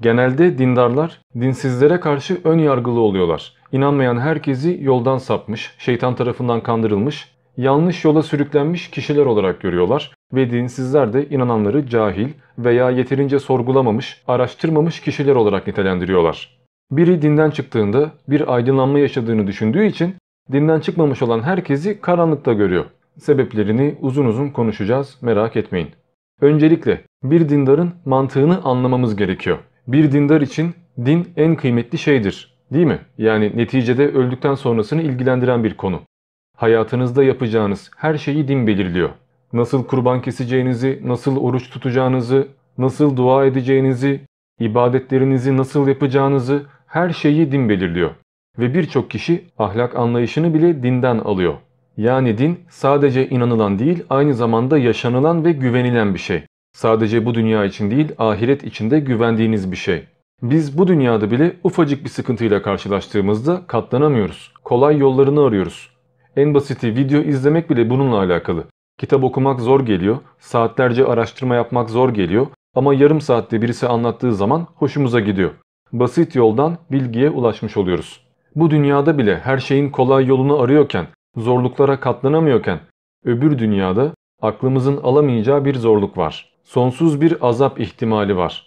Genelde dindarlar dinsizlere karşı ön yargılı oluyorlar. İnanmayan herkesi yoldan sapmış, şeytan tarafından kandırılmış, yanlış yola sürüklenmiş kişiler olarak görüyorlar ve dinsizler de inananları cahil veya yeterince sorgulamamış, araştırmamış kişiler olarak nitelendiriyorlar. Biri dinden çıktığında bir aydınlanma yaşadığını düşündüğü için dinden çıkmamış olan herkesi karanlıkta görüyor. Sebeplerini uzun uzun konuşacağız merak etmeyin. Öncelikle bir dindarın mantığını anlamamız gerekiyor bir dindar için din en kıymetli şeydir değil mi? Yani neticede öldükten sonrasını ilgilendiren bir konu. Hayatınızda yapacağınız her şeyi din belirliyor. Nasıl kurban keseceğinizi, nasıl oruç tutacağınızı, nasıl dua edeceğinizi, ibadetlerinizi nasıl yapacağınızı her şeyi din belirliyor. Ve birçok kişi ahlak anlayışını bile dinden alıyor. Yani din sadece inanılan değil aynı zamanda yaşanılan ve güvenilen bir şey. Sadece bu dünya için değil ahiret için de güvendiğiniz bir şey. Biz bu dünyada bile ufacık bir sıkıntıyla karşılaştığımızda katlanamıyoruz. Kolay yollarını arıyoruz. En basiti video izlemek bile bununla alakalı. Kitap okumak zor geliyor, saatlerce araştırma yapmak zor geliyor ama yarım saatte birisi anlattığı zaman hoşumuza gidiyor. Basit yoldan bilgiye ulaşmış oluyoruz. Bu dünyada bile her şeyin kolay yolunu arıyorken, zorluklara katlanamıyorken öbür dünyada aklımızın alamayacağı bir zorluk var sonsuz bir azap ihtimali var.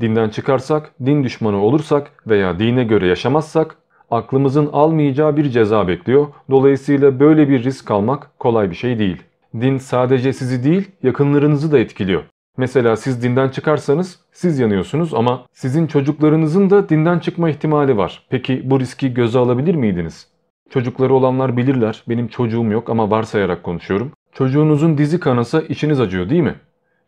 Dinden çıkarsak, din düşmanı olursak veya dine göre yaşamazsak aklımızın almayacağı bir ceza bekliyor. Dolayısıyla böyle bir risk almak kolay bir şey değil. Din sadece sizi değil yakınlarınızı da etkiliyor. Mesela siz dinden çıkarsanız siz yanıyorsunuz ama sizin çocuklarınızın da dinden çıkma ihtimali var. Peki bu riski göze alabilir miydiniz? Çocukları olanlar bilirler. Benim çocuğum yok ama varsayarak konuşuyorum. Çocuğunuzun dizi kanasa içiniz acıyor değil mi?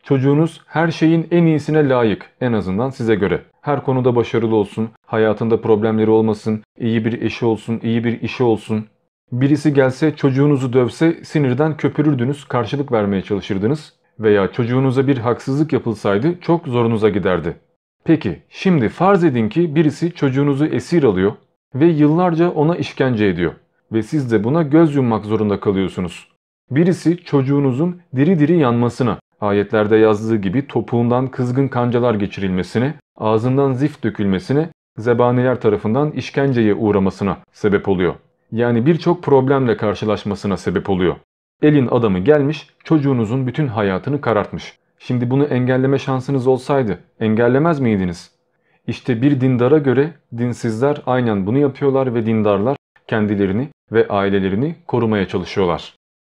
Çocuğunuz her şeyin en iyisine layık en azından size göre. Her konuda başarılı olsun, hayatında problemleri olmasın, iyi bir eşi olsun, iyi bir işi olsun. Birisi gelse çocuğunuzu dövse sinirden köpürürdünüz, karşılık vermeye çalışırdınız veya çocuğunuza bir haksızlık yapılsaydı çok zorunuza giderdi. Peki şimdi farz edin ki birisi çocuğunuzu esir alıyor ve yıllarca ona işkence ediyor ve siz de buna göz yummak zorunda kalıyorsunuz. Birisi çocuğunuzun diri diri yanmasına ayetlerde yazdığı gibi topuğundan kızgın kancalar geçirilmesine, ağzından zif dökülmesine, zebaniler tarafından işkenceye uğramasına sebep oluyor. Yani birçok problemle karşılaşmasına sebep oluyor. Elin adamı gelmiş, çocuğunuzun bütün hayatını karartmış. Şimdi bunu engelleme şansınız olsaydı engellemez miydiniz? İşte bir dindara göre dinsizler aynen bunu yapıyorlar ve dindarlar kendilerini ve ailelerini korumaya çalışıyorlar.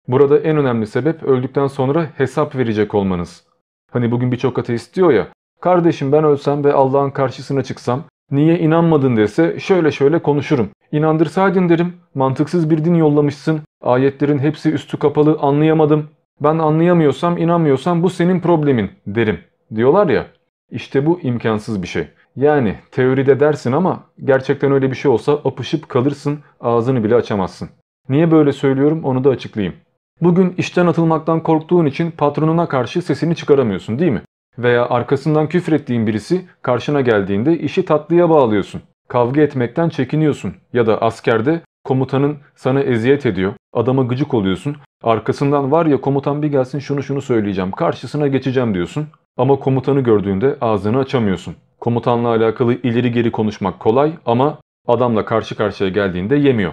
Burada en önemli sebep öldükten sonra hesap verecek olmanız. Hani bugün birçok ateist diyor ya, kardeşim ben ölsem ve Allah'ın karşısına çıksam, niye inanmadın dese şöyle şöyle konuşurum. İnandırsaydın derim, mantıksız bir din yollamışsın, ayetlerin hepsi üstü kapalı anlayamadım. Ben anlayamıyorsam inanmıyorsam bu senin problemin derim diyorlar ya. İşte bu imkansız bir şey. Yani teoride dersin ama gerçekten öyle bir şey olsa apışıp kalırsın ağzını bile açamazsın. Niye böyle söylüyorum onu da açıklayayım. Bugün işten atılmaktan korktuğun için patronuna karşı sesini çıkaramıyorsun değil mi? Veya arkasından küfrettiğin birisi karşına geldiğinde işi tatlıya bağlıyorsun. Kavga etmekten çekiniyorsun ya da askerde komutanın sana eziyet ediyor, adama gıcık oluyorsun. Arkasından var ya komutan bir gelsin şunu şunu söyleyeceğim, karşısına geçeceğim diyorsun. Ama komutanı gördüğünde ağzını açamıyorsun. Komutanla alakalı ileri geri konuşmak kolay ama adamla karşı karşıya geldiğinde yemiyor.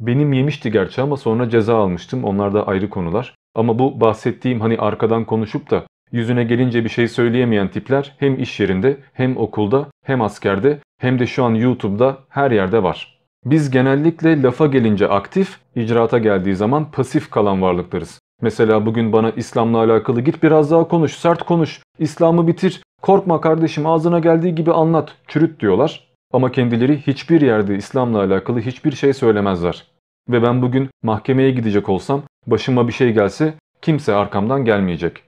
Benim yemişti gerçi ama sonra ceza almıştım. Onlar da ayrı konular. Ama bu bahsettiğim hani arkadan konuşup da yüzüne gelince bir şey söyleyemeyen tipler hem iş yerinde hem okulda hem askerde hem de şu an YouTube'da her yerde var. Biz genellikle lafa gelince aktif, icraata geldiği zaman pasif kalan varlıklarız. Mesela bugün bana İslam'la alakalı git biraz daha konuş, sert konuş, İslam'ı bitir, korkma kardeşim ağzına geldiği gibi anlat, çürüt diyorlar. Ama kendileri hiçbir yerde İslam'la alakalı hiçbir şey söylemezler. Ve ben bugün mahkemeye gidecek olsam, başıma bir şey gelse kimse arkamdan gelmeyecek.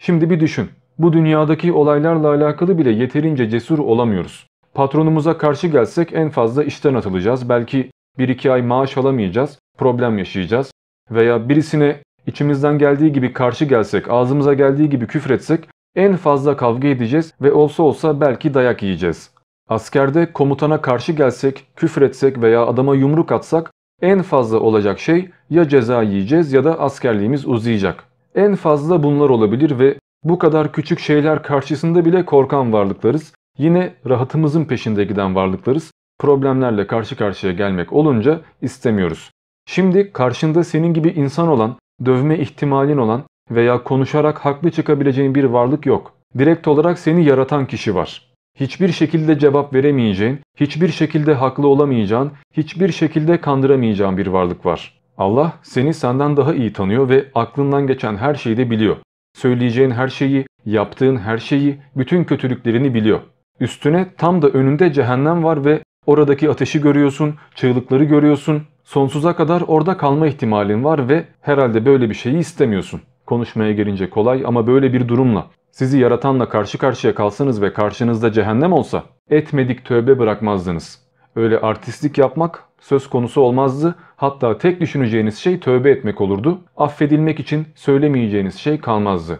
Şimdi bir düşün. Bu dünyadaki olaylarla alakalı bile yeterince cesur olamıyoruz. Patronumuza karşı gelsek en fazla işten atılacağız. Belki 1-2 ay maaş alamayacağız, problem yaşayacağız. Veya birisine içimizden geldiği gibi karşı gelsek, ağzımıza geldiği gibi küfretsek en fazla kavga edeceğiz ve olsa olsa belki dayak yiyeceğiz. Askerde komutana karşı gelsek, küfür etsek veya adama yumruk atsak en fazla olacak şey ya ceza yiyeceğiz ya da askerliğimiz uzayacak. En fazla bunlar olabilir ve bu kadar küçük şeyler karşısında bile korkan varlıklarız. Yine rahatımızın peşinde giden varlıklarız. Problemlerle karşı karşıya gelmek olunca istemiyoruz. Şimdi karşında senin gibi insan olan, dövme ihtimalin olan veya konuşarak haklı çıkabileceğin bir varlık yok. Direkt olarak seni yaratan kişi var hiçbir şekilde cevap veremeyeceğin, hiçbir şekilde haklı olamayacağın, hiçbir şekilde kandıramayacağın bir varlık var. Allah seni senden daha iyi tanıyor ve aklından geçen her şeyi de biliyor. Söyleyeceğin her şeyi, yaptığın her şeyi, bütün kötülüklerini biliyor. Üstüne tam da önünde cehennem var ve oradaki ateşi görüyorsun, çığlıkları görüyorsun. Sonsuza kadar orada kalma ihtimalin var ve herhalde böyle bir şeyi istemiyorsun. Konuşmaya gelince kolay ama böyle bir durumla sizi yaratanla karşı karşıya kalsanız ve karşınızda cehennem olsa etmedik tövbe bırakmazdınız. Öyle artistlik yapmak söz konusu olmazdı. Hatta tek düşüneceğiniz şey tövbe etmek olurdu. Affedilmek için söylemeyeceğiniz şey kalmazdı.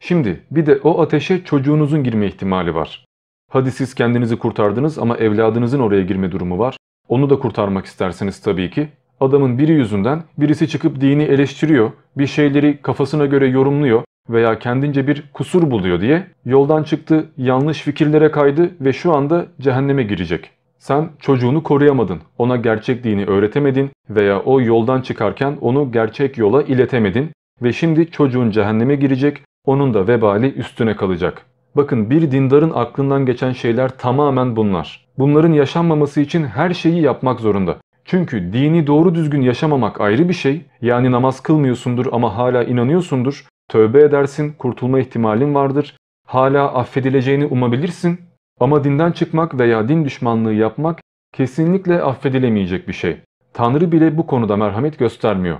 Şimdi bir de o ateşe çocuğunuzun girme ihtimali var. Hadi siz kendinizi kurtardınız ama evladınızın oraya girme durumu var. Onu da kurtarmak istersiniz tabii ki. Adamın biri yüzünden birisi çıkıp dini eleştiriyor, bir şeyleri kafasına göre yorumluyor, veya kendince bir kusur buluyor diye yoldan çıktı, yanlış fikirlere kaydı ve şu anda cehenneme girecek. Sen çocuğunu koruyamadın, ona gerçek dini öğretemedin veya o yoldan çıkarken onu gerçek yola iletemedin ve şimdi çocuğun cehenneme girecek, onun da vebali üstüne kalacak. Bakın bir dindarın aklından geçen şeyler tamamen bunlar. Bunların yaşanmaması için her şeyi yapmak zorunda. Çünkü dini doğru düzgün yaşamamak ayrı bir şey. Yani namaz kılmıyorsundur ama hala inanıyorsundur tövbe edersin, kurtulma ihtimalin vardır. Hala affedileceğini umabilirsin ama dinden çıkmak veya din düşmanlığı yapmak kesinlikle affedilemeyecek bir şey. Tanrı bile bu konuda merhamet göstermiyor.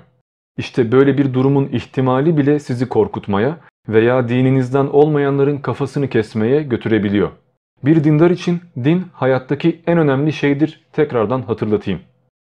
İşte böyle bir durumun ihtimali bile sizi korkutmaya veya dininizden olmayanların kafasını kesmeye götürebiliyor. Bir dindar için din hayattaki en önemli şeydir tekrardan hatırlatayım.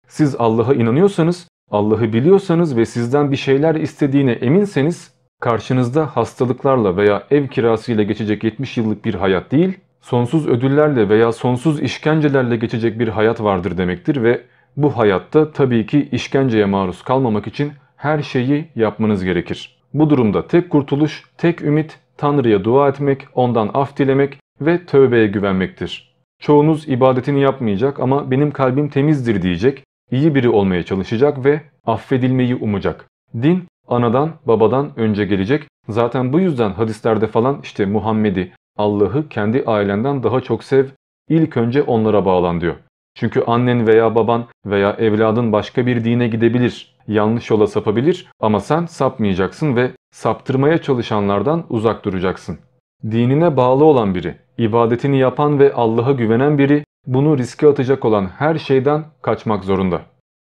Siz Allah'a inanıyorsanız, Allah'ı biliyorsanız ve sizden bir şeyler istediğine eminseniz Karşınızda hastalıklarla veya ev kirasıyla geçecek 70 yıllık bir hayat değil, sonsuz ödüllerle veya sonsuz işkencelerle geçecek bir hayat vardır demektir ve bu hayatta tabii ki işkenceye maruz kalmamak için her şeyi yapmanız gerekir. Bu durumda tek kurtuluş, tek ümit Tanrı'ya dua etmek, ondan af dilemek ve tövbeye güvenmektir. Çoğunuz ibadetini yapmayacak ama benim kalbim temizdir diyecek, iyi biri olmaya çalışacak ve affedilmeyi umacak. Din Anadan babadan önce gelecek. Zaten bu yüzden hadislerde falan işte Muhammed'i, Allah'ı kendi ailenden daha çok sev, ilk önce onlara bağlan diyor. Çünkü annen veya baban veya evladın başka bir dine gidebilir, yanlış yola sapabilir ama sen sapmayacaksın ve saptırmaya çalışanlardan uzak duracaksın. Dinine bağlı olan biri, ibadetini yapan ve Allah'a güvenen biri bunu riske atacak olan her şeyden kaçmak zorunda.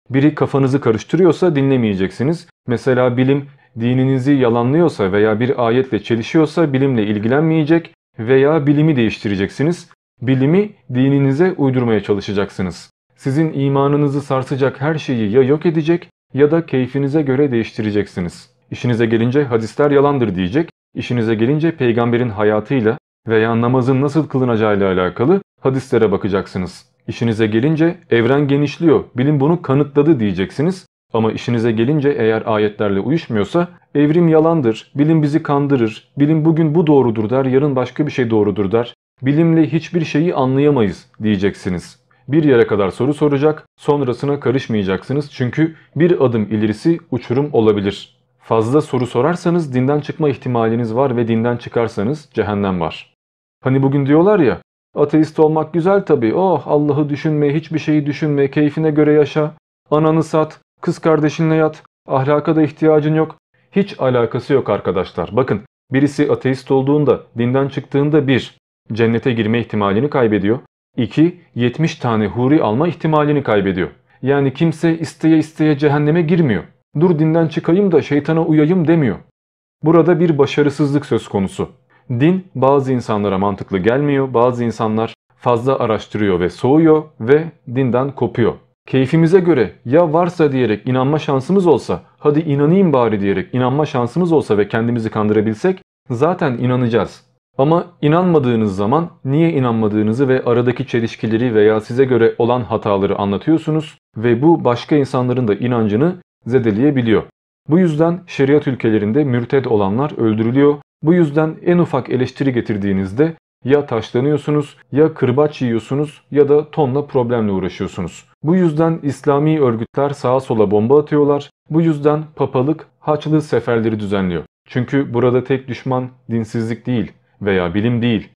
Biri kafanızı karıştırıyorsa dinlemeyeceksiniz. Mesela bilim dininizi yalanlıyorsa veya bir ayetle çelişiyorsa bilimle ilgilenmeyecek veya bilimi değiştireceksiniz. Bilimi dininize uydurmaya çalışacaksınız. Sizin imanınızı sarsacak her şeyi ya yok edecek ya da keyfinize göre değiştireceksiniz. İşinize gelince hadisler yalandır diyecek, işinize gelince peygamberin hayatıyla veya namazın nasıl kılınacağıyla alakalı hadislere bakacaksınız. İşinize gelince evren genişliyor, bilim bunu kanıtladı diyeceksiniz. Ama işinize gelince eğer ayetlerle uyuşmuyorsa evrim yalandır, bilim bizi kandırır, bilim bugün bu doğrudur der, yarın başka bir şey doğrudur der, bilimle hiçbir şeyi anlayamayız diyeceksiniz. Bir yere kadar soru soracak, sonrasına karışmayacaksınız çünkü bir adım ilerisi uçurum olabilir. Fazla soru sorarsanız dinden çıkma ihtimaliniz var ve dinden çıkarsanız cehennem var. Hani bugün diyorlar ya Ateist olmak güzel tabii. Oh Allah'ı düşünme, hiçbir şeyi düşünme, keyfine göre yaşa. Ananı sat, kız kardeşinle yat, ahlaka da ihtiyacın yok. Hiç alakası yok arkadaşlar. Bakın birisi ateist olduğunda, dinden çıktığında bir, cennete girme ihtimalini kaybediyor. 2. 70 tane huri alma ihtimalini kaybediyor. Yani kimse isteye isteye cehenneme girmiyor. Dur dinden çıkayım da şeytana uyayım demiyor. Burada bir başarısızlık söz konusu. Din bazı insanlara mantıklı gelmiyor, bazı insanlar fazla araştırıyor ve soğuyor ve dinden kopuyor. Keyfimize göre ya varsa diyerek inanma şansımız olsa, hadi inanayım bari diyerek inanma şansımız olsa ve kendimizi kandırabilsek zaten inanacağız. Ama inanmadığınız zaman niye inanmadığınızı ve aradaki çelişkileri veya size göre olan hataları anlatıyorsunuz ve bu başka insanların da inancını zedeleyebiliyor. Bu yüzden şeriat ülkelerinde mürted olanlar öldürülüyor, bu yüzden en ufak eleştiri getirdiğinizde ya taşlanıyorsunuz, ya kırbaç yiyorsunuz ya da tonla problemle uğraşıyorsunuz. Bu yüzden İslami örgütler sağa sola bomba atıyorlar. Bu yüzden papalık haçlı seferleri düzenliyor. Çünkü burada tek düşman dinsizlik değil veya bilim değil.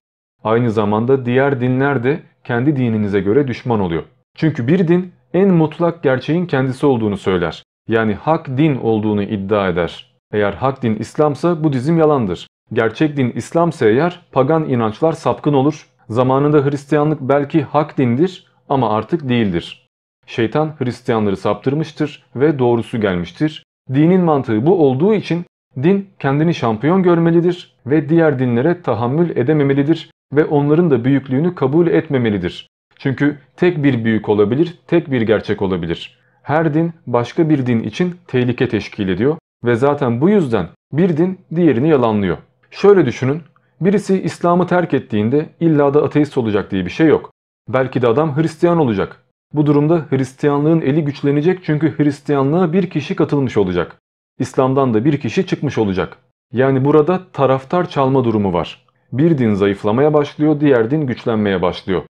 Aynı zamanda diğer dinler de kendi dininize göre düşman oluyor. Çünkü bir din en mutlak gerçeğin kendisi olduğunu söyler. Yani hak din olduğunu iddia eder. Eğer hak din İslamsa bu dizim yalandır. Gerçek din İslamsa eğer pagan inançlar sapkın olur. Zamanında Hristiyanlık belki hak dindir ama artık değildir. Şeytan Hristiyanları saptırmıştır ve doğrusu gelmiştir. Dinin mantığı bu olduğu için din kendini şampiyon görmelidir ve diğer dinlere tahammül edememelidir ve onların da büyüklüğünü kabul etmemelidir. Çünkü tek bir büyük olabilir, tek bir gerçek olabilir. Her din başka bir din için tehlike teşkil ediyor ve zaten bu yüzden bir din diğerini yalanlıyor. Şöyle düşünün, birisi İslam'ı terk ettiğinde illa da ateist olacak diye bir şey yok. Belki de adam Hristiyan olacak. Bu durumda Hristiyanlığın eli güçlenecek çünkü Hristiyanlığa bir kişi katılmış olacak. İslam'dan da bir kişi çıkmış olacak. Yani burada taraftar çalma durumu var. Bir din zayıflamaya başlıyor, diğer din güçlenmeye başlıyor.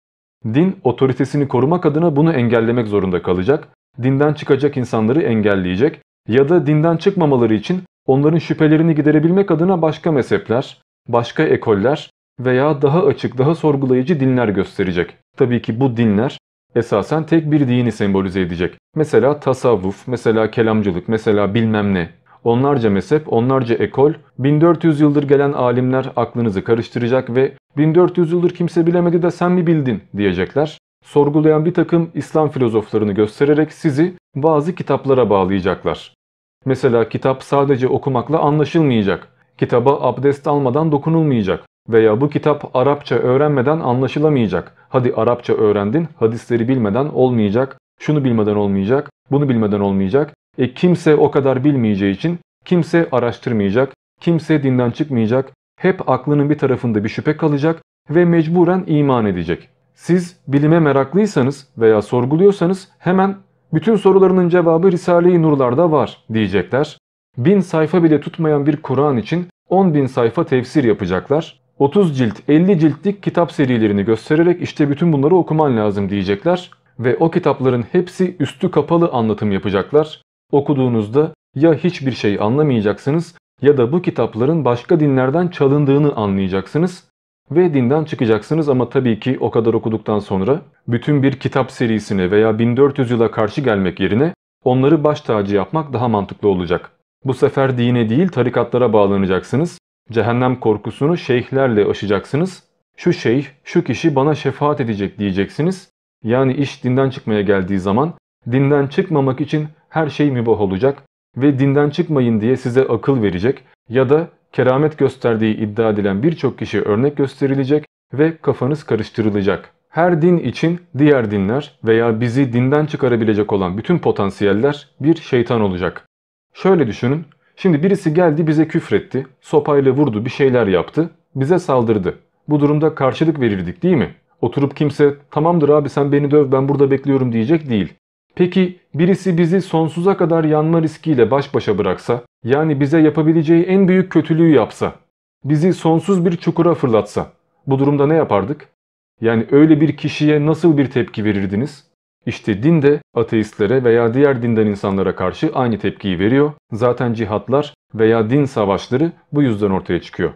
Din otoritesini korumak adına bunu engellemek zorunda kalacak, dinden çıkacak insanları engelleyecek ya da dinden çıkmamaları için onların şüphelerini giderebilmek adına başka mezhepler, başka ekoller veya daha açık, daha sorgulayıcı dinler gösterecek. Tabii ki bu dinler esasen tek bir dini sembolize edecek. Mesela tasavvuf, mesela kelamcılık, mesela bilmem ne. Onlarca mezhep, onlarca ekol, 1400 yıldır gelen alimler aklınızı karıştıracak ve 1400 yıldır kimse bilemedi de sen mi bildin diyecekler. Sorgulayan bir takım İslam filozoflarını göstererek sizi bazı kitaplara bağlayacaklar. Mesela kitap sadece okumakla anlaşılmayacak. Kitaba abdest almadan dokunulmayacak. Veya bu kitap Arapça öğrenmeden anlaşılamayacak. Hadi Arapça öğrendin, hadisleri bilmeden olmayacak. Şunu bilmeden olmayacak, bunu bilmeden olmayacak. E kimse o kadar bilmeyeceği için kimse araştırmayacak, kimse dinden çıkmayacak. Hep aklının bir tarafında bir şüphe kalacak ve mecburen iman edecek. Siz bilime meraklıysanız veya sorguluyorsanız hemen bütün sorularının cevabı Risale-i Nurlar'da var diyecekler. Bin sayfa bile tutmayan bir Kur'an için 10 bin sayfa tefsir yapacaklar. 30 cilt, 50 ciltlik kitap serilerini göstererek işte bütün bunları okuman lazım diyecekler. Ve o kitapların hepsi üstü kapalı anlatım yapacaklar. Okuduğunuzda ya hiçbir şey anlamayacaksınız ya da bu kitapların başka dinlerden çalındığını anlayacaksınız ve dinden çıkacaksınız ama tabii ki o kadar okuduktan sonra bütün bir kitap serisine veya 1400 yıla karşı gelmek yerine onları baş tacı yapmak daha mantıklı olacak. Bu sefer dine değil tarikatlara bağlanacaksınız. Cehennem korkusunu şeyhlerle aşacaksınız. Şu şeyh, şu kişi bana şefaat edecek diyeceksiniz. Yani iş dinden çıkmaya geldiği zaman dinden çıkmamak için her şey mübah olacak ve dinden çıkmayın diye size akıl verecek ya da keramet gösterdiği iddia edilen birçok kişi örnek gösterilecek ve kafanız karıştırılacak. Her din için diğer dinler veya bizi dinden çıkarabilecek olan bütün potansiyeller bir şeytan olacak. Şöyle düşünün, şimdi birisi geldi bize küfretti, sopayla vurdu bir şeyler yaptı, bize saldırdı. Bu durumda karşılık verirdik değil mi? Oturup kimse tamamdır abi sen beni döv ben burada bekliyorum diyecek değil. Peki birisi bizi sonsuza kadar yanma riskiyle baş başa bıraksa yani bize yapabileceği en büyük kötülüğü yapsa, bizi sonsuz bir çukura fırlatsa bu durumda ne yapardık? Yani öyle bir kişiye nasıl bir tepki verirdiniz? İşte din de ateistlere veya diğer dinden insanlara karşı aynı tepkiyi veriyor. Zaten cihatlar veya din savaşları bu yüzden ortaya çıkıyor.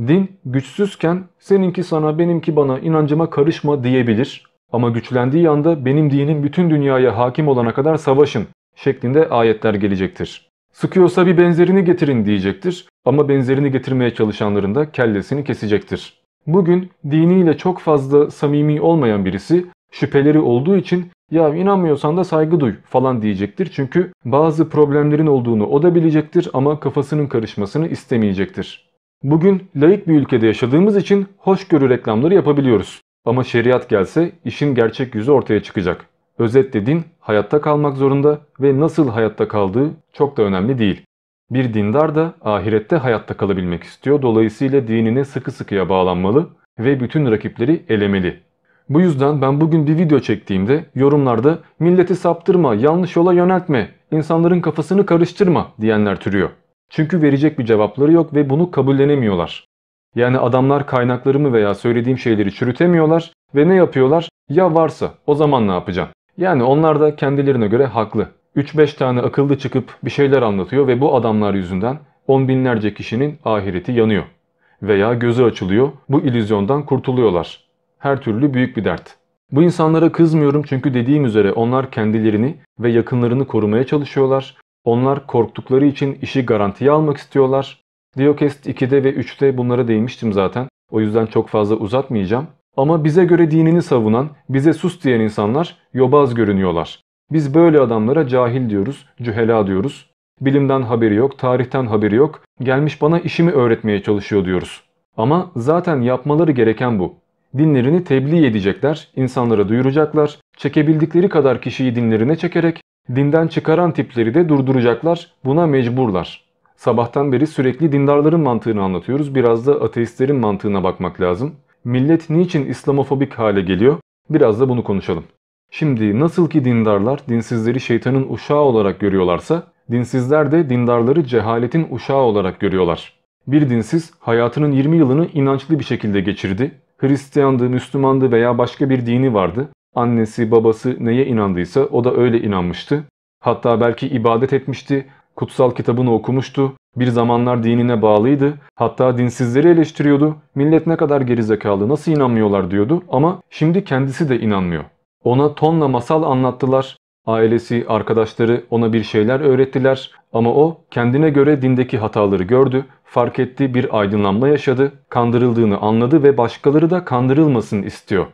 Din güçsüzken seninki sana benimki bana inancıma karışma diyebilir ama güçlendiği anda benim dinim bütün dünyaya hakim olana kadar savaşın şeklinde ayetler gelecektir. Sıkıyorsa bir benzerini getirin diyecektir ama benzerini getirmeye çalışanların da kellesini kesecektir. Bugün diniyle çok fazla samimi olmayan birisi şüpheleri olduğu için ya inanmıyorsan da saygı duy falan diyecektir. Çünkü bazı problemlerin olduğunu o da bilecektir ama kafasının karışmasını istemeyecektir. Bugün layık bir ülkede yaşadığımız için hoşgörü reklamları yapabiliyoruz. Ama şeriat gelse işin gerçek yüzü ortaya çıkacak. Özetle din hayatta kalmak zorunda ve nasıl hayatta kaldığı çok da önemli değil. Bir dindar da ahirette hayatta kalabilmek istiyor. Dolayısıyla dinine sıkı sıkıya bağlanmalı ve bütün rakipleri elemeli. Bu yüzden ben bugün bir video çektiğimde yorumlarda milleti saptırma, yanlış yola yöneltme, insanların kafasını karıştırma diyenler türüyor. Çünkü verecek bir cevapları yok ve bunu kabullenemiyorlar. Yani adamlar kaynaklarımı veya söylediğim şeyleri çürütemiyorlar ve ne yapıyorlar? Ya varsa o zaman ne yapacağım? Yani onlar da kendilerine göre haklı. 3-5 tane akıllı çıkıp bir şeyler anlatıyor ve bu adamlar yüzünden on binlerce kişinin ahireti yanıyor. Veya gözü açılıyor, bu ilüzyondan kurtuluyorlar. Her türlü büyük bir dert. Bu insanlara kızmıyorum çünkü dediğim üzere onlar kendilerini ve yakınlarını korumaya çalışıyorlar. Onlar korktukları için işi garantiye almak istiyorlar. Diokest 2'de ve 3'te bunlara değmiştim zaten. O yüzden çok fazla uzatmayacağım. Ama bize göre dinini savunan, bize sus diyen insanlar yobaz görünüyorlar. Biz böyle adamlara cahil diyoruz, cühela diyoruz. Bilimden haberi yok, tarihten haberi yok. Gelmiş bana işimi öğretmeye çalışıyor diyoruz. Ama zaten yapmaları gereken bu. Dinlerini tebliğ edecekler, insanlara duyuracaklar, çekebildikleri kadar kişiyi dinlerine çekerek dinden çıkaran tipleri de durduracaklar, buna mecburlar. Sabahtan beri sürekli dindarların mantığını anlatıyoruz, biraz da ateistlerin mantığına bakmak lazım millet niçin İslamofobik hale geliyor? Biraz da bunu konuşalım. Şimdi nasıl ki dindarlar dinsizleri şeytanın uşağı olarak görüyorlarsa, dinsizler de dindarları cehaletin uşağı olarak görüyorlar. Bir dinsiz hayatının 20 yılını inançlı bir şekilde geçirdi. Hristiyandı, Müslümandı veya başka bir dini vardı. Annesi, babası neye inandıysa o da öyle inanmıştı. Hatta belki ibadet etmişti, kutsal kitabını okumuştu, bir zamanlar dinine bağlıydı, hatta dinsizleri eleştiriyordu, millet ne kadar gerizekalı nasıl inanmıyorlar diyordu ama şimdi kendisi de inanmıyor. Ona tonla masal anlattılar, ailesi, arkadaşları ona bir şeyler öğrettiler ama o kendine göre dindeki hataları gördü, fark etti, bir aydınlanma yaşadı, kandırıldığını anladı ve başkaları da kandırılmasın istiyor.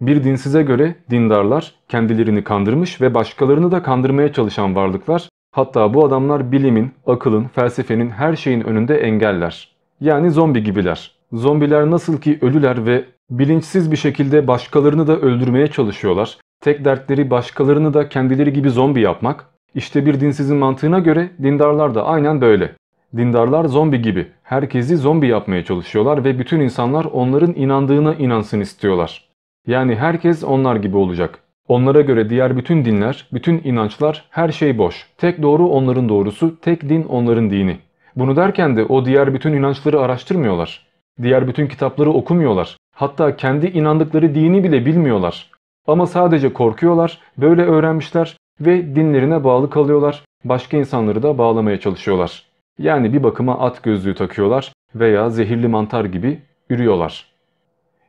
Bir dinsize göre dindarlar kendilerini kandırmış ve başkalarını da kandırmaya çalışan varlıklar Hatta bu adamlar bilimin, akılın, felsefenin her şeyin önünde engeller. Yani zombi gibiler. Zombiler nasıl ki ölüler ve bilinçsiz bir şekilde başkalarını da öldürmeye çalışıyorlar. Tek dertleri başkalarını da kendileri gibi zombi yapmak. İşte bir dinsizin mantığına göre dindarlar da aynen böyle. Dindarlar zombi gibi. Herkesi zombi yapmaya çalışıyorlar ve bütün insanlar onların inandığına inansın istiyorlar. Yani herkes onlar gibi olacak. Onlara göre diğer bütün dinler, bütün inançlar her şey boş. Tek doğru onların doğrusu, tek din onların dini. Bunu derken de o diğer bütün inançları araştırmıyorlar. Diğer bütün kitapları okumuyorlar. Hatta kendi inandıkları dini bile bilmiyorlar. Ama sadece korkuyorlar, böyle öğrenmişler ve dinlerine bağlı kalıyorlar. Başka insanları da bağlamaya çalışıyorlar. Yani bir bakıma at gözlüğü takıyorlar veya zehirli mantar gibi ürüyorlar.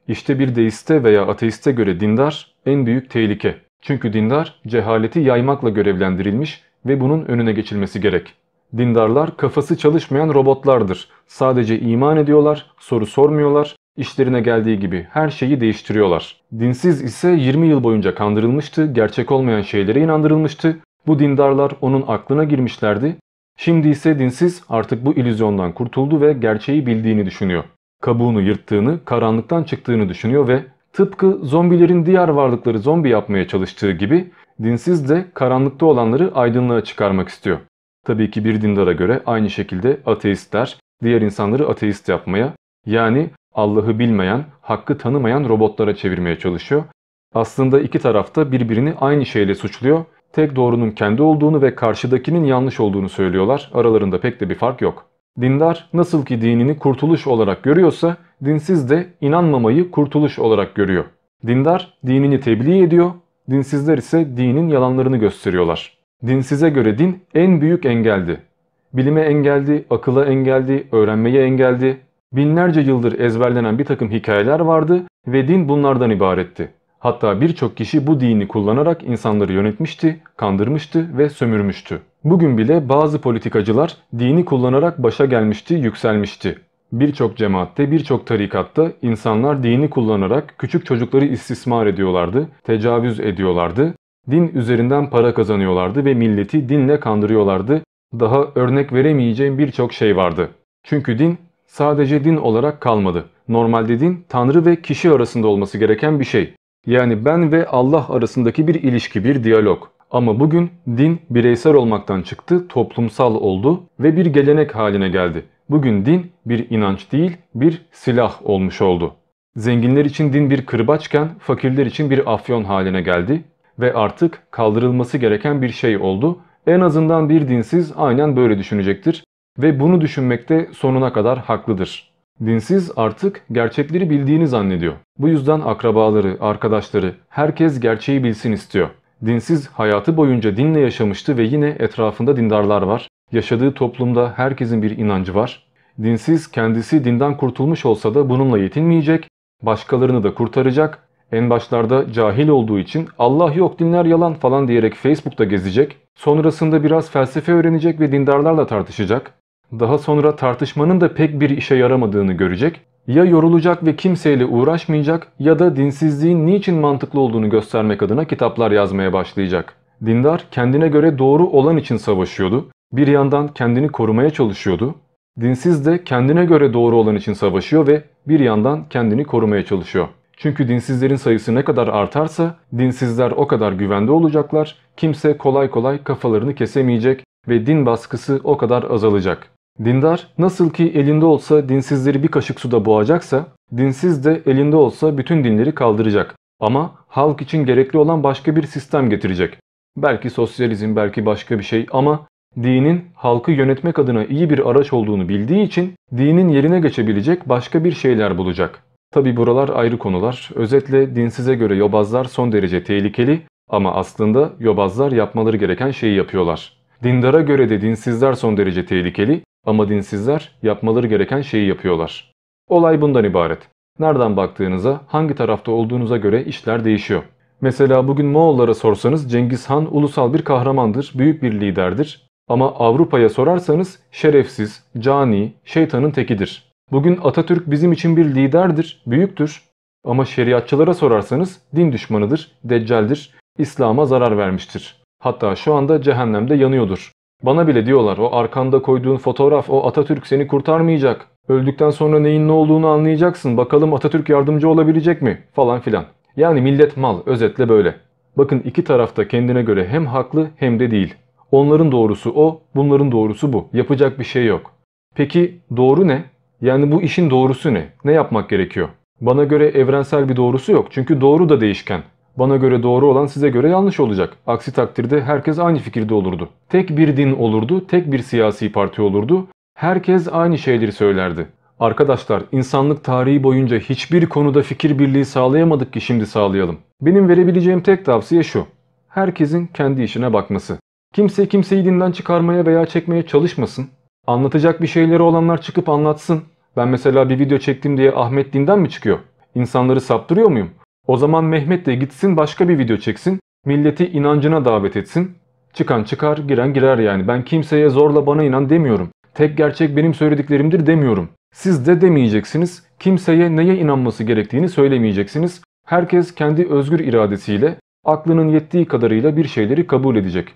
İşte bir deiste veya ateiste göre dindar, en büyük tehlike. Çünkü dindar cehaleti yaymakla görevlendirilmiş ve bunun önüne geçilmesi gerek. Dindarlar kafası çalışmayan robotlardır. Sadece iman ediyorlar, soru sormuyorlar, işlerine geldiği gibi her şeyi değiştiriyorlar. Dinsiz ise 20 yıl boyunca kandırılmıştı, gerçek olmayan şeylere inandırılmıştı. Bu dindarlar onun aklına girmişlerdi. Şimdi ise dinsiz artık bu ilüzyondan kurtuldu ve gerçeği bildiğini düşünüyor. Kabuğunu yırttığını, karanlıktan çıktığını düşünüyor ve Tıpkı zombilerin diğer varlıkları zombi yapmaya çalıştığı gibi dinsiz de karanlıkta olanları aydınlığa çıkarmak istiyor. Tabii ki bir dindara göre aynı şekilde ateistler diğer insanları ateist yapmaya yani Allah'ı bilmeyen, hakkı tanımayan robotlara çevirmeye çalışıyor. Aslında iki tarafta birbirini aynı şeyle suçluyor. Tek doğrunun kendi olduğunu ve karşıdakinin yanlış olduğunu söylüyorlar. Aralarında pek de bir fark yok. Dindar nasıl ki dinini kurtuluş olarak görüyorsa dinsiz de inanmamayı kurtuluş olarak görüyor. Dindar dinini tebliğ ediyor, dinsizler ise dinin yalanlarını gösteriyorlar. Dinsize göre din en büyük engeldi. Bilime engeldi, akıla engeldi, öğrenmeye engeldi. Binlerce yıldır ezberlenen bir takım hikayeler vardı ve din bunlardan ibaretti. Hatta birçok kişi bu dini kullanarak insanları yönetmişti, kandırmıştı ve sömürmüştü. Bugün bile bazı politikacılar dini kullanarak başa gelmişti, yükselmişti. Birçok cemaatte, birçok tarikatta insanlar dini kullanarak küçük çocukları istismar ediyorlardı, tecavüz ediyorlardı, din üzerinden para kazanıyorlardı ve milleti dinle kandırıyorlardı. Daha örnek veremeyeceğim birçok şey vardı. Çünkü din sadece din olarak kalmadı. Normalde din tanrı ve kişi arasında olması gereken bir şey. Yani ben ve Allah arasındaki bir ilişki, bir diyalog. Ama bugün din bireysel olmaktan çıktı, toplumsal oldu ve bir gelenek haline geldi. Bugün din bir inanç değil, bir silah olmuş oldu. Zenginler için din bir kırbaçken fakirler için bir afyon haline geldi ve artık kaldırılması gereken bir şey oldu. En azından bir dinsiz aynen böyle düşünecektir ve bunu düşünmekte sonuna kadar haklıdır. Dinsiz artık gerçekleri bildiğini zannediyor. Bu yüzden akrabaları, arkadaşları, herkes gerçeği bilsin istiyor. Dinsiz hayatı boyunca dinle yaşamıştı ve yine etrafında dindarlar var. Yaşadığı toplumda herkesin bir inancı var. Dinsiz kendisi dinden kurtulmuş olsa da bununla yetinmeyecek, başkalarını da kurtaracak. En başlarda cahil olduğu için Allah yok dinler yalan falan diyerek Facebook'ta gezecek. Sonrasında biraz felsefe öğrenecek ve dindarlarla tartışacak daha sonra tartışmanın da pek bir işe yaramadığını görecek, ya yorulacak ve kimseyle uğraşmayacak ya da dinsizliğin niçin mantıklı olduğunu göstermek adına kitaplar yazmaya başlayacak. Dindar kendine göre doğru olan için savaşıyordu, bir yandan kendini korumaya çalışıyordu. Dinsiz de kendine göre doğru olan için savaşıyor ve bir yandan kendini korumaya çalışıyor. Çünkü dinsizlerin sayısı ne kadar artarsa dinsizler o kadar güvende olacaklar, kimse kolay kolay kafalarını kesemeyecek ve din baskısı o kadar azalacak. Dindar nasıl ki elinde olsa dinsizleri bir kaşık suda boğacaksa, dinsiz de elinde olsa bütün dinleri kaldıracak. Ama halk için gerekli olan başka bir sistem getirecek. Belki sosyalizm, belki başka bir şey ama dinin halkı yönetmek adına iyi bir araç olduğunu bildiği için dinin yerine geçebilecek başka bir şeyler bulacak. Tabi buralar ayrı konular. Özetle dinsize göre yobazlar son derece tehlikeli ama aslında yobazlar yapmaları gereken şeyi yapıyorlar. Dindara göre de dinsizler son derece tehlikeli ama dinsizler yapmaları gereken şeyi yapıyorlar. Olay bundan ibaret. Nereden baktığınıza, hangi tarafta olduğunuza göre işler değişiyor. Mesela bugün Moğollara sorsanız Cengiz Han ulusal bir kahramandır, büyük bir liderdir. Ama Avrupa'ya sorarsanız şerefsiz, cani, şeytanın tekidir. Bugün Atatürk bizim için bir liderdir, büyüktür. Ama şeriatçılara sorarsanız din düşmanıdır, deccaldir, İslam'a zarar vermiştir. Hatta şu anda cehennemde yanıyordur. Bana bile diyorlar o arkanda koyduğun fotoğraf o Atatürk seni kurtarmayacak. Öldükten sonra neyin ne olduğunu anlayacaksın. Bakalım Atatürk yardımcı olabilecek mi? Falan filan. Yani millet mal özetle böyle. Bakın iki tarafta kendine göre hem haklı hem de değil. Onların doğrusu o, bunların doğrusu bu. Yapacak bir şey yok. Peki doğru ne? Yani bu işin doğrusu ne? Ne yapmak gerekiyor? Bana göre evrensel bir doğrusu yok. Çünkü doğru da değişken. Bana göre doğru olan size göre yanlış olacak. Aksi takdirde herkes aynı fikirde olurdu. Tek bir din olurdu, tek bir siyasi parti olurdu. Herkes aynı şeyleri söylerdi. Arkadaşlar insanlık tarihi boyunca hiçbir konuda fikir birliği sağlayamadık ki şimdi sağlayalım. Benim verebileceğim tek tavsiye şu. Herkesin kendi işine bakması. Kimse kimseyi dinden çıkarmaya veya çekmeye çalışmasın. Anlatacak bir şeyleri olanlar çıkıp anlatsın. Ben mesela bir video çektim diye Ahmet dinden mi çıkıyor? İnsanları saptırıyor muyum? O zaman Mehmet de gitsin başka bir video çeksin, milleti inancına davet etsin. Çıkan çıkar, giren girer yani. Ben kimseye zorla bana inan demiyorum. Tek gerçek benim söylediklerimdir demiyorum. Siz de demeyeceksiniz, kimseye neye inanması gerektiğini söylemeyeceksiniz. Herkes kendi özgür iradesiyle, aklının yettiği kadarıyla bir şeyleri kabul edecek.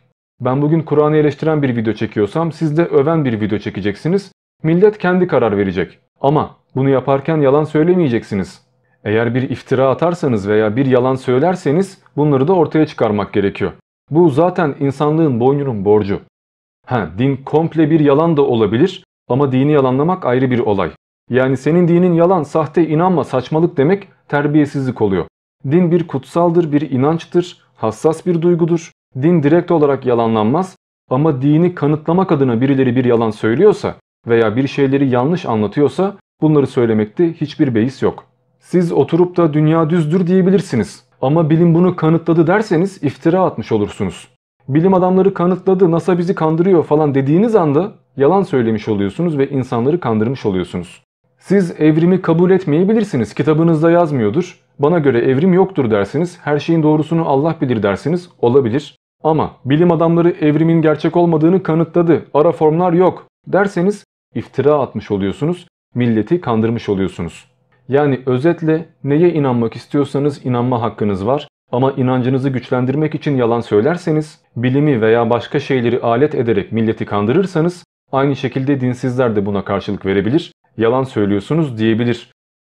Ben bugün Kur'an'ı eleştiren bir video çekiyorsam siz de öven bir video çekeceksiniz. Millet kendi karar verecek. Ama bunu yaparken yalan söylemeyeceksiniz. Eğer bir iftira atarsanız veya bir yalan söylerseniz bunları da ortaya çıkarmak gerekiyor. Bu zaten insanlığın boynunun borcu. Ha, din komple bir yalan da olabilir ama dini yalanlamak ayrı bir olay. Yani senin dinin yalan, sahte, inanma, saçmalık demek terbiyesizlik oluyor. Din bir kutsaldır, bir inançtır, hassas bir duygudur. Din direkt olarak yalanlanmaz ama dini kanıtlamak adına birileri bir yalan söylüyorsa veya bir şeyleri yanlış anlatıyorsa bunları söylemekte hiçbir beis yok. Siz oturup da dünya düzdür diyebilirsiniz. Ama bilim bunu kanıtladı derseniz iftira atmış olursunuz. Bilim adamları kanıtladı, NASA bizi kandırıyor falan dediğiniz anda yalan söylemiş oluyorsunuz ve insanları kandırmış oluyorsunuz. Siz evrimi kabul etmeyebilirsiniz. Kitabınızda yazmıyordur. Bana göre evrim yoktur dersiniz. Her şeyin doğrusunu Allah bilir dersiniz. Olabilir. Ama bilim adamları evrimin gerçek olmadığını kanıtladı. Ara formlar yok derseniz iftira atmış oluyorsunuz. Milleti kandırmış oluyorsunuz. Yani özetle neye inanmak istiyorsanız inanma hakkınız var ama inancınızı güçlendirmek için yalan söylerseniz, bilimi veya başka şeyleri alet ederek milleti kandırırsanız aynı şekilde dinsizler de buna karşılık verebilir, yalan söylüyorsunuz diyebilir.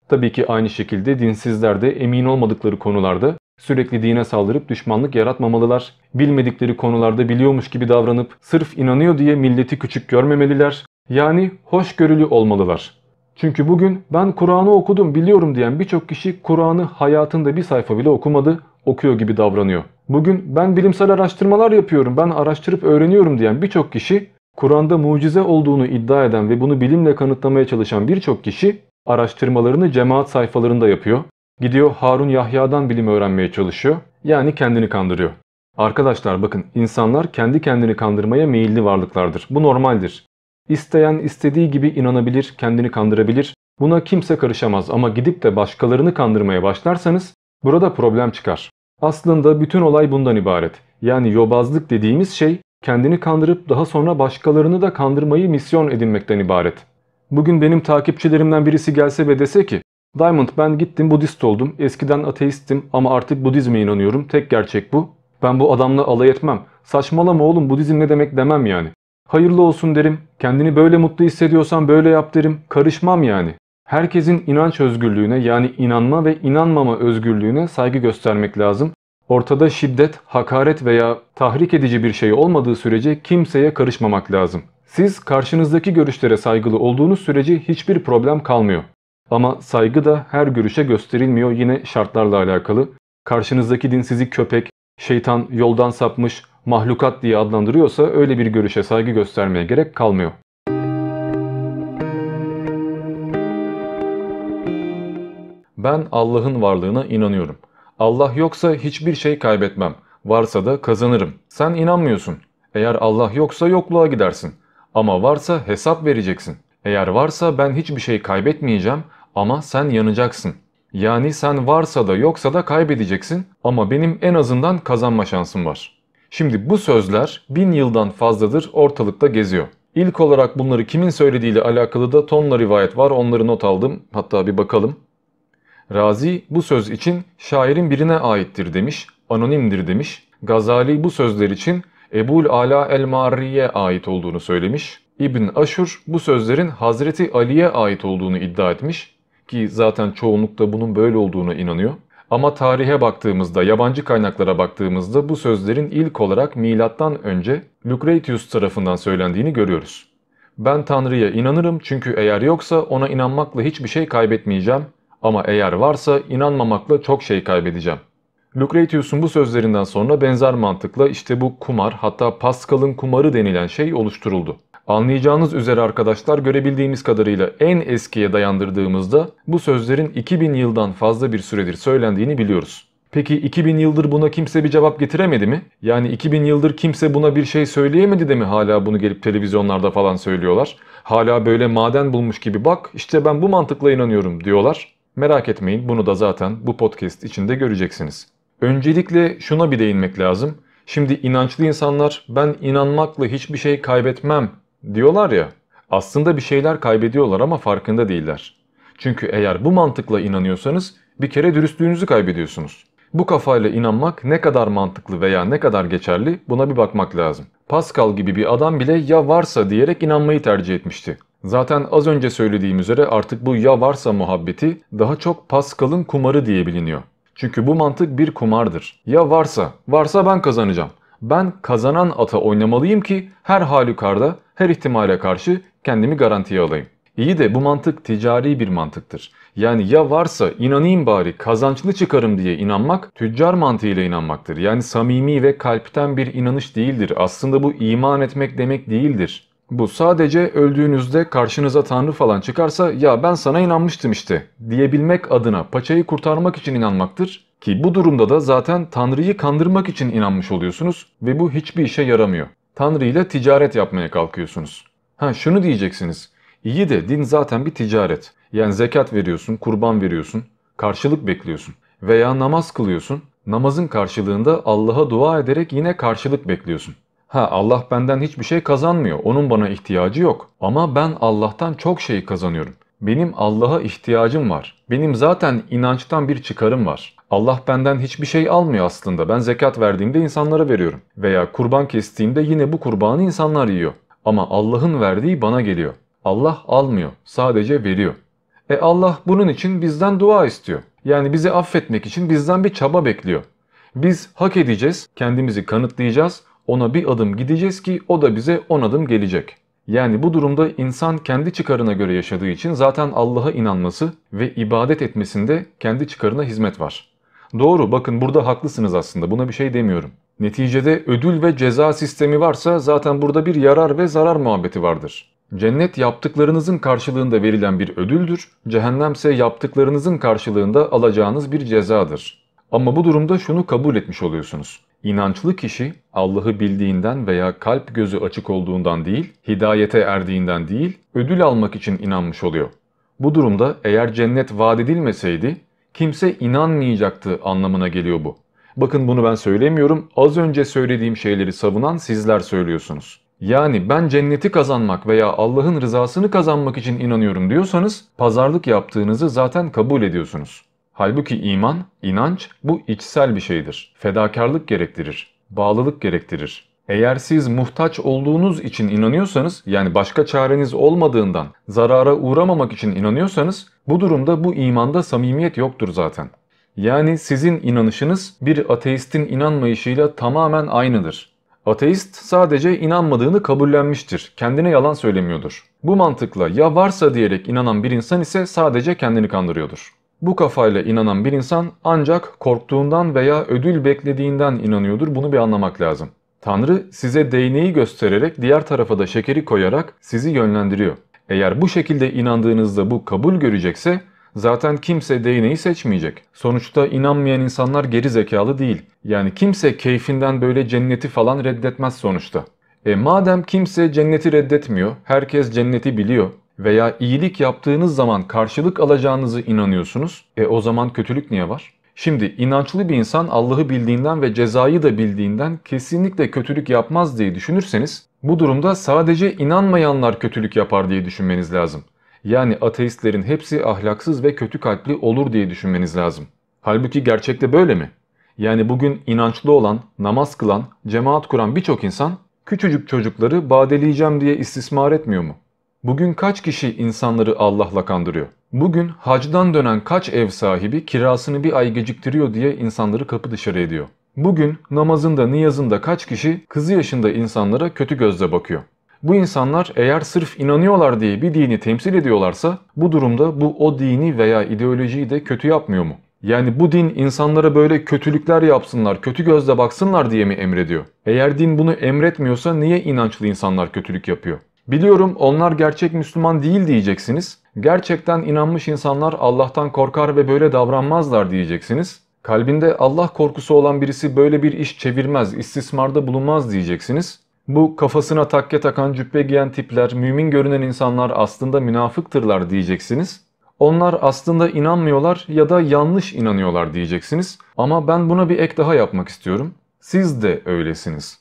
Tabii ki aynı şekilde dinsizler de emin olmadıkları konularda sürekli dine saldırıp düşmanlık yaratmamalılar. Bilmedikleri konularda biliyormuş gibi davranıp sırf inanıyor diye milleti küçük görmemeliler. Yani hoşgörülü olmalılar. Çünkü bugün ben Kur'an'ı okudum biliyorum diyen birçok kişi Kur'an'ı hayatında bir sayfa bile okumadı, okuyor gibi davranıyor. Bugün ben bilimsel araştırmalar yapıyorum, ben araştırıp öğreniyorum diyen birçok kişi Kur'an'da mucize olduğunu iddia eden ve bunu bilimle kanıtlamaya çalışan birçok kişi araştırmalarını cemaat sayfalarında yapıyor. Gidiyor Harun Yahya'dan bilim öğrenmeye çalışıyor. Yani kendini kandırıyor. Arkadaşlar bakın insanlar kendi kendini kandırmaya meyilli varlıklardır. Bu normaldir. İsteyen istediği gibi inanabilir, kendini kandırabilir. Buna kimse karışamaz ama gidip de başkalarını kandırmaya başlarsanız burada problem çıkar. Aslında bütün olay bundan ibaret. Yani yobazlık dediğimiz şey kendini kandırıp daha sonra başkalarını da kandırmayı misyon edinmekten ibaret. Bugün benim takipçilerimden birisi gelse ve dese ki Diamond ben gittim Budist oldum. Eskiden ateisttim ama artık Budizme inanıyorum. Tek gerçek bu. Ben bu adamla alay etmem. Saçmalama oğlum Budizm ne demek demem yani hayırlı olsun derim. Kendini böyle mutlu hissediyorsan böyle yap derim. Karışmam yani. Herkesin inanç özgürlüğüne yani inanma ve inanmama özgürlüğüne saygı göstermek lazım. Ortada şiddet, hakaret veya tahrik edici bir şey olmadığı sürece kimseye karışmamak lazım. Siz karşınızdaki görüşlere saygılı olduğunuz sürece hiçbir problem kalmıyor. Ama saygı da her görüşe gösterilmiyor yine şartlarla alakalı. Karşınızdaki din sizi köpek, şeytan, yoldan sapmış, mahlukat diye adlandırıyorsa öyle bir görüşe saygı göstermeye gerek kalmıyor. Ben Allah'ın varlığına inanıyorum. Allah yoksa hiçbir şey kaybetmem. Varsa da kazanırım. Sen inanmıyorsun. Eğer Allah yoksa yokluğa gidersin. Ama varsa hesap vereceksin. Eğer varsa ben hiçbir şey kaybetmeyeceğim ama sen yanacaksın. Yani sen varsa da yoksa da kaybedeceksin ama benim en azından kazanma şansım var. Şimdi bu sözler bin yıldan fazladır ortalıkta geziyor. İlk olarak bunları kimin söylediğiyle alakalı da tonla rivayet var. Onları not aldım. Hatta bir bakalım. Razi bu söz için şairin birine aittir demiş. Anonimdir demiş. Gazali bu sözler için Ebul Ala el Mari'ye ait olduğunu söylemiş. İbn Aşur bu sözlerin Hazreti Ali'ye ait olduğunu iddia etmiş ki zaten çoğunlukta bunun böyle olduğuna inanıyor. Ama tarihe baktığımızda, yabancı kaynaklara baktığımızda bu sözlerin ilk olarak milattan önce Lucretius tarafından söylendiğini görüyoruz. Ben Tanrı'ya inanırım çünkü eğer yoksa ona inanmakla hiçbir şey kaybetmeyeceğim ama eğer varsa inanmamakla çok şey kaybedeceğim. Lucretius'un bu sözlerinden sonra benzer mantıkla işte bu kumar hatta Pascal'ın kumarı denilen şey oluşturuldu. Anlayacağınız üzere arkadaşlar görebildiğimiz kadarıyla en eskiye dayandırdığımızda bu sözlerin 2000 yıldan fazla bir süredir söylendiğini biliyoruz. Peki 2000 yıldır buna kimse bir cevap getiremedi mi? Yani 2000 yıldır kimse buna bir şey söyleyemedi de mi hala bunu gelip televizyonlarda falan söylüyorlar? Hala böyle maden bulmuş gibi bak işte ben bu mantıkla inanıyorum diyorlar. Merak etmeyin bunu da zaten bu podcast içinde göreceksiniz. Öncelikle şuna bir değinmek lazım. Şimdi inançlı insanlar ben inanmakla hiçbir şey kaybetmem Diyorlar ya, aslında bir şeyler kaybediyorlar ama farkında değiller. Çünkü eğer bu mantıkla inanıyorsanız bir kere dürüstlüğünüzü kaybediyorsunuz. Bu kafayla inanmak ne kadar mantıklı veya ne kadar geçerli buna bir bakmak lazım. Pascal gibi bir adam bile ya varsa diyerek inanmayı tercih etmişti. Zaten az önce söylediğim üzere artık bu ya varsa muhabbeti daha çok Pascal'ın kumarı diye biliniyor. Çünkü bu mantık bir kumardır. Ya varsa, varsa ben kazanacağım ben kazanan ata oynamalıyım ki her halükarda her ihtimale karşı kendimi garantiye alayım. İyi de bu mantık ticari bir mantıktır. Yani ya varsa inanayım bari kazançlı çıkarım diye inanmak tüccar mantığıyla inanmaktır. Yani samimi ve kalpten bir inanış değildir. Aslında bu iman etmek demek değildir. Bu sadece öldüğünüzde karşınıza tanrı falan çıkarsa ya ben sana inanmıştım işte diyebilmek adına paçayı kurtarmak için inanmaktır ki bu durumda da zaten Tanrı'yı kandırmak için inanmış oluyorsunuz ve bu hiçbir işe yaramıyor. Tanrı ile ticaret yapmaya kalkıyorsunuz. Ha şunu diyeceksiniz. İyi de din zaten bir ticaret. Yani zekat veriyorsun, kurban veriyorsun, karşılık bekliyorsun. Veya namaz kılıyorsun, namazın karşılığında Allah'a dua ederek yine karşılık bekliyorsun. Ha Allah benden hiçbir şey kazanmıyor, onun bana ihtiyacı yok. Ama ben Allah'tan çok şey kazanıyorum. Benim Allah'a ihtiyacım var. Benim zaten inançtan bir çıkarım var. Allah benden hiçbir şey almıyor aslında. Ben zekat verdiğimde insanlara veriyorum. Veya kurban kestiğimde yine bu kurbanı insanlar yiyor. Ama Allah'ın verdiği bana geliyor. Allah almıyor, sadece veriyor. E Allah bunun için bizden dua istiyor. Yani bizi affetmek için bizden bir çaba bekliyor. Biz hak edeceğiz, kendimizi kanıtlayacağız, ona bir adım gideceğiz ki o da bize on adım gelecek. Yani bu durumda insan kendi çıkarına göre yaşadığı için zaten Allah'a inanması ve ibadet etmesinde kendi çıkarına hizmet var. Doğru bakın burada haklısınız aslında buna bir şey demiyorum. Neticede ödül ve ceza sistemi varsa zaten burada bir yarar ve zarar muhabbeti vardır. Cennet yaptıklarınızın karşılığında verilen bir ödüldür, cehennemse yaptıklarınızın karşılığında alacağınız bir cezadır. Ama bu durumda şunu kabul etmiş oluyorsunuz. İnançlı kişi Allah'ı bildiğinden veya kalp gözü açık olduğundan değil, hidayete erdiğinden değil, ödül almak için inanmış oluyor. Bu durumda eğer cennet vaat edilmeseydi kimse inanmayacaktı anlamına geliyor bu. Bakın bunu ben söylemiyorum. Az önce söylediğim şeyleri savunan sizler söylüyorsunuz. Yani ben cenneti kazanmak veya Allah'ın rızasını kazanmak için inanıyorum diyorsanız pazarlık yaptığınızı zaten kabul ediyorsunuz. Halbuki iman, inanç bu içsel bir şeydir. Fedakarlık gerektirir, bağlılık gerektirir. Eğer siz muhtaç olduğunuz için inanıyorsanız yani başka çareniz olmadığından zarara uğramamak için inanıyorsanız bu durumda bu imanda samimiyet yoktur zaten. Yani sizin inanışınız bir ateistin inanmayışıyla tamamen aynıdır. Ateist sadece inanmadığını kabullenmiştir, kendine yalan söylemiyordur. Bu mantıkla ya varsa diyerek inanan bir insan ise sadece kendini kandırıyordur. Bu kafayla inanan bir insan ancak korktuğundan veya ödül beklediğinden inanıyordur bunu bir anlamak lazım. Tanrı size değneği göstererek diğer tarafa da şekeri koyarak sizi yönlendiriyor. Eğer bu şekilde inandığınızda bu kabul görecekse zaten kimse değneği seçmeyecek. Sonuçta inanmayan insanlar geri zekalı değil. Yani kimse keyfinden böyle cenneti falan reddetmez sonuçta. E madem kimse cenneti reddetmiyor, herkes cenneti biliyor veya iyilik yaptığınız zaman karşılık alacağınızı inanıyorsunuz, e o zaman kötülük niye var? Şimdi inançlı bir insan Allah'ı bildiğinden ve cezayı da bildiğinden kesinlikle kötülük yapmaz diye düşünürseniz bu durumda sadece inanmayanlar kötülük yapar diye düşünmeniz lazım. Yani ateistlerin hepsi ahlaksız ve kötü kalpli olur diye düşünmeniz lazım. Halbuki gerçekte böyle mi? Yani bugün inançlı olan, namaz kılan, cemaat kuran birçok insan küçücük çocukları badeleyeceğim diye istismar etmiyor mu? Bugün kaç kişi insanları Allah'la kandırıyor? Bugün hacdan dönen kaç ev sahibi kirasını bir ay geciktiriyor diye insanları kapı dışarı ediyor. Bugün namazında niyazında kaç kişi kızı yaşında insanlara kötü gözle bakıyor. Bu insanlar eğer sırf inanıyorlar diye bir dini temsil ediyorlarsa bu durumda bu o dini veya ideolojiyi de kötü yapmıyor mu? Yani bu din insanlara böyle kötülükler yapsınlar, kötü gözle baksınlar diye mi emrediyor? Eğer din bunu emretmiyorsa niye inançlı insanlar kötülük yapıyor? Biliyorum onlar gerçek Müslüman değil diyeceksiniz Gerçekten inanmış insanlar Allah'tan korkar ve böyle davranmazlar diyeceksiniz. Kalbinde Allah korkusu olan birisi böyle bir iş çevirmez, istismarda bulunmaz diyeceksiniz. Bu kafasına takke takan cübbe giyen tipler, mümin görünen insanlar aslında münafıktırlar diyeceksiniz. Onlar aslında inanmıyorlar ya da yanlış inanıyorlar diyeceksiniz. Ama ben buna bir ek daha yapmak istiyorum. Siz de öylesiniz.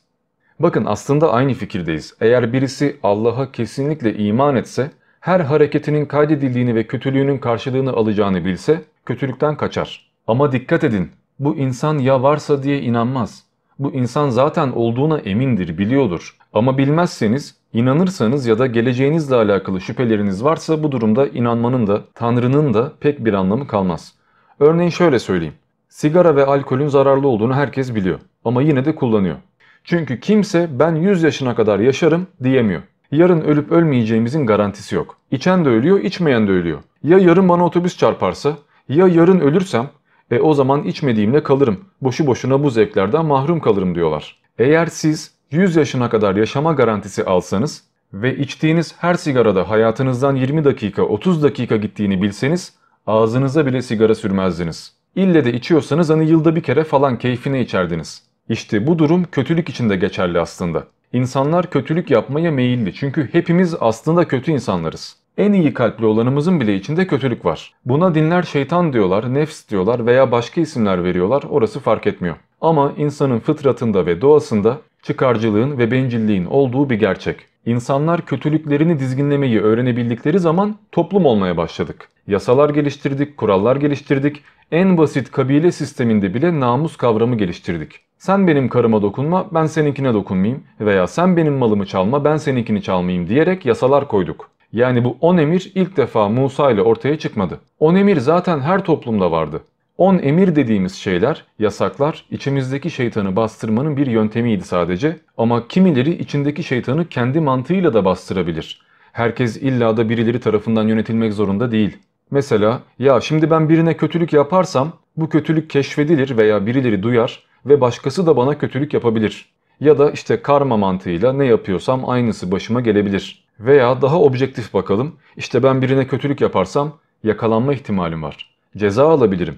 Bakın aslında aynı fikirdeyiz. Eğer birisi Allah'a kesinlikle iman etse her hareketinin kaydedildiğini ve kötülüğünün karşılığını alacağını bilse kötülükten kaçar. Ama dikkat edin bu insan ya varsa diye inanmaz. Bu insan zaten olduğuna emindir, biliyordur. Ama bilmezseniz, inanırsanız ya da geleceğinizle alakalı şüpheleriniz varsa bu durumda inanmanın da, Tanrı'nın da pek bir anlamı kalmaz. Örneğin şöyle söyleyeyim. Sigara ve alkolün zararlı olduğunu herkes biliyor ama yine de kullanıyor. Çünkü kimse ben 100 yaşına kadar yaşarım diyemiyor. Yarın ölüp ölmeyeceğimizin garantisi yok. İçen de ölüyor, içmeyen de ölüyor. Ya yarın bana otobüs çarparsa, ya yarın ölürsem, e o zaman içmediğimle kalırım. Boşu boşuna bu zevklerden mahrum kalırım diyorlar. Eğer siz 100 yaşına kadar yaşama garantisi alsanız ve içtiğiniz her sigarada hayatınızdan 20 dakika 30 dakika gittiğini bilseniz ağzınıza bile sigara sürmezdiniz. İlle de içiyorsanız hani yılda bir kere falan keyfine içerdiniz. İşte bu durum kötülük için de geçerli aslında. İnsanlar kötülük yapmaya meyilli çünkü hepimiz aslında kötü insanlarız. En iyi kalpli olanımızın bile içinde kötülük var. Buna dinler şeytan diyorlar, nefs diyorlar veya başka isimler veriyorlar orası fark etmiyor. Ama insanın fıtratında ve doğasında çıkarcılığın ve bencilliğin olduğu bir gerçek. İnsanlar kötülüklerini dizginlemeyi öğrenebildikleri zaman toplum olmaya başladık. Yasalar geliştirdik, kurallar geliştirdik, en basit kabile sisteminde bile namus kavramı geliştirdik sen benim karıma dokunma ben seninkine dokunmayayım veya sen benim malımı çalma ben seninkini çalmayayım diyerek yasalar koyduk. Yani bu 10 emir ilk defa Musa ile ortaya çıkmadı. 10 emir zaten her toplumda vardı. 10 emir dediğimiz şeyler, yasaklar içimizdeki şeytanı bastırmanın bir yöntemiydi sadece ama kimileri içindeki şeytanı kendi mantığıyla da bastırabilir. Herkes illa da birileri tarafından yönetilmek zorunda değil. Mesela ya şimdi ben birine kötülük yaparsam bu kötülük keşfedilir veya birileri duyar ve başkası da bana kötülük yapabilir. Ya da işte karma mantığıyla ne yapıyorsam aynısı başıma gelebilir. Veya daha objektif bakalım. işte ben birine kötülük yaparsam yakalanma ihtimalim var. Ceza alabilirim.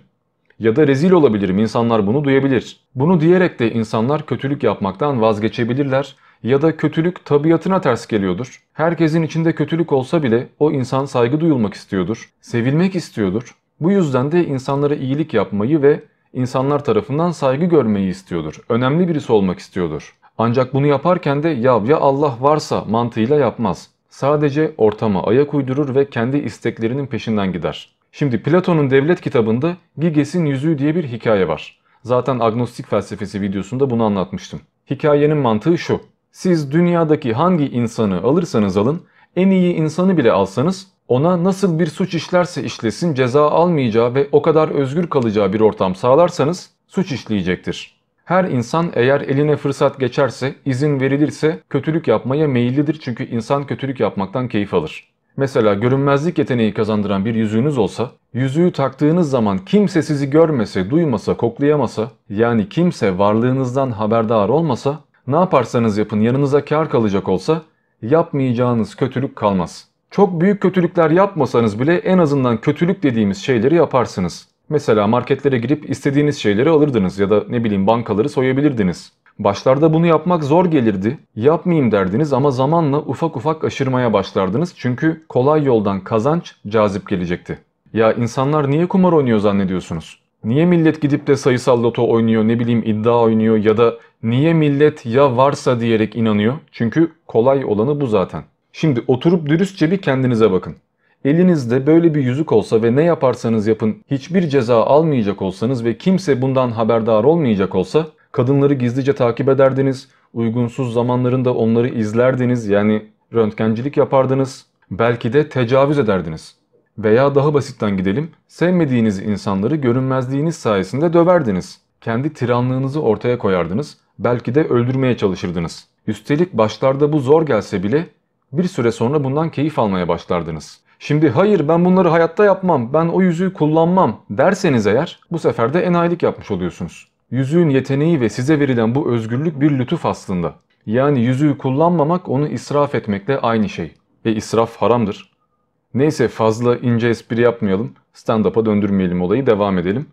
Ya da rezil olabilirim. İnsanlar bunu duyabilir. Bunu diyerek de insanlar kötülük yapmaktan vazgeçebilirler ya da kötülük tabiatına ters geliyordur. Herkesin içinde kötülük olsa bile o insan saygı duyulmak istiyordur, sevilmek istiyordur. Bu yüzden de insanlara iyilik yapmayı ve insanlar tarafından saygı görmeyi istiyordur. Önemli birisi olmak istiyordur. Ancak bunu yaparken de ya ya Allah varsa mantığıyla yapmaz. Sadece ortama ayak uydurur ve kendi isteklerinin peşinden gider. Şimdi Platon'un devlet kitabında Giges'in yüzüğü diye bir hikaye var. Zaten agnostik felsefesi videosunda bunu anlatmıştım. Hikayenin mantığı şu. Siz dünyadaki hangi insanı alırsanız alın, en iyi insanı bile alsanız ona nasıl bir suç işlerse işlesin ceza almayacağı ve o kadar özgür kalacağı bir ortam sağlarsanız suç işleyecektir. Her insan eğer eline fırsat geçerse, izin verilirse kötülük yapmaya meyillidir çünkü insan kötülük yapmaktan keyif alır. Mesela görünmezlik yeteneği kazandıran bir yüzüğünüz olsa, yüzüğü taktığınız zaman kimse sizi görmese, duymasa, koklayamasa, yani kimse varlığınızdan haberdar olmasa, ne yaparsanız yapın yanınıza kar kalacak olsa yapmayacağınız kötülük kalmaz.'' Çok büyük kötülükler yapmasanız bile en azından kötülük dediğimiz şeyleri yaparsınız. Mesela marketlere girip istediğiniz şeyleri alırdınız ya da ne bileyim bankaları soyabilirdiniz. Başlarda bunu yapmak zor gelirdi. Yapmayayım derdiniz ama zamanla ufak ufak aşırmaya başlardınız. Çünkü kolay yoldan kazanç cazip gelecekti. Ya insanlar niye kumar oynuyor zannediyorsunuz? Niye millet gidip de sayısal loto oynuyor, ne bileyim iddia oynuyor ya da niye millet ya varsa diyerek inanıyor? Çünkü kolay olanı bu zaten. Şimdi oturup dürüstçe bir kendinize bakın. Elinizde böyle bir yüzük olsa ve ne yaparsanız yapın hiçbir ceza almayacak olsanız ve kimse bundan haberdar olmayacak olsa kadınları gizlice takip ederdiniz, uygunsuz zamanlarında onları izlerdiniz yani röntgencilik yapardınız, belki de tecavüz ederdiniz. Veya daha basitten gidelim, sevmediğiniz insanları görünmezliğiniz sayesinde döverdiniz. Kendi tiranlığınızı ortaya koyardınız, belki de öldürmeye çalışırdınız. Üstelik başlarda bu zor gelse bile bir süre sonra bundan keyif almaya başlardınız. Şimdi hayır ben bunları hayatta yapmam, ben o yüzüğü kullanmam derseniz eğer bu sefer de enayilik yapmış oluyorsunuz. Yüzüğün yeteneği ve size verilen bu özgürlük bir lütuf aslında. Yani yüzüğü kullanmamak onu israf etmekle aynı şey. Ve israf haramdır. Neyse fazla ince espri yapmayalım, stand-up'a döndürmeyelim olayı devam edelim.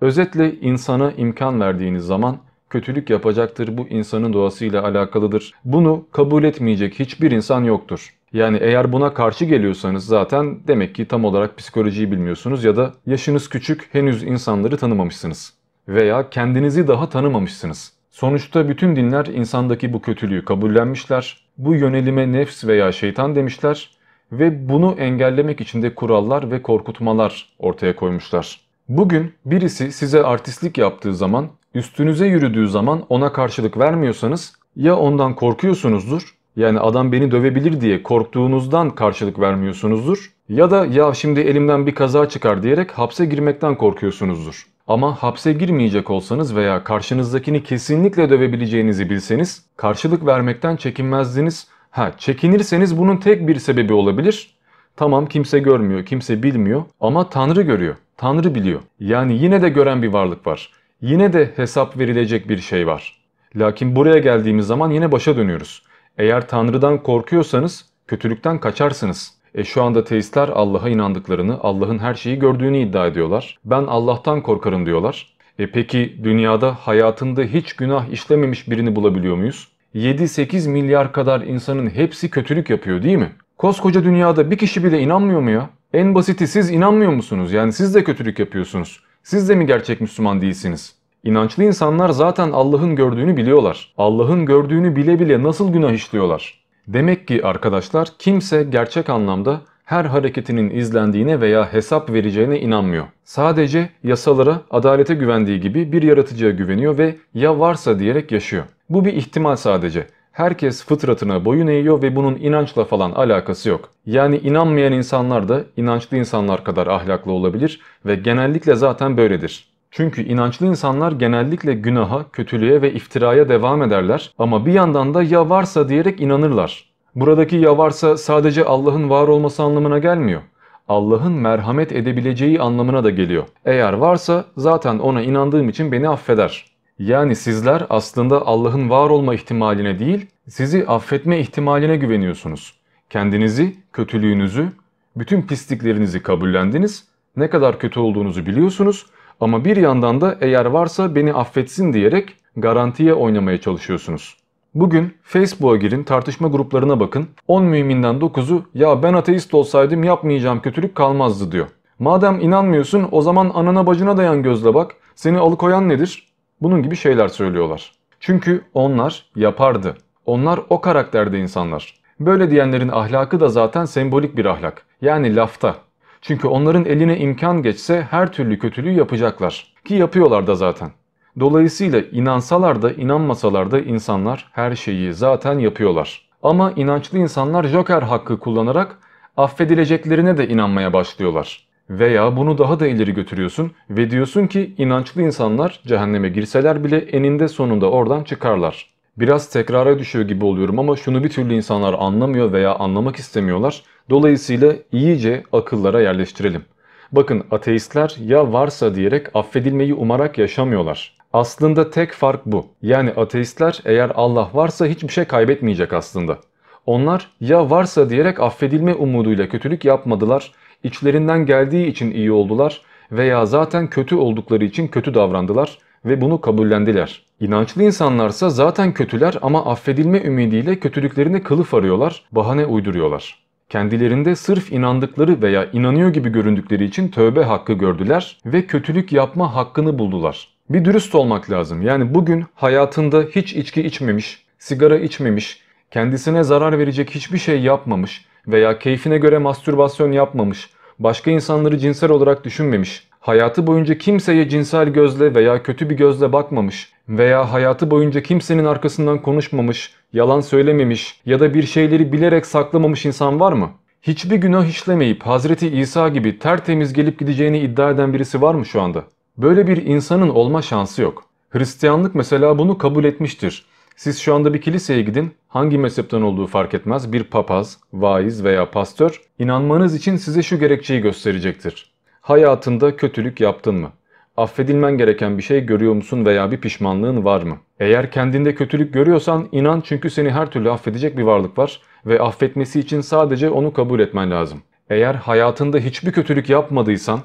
Özetle insana imkan verdiğiniz zaman kötülük yapacaktır. Bu insanın doğasıyla alakalıdır. Bunu kabul etmeyecek hiçbir insan yoktur. Yani eğer buna karşı geliyorsanız zaten demek ki tam olarak psikolojiyi bilmiyorsunuz ya da yaşınız küçük henüz insanları tanımamışsınız. Veya kendinizi daha tanımamışsınız. Sonuçta bütün dinler insandaki bu kötülüğü kabullenmişler. Bu yönelime nefs veya şeytan demişler ve bunu engellemek için de kurallar ve korkutmalar ortaya koymuşlar. Bugün birisi size artistlik yaptığı zaman üstünüze yürüdüğü zaman ona karşılık vermiyorsanız ya ondan korkuyorsunuzdur yani adam beni dövebilir diye korktuğunuzdan karşılık vermiyorsunuzdur ya da ya şimdi elimden bir kaza çıkar diyerek hapse girmekten korkuyorsunuzdur. Ama hapse girmeyecek olsanız veya karşınızdakini kesinlikle dövebileceğinizi bilseniz karşılık vermekten çekinmezdiniz. Ha çekinirseniz bunun tek bir sebebi olabilir. Tamam kimse görmüyor, kimse bilmiyor ama Tanrı görüyor. Tanrı biliyor. Yani yine de gören bir varlık var. Yine de hesap verilecek bir şey var. Lakin buraya geldiğimiz zaman yine başa dönüyoruz. Eğer Tanrı'dan korkuyorsanız kötülükten kaçarsınız. E şu anda teistler Allah'a inandıklarını, Allah'ın her şeyi gördüğünü iddia ediyorlar. Ben Allah'tan korkarım diyorlar. E peki dünyada hayatında hiç günah işlememiş birini bulabiliyor muyuz? 7-8 milyar kadar insanın hepsi kötülük yapıyor değil mi? Koskoca dünyada bir kişi bile inanmıyor mu ya? En basiti siz inanmıyor musunuz? Yani siz de kötülük yapıyorsunuz. Siz de mi gerçek Müslüman değilsiniz? İnançlı insanlar zaten Allah'ın gördüğünü biliyorlar. Allah'ın gördüğünü bile bile nasıl günah işliyorlar? Demek ki arkadaşlar kimse gerçek anlamda her hareketinin izlendiğine veya hesap vereceğine inanmıyor. Sadece yasalara, adalete güvendiği gibi bir yaratıcıya güveniyor ve ya varsa diyerek yaşıyor. Bu bir ihtimal sadece. Herkes fıtratına boyun eğiyor ve bunun inançla falan alakası yok. Yani inanmayan insanlar da inançlı insanlar kadar ahlaklı olabilir ve genellikle zaten böyledir. Çünkü inançlı insanlar genellikle günaha, kötülüğe ve iftiraya devam ederler ama bir yandan da ya varsa diyerek inanırlar. Buradaki ya varsa sadece Allah'ın var olması anlamına gelmiyor. Allah'ın merhamet edebileceği anlamına da geliyor. Eğer varsa zaten ona inandığım için beni affeder. Yani sizler aslında Allah'ın var olma ihtimaline değil, sizi affetme ihtimaline güveniyorsunuz. Kendinizi, kötülüğünüzü, bütün pisliklerinizi kabullendiniz, ne kadar kötü olduğunuzu biliyorsunuz ama bir yandan da eğer varsa beni affetsin diyerek garantiye oynamaya çalışıyorsunuz. Bugün Facebook'a girin, tartışma gruplarına bakın. 10 müminden 9'u ya ben ateist olsaydım yapmayacağım kötülük kalmazdı diyor. Madem inanmıyorsun o zaman anana bacına dayan gözle bak. Seni alıkoyan nedir? Bunun gibi şeyler söylüyorlar. Çünkü onlar yapardı. Onlar o karakterde insanlar. Böyle diyenlerin ahlakı da zaten sembolik bir ahlak. Yani lafta. Çünkü onların eline imkan geçse her türlü kötülüğü yapacaklar. Ki yapıyorlar da zaten. Dolayısıyla inansalar da inanmasalar da insanlar her şeyi zaten yapıyorlar. Ama inançlı insanlar joker hakkı kullanarak affedileceklerine de inanmaya başlıyorlar. Veya bunu daha da ileri götürüyorsun ve diyorsun ki inançlı insanlar cehenneme girseler bile eninde sonunda oradan çıkarlar. Biraz tekrara düşüyor gibi oluyorum ama şunu bir türlü insanlar anlamıyor veya anlamak istemiyorlar. Dolayısıyla iyice akıllara yerleştirelim. Bakın ateistler ya varsa diyerek affedilmeyi umarak yaşamıyorlar. Aslında tek fark bu. Yani ateistler eğer Allah varsa hiçbir şey kaybetmeyecek aslında. Onlar ya varsa diyerek affedilme umuduyla kötülük yapmadılar içlerinden geldiği için iyi oldular veya zaten kötü oldukları için kötü davrandılar ve bunu kabullendiler. İnançlı insanlarsa zaten kötüler ama affedilme ümidiyle kötülüklerine kılıf arıyorlar, bahane uyduruyorlar. Kendilerinde sırf inandıkları veya inanıyor gibi göründükleri için tövbe hakkı gördüler ve kötülük yapma hakkını buldular. Bir dürüst olmak lazım. Yani bugün hayatında hiç içki içmemiş, sigara içmemiş, kendisine zarar verecek hiçbir şey yapmamış, veya keyfine göre mastürbasyon yapmamış, başka insanları cinsel olarak düşünmemiş, hayatı boyunca kimseye cinsel gözle veya kötü bir gözle bakmamış veya hayatı boyunca kimsenin arkasından konuşmamış, yalan söylememiş ya da bir şeyleri bilerek saklamamış insan var mı? Hiçbir günah işlemeyip Hazreti İsa gibi tertemiz gelip gideceğini iddia eden birisi var mı şu anda? Böyle bir insanın olma şansı yok. Hristiyanlık mesela bunu kabul etmiştir. Siz şu anda bir kiliseye gidin, hangi mezhepten olduğu fark etmez bir papaz, vaiz veya pastör inanmanız için size şu gerekçeyi gösterecektir. Hayatında kötülük yaptın mı? Affedilmen gereken bir şey görüyor musun veya bir pişmanlığın var mı? Eğer kendinde kötülük görüyorsan inan çünkü seni her türlü affedecek bir varlık var ve affetmesi için sadece onu kabul etmen lazım. Eğer hayatında hiçbir kötülük yapmadıysan,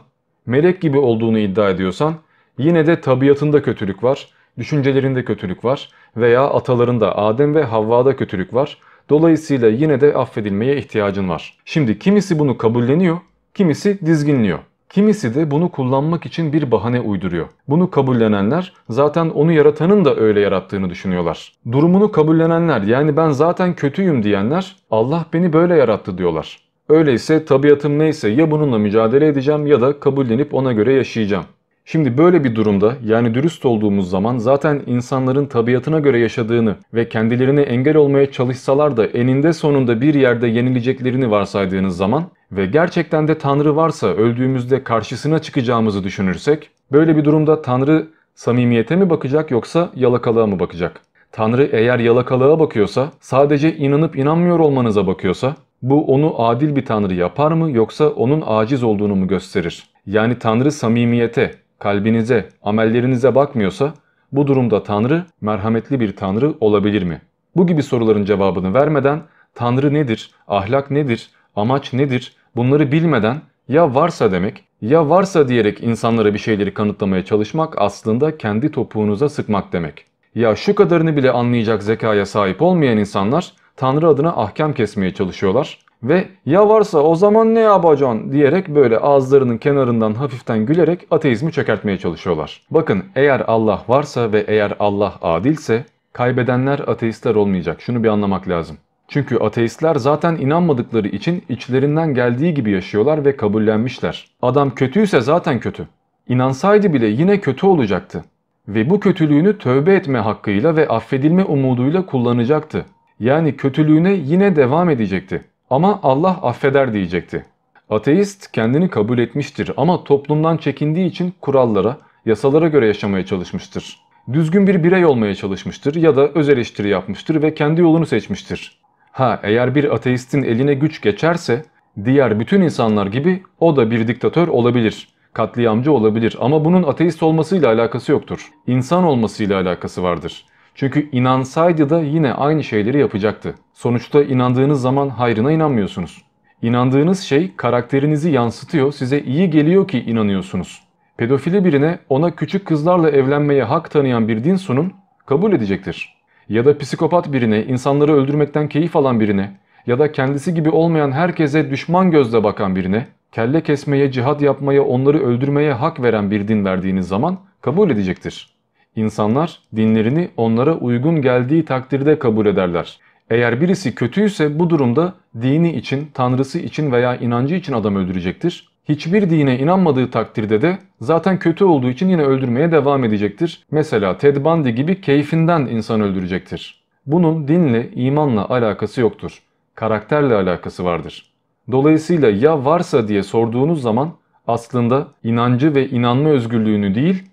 melek gibi olduğunu iddia ediyorsan yine de tabiatında kötülük var, düşüncelerinde kötülük var veya atalarında Adem ve Havva'da kötülük var. Dolayısıyla yine de affedilmeye ihtiyacın var. Şimdi kimisi bunu kabulleniyor, kimisi dizginliyor. Kimisi de bunu kullanmak için bir bahane uyduruyor. Bunu kabullenenler zaten onu yaratanın da öyle yarattığını düşünüyorlar. Durumunu kabullenenler yani ben zaten kötüyüm diyenler Allah beni böyle yarattı diyorlar. Öyleyse tabiatım neyse ya bununla mücadele edeceğim ya da kabullenip ona göre yaşayacağım. Şimdi böyle bir durumda yani dürüst olduğumuz zaman zaten insanların tabiatına göre yaşadığını ve kendilerine engel olmaya çalışsalar da eninde sonunda bir yerde yenileceklerini varsaydığınız zaman ve gerçekten de Tanrı varsa öldüğümüzde karşısına çıkacağımızı düşünürsek böyle bir durumda Tanrı samimiyete mi bakacak yoksa yalakalığa mı bakacak? Tanrı eğer yalakalığa bakıyorsa, sadece inanıp inanmıyor olmanıza bakıyorsa, bu onu adil bir tanrı yapar mı yoksa onun aciz olduğunu mu gösterir? Yani tanrı samimiyete, kalbinize, amellerinize bakmıyorsa bu durumda Tanrı merhametli bir Tanrı olabilir mi? Bu gibi soruların cevabını vermeden Tanrı nedir, ahlak nedir, amaç nedir bunları bilmeden ya varsa demek ya varsa diyerek insanlara bir şeyleri kanıtlamaya çalışmak aslında kendi topuğunuza sıkmak demek. Ya şu kadarını bile anlayacak zekaya sahip olmayan insanlar Tanrı adına ahkam kesmeye çalışıyorlar ve ya varsa o zaman ne yapacaksın diyerek böyle ağızlarının kenarından hafiften gülerek ateizmi çökertmeye çalışıyorlar. Bakın eğer Allah varsa ve eğer Allah adilse kaybedenler ateistler olmayacak. Şunu bir anlamak lazım. Çünkü ateistler zaten inanmadıkları için içlerinden geldiği gibi yaşıyorlar ve kabullenmişler. Adam kötüyse zaten kötü. İnansaydı bile yine kötü olacaktı. Ve bu kötülüğünü tövbe etme hakkıyla ve affedilme umuduyla kullanacaktı. Yani kötülüğüne yine devam edecekti ama Allah affeder diyecekti. Ateist kendini kabul etmiştir ama toplumdan çekindiği için kurallara, yasalara göre yaşamaya çalışmıştır. Düzgün bir birey olmaya çalışmıştır ya da öz eleştiri yapmıştır ve kendi yolunu seçmiştir. Ha eğer bir ateistin eline güç geçerse diğer bütün insanlar gibi o da bir diktatör olabilir, katliamcı olabilir ama bunun ateist olmasıyla alakası yoktur. İnsan olmasıyla alakası vardır. Çünkü inansaydı da yine aynı şeyleri yapacaktı. Sonuçta inandığınız zaman hayrına inanmıyorsunuz. İnandığınız şey karakterinizi yansıtıyor, size iyi geliyor ki inanıyorsunuz. Pedofili birine ona küçük kızlarla evlenmeye hak tanıyan bir din sunun, kabul edecektir. Ya da psikopat birine, insanları öldürmekten keyif alan birine ya da kendisi gibi olmayan herkese düşman gözle bakan birine, kelle kesmeye, cihad yapmaya, onları öldürmeye hak veren bir din verdiğiniz zaman kabul edecektir. İnsanlar dinlerini onlara uygun geldiği takdirde kabul ederler. Eğer birisi kötüyse bu durumda dini için, tanrısı için veya inancı için adam öldürecektir. Hiçbir dine inanmadığı takdirde de zaten kötü olduğu için yine öldürmeye devam edecektir. Mesela Ted Bundy gibi keyfinden insan öldürecektir. Bunun dinle, imanla alakası yoktur. Karakterle alakası vardır. Dolayısıyla ya varsa diye sorduğunuz zaman aslında inancı ve inanma özgürlüğünü değil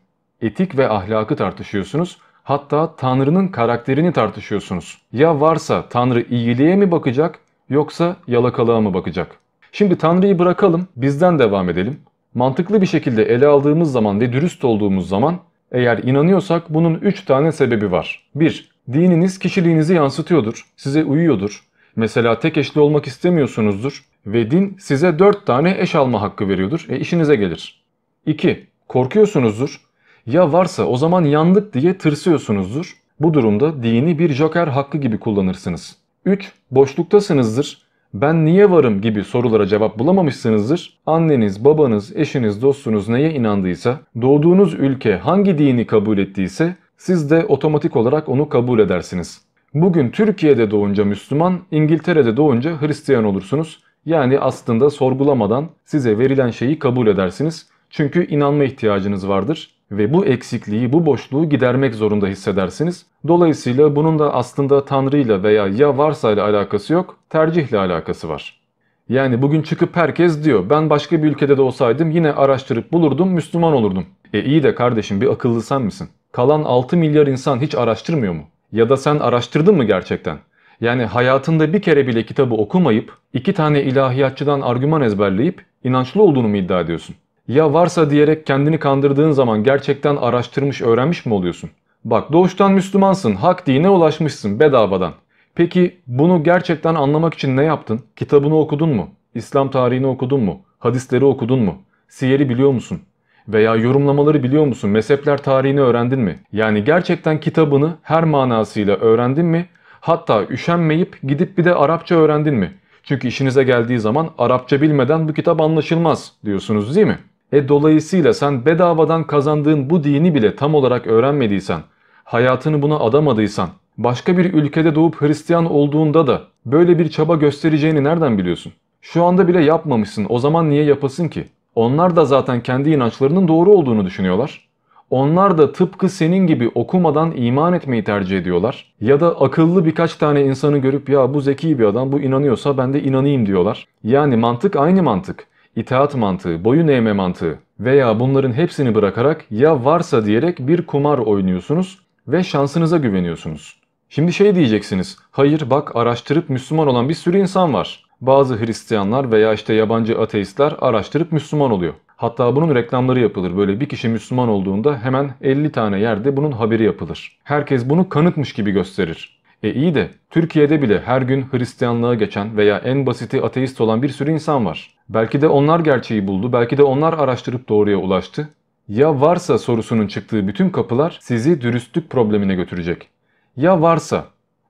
etik ve ahlakı tartışıyorsunuz. Hatta Tanrı'nın karakterini tartışıyorsunuz. Ya varsa Tanrı iyiliğe mi bakacak yoksa yalakalığa mı bakacak? Şimdi Tanrı'yı bırakalım, bizden devam edelim. Mantıklı bir şekilde ele aldığımız zaman ve dürüst olduğumuz zaman eğer inanıyorsak bunun 3 tane sebebi var. 1. Dininiz kişiliğinizi yansıtıyordur, size uyuyordur. Mesela tek eşli olmak istemiyorsunuzdur ve din size 4 tane eş alma hakkı veriyordur. E işinize gelir. 2. Korkuyorsunuzdur ya varsa o zaman yandık diye tırsıyorsunuzdur. Bu durumda dini bir joker hakkı gibi kullanırsınız. 3. Boşluktasınızdır. Ben niye varım gibi sorulara cevap bulamamışsınızdır. Anneniz, babanız, eşiniz, dostunuz neye inandıysa, doğduğunuz ülke hangi dini kabul ettiyse siz de otomatik olarak onu kabul edersiniz. Bugün Türkiye'de doğunca Müslüman, İngiltere'de doğunca Hristiyan olursunuz. Yani aslında sorgulamadan size verilen şeyi kabul edersiniz. Çünkü inanma ihtiyacınız vardır ve bu eksikliği, bu boşluğu gidermek zorunda hissedersiniz. Dolayısıyla bunun da aslında Tanrı ile veya ya varsa ile alakası yok, tercihle alakası var. Yani bugün çıkıp herkes diyor ben başka bir ülkede de olsaydım yine araştırıp bulurdum Müslüman olurdum. E iyi de kardeşim bir akıllı sen misin? Kalan 6 milyar insan hiç araştırmıyor mu? Ya da sen araştırdın mı gerçekten? Yani hayatında bir kere bile kitabı okumayıp, iki tane ilahiyatçıdan argüman ezberleyip inançlı olduğunu mu iddia ediyorsun? Ya varsa diyerek kendini kandırdığın zaman gerçekten araştırmış öğrenmiş mi oluyorsun? Bak doğuştan Müslümansın, hak dine ulaşmışsın bedavadan. Peki bunu gerçekten anlamak için ne yaptın? Kitabını okudun mu? İslam tarihini okudun mu? Hadisleri okudun mu? Siyeri biliyor musun? Veya yorumlamaları biliyor musun? Mezhepler tarihini öğrendin mi? Yani gerçekten kitabını her manasıyla öğrendin mi? Hatta üşenmeyip gidip bir de Arapça öğrendin mi? Çünkü işinize geldiği zaman Arapça bilmeden bu kitap anlaşılmaz diyorsunuz değil mi? E dolayısıyla sen bedavadan kazandığın bu dini bile tam olarak öğrenmediysen, hayatını buna adamadıysan, başka bir ülkede doğup Hristiyan olduğunda da böyle bir çaba göstereceğini nereden biliyorsun? Şu anda bile yapmamışsın o zaman niye yapasın ki? Onlar da zaten kendi inançlarının doğru olduğunu düşünüyorlar. Onlar da tıpkı senin gibi okumadan iman etmeyi tercih ediyorlar. Ya da akıllı birkaç tane insanı görüp ya bu zeki bir adam bu inanıyorsa ben de inanayım diyorlar. Yani mantık aynı mantık itaat mantığı, boyun eğme mantığı veya bunların hepsini bırakarak ya varsa diyerek bir kumar oynuyorsunuz ve şansınıza güveniyorsunuz. Şimdi şey diyeceksiniz, hayır bak araştırıp Müslüman olan bir sürü insan var. Bazı Hristiyanlar veya işte yabancı ateistler araştırıp Müslüman oluyor. Hatta bunun reklamları yapılır. Böyle bir kişi Müslüman olduğunda hemen 50 tane yerde bunun haberi yapılır. Herkes bunu kanıtmış gibi gösterir. E iyi de Türkiye'de bile her gün Hristiyanlığa geçen veya en basiti ateist olan bir sürü insan var. Belki de onlar gerçeği buldu, belki de onlar araştırıp doğruya ulaştı. Ya varsa sorusunun çıktığı bütün kapılar sizi dürüstlük problemine götürecek. Ya varsa,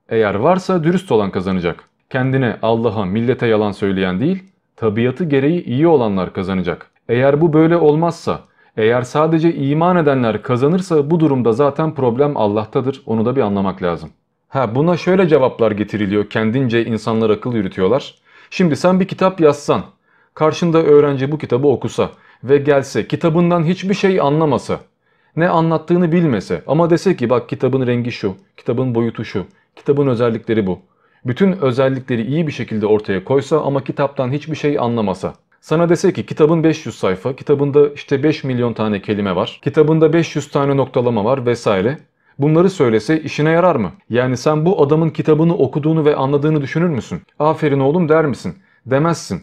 eğer varsa dürüst olan kazanacak. Kendine, Allah'a, millete yalan söyleyen değil, tabiatı gereği iyi olanlar kazanacak. Eğer bu böyle olmazsa, eğer sadece iman edenler kazanırsa bu durumda zaten problem Allah'tadır. Onu da bir anlamak lazım. Ha buna şöyle cevaplar getiriliyor. Kendince insanlar akıl yürütüyorlar. Şimdi sen bir kitap yazsan Karşında öğrenci bu kitabı okusa ve gelse kitabından hiçbir şey anlamasa, ne anlattığını bilmese ama dese ki bak kitabın rengi şu, kitabın boyutu şu, kitabın özellikleri bu. Bütün özellikleri iyi bir şekilde ortaya koysa ama kitaptan hiçbir şey anlamasa. Sana dese ki kitabın 500 sayfa, kitabında işte 5 milyon tane kelime var, kitabında 500 tane noktalama var vesaire. Bunları söylese işine yarar mı? Yani sen bu adamın kitabını okuduğunu ve anladığını düşünür müsün? Aferin oğlum der misin? Demezsin.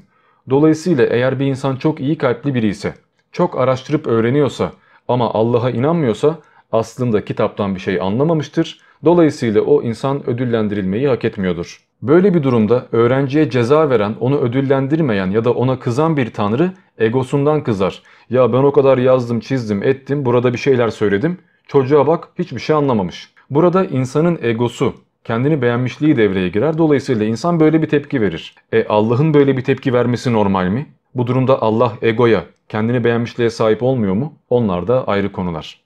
Dolayısıyla eğer bir insan çok iyi kalpli biri ise, çok araştırıp öğreniyorsa ama Allah'a inanmıyorsa aslında kitaptan bir şey anlamamıştır. Dolayısıyla o insan ödüllendirilmeyi hak etmiyordur. Böyle bir durumda öğrenciye ceza veren, onu ödüllendirmeyen ya da ona kızan bir tanrı egosundan kızar. Ya ben o kadar yazdım, çizdim, ettim, burada bir şeyler söyledim. Çocuğa bak hiçbir şey anlamamış. Burada insanın egosu, kendini beğenmişliği devreye girer. Dolayısıyla insan böyle bir tepki verir. E Allah'ın böyle bir tepki vermesi normal mi? Bu durumda Allah egoya, kendini beğenmişliğe sahip olmuyor mu? Onlar da ayrı konular.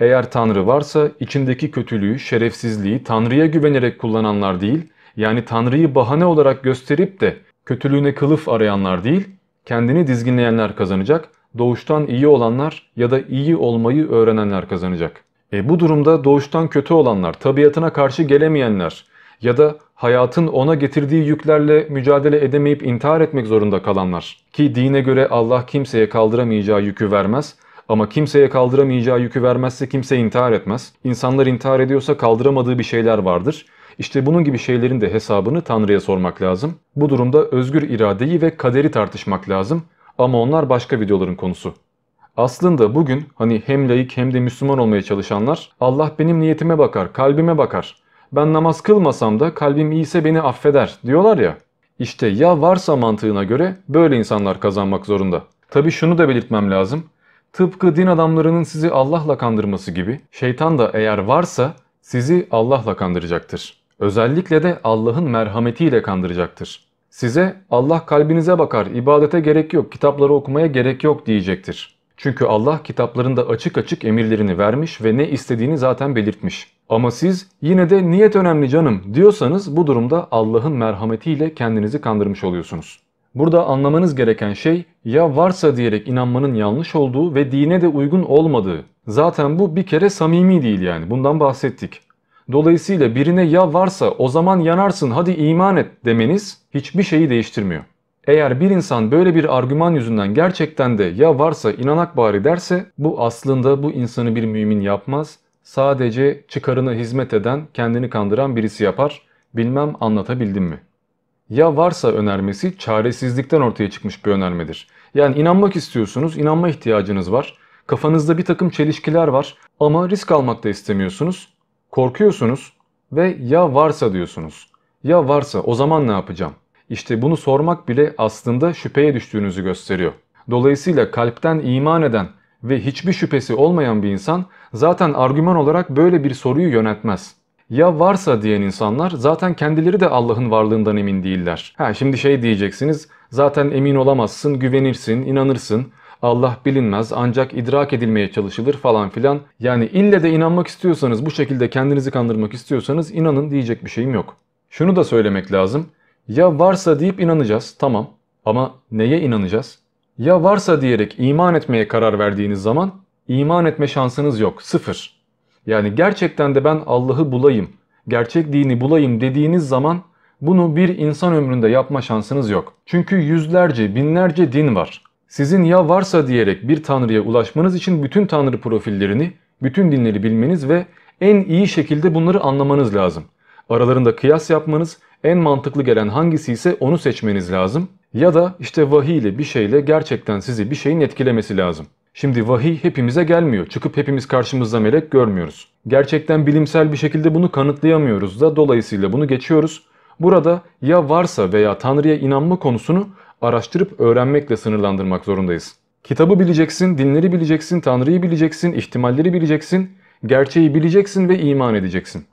Eğer Tanrı varsa içindeki kötülüğü, şerefsizliği Tanrı'ya güvenerek kullananlar değil, yani Tanrı'yı bahane olarak gösterip de kötülüğüne kılıf arayanlar değil, kendini dizginleyenler kazanacak, doğuştan iyi olanlar ya da iyi olmayı öğrenenler kazanacak. E, bu durumda doğuştan kötü olanlar, tabiatına karşı gelemeyenler ya da hayatın ona getirdiği yüklerle mücadele edemeyip intihar etmek zorunda kalanlar. Ki dine göre Allah kimseye kaldıramayacağı yükü vermez ama kimseye kaldıramayacağı yükü vermezse kimse intihar etmez. İnsanlar intihar ediyorsa kaldıramadığı bir şeyler vardır. İşte bunun gibi şeylerin de hesabını Tanrı'ya sormak lazım. Bu durumda özgür iradeyi ve kaderi tartışmak lazım ama onlar başka videoların konusu. Aslında bugün hani hem layık hem de Müslüman olmaya çalışanlar Allah benim niyetime bakar, kalbime bakar. Ben namaz kılmasam da kalbim iyiyse beni affeder diyorlar ya. İşte ya varsa mantığına göre böyle insanlar kazanmak zorunda. Tabi şunu da belirtmem lazım. Tıpkı din adamlarının sizi Allah'la kandırması gibi şeytan da eğer varsa sizi Allah'la kandıracaktır. Özellikle de Allah'ın merhametiyle kandıracaktır. Size Allah kalbinize bakar, ibadete gerek yok, kitapları okumaya gerek yok diyecektir. Çünkü Allah kitaplarında açık açık emirlerini vermiş ve ne istediğini zaten belirtmiş. Ama siz yine de niyet önemli canım diyorsanız bu durumda Allah'ın merhametiyle kendinizi kandırmış oluyorsunuz. Burada anlamanız gereken şey ya varsa diyerek inanmanın yanlış olduğu ve dine de uygun olmadığı. Zaten bu bir kere samimi değil yani bundan bahsettik. Dolayısıyla birine ya varsa o zaman yanarsın hadi iman et demeniz hiçbir şeyi değiştirmiyor. Eğer bir insan böyle bir argüman yüzünden gerçekten de ya varsa inanak bari derse bu aslında bu insanı bir mümin yapmaz. Sadece çıkarına hizmet eden, kendini kandıran birisi yapar. Bilmem anlatabildim mi? Ya varsa önermesi çaresizlikten ortaya çıkmış bir önermedir. Yani inanmak istiyorsunuz, inanma ihtiyacınız var. Kafanızda bir takım çelişkiler var ama risk almak da istemiyorsunuz. Korkuyorsunuz ve ya varsa diyorsunuz. Ya varsa o zaman ne yapacağım? İşte bunu sormak bile aslında şüpheye düştüğünüzü gösteriyor. Dolayısıyla kalpten iman eden ve hiçbir şüphesi olmayan bir insan zaten argüman olarak böyle bir soruyu yönetmez. Ya varsa diyen insanlar zaten kendileri de Allah'ın varlığından emin değiller. Ha şimdi şey diyeceksiniz zaten emin olamazsın, güvenirsin, inanırsın. Allah bilinmez ancak idrak edilmeye çalışılır falan filan. Yani ille de inanmak istiyorsanız bu şekilde kendinizi kandırmak istiyorsanız inanın diyecek bir şeyim yok. Şunu da söylemek lazım. Ya varsa deyip inanacağız tamam ama neye inanacağız? Ya varsa diyerek iman etmeye karar verdiğiniz zaman iman etme şansınız yok sıfır. Yani gerçekten de ben Allah'ı bulayım, gerçek dini bulayım dediğiniz zaman bunu bir insan ömründe yapma şansınız yok. Çünkü yüzlerce, binlerce din var. Sizin ya varsa diyerek bir tanrıya ulaşmanız için bütün tanrı profillerini, bütün dinleri bilmeniz ve en iyi şekilde bunları anlamanız lazım. Aralarında kıyas yapmanız, en mantıklı gelen hangisi ise onu seçmeniz lazım. Ya da işte vahiy ile bir şeyle gerçekten sizi bir şeyin etkilemesi lazım. Şimdi vahiy hepimize gelmiyor. Çıkıp hepimiz karşımızda melek görmüyoruz. Gerçekten bilimsel bir şekilde bunu kanıtlayamıyoruz da dolayısıyla bunu geçiyoruz. Burada ya varsa veya Tanrı'ya inanma konusunu araştırıp öğrenmekle sınırlandırmak zorundayız. Kitabı bileceksin, dinleri bileceksin, Tanrı'yı bileceksin, ihtimalleri bileceksin, gerçeği bileceksin ve iman edeceksin.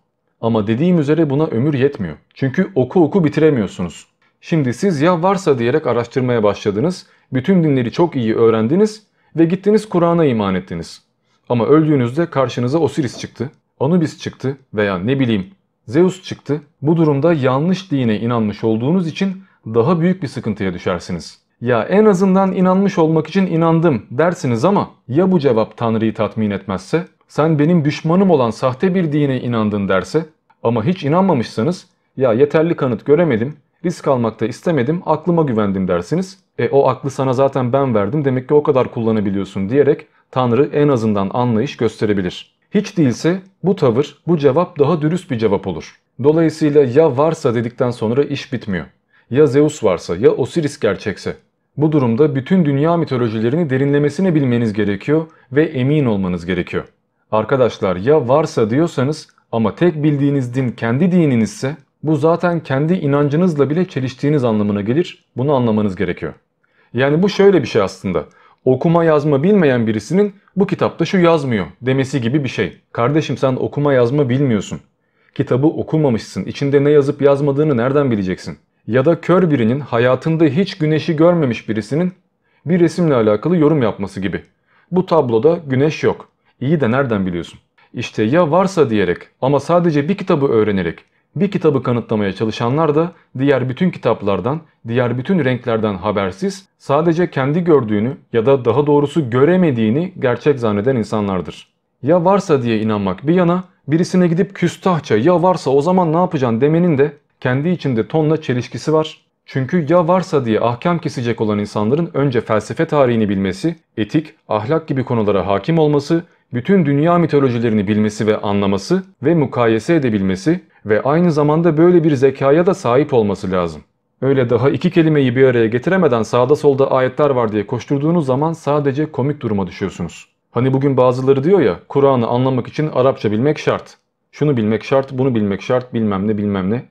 Ama dediğim üzere buna ömür yetmiyor. Çünkü oku oku bitiremiyorsunuz. Şimdi siz ya varsa diyerek araştırmaya başladınız, bütün dinleri çok iyi öğrendiniz ve gittiniz Kur'an'a iman ettiniz. Ama öldüğünüzde karşınıza Osiris çıktı, Anubis çıktı veya ne bileyim Zeus çıktı. Bu durumda yanlış dine inanmış olduğunuz için daha büyük bir sıkıntıya düşersiniz. Ya en azından inanmış olmak için inandım dersiniz ama ya bu cevap Tanrı'yı tatmin etmezse? sen benim düşmanım olan sahte bir dine inandın derse ama hiç inanmamışsanız ya yeterli kanıt göremedim, risk almakta istemedim, aklıma güvendim dersiniz. E o aklı sana zaten ben verdim demek ki o kadar kullanabiliyorsun diyerek Tanrı en azından anlayış gösterebilir. Hiç değilse bu tavır, bu cevap daha dürüst bir cevap olur. Dolayısıyla ya varsa dedikten sonra iş bitmiyor. Ya Zeus varsa ya Osiris gerçekse. Bu durumda bütün dünya mitolojilerini derinlemesine bilmeniz gerekiyor ve emin olmanız gerekiyor. Arkadaşlar ya varsa diyorsanız ama tek bildiğiniz din kendi dininizse bu zaten kendi inancınızla bile çeliştiğiniz anlamına gelir. Bunu anlamanız gerekiyor. Yani bu şöyle bir şey aslında. Okuma yazma bilmeyen birisinin bu kitapta şu yazmıyor demesi gibi bir şey. Kardeşim sen okuma yazma bilmiyorsun. Kitabı okumamışsın. İçinde ne yazıp yazmadığını nereden bileceksin? Ya da kör birinin hayatında hiç güneşi görmemiş birisinin bir resimle alakalı yorum yapması gibi. Bu tabloda güneş yok. İyi de nereden biliyorsun? İşte ya varsa diyerek ama sadece bir kitabı öğrenerek bir kitabı kanıtlamaya çalışanlar da diğer bütün kitaplardan, diğer bütün renklerden habersiz sadece kendi gördüğünü ya da daha doğrusu göremediğini gerçek zanneden insanlardır. Ya varsa diye inanmak bir yana birisine gidip küstahça ya varsa o zaman ne yapacaksın demenin de kendi içinde tonla çelişkisi var. Çünkü ya varsa diye ahkam kesecek olan insanların önce felsefe tarihini bilmesi, etik, ahlak gibi konulara hakim olması bütün dünya mitolojilerini bilmesi ve anlaması ve mukayese edebilmesi ve aynı zamanda böyle bir zekaya da sahip olması lazım. Öyle daha iki kelimeyi bir araya getiremeden sağda solda ayetler var diye koşturduğunuz zaman sadece komik duruma düşüyorsunuz. Hani bugün bazıları diyor ya Kur'an'ı anlamak için Arapça bilmek şart. Şunu bilmek şart, bunu bilmek şart, bilmem ne bilmem ne.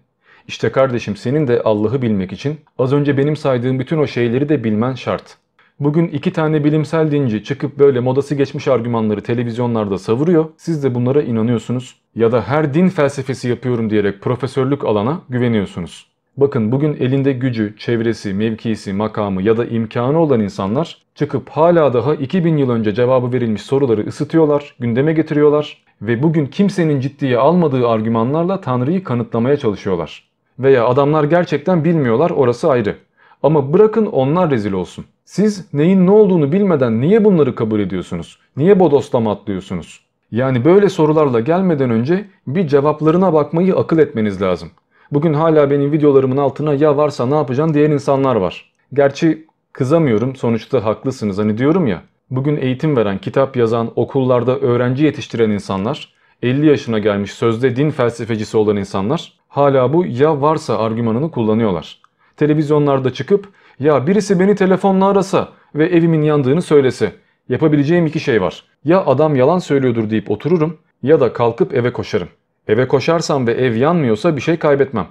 İşte kardeşim senin de Allah'ı bilmek için az önce benim saydığım bütün o şeyleri de bilmen şart. Bugün iki tane bilimsel dinci çıkıp böyle modası geçmiş argümanları televizyonlarda savuruyor. Siz de bunlara inanıyorsunuz. Ya da her din felsefesi yapıyorum diyerek profesörlük alana güveniyorsunuz. Bakın bugün elinde gücü, çevresi, mevkisi, makamı ya da imkanı olan insanlar çıkıp hala daha 2000 yıl önce cevabı verilmiş soruları ısıtıyorlar, gündeme getiriyorlar ve bugün kimsenin ciddiye almadığı argümanlarla Tanrı'yı kanıtlamaya çalışıyorlar. Veya adamlar gerçekten bilmiyorlar orası ayrı. Ama bırakın onlar rezil olsun. Siz neyin ne olduğunu bilmeden niye bunları kabul ediyorsunuz? Niye bodoslama atlıyorsunuz? Yani böyle sorularla gelmeden önce bir cevaplarına bakmayı akıl etmeniz lazım. Bugün hala benim videolarımın altına ya varsa ne yapacaksın diyen insanlar var. Gerçi kızamıyorum sonuçta haklısınız hani diyorum ya. Bugün eğitim veren, kitap yazan, okullarda öğrenci yetiştiren insanlar, 50 yaşına gelmiş sözde din felsefecisi olan insanlar hala bu ya varsa argümanını kullanıyorlar. Televizyonlarda çıkıp ya birisi beni telefonla arasa ve evimin yandığını söylese. Yapabileceğim iki şey var. Ya adam yalan söylüyordur deyip otururum ya da kalkıp eve koşarım. Eve koşarsam ve ev yanmıyorsa bir şey kaybetmem.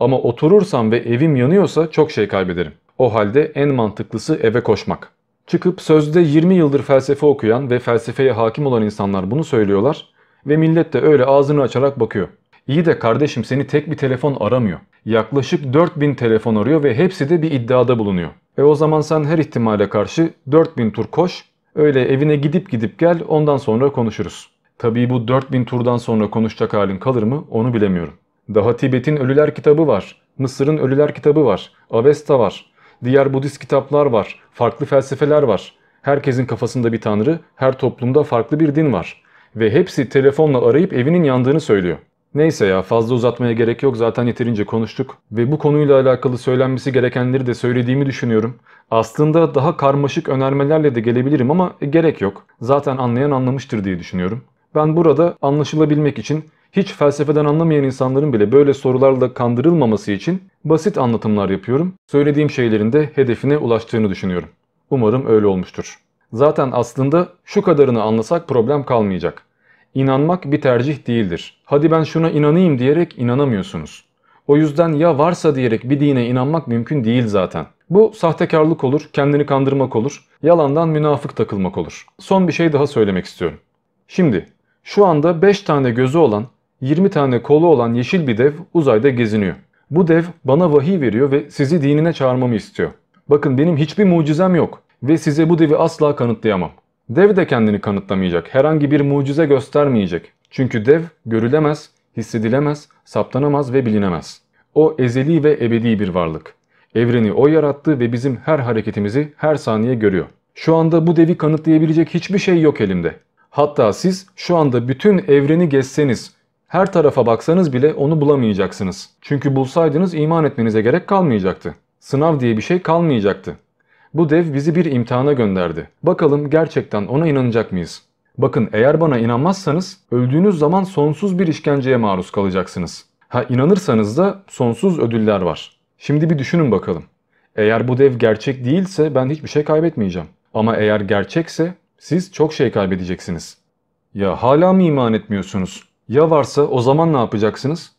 Ama oturursam ve evim yanıyorsa çok şey kaybederim. O halde en mantıklısı eve koşmak. Çıkıp sözde 20 yıldır felsefe okuyan ve felsefeye hakim olan insanlar bunu söylüyorlar ve millet de öyle ağzını açarak bakıyor. İyi de kardeşim seni tek bir telefon aramıyor. Yaklaşık 4000 telefon arıyor ve hepsi de bir iddiada bulunuyor. E o zaman sen her ihtimale karşı 4000 tur koş, öyle evine gidip gidip gel ondan sonra konuşuruz. Tabii bu 4000 turdan sonra konuşacak halin kalır mı onu bilemiyorum. Daha Tibet'in Ölüler kitabı var, Mısır'ın Ölüler kitabı var, Avesta var, diğer Budist kitaplar var, farklı felsefeler var. Herkesin kafasında bir tanrı, her toplumda farklı bir din var. Ve hepsi telefonla arayıp evinin yandığını söylüyor. Neyse ya fazla uzatmaya gerek yok zaten yeterince konuştuk ve bu konuyla alakalı söylenmesi gerekenleri de söylediğimi düşünüyorum. Aslında daha karmaşık önermelerle de gelebilirim ama gerek yok. Zaten anlayan anlamıştır diye düşünüyorum. Ben burada anlaşılabilmek için hiç felsefeden anlamayan insanların bile böyle sorularla kandırılmaması için basit anlatımlar yapıyorum. Söylediğim şeylerin de hedefine ulaştığını düşünüyorum. Umarım öyle olmuştur. Zaten aslında şu kadarını anlasak problem kalmayacak inanmak bir tercih değildir. Hadi ben şuna inanayım diyerek inanamıyorsunuz. O yüzden ya varsa diyerek bir dine inanmak mümkün değil zaten. Bu sahtekarlık olur, kendini kandırmak olur, yalandan münafık takılmak olur. Son bir şey daha söylemek istiyorum. Şimdi şu anda 5 tane gözü olan, 20 tane kolu olan yeşil bir dev uzayda geziniyor. Bu dev bana vahiy veriyor ve sizi dinine çağırmamı istiyor. Bakın benim hiçbir mucizem yok ve size bu devi asla kanıtlayamam. Dev de kendini kanıtlamayacak, herhangi bir mucize göstermeyecek. Çünkü dev görülemez, hissedilemez, saptanamaz ve bilinemez. O ezeli ve ebedi bir varlık. Evreni o yarattı ve bizim her hareketimizi her saniye görüyor. Şu anda bu devi kanıtlayabilecek hiçbir şey yok elimde. Hatta siz şu anda bütün evreni gezseniz, her tarafa baksanız bile onu bulamayacaksınız. Çünkü bulsaydınız iman etmenize gerek kalmayacaktı. Sınav diye bir şey kalmayacaktı. Bu dev bizi bir imtihana gönderdi. Bakalım gerçekten ona inanacak mıyız? Bakın eğer bana inanmazsanız öldüğünüz zaman sonsuz bir işkenceye maruz kalacaksınız. Ha inanırsanız da sonsuz ödüller var. Şimdi bir düşünün bakalım. Eğer bu dev gerçek değilse ben hiçbir şey kaybetmeyeceğim. Ama eğer gerçekse siz çok şey kaybedeceksiniz. Ya hala mı iman etmiyorsunuz? Ya varsa o zaman ne yapacaksınız?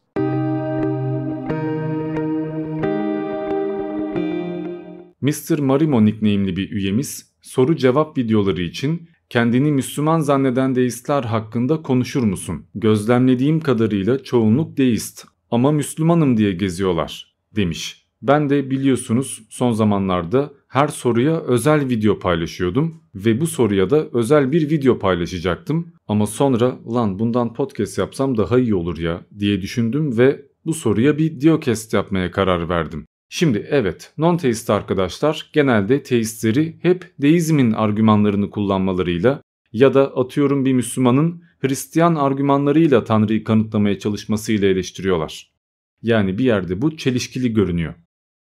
Mr. Marimo nickname'li bir üyemiz soru cevap videoları için kendini Müslüman zanneden deistler hakkında konuşur musun? Gözlemlediğim kadarıyla çoğunluk deist ama Müslümanım diye geziyorlar demiş. Ben de biliyorsunuz son zamanlarda her soruya özel video paylaşıyordum ve bu soruya da özel bir video paylaşacaktım. Ama sonra lan bundan podcast yapsam daha iyi olur ya diye düşündüm ve bu soruya bir diokest yapmaya karar verdim. Şimdi evet non-teist arkadaşlar genelde teistleri hep deizmin argümanlarını kullanmalarıyla ya da atıyorum bir Müslümanın Hristiyan argümanlarıyla Tanrı'yı kanıtlamaya çalışmasıyla eleştiriyorlar. Yani bir yerde bu çelişkili görünüyor.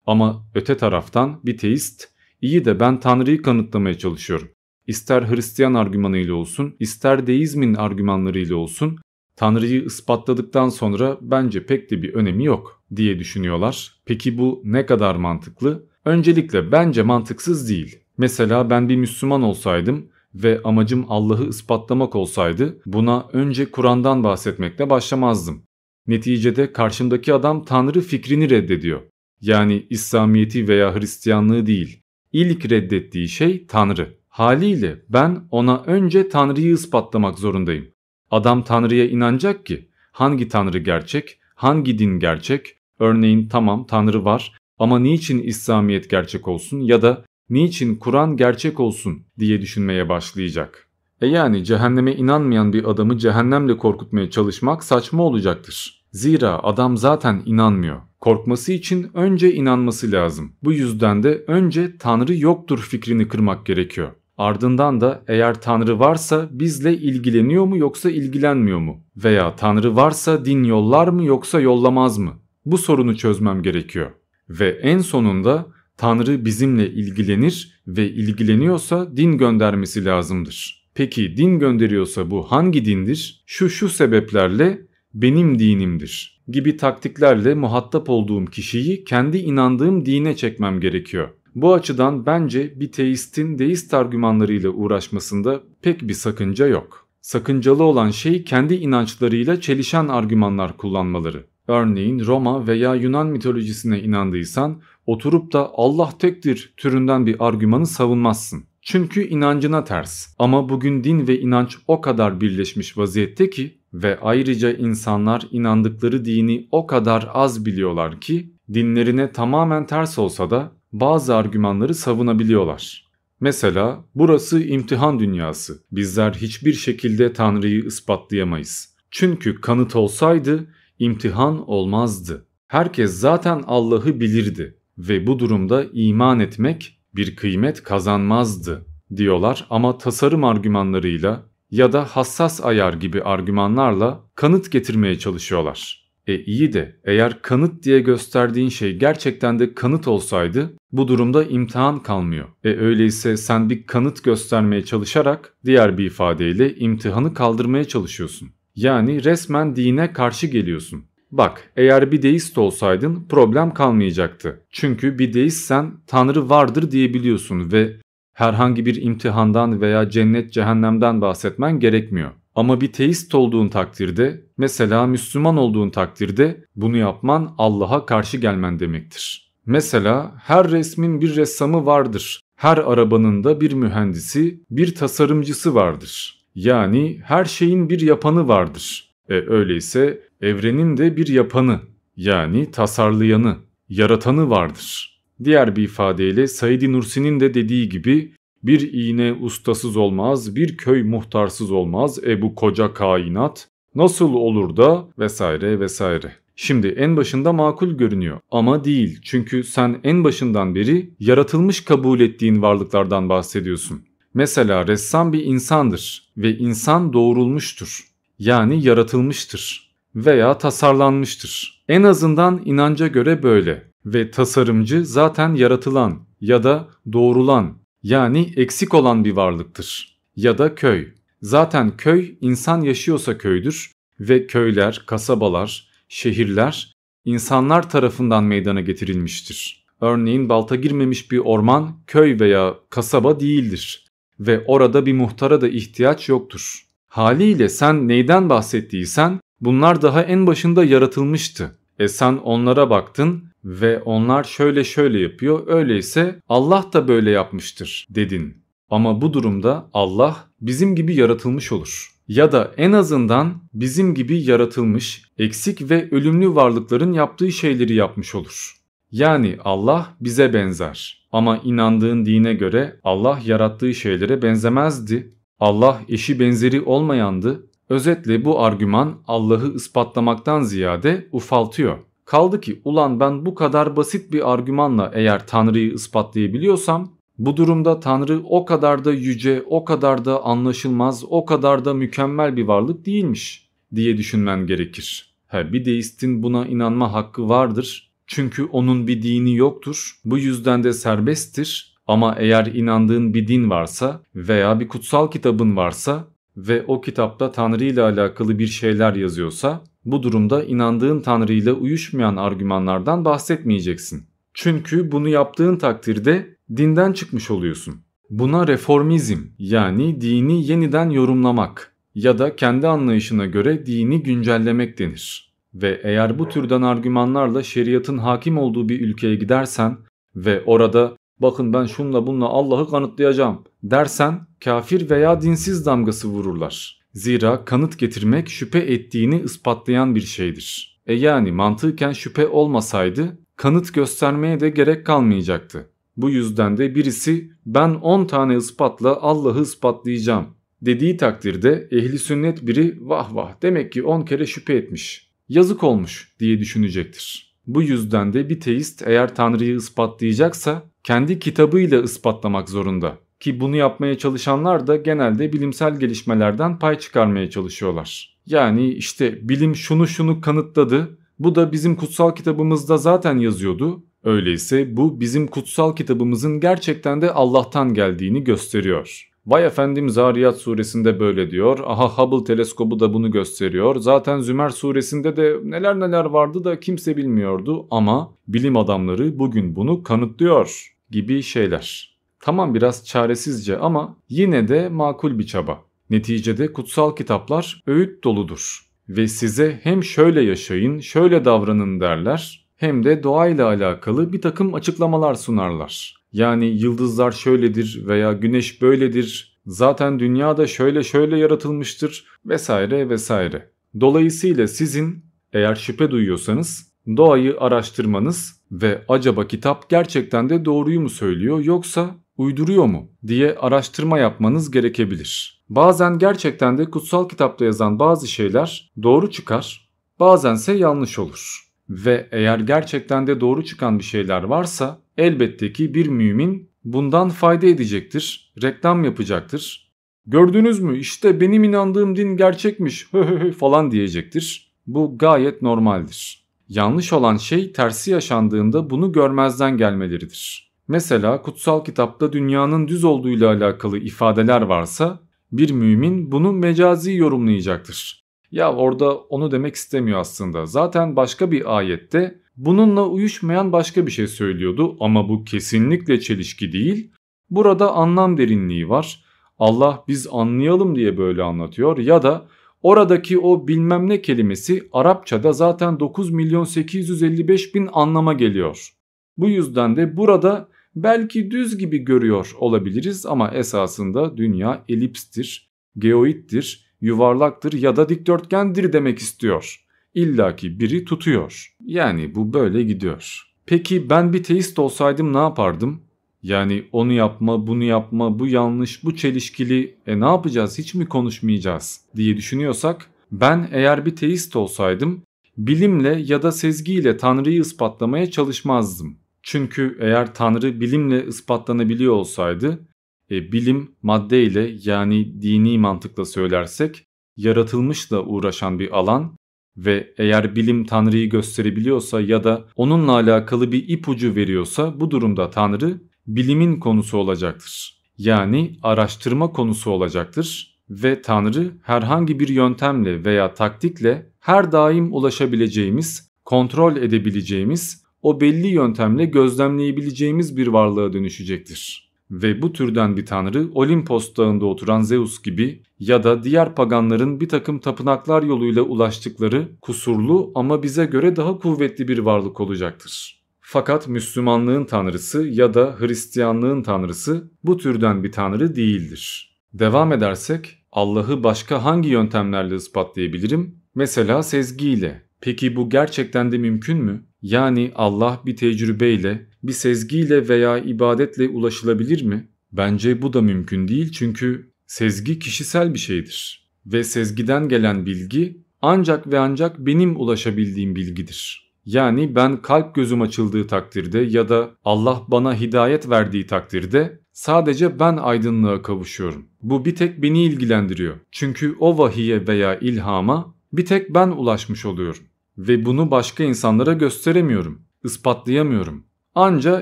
Ama öte taraftan bir teist iyi de ben Tanrı'yı kanıtlamaya çalışıyorum. İster Hristiyan argümanıyla olsun ister deizmin argümanlarıyla olsun Tanrı'yı ispatladıktan sonra bence pek de bir önemi yok diye düşünüyorlar. Peki bu ne kadar mantıklı? Öncelikle bence mantıksız değil. Mesela ben bir Müslüman olsaydım ve amacım Allah'ı ispatlamak olsaydı buna önce Kur'an'dan bahsetmekle başlamazdım. Neticede karşımdaki adam Tanrı fikrini reddediyor. Yani İslamiyeti veya Hristiyanlığı değil. İlk reddettiği şey Tanrı. Haliyle ben ona önce Tanrı'yı ispatlamak zorundayım. Adam Tanrı'ya inanacak ki hangi Tanrı gerçek, hangi din gerçek? Örneğin tamam Tanrı var ama niçin İslamiyet gerçek olsun ya da niçin Kur'an gerçek olsun diye düşünmeye başlayacak. E yani cehenneme inanmayan bir adamı cehennemle korkutmaya çalışmak saçma olacaktır. Zira adam zaten inanmıyor. Korkması için önce inanması lazım. Bu yüzden de önce Tanrı yoktur fikrini kırmak gerekiyor. Ardından da eğer Tanrı varsa bizle ilgileniyor mu yoksa ilgilenmiyor mu? Veya Tanrı varsa din yollar mı yoksa yollamaz mı? Bu sorunu çözmem gerekiyor. Ve en sonunda Tanrı bizimle ilgilenir ve ilgileniyorsa din göndermesi lazımdır. Peki din gönderiyorsa bu hangi dindir? Şu şu sebeplerle benim dinimdir gibi taktiklerle muhatap olduğum kişiyi kendi inandığım dine çekmem gerekiyor. Bu açıdan bence bir teistin deist argümanlarıyla uğraşmasında pek bir sakınca yok. Sakıncalı olan şey kendi inançlarıyla çelişen argümanlar kullanmaları. Örneğin Roma veya Yunan mitolojisine inandıysan oturup da Allah tektir türünden bir argümanı savunmazsın. Çünkü inancına ters. Ama bugün din ve inanç o kadar birleşmiş vaziyette ki ve ayrıca insanlar inandıkları dini o kadar az biliyorlar ki dinlerine tamamen ters olsa da bazı argümanları savunabiliyorlar. Mesela burası imtihan dünyası. Bizler hiçbir şekilde Tanrı'yı ispatlayamayız. Çünkü kanıt olsaydı imtihan olmazdı. Herkes zaten Allah'ı bilirdi ve bu durumda iman etmek bir kıymet kazanmazdı diyorlar ama tasarım argümanlarıyla ya da hassas ayar gibi argümanlarla kanıt getirmeye çalışıyorlar. E iyi de eğer kanıt diye gösterdiğin şey gerçekten de kanıt olsaydı bu durumda imtihan kalmıyor. E öyleyse sen bir kanıt göstermeye çalışarak diğer bir ifadeyle imtihanı kaldırmaya çalışıyorsun. Yani resmen dine karşı geliyorsun. Bak eğer bir deist olsaydın problem kalmayacaktı. Çünkü bir deistsen Tanrı vardır diyebiliyorsun ve herhangi bir imtihandan veya cennet cehennemden bahsetmen gerekmiyor. Ama bir teist olduğun takdirde, mesela Müslüman olduğun takdirde bunu yapman Allah'a karşı gelmen demektir. Mesela her resmin bir ressamı vardır. Her arabanın da bir mühendisi, bir tasarımcısı vardır. Yani her şeyin bir yapanı vardır. E öyleyse evrenin de bir yapanı yani tasarlayanı, yaratanı vardır. Diğer bir ifadeyle Said Nursi'nin de dediği gibi bir iğne ustasız olmaz, bir köy muhtarsız olmaz e bu koca kainat. Nasıl olur da vesaire vesaire. Şimdi en başında makul görünüyor ama değil çünkü sen en başından beri yaratılmış kabul ettiğin varlıklardan bahsediyorsun. Mesela ressam bir insandır ve insan doğrulmuştur. Yani yaratılmıştır veya tasarlanmıştır. En azından inanca göre böyle ve tasarımcı zaten yaratılan ya da doğrulan yani eksik olan bir varlıktır ya da köy. Zaten köy insan yaşıyorsa köydür ve köyler, kasabalar, şehirler insanlar tarafından meydana getirilmiştir. Örneğin balta girmemiş bir orman köy veya kasaba değildir ve orada bir muhtara da ihtiyaç yoktur. Haliyle sen neyden bahsettiysen bunlar daha en başında yaratılmıştı. E sen onlara baktın ve onlar şöyle şöyle yapıyor. Öyleyse Allah da böyle yapmıştır dedin. Ama bu durumda Allah bizim gibi yaratılmış olur. Ya da en azından bizim gibi yaratılmış, eksik ve ölümlü varlıkların yaptığı şeyleri yapmış olur. Yani Allah bize benzer. Ama inandığın dine göre Allah yarattığı şeylere benzemezdi. Allah eşi benzeri olmayandı Özetle bu argüman Allah'ı ispatlamaktan ziyade ufaltıyor. Kaldı ki ulan ben bu kadar basit bir argümanla eğer Tanrı'yı ispatlayabiliyorsam bu durumda Tanrı o kadar da yüce, o kadar da anlaşılmaz, o kadar da mükemmel bir varlık değilmiş diye düşünmen gerekir. Ha, bir deistin buna inanma hakkı vardır. Çünkü onun bir dini yoktur. Bu yüzden de serbesttir. Ama eğer inandığın bir din varsa veya bir kutsal kitabın varsa ve o kitapta Tanrı ile alakalı bir şeyler yazıyorsa bu durumda inandığın Tanrı ile uyuşmayan argümanlardan bahsetmeyeceksin. Çünkü bunu yaptığın takdirde dinden çıkmış oluyorsun. Buna reformizm yani dini yeniden yorumlamak ya da kendi anlayışına göre dini güncellemek denir. Ve eğer bu türden argümanlarla şeriatın hakim olduğu bir ülkeye gidersen ve orada bakın ben şunla bunla Allah'ı kanıtlayacağım dersen kafir veya dinsiz damgası vururlar. Zira kanıt getirmek şüphe ettiğini ispatlayan bir şeydir. E yani mantıken şüphe olmasaydı kanıt göstermeye de gerek kalmayacaktı. Bu yüzden de birisi ben 10 tane ispatla Allah'ı ispatlayacağım dediği takdirde ehli sünnet biri vah vah demek ki 10 kere şüphe etmiş. Yazık olmuş diye düşünecektir. Bu yüzden de bir teist eğer Tanrı'yı ispatlayacaksa kendi kitabıyla ispatlamak zorunda. Ki bunu yapmaya çalışanlar da genelde bilimsel gelişmelerden pay çıkarmaya çalışıyorlar. Yani işte bilim şunu şunu kanıtladı, bu da bizim kutsal kitabımızda zaten yazıyordu. Öyleyse bu bizim kutsal kitabımızın gerçekten de Allah'tan geldiğini gösteriyor. Vay efendim Zariyat suresinde böyle diyor. Aha Hubble teleskobu da bunu gösteriyor. Zaten Zümer suresinde de neler neler vardı da kimse bilmiyordu ama bilim adamları bugün bunu kanıtlıyor gibi şeyler. Tamam biraz çaresizce ama yine de makul bir çaba. Neticede kutsal kitaplar öğüt doludur ve size hem şöyle yaşayın, şöyle davranın derler hem de doğayla alakalı bir takım açıklamalar sunarlar. Yani yıldızlar şöyledir veya güneş böyledir, zaten dünya da şöyle şöyle yaratılmıştır vesaire vesaire. Dolayısıyla sizin eğer şüphe duyuyorsanız doğayı araştırmanız ve acaba kitap gerçekten de doğruyu mu söylüyor yoksa uyduruyor mu diye araştırma yapmanız gerekebilir. Bazen gerçekten de kutsal kitapta yazan bazı şeyler doğru çıkar, bazense yanlış olur. Ve eğer gerçekten de doğru çıkan bir şeyler varsa elbette ki bir mümin bundan fayda edecektir, reklam yapacaktır. Gördünüz mü işte benim inandığım din gerçekmiş falan diyecektir. Bu gayet normaldir. Yanlış olan şey tersi yaşandığında bunu görmezden gelmeleridir. Mesela kutsal kitapta dünyanın düz olduğu ile alakalı ifadeler varsa bir mümin bunu mecazi yorumlayacaktır. Ya orada onu demek istemiyor aslında. Zaten başka bir ayette bununla uyuşmayan başka bir şey söylüyordu ama bu kesinlikle çelişki değil. Burada anlam derinliği var. Allah biz anlayalım diye böyle anlatıyor ya da Oradaki o bilmem ne kelimesi Arapçada zaten 9 milyon 855 bin anlama geliyor. Bu yüzden de burada belki düz gibi görüyor olabiliriz ama esasında dünya elipstir, geoittir, yuvarlaktır ya da dikdörtgendir demek istiyor. İlla ki biri tutuyor. Yani bu böyle gidiyor. Peki ben bir teist olsaydım ne yapardım? Yani onu yapma, bunu yapma, bu yanlış, bu çelişkili. E ne yapacağız? Hiç mi konuşmayacağız diye düşünüyorsak ben eğer bir teist olsaydım bilimle ya da sezgiyle Tanrı'yı ispatlamaya çalışmazdım. Çünkü eğer Tanrı bilimle ispatlanabiliyor olsaydı e, bilim maddeyle yani dini mantıkla söylersek yaratılmışla uğraşan bir alan ve eğer bilim Tanrı'yı gösterebiliyorsa ya da onunla alakalı bir ipucu veriyorsa bu durumda Tanrı bilimin konusu olacaktır. Yani araştırma konusu olacaktır ve Tanrı herhangi bir yöntemle veya taktikle her daim ulaşabileceğimiz, kontrol edebileceğimiz, o belli yöntemle gözlemleyebileceğimiz bir varlığa dönüşecektir. Ve bu türden bir tanrı Olimpos dağında oturan Zeus gibi ya da diğer paganların bir takım tapınaklar yoluyla ulaştıkları kusurlu ama bize göre daha kuvvetli bir varlık olacaktır. Fakat Müslümanlığın tanrısı ya da Hristiyanlığın tanrısı bu türden bir tanrı değildir. Devam edersek Allah'ı başka hangi yöntemlerle ispatlayabilirim? Mesela sezgiyle. Peki bu gerçekten de mümkün mü? Yani Allah bir tecrübeyle, bir sezgiyle veya ibadetle ulaşılabilir mi? Bence bu da mümkün değil çünkü sezgi kişisel bir şeydir ve sezgiden gelen bilgi ancak ve ancak benim ulaşabildiğim bilgidir. Yani ben kalp gözüm açıldığı takdirde ya da Allah bana hidayet verdiği takdirde sadece ben aydınlığa kavuşuyorum. Bu bir tek beni ilgilendiriyor. Çünkü o vahiye veya ilhama bir tek ben ulaşmış oluyorum ve bunu başka insanlara gösteremiyorum, ispatlayamıyorum. Anca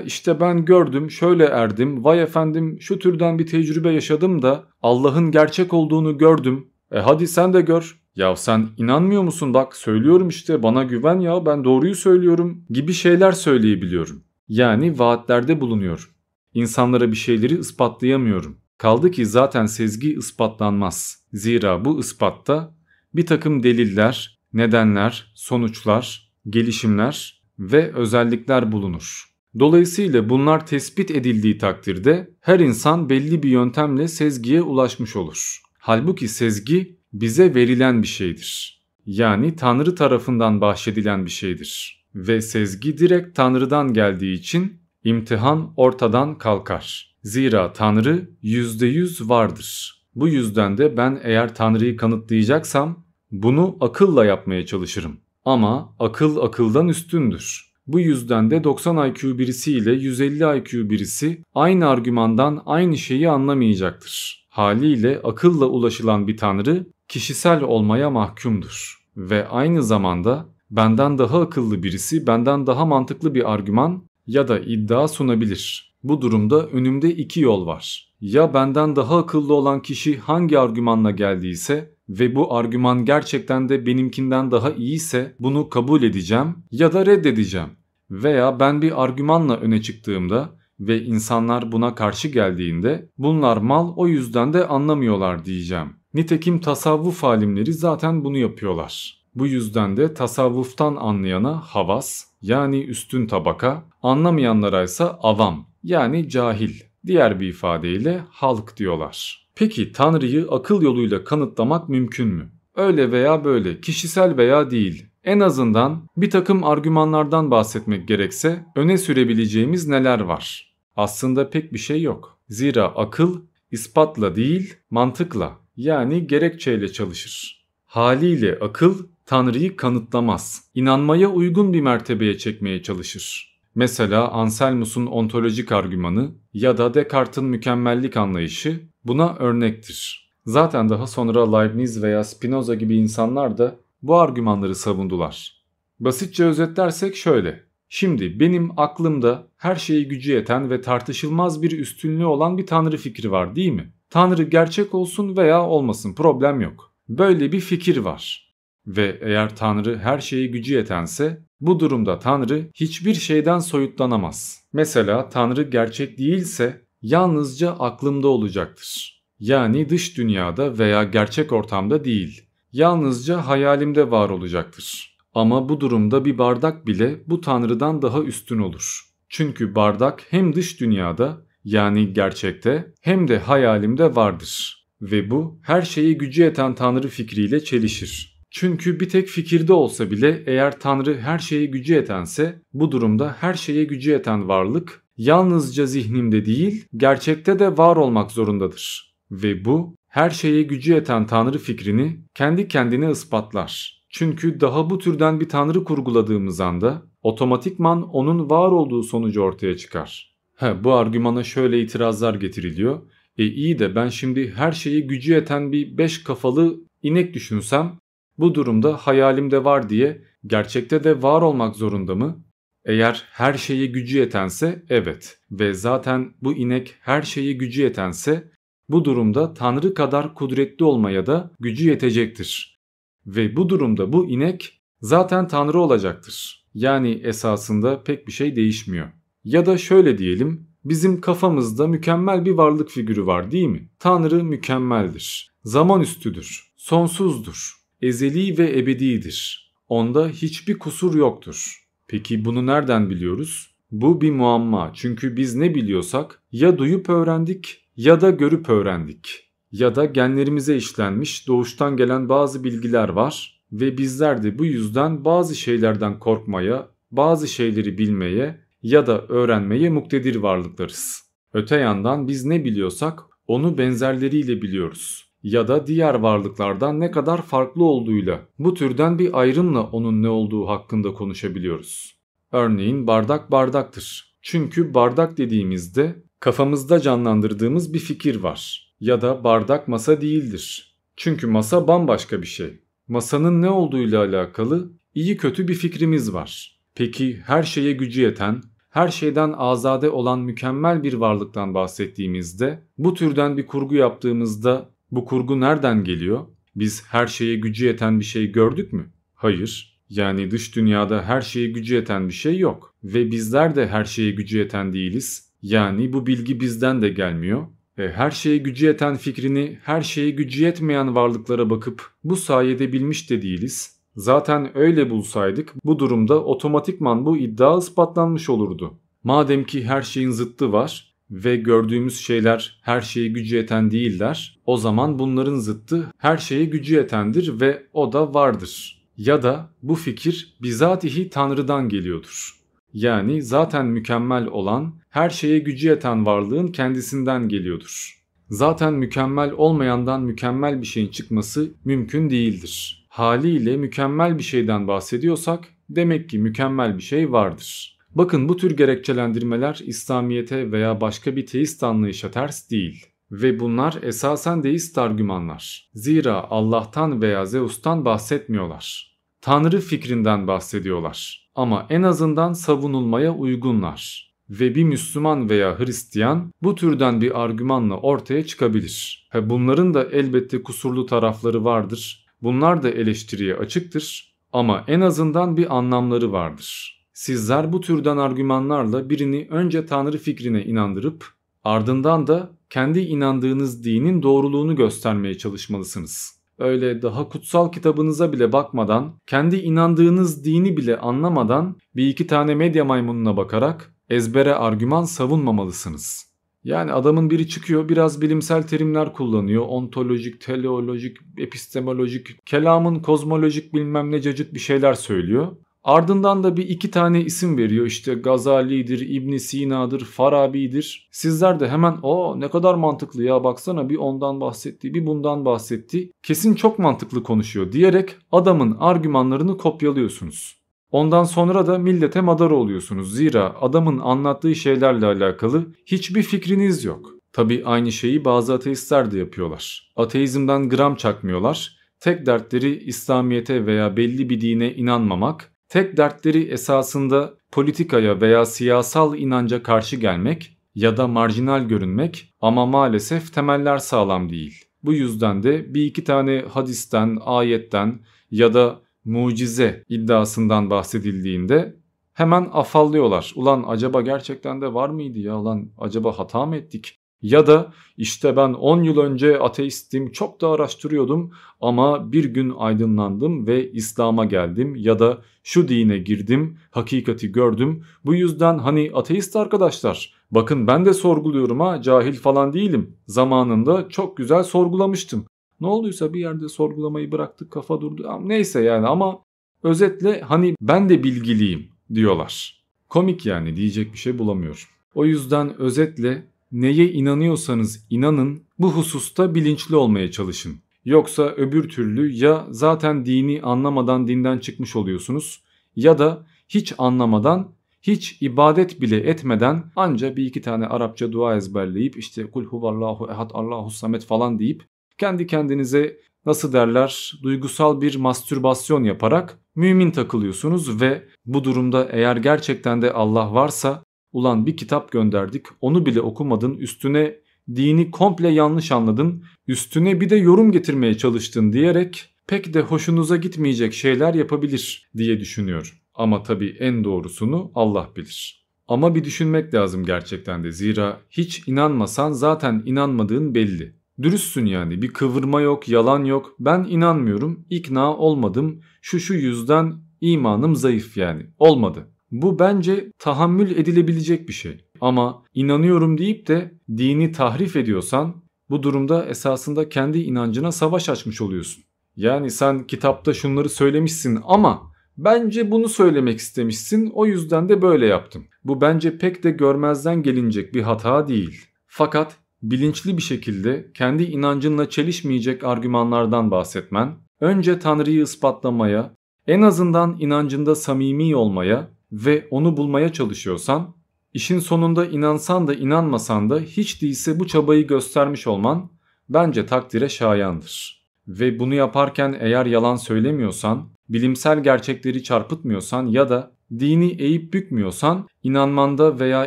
işte ben gördüm, şöyle erdim, vay efendim şu türden bir tecrübe yaşadım da Allah'ın gerçek olduğunu gördüm. E hadi sen de gör. Ya sen inanmıyor musun bak söylüyorum işte bana güven ya ben doğruyu söylüyorum gibi şeyler söyleyebiliyorum. Yani vaatlerde bulunuyorum. İnsanlara bir şeyleri ispatlayamıyorum. Kaldı ki zaten sezgi ispatlanmaz. Zira bu ispatta bir takım deliller, nedenler, sonuçlar, gelişimler ve özellikler bulunur. Dolayısıyla bunlar tespit edildiği takdirde her insan belli bir yöntemle sezgiye ulaşmış olur. Halbuki sezgi bize verilen bir şeydir. Yani Tanrı tarafından bahşedilen bir şeydir. Ve sezgi direkt Tanrı'dan geldiği için imtihan ortadan kalkar. Zira Tanrı yüzde yüz vardır. Bu yüzden de ben eğer Tanrı'yı kanıtlayacaksam bunu akılla yapmaya çalışırım. Ama akıl akıldan üstündür. Bu yüzden de 90 IQ birisi ile 150 IQ birisi aynı argümandan aynı şeyi anlamayacaktır. Haliyle akılla ulaşılan bir tanrı kişisel olmaya mahkumdur ve aynı zamanda benden daha akıllı birisi benden daha mantıklı bir argüman ya da iddia sunabilir. Bu durumda önümde iki yol var. Ya benden daha akıllı olan kişi hangi argümanla geldiyse ve bu argüman gerçekten de benimkinden daha iyiyse bunu kabul edeceğim ya da reddedeceğim. Veya ben bir argümanla öne çıktığımda ve insanlar buna karşı geldiğinde bunlar mal o yüzden de anlamıyorlar diyeceğim. Nitekim tasavvuf alimleri zaten bunu yapıyorlar. Bu yüzden de tasavvuftan anlayana havas yani üstün tabaka, anlamayanlara ise avam yani cahil, diğer bir ifadeyle halk diyorlar. Peki Tanrı'yı akıl yoluyla kanıtlamak mümkün mü? Öyle veya böyle, kişisel veya değil, en azından bir takım argümanlardan bahsetmek gerekse öne sürebileceğimiz neler var? Aslında pek bir şey yok. Zira akıl ispatla değil mantıkla yani gerekçeyle çalışır. Haliyle akıl Tanrı'yı kanıtlamaz. İnanmaya uygun bir mertebeye çekmeye çalışır. Mesela Anselmus'un ontolojik argümanı ya da Descartes'in mükemmellik anlayışı buna örnektir. Zaten daha sonra Leibniz veya Spinoza gibi insanlar da bu argümanları savundular. Basitçe özetlersek şöyle. Şimdi benim aklımda her şeyi gücü yeten ve tartışılmaz bir üstünlüğü olan bir tanrı fikri var değil mi? Tanrı gerçek olsun veya olmasın problem yok. Böyle bir fikir var. Ve eğer Tanrı her şeyi gücü yetense bu durumda Tanrı hiçbir şeyden soyutlanamaz. Mesela Tanrı gerçek değilse yalnızca aklımda olacaktır. Yani dış dünyada veya gerçek ortamda değil. Yalnızca hayalimde var olacaktır. Ama bu durumda bir bardak bile bu tanrıdan daha üstün olur. Çünkü bardak hem dış dünyada yani gerçekte hem de hayalimde vardır. Ve bu her şeyi gücü yeten Tanrı fikriyle çelişir. Çünkü bir tek fikirde olsa bile eğer Tanrı her şeyi gücü yetense bu durumda her şeye gücü yeten varlık yalnızca zihnimde değil gerçekte de var olmak zorundadır. Ve bu her şeye gücü yeten Tanrı fikrini kendi kendine ispatlar. Çünkü daha bu türden bir Tanrı kurguladığımız anda otomatikman onun var olduğu sonucu ortaya çıkar. He, bu argümana şöyle itirazlar getiriliyor. E iyi de ben şimdi her şeyi gücü yeten bir beş kafalı inek düşünsem bu durumda hayalimde var diye gerçekte de var olmak zorunda mı? Eğer her şeyi gücü yetense evet ve zaten bu inek her şeyi gücü yetense bu durumda Tanrı kadar kudretli olmaya da gücü yetecektir. Ve bu durumda bu inek zaten Tanrı olacaktır. Yani esasında pek bir şey değişmiyor. Ya da şöyle diyelim, bizim kafamızda mükemmel bir varlık figürü var değil mi? Tanrı mükemmeldir, zaman üstüdür, sonsuzdur, ezeli ve ebedidir. Onda hiçbir kusur yoktur. Peki bunu nereden biliyoruz? Bu bir muamma çünkü biz ne biliyorsak ya duyup öğrendik ya da görüp öğrendik. Ya da genlerimize işlenmiş doğuştan gelen bazı bilgiler var ve bizler de bu yüzden bazı şeylerden korkmaya, bazı şeyleri bilmeye ya da öğrenmeye muktedir varlıklarız. Öte yandan biz ne biliyorsak onu benzerleriyle biliyoruz ya da diğer varlıklardan ne kadar farklı olduğuyla bu türden bir ayrımla onun ne olduğu hakkında konuşabiliyoruz. Örneğin bardak bardaktır. Çünkü bardak dediğimizde kafamızda canlandırdığımız bir fikir var. Ya da bardak masa değildir. Çünkü masa bambaşka bir şey. Masanın ne olduğuyla alakalı iyi kötü bir fikrimiz var. Peki her şeye gücü yeten, her şeyden azade olan mükemmel bir varlıktan bahsettiğimizde, bu türden bir kurgu yaptığımızda bu kurgu nereden geliyor? Biz her şeye gücü yeten bir şey gördük mü? Hayır. Yani dış dünyada her şeye gücü yeten bir şey yok ve bizler de her şeye gücü yeten değiliz. Yani bu bilgi bizden de gelmiyor. E, her şeye gücü yeten fikrini her şeye gücü yetmeyen varlıklara bakıp bu sayede bilmiş de değiliz Zaten öyle bulsaydık bu durumda otomatikman bu iddia ispatlanmış olurdu. Madem ki her şeyin zıttı var ve gördüğümüz şeyler her şeye gücü yeten değiller, o zaman bunların zıttı her şeye gücü yetendir ve o da vardır. Ya da bu fikir bizatihi Tanrı'dan geliyordur. Yani zaten mükemmel olan her şeye gücü yeten varlığın kendisinden geliyordur. Zaten mükemmel olmayandan mükemmel bir şeyin çıkması mümkün değildir haliyle mükemmel bir şeyden bahsediyorsak demek ki mükemmel bir şey vardır. Bakın bu tür gerekçelendirmeler İslamiyete veya başka bir teist anlayışa ters değil. Ve bunlar esasen deist argümanlar. Zira Allah'tan veya Zeus'tan bahsetmiyorlar. Tanrı fikrinden bahsediyorlar. Ama en azından savunulmaya uygunlar. Ve bir Müslüman veya Hristiyan bu türden bir argümanla ortaya çıkabilir. Bunların da elbette kusurlu tarafları vardır Bunlar da eleştiriye açıktır ama en azından bir anlamları vardır. Sizler bu türden argümanlarla birini önce tanrı fikrine inandırıp ardından da kendi inandığınız dinin doğruluğunu göstermeye çalışmalısınız. Öyle daha kutsal kitabınıza bile bakmadan, kendi inandığınız dini bile anlamadan bir iki tane medya maymununa bakarak ezbere argüman savunmamalısınız.'' Yani adamın biri çıkıyor biraz bilimsel terimler kullanıyor. Ontolojik, teleolojik, epistemolojik, kelamın kozmolojik bilmem ne cacık bir şeyler söylüyor. Ardından da bir iki tane isim veriyor işte Gazali'dir, İbn Sina'dır, Farabi'dir. Sizler de hemen o ne kadar mantıklı ya baksana bir ondan bahsetti bir bundan bahsetti. Kesin çok mantıklı konuşuyor diyerek adamın argümanlarını kopyalıyorsunuz. Ondan sonra da millete madar oluyorsunuz zira adamın anlattığı şeylerle alakalı hiçbir fikriniz yok. Tabi aynı şeyi bazı ateistler de yapıyorlar. Ateizmden gram çakmıyorlar. Tek dertleri İslamiyete veya belli bir dine inanmamak, tek dertleri esasında politikaya veya siyasal inanca karşı gelmek ya da marjinal görünmek ama maalesef temeller sağlam değil. Bu yüzden de bir iki tane hadisten, ayetten ya da mucize iddiasından bahsedildiğinde hemen afallıyorlar. Ulan acaba gerçekten de var mıydı ya lan acaba hata mı ettik? Ya da işte ben 10 yıl önce ateisttim çok da araştırıyordum ama bir gün aydınlandım ve İslam'a geldim ya da şu dine girdim hakikati gördüm. Bu yüzden hani ateist arkadaşlar bakın ben de sorguluyorum ha cahil falan değilim zamanında çok güzel sorgulamıştım. Ne olduysa bir yerde sorgulamayı bıraktık kafa durdu. Neyse yani ama özetle hani ben de bilgiliyim diyorlar. Komik yani diyecek bir şey bulamıyorum. O yüzden özetle neye inanıyorsanız inanın bu hususta bilinçli olmaya çalışın. Yoksa öbür türlü ya zaten dini anlamadan dinden çıkmış oluyorsunuz ya da hiç anlamadan hiç ibadet bile etmeden anca bir iki tane Arapça dua ezberleyip işte kul huvallahu ehad allahu samet falan deyip kendi kendinize nasıl derler duygusal bir mastürbasyon yaparak mümin takılıyorsunuz ve bu durumda eğer gerçekten de Allah varsa ulan bir kitap gönderdik onu bile okumadın üstüne dini komple yanlış anladın üstüne bir de yorum getirmeye çalıştın diyerek pek de hoşunuza gitmeyecek şeyler yapabilir diye düşünüyor. Ama tabi en doğrusunu Allah bilir. Ama bir düşünmek lazım gerçekten de zira hiç inanmasan zaten inanmadığın belli. Dürüstsün yani bir kıvırma yok yalan yok ben inanmıyorum ikna olmadım şu şu yüzden imanım zayıf yani olmadı. Bu bence tahammül edilebilecek bir şey ama inanıyorum deyip de dini tahrif ediyorsan bu durumda esasında kendi inancına savaş açmış oluyorsun. Yani sen kitapta şunları söylemişsin ama bence bunu söylemek istemişsin o yüzden de böyle yaptım. Bu bence pek de görmezden gelinecek bir hata değil. Fakat bilinçli bir şekilde kendi inancınla çelişmeyecek argümanlardan bahsetmen, önce Tanrı'yı ispatlamaya, en azından inancında samimi olmaya ve onu bulmaya çalışıyorsan, işin sonunda inansan da inanmasan da hiç değilse bu çabayı göstermiş olman bence takdire şayandır. Ve bunu yaparken eğer yalan söylemiyorsan, bilimsel gerçekleri çarpıtmıyorsan ya da dini eğip bükmüyorsan inanmanda veya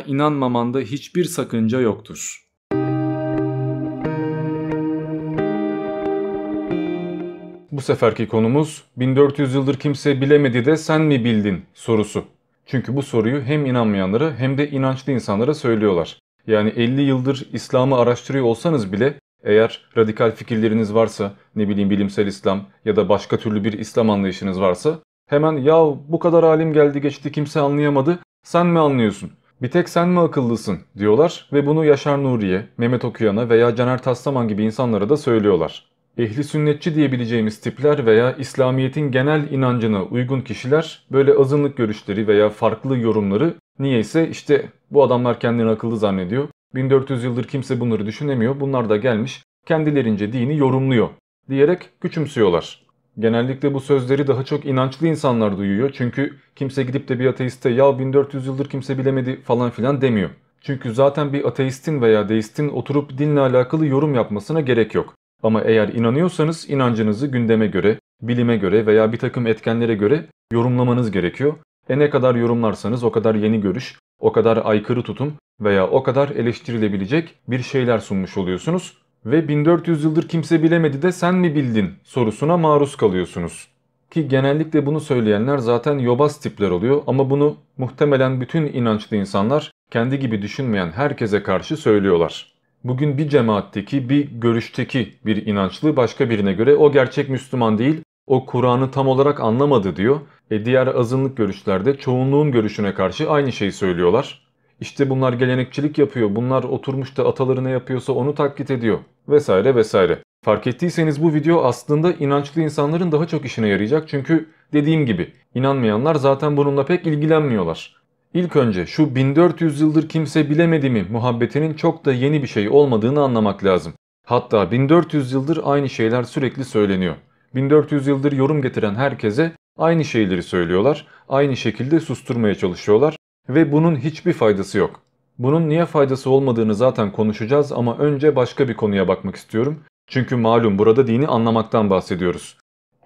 inanmamanda hiçbir sakınca yoktur. Bu seferki konumuz 1400 yıldır kimse bilemedi de sen mi bildin sorusu. Çünkü bu soruyu hem inanmayanlara hem de inançlı insanlara söylüyorlar. Yani 50 yıldır İslam'ı araştırıyor olsanız bile eğer radikal fikirleriniz varsa ne bileyim bilimsel İslam ya da başka türlü bir İslam anlayışınız varsa hemen ya bu kadar alim geldi geçti kimse anlayamadı sen mi anlıyorsun? Bir tek sen mi akıllısın diyorlar ve bunu Yaşar Nuri'ye, Mehmet Okuyan'a veya Caner Taslaman gibi insanlara da söylüyorlar ehli sünnetçi diyebileceğimiz tipler veya İslamiyet'in genel inancına uygun kişiler böyle azınlık görüşleri veya farklı yorumları niyeyse işte bu adamlar kendini akıllı zannediyor. 1400 yıldır kimse bunları düşünemiyor. Bunlar da gelmiş kendilerince dini yorumluyor diyerek küçümsüyorlar. Genellikle bu sözleri daha çok inançlı insanlar duyuyor. Çünkü kimse gidip de bir ateiste ya 1400 yıldır kimse bilemedi falan filan demiyor. Çünkü zaten bir ateistin veya deistin oturup dinle alakalı yorum yapmasına gerek yok. Ama eğer inanıyorsanız inancınızı gündeme göre, bilime göre veya bir takım etkenlere göre yorumlamanız gerekiyor. E ne kadar yorumlarsanız o kadar yeni görüş, o kadar aykırı tutum veya o kadar eleştirilebilecek bir şeyler sunmuş oluyorsunuz. Ve 1400 yıldır kimse bilemedi de sen mi bildin sorusuna maruz kalıyorsunuz. Ki genellikle bunu söyleyenler zaten yobaz tipler oluyor ama bunu muhtemelen bütün inançlı insanlar kendi gibi düşünmeyen herkese karşı söylüyorlar bugün bir cemaatteki, bir görüşteki bir inançlı başka birine göre o gerçek Müslüman değil, o Kur'an'ı tam olarak anlamadı diyor. E diğer azınlık görüşlerde çoğunluğun görüşüne karşı aynı şeyi söylüyorlar. İşte bunlar gelenekçilik yapıyor, bunlar oturmuş da ataları yapıyorsa onu taklit ediyor vesaire vesaire. Fark ettiyseniz bu video aslında inançlı insanların daha çok işine yarayacak çünkü dediğim gibi inanmayanlar zaten bununla pek ilgilenmiyorlar. İlk önce şu 1400 yıldır kimse bilemedi mi muhabbetinin çok da yeni bir şey olmadığını anlamak lazım. Hatta 1400 yıldır aynı şeyler sürekli söyleniyor. 1400 yıldır yorum getiren herkese aynı şeyleri söylüyorlar, aynı şekilde susturmaya çalışıyorlar ve bunun hiçbir faydası yok. Bunun niye faydası olmadığını zaten konuşacağız ama önce başka bir konuya bakmak istiyorum. Çünkü malum burada dini anlamaktan bahsediyoruz.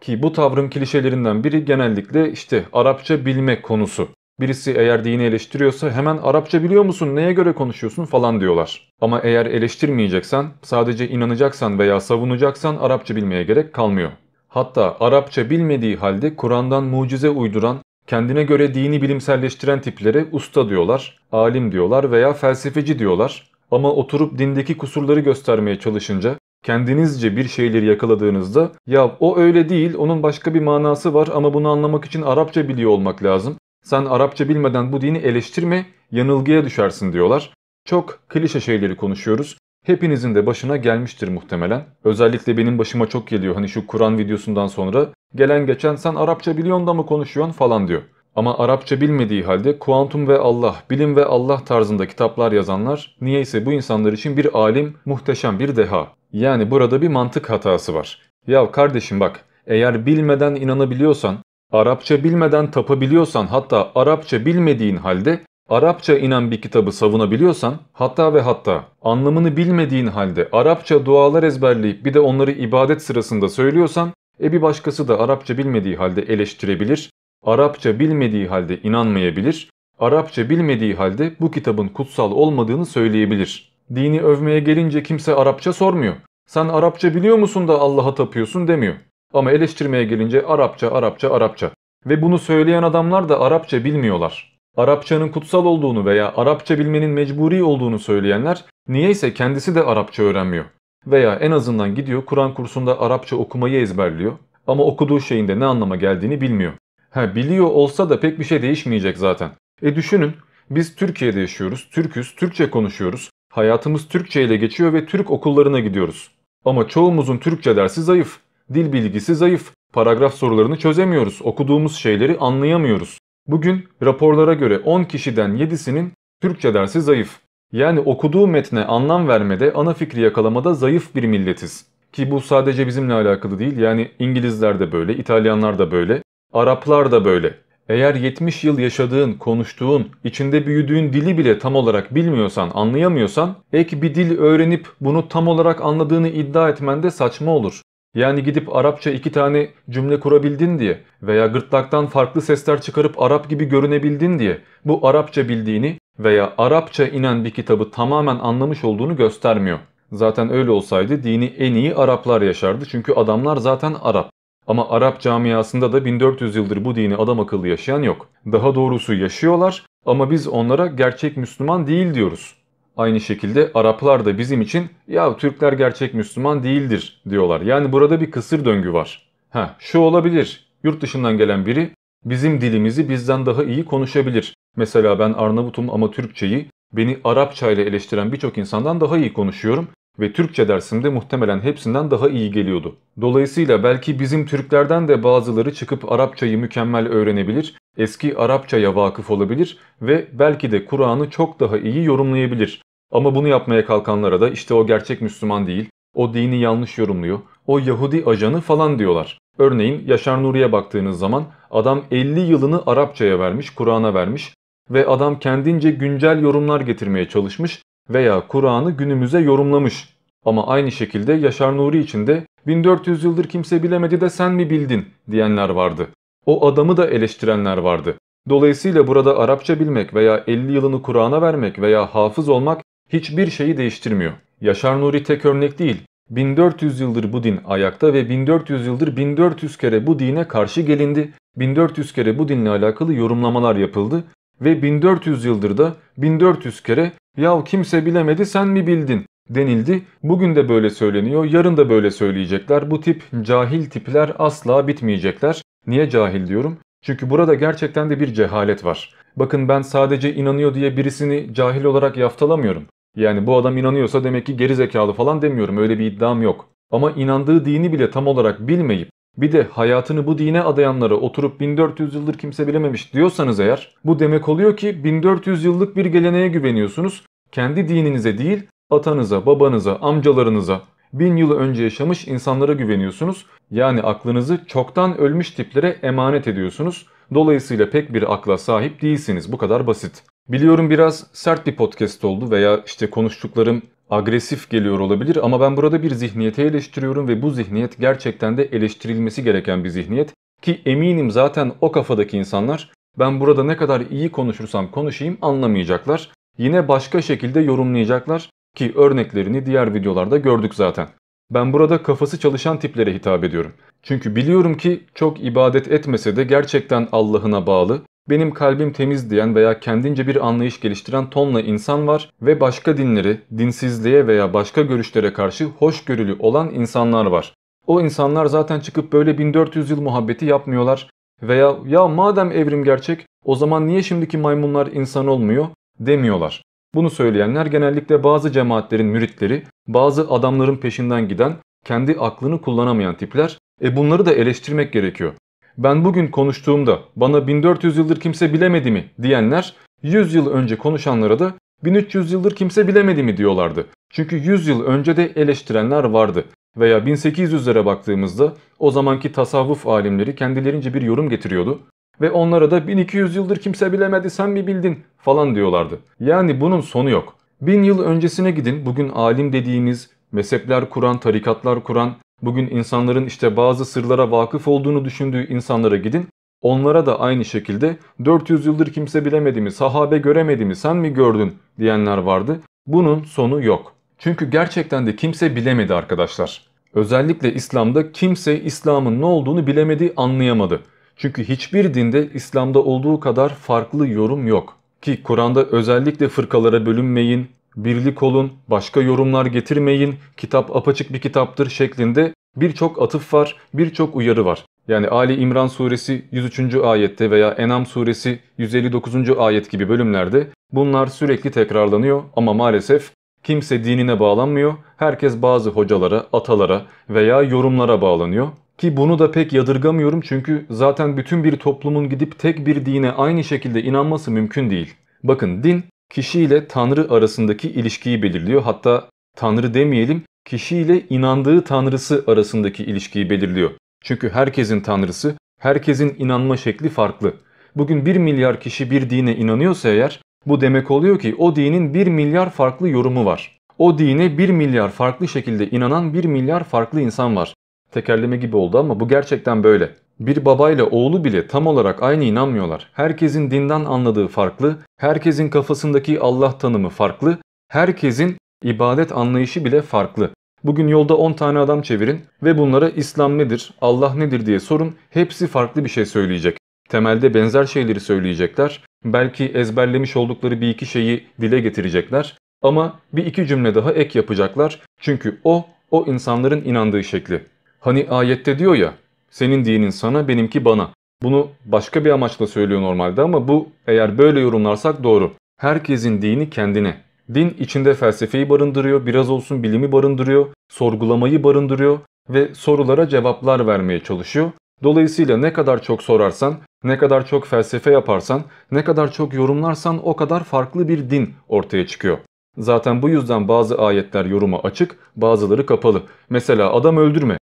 Ki bu tavrın klişelerinden biri genellikle işte Arapça bilme konusu. Birisi eğer dini eleştiriyorsa hemen Arapça biliyor musun neye göre konuşuyorsun falan diyorlar. Ama eğer eleştirmeyeceksen sadece inanacaksan veya savunacaksan Arapça bilmeye gerek kalmıyor. Hatta Arapça bilmediği halde Kur'an'dan mucize uyduran, kendine göre dini bilimselleştiren tiplere usta diyorlar, alim diyorlar veya felsefeci diyorlar. Ama oturup dindeki kusurları göstermeye çalışınca kendinizce bir şeyleri yakaladığınızda ya o öyle değil onun başka bir manası var ama bunu anlamak için Arapça biliyor olmak lazım sen Arapça bilmeden bu dini eleştirme, yanılgıya düşersin diyorlar. Çok klişe şeyleri konuşuyoruz. Hepinizin de başına gelmiştir muhtemelen. Özellikle benim başıma çok geliyor hani şu Kur'an videosundan sonra gelen geçen sen Arapça biliyorsun da mı konuşuyorsun falan diyor. Ama Arapça bilmediği halde kuantum ve Allah, bilim ve Allah tarzında kitaplar yazanlar niyeyse bu insanlar için bir alim, muhteşem bir deha. Yani burada bir mantık hatası var. Ya kardeşim bak eğer bilmeden inanabiliyorsan Arapça bilmeden tapabiliyorsan hatta Arapça bilmediğin halde Arapça inen bir kitabı savunabiliyorsan hatta ve hatta anlamını bilmediğin halde Arapça dualar ezberleyip bir de onları ibadet sırasında söylüyorsan e bir başkası da Arapça bilmediği halde eleştirebilir, Arapça bilmediği halde inanmayabilir, Arapça bilmediği halde bu kitabın kutsal olmadığını söyleyebilir. Dini övmeye gelince kimse Arapça sormuyor. Sen Arapça biliyor musun da Allah'a tapıyorsun demiyor. Ama eleştirmeye gelince Arapça, Arapça, Arapça. Ve bunu söyleyen adamlar da Arapça bilmiyorlar. Arapçanın kutsal olduğunu veya Arapça bilmenin mecburi olduğunu söyleyenler niyeyse kendisi de Arapça öğrenmiyor. Veya en azından gidiyor Kur'an kursunda Arapça okumayı ezberliyor ama okuduğu şeyinde ne anlama geldiğini bilmiyor. Ha biliyor olsa da pek bir şey değişmeyecek zaten. E düşünün biz Türkiye'de yaşıyoruz, Türküz, Türkçe konuşuyoruz, hayatımız Türkçe ile geçiyor ve Türk okullarına gidiyoruz. Ama çoğumuzun Türkçe dersi zayıf. Dil bilgisi zayıf. Paragraf sorularını çözemiyoruz. Okuduğumuz şeyleri anlayamıyoruz. Bugün raporlara göre 10 kişiden 7'sinin Türkçe dersi zayıf. Yani okuduğu metne anlam vermede, ana fikri yakalamada zayıf bir milletiz. Ki bu sadece bizimle alakalı değil. Yani İngilizler de böyle, İtalyanlar da böyle, Araplar da böyle. Eğer 70 yıl yaşadığın, konuştuğun, içinde büyüdüğün dili bile tam olarak bilmiyorsan, anlayamıyorsan, ek bir dil öğrenip bunu tam olarak anladığını iddia etmen de saçma olur. Yani gidip Arapça iki tane cümle kurabildin diye veya gırtlaktan farklı sesler çıkarıp Arap gibi görünebildin diye bu Arapça bildiğini veya Arapça inen bir kitabı tamamen anlamış olduğunu göstermiyor. Zaten öyle olsaydı dini en iyi Araplar yaşardı çünkü adamlar zaten Arap. Ama Arap camiasında da 1400 yıldır bu dini adam akıllı yaşayan yok. Daha doğrusu yaşıyorlar ama biz onlara gerçek Müslüman değil diyoruz. Aynı şekilde Araplar da bizim için ya Türkler gerçek Müslüman değildir diyorlar. Yani burada bir kısır döngü var. Ha şu olabilir. Yurt dışından gelen biri bizim dilimizi bizden daha iyi konuşabilir. Mesela ben Arnavutum ama Türkçeyi beni Arapça ile eleştiren birçok insandan daha iyi konuşuyorum ve Türkçe dersimde muhtemelen hepsinden daha iyi geliyordu. Dolayısıyla belki bizim Türklerden de bazıları çıkıp Arapçayı mükemmel öğrenebilir, eski Arapçaya vakıf olabilir ve belki de Kur'an'ı çok daha iyi yorumlayabilir. Ama bunu yapmaya kalkanlara da işte o gerçek Müslüman değil, o dini yanlış yorumluyor, o Yahudi ajanı falan diyorlar. Örneğin Yaşar Nuri'ye baktığınız zaman adam 50 yılını Arapçaya vermiş, Kur'an'a vermiş ve adam kendince güncel yorumlar getirmeye çalışmış veya Kur'an'ı günümüze yorumlamış. Ama aynı şekilde Yaşar Nuri için de 1400 yıldır kimse bilemedi de sen mi bildin diyenler vardı. O adamı da eleştirenler vardı. Dolayısıyla burada Arapça bilmek veya 50 yılını Kur'an'a vermek veya hafız olmak hiçbir şeyi değiştirmiyor. Yaşar Nuri tek örnek değil. 1400 yıldır bu din ayakta ve 1400 yıldır 1400 kere bu dine karşı gelindi. 1400 kere bu dinle alakalı yorumlamalar yapıldı ve 1400 yıldır da 1400 kere yahu kimse bilemedi sen mi bildin denildi. Bugün de böyle söyleniyor, yarın da böyle söyleyecekler. Bu tip cahil tipler asla bitmeyecekler. Niye cahil diyorum? Çünkü burada gerçekten de bir cehalet var. Bakın ben sadece inanıyor diye birisini cahil olarak yaftalamıyorum. Yani bu adam inanıyorsa demek ki geri zekalı falan demiyorum öyle bir iddiam yok. Ama inandığı dini bile tam olarak bilmeyip bir de hayatını bu dine adayanlara oturup 1400 yıldır kimse bilememiş diyorsanız eğer bu demek oluyor ki 1400 yıllık bir geleneğe güveniyorsunuz. Kendi dininize değil atanıza, babanıza, amcalarınıza, bin yıl önce yaşamış insanlara güveniyorsunuz. Yani aklınızı çoktan ölmüş tiplere emanet ediyorsunuz. Dolayısıyla pek bir akla sahip değilsiniz. Bu kadar basit. Biliyorum biraz sert bir podcast oldu veya işte konuştuklarım agresif geliyor olabilir ama ben burada bir zihniyete eleştiriyorum ve bu zihniyet gerçekten de eleştirilmesi gereken bir zihniyet. Ki eminim zaten o kafadaki insanlar ben burada ne kadar iyi konuşursam konuşayım anlamayacaklar. Yine başka şekilde yorumlayacaklar ki örneklerini diğer videolarda gördük zaten. Ben burada kafası çalışan tiplere hitap ediyorum. Çünkü biliyorum ki çok ibadet etmese de gerçekten Allah'ına bağlı, benim kalbim temiz diyen veya kendince bir anlayış geliştiren tonla insan var ve başka dinleri, dinsizliğe veya başka görüşlere karşı hoşgörülü olan insanlar var. O insanlar zaten çıkıp böyle 1400 yıl muhabbeti yapmıyorlar veya ya madem evrim gerçek o zaman niye şimdiki maymunlar insan olmuyor demiyorlar. Bunu söyleyenler genellikle bazı cemaatlerin müritleri, bazı adamların peşinden giden, kendi aklını kullanamayan tipler. E bunları da eleştirmek gerekiyor. Ben bugün konuştuğumda bana 1400 yıldır kimse bilemedi mi diyenler 100 yıl önce konuşanlara da 1300 yıldır kimse bilemedi mi diyorlardı. Çünkü 100 yıl önce de eleştirenler vardı. Veya 1800'lere baktığımızda o zamanki tasavvuf alimleri kendilerince bir yorum getiriyordu. Ve onlara da 1200 yıldır kimse bilemedi sen mi bildin falan diyorlardı. Yani bunun sonu yok. 1000 yıl öncesine gidin bugün alim dediğimiz mezhepler kuran, tarikatlar kuran, bugün insanların işte bazı sırlara vakıf olduğunu düşündüğü insanlara gidin. Onlara da aynı şekilde 400 yıldır kimse bilemedi mi, sahabe göremedi mi, sen mi gördün diyenler vardı. Bunun sonu yok. Çünkü gerçekten de kimse bilemedi arkadaşlar. Özellikle İslam'da kimse İslam'ın ne olduğunu bilemedi, anlayamadı. Çünkü hiçbir dinde İslam'da olduğu kadar farklı yorum yok. Ki Kur'an'da özellikle fırkalara bölünmeyin, birlik olun, başka yorumlar getirmeyin, kitap apaçık bir kitaptır şeklinde birçok atıf var, birçok uyarı var. Yani Ali İmran suresi 103. ayette veya Enam suresi 159. ayet gibi bölümlerde bunlar sürekli tekrarlanıyor ama maalesef kimse dinine bağlanmıyor. Herkes bazı hocalara, atalara veya yorumlara bağlanıyor. Ki bunu da pek yadırgamıyorum çünkü zaten bütün bir toplumun gidip tek bir dine aynı şekilde inanması mümkün değil. Bakın din kişi ile Tanrı arasındaki ilişkiyi belirliyor. Hatta Tanrı demeyelim kişi ile inandığı Tanrısı arasındaki ilişkiyi belirliyor. Çünkü herkesin Tanrısı, herkesin inanma şekli farklı. Bugün 1 milyar kişi bir dine inanıyorsa eğer bu demek oluyor ki o dinin 1 milyar farklı yorumu var. O dine 1 milyar farklı şekilde inanan 1 milyar farklı insan var tekerleme gibi oldu ama bu gerçekten böyle. Bir babayla oğlu bile tam olarak aynı inanmıyorlar. Herkesin dinden anladığı farklı, herkesin kafasındaki Allah tanımı farklı, herkesin ibadet anlayışı bile farklı. Bugün yolda 10 tane adam çevirin ve bunlara İslam nedir, Allah nedir diye sorun. Hepsi farklı bir şey söyleyecek. Temelde benzer şeyleri söyleyecekler. Belki ezberlemiş oldukları bir iki şeyi dile getirecekler. Ama bir iki cümle daha ek yapacaklar. Çünkü o, o insanların inandığı şekli. Hani ayette diyor ya senin dinin sana benimki bana. Bunu başka bir amaçla söylüyor normalde ama bu eğer böyle yorumlarsak doğru. Herkesin dini kendine. Din içinde felsefeyi barındırıyor, biraz olsun bilimi barındırıyor, sorgulamayı barındırıyor ve sorulara cevaplar vermeye çalışıyor. Dolayısıyla ne kadar çok sorarsan, ne kadar çok felsefe yaparsan, ne kadar çok yorumlarsan o kadar farklı bir din ortaya çıkıyor. Zaten bu yüzden bazı ayetler yoruma açık, bazıları kapalı. Mesela adam öldürme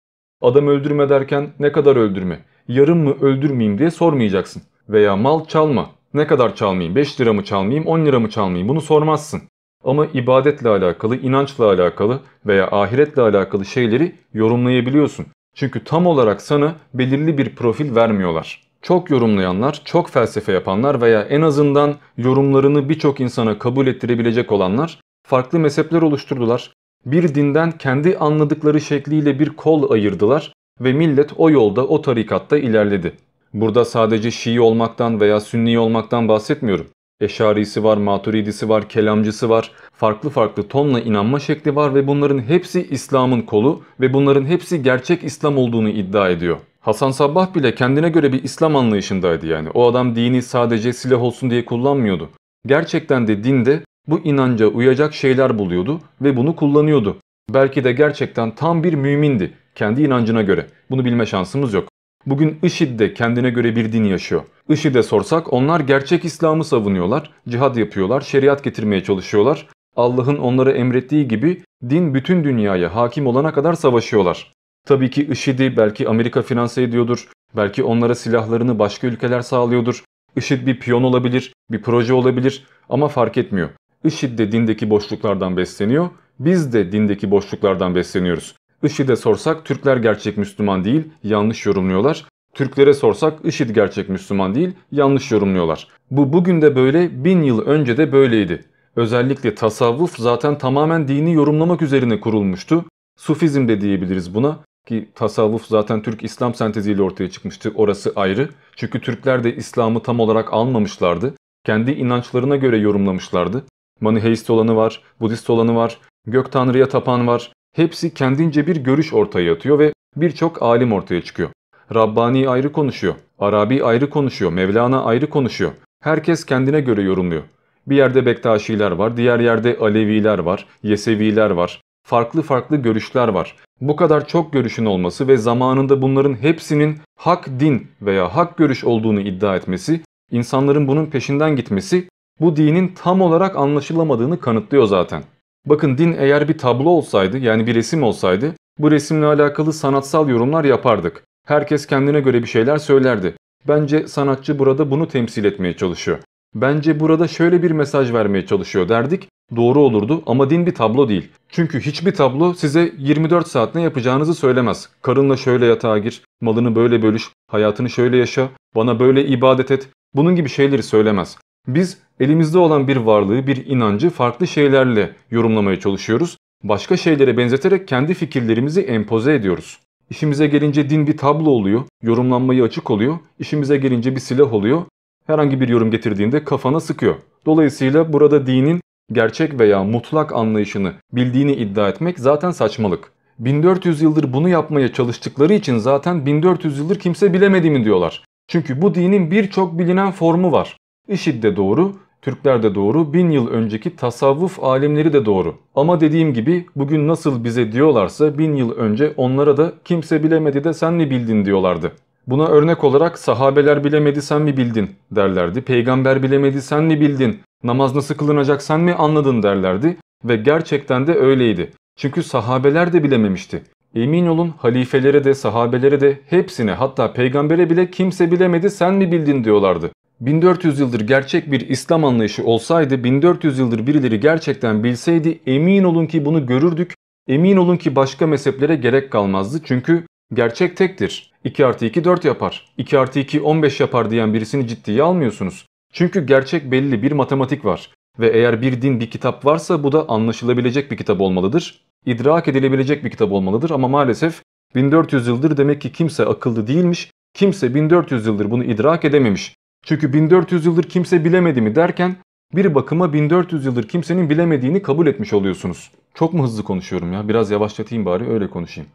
Adam öldürme derken ne kadar öldürme, yarım mı öldürmeyeyim diye sormayacaksın. Veya mal çalma, ne kadar çalmayayım, 5 lira mı çalmayayım, 10 lira mı çalmayayım bunu sormazsın. Ama ibadetle alakalı, inançla alakalı veya ahiretle alakalı şeyleri yorumlayabiliyorsun. Çünkü tam olarak sana belirli bir profil vermiyorlar. Çok yorumlayanlar, çok felsefe yapanlar veya en azından yorumlarını birçok insana kabul ettirebilecek olanlar farklı mezhepler oluşturdular bir dinden kendi anladıkları şekliyle bir kol ayırdılar ve millet o yolda o tarikatta ilerledi. Burada sadece Şii olmaktan veya Sünni olmaktan bahsetmiyorum. Eşarisi var, Maturidisi var, Kelamcısı var. Farklı farklı tonla inanma şekli var ve bunların hepsi İslam'ın kolu ve bunların hepsi gerçek İslam olduğunu iddia ediyor. Hasan Sabbah bile kendine göre bir İslam anlayışındaydı yani. O adam dini sadece silah olsun diye kullanmıyordu. Gerçekten de dinde bu inanca uyacak şeyler buluyordu ve bunu kullanıyordu. Belki de gerçekten tam bir mümindi kendi inancına göre. Bunu bilme şansımız yok. Bugün IŞİD de kendine göre bir din yaşıyor. IŞİD'e sorsak onlar gerçek İslam'ı savunuyorlar, cihad yapıyorlar, şeriat getirmeye çalışıyorlar. Allah'ın onlara emrettiği gibi din bütün dünyaya hakim olana kadar savaşıyorlar. Tabii ki IŞİD'i belki Amerika finanse ediyordur, belki onlara silahlarını başka ülkeler sağlıyordur. IŞİD bir piyon olabilir, bir proje olabilir ama fark etmiyor. IŞİD de dindeki boşluklardan besleniyor, biz de dindeki boşluklardan besleniyoruz. IŞİD'e sorsak Türkler gerçek Müslüman değil, yanlış yorumluyorlar. Türklere sorsak IŞİD gerçek Müslüman değil, yanlış yorumluyorlar. Bu bugün de böyle, bin yıl önce de böyleydi. Özellikle tasavvuf zaten tamamen dini yorumlamak üzerine kurulmuştu. Sufizm de diyebiliriz buna ki tasavvuf zaten Türk-İslam senteziyle ortaya çıkmıştı orası ayrı. Çünkü Türkler de İslam'ı tam olarak almamışlardı. Kendi inançlarına göre yorumlamışlardı. Maniheist olanı var, Budist olanı var, gök tanrıya tapan var. Hepsi kendince bir görüş ortaya atıyor ve birçok alim ortaya çıkıyor. Rabbani ayrı konuşuyor, Arabi ayrı konuşuyor, Mevlana ayrı konuşuyor. Herkes kendine göre yorumluyor. Bir yerde Bektaşiler var, diğer yerde Aleviler var, Yeseviler var. Farklı farklı görüşler var. Bu kadar çok görüşün olması ve zamanında bunların hepsinin hak din veya hak görüş olduğunu iddia etmesi, insanların bunun peşinden gitmesi bu dinin tam olarak anlaşılamadığını kanıtlıyor zaten. Bakın din eğer bir tablo olsaydı yani bir resim olsaydı bu resimle alakalı sanatsal yorumlar yapardık. Herkes kendine göre bir şeyler söylerdi. Bence sanatçı burada bunu temsil etmeye çalışıyor. Bence burada şöyle bir mesaj vermeye çalışıyor derdik. Doğru olurdu ama din bir tablo değil. Çünkü hiçbir tablo size 24 saat ne yapacağınızı söylemez. Karınla şöyle yatağa gir, malını böyle bölüş, hayatını şöyle yaşa, bana böyle ibadet et. Bunun gibi şeyleri söylemez. Biz elimizde olan bir varlığı, bir inancı farklı şeylerle yorumlamaya çalışıyoruz. Başka şeylere benzeterek kendi fikirlerimizi empoze ediyoruz. İşimize gelince din bir tablo oluyor, yorumlanmayı açık oluyor. İşimize gelince bir silah oluyor. Herhangi bir yorum getirdiğinde kafana sıkıyor. Dolayısıyla burada dinin gerçek veya mutlak anlayışını bildiğini iddia etmek zaten saçmalık. 1400 yıldır bunu yapmaya çalıştıkları için zaten 1400 yıldır kimse bilemedi mi diyorlar. Çünkü bu dinin birçok bilinen formu var. IŞİD de doğru, Türkler de doğru, bin yıl önceki tasavvuf alemleri de doğru. Ama dediğim gibi bugün nasıl bize diyorlarsa bin yıl önce onlara da kimse bilemedi de sen mi bildin diyorlardı. Buna örnek olarak sahabeler bilemedi sen mi bildin derlerdi, peygamber bilemedi sen mi bildin, namaz nasıl kılınacak sen mi anladın derlerdi ve gerçekten de öyleydi. Çünkü sahabeler de bilememişti. Emin olun halifelere de sahabelere de hepsine hatta peygambere bile kimse bilemedi sen mi bildin diyorlardı. 1400 yıldır gerçek bir İslam anlayışı olsaydı 1400 yıldır birileri gerçekten bilseydi emin olun ki bunu görürdük. Emin olun ki başka mezheplere gerek kalmazdı çünkü gerçek tektir. 2 artı 2 4 yapar. 2 artı 2 15 yapar diyen birisini ciddiye almıyorsunuz. Çünkü gerçek belli bir matematik var. Ve eğer bir din bir kitap varsa bu da anlaşılabilecek bir kitap olmalıdır. İdrak edilebilecek bir kitap olmalıdır ama maalesef 1400 yıldır demek ki kimse akıllı değilmiş. Kimse 1400 yıldır bunu idrak edememiş. Çünkü 1400 yıldır kimse bilemedi mi derken bir bakıma 1400 yıldır kimsenin bilemediğini kabul etmiş oluyorsunuz. Çok mu hızlı konuşuyorum ya biraz yavaşlatayım bari öyle konuşayım.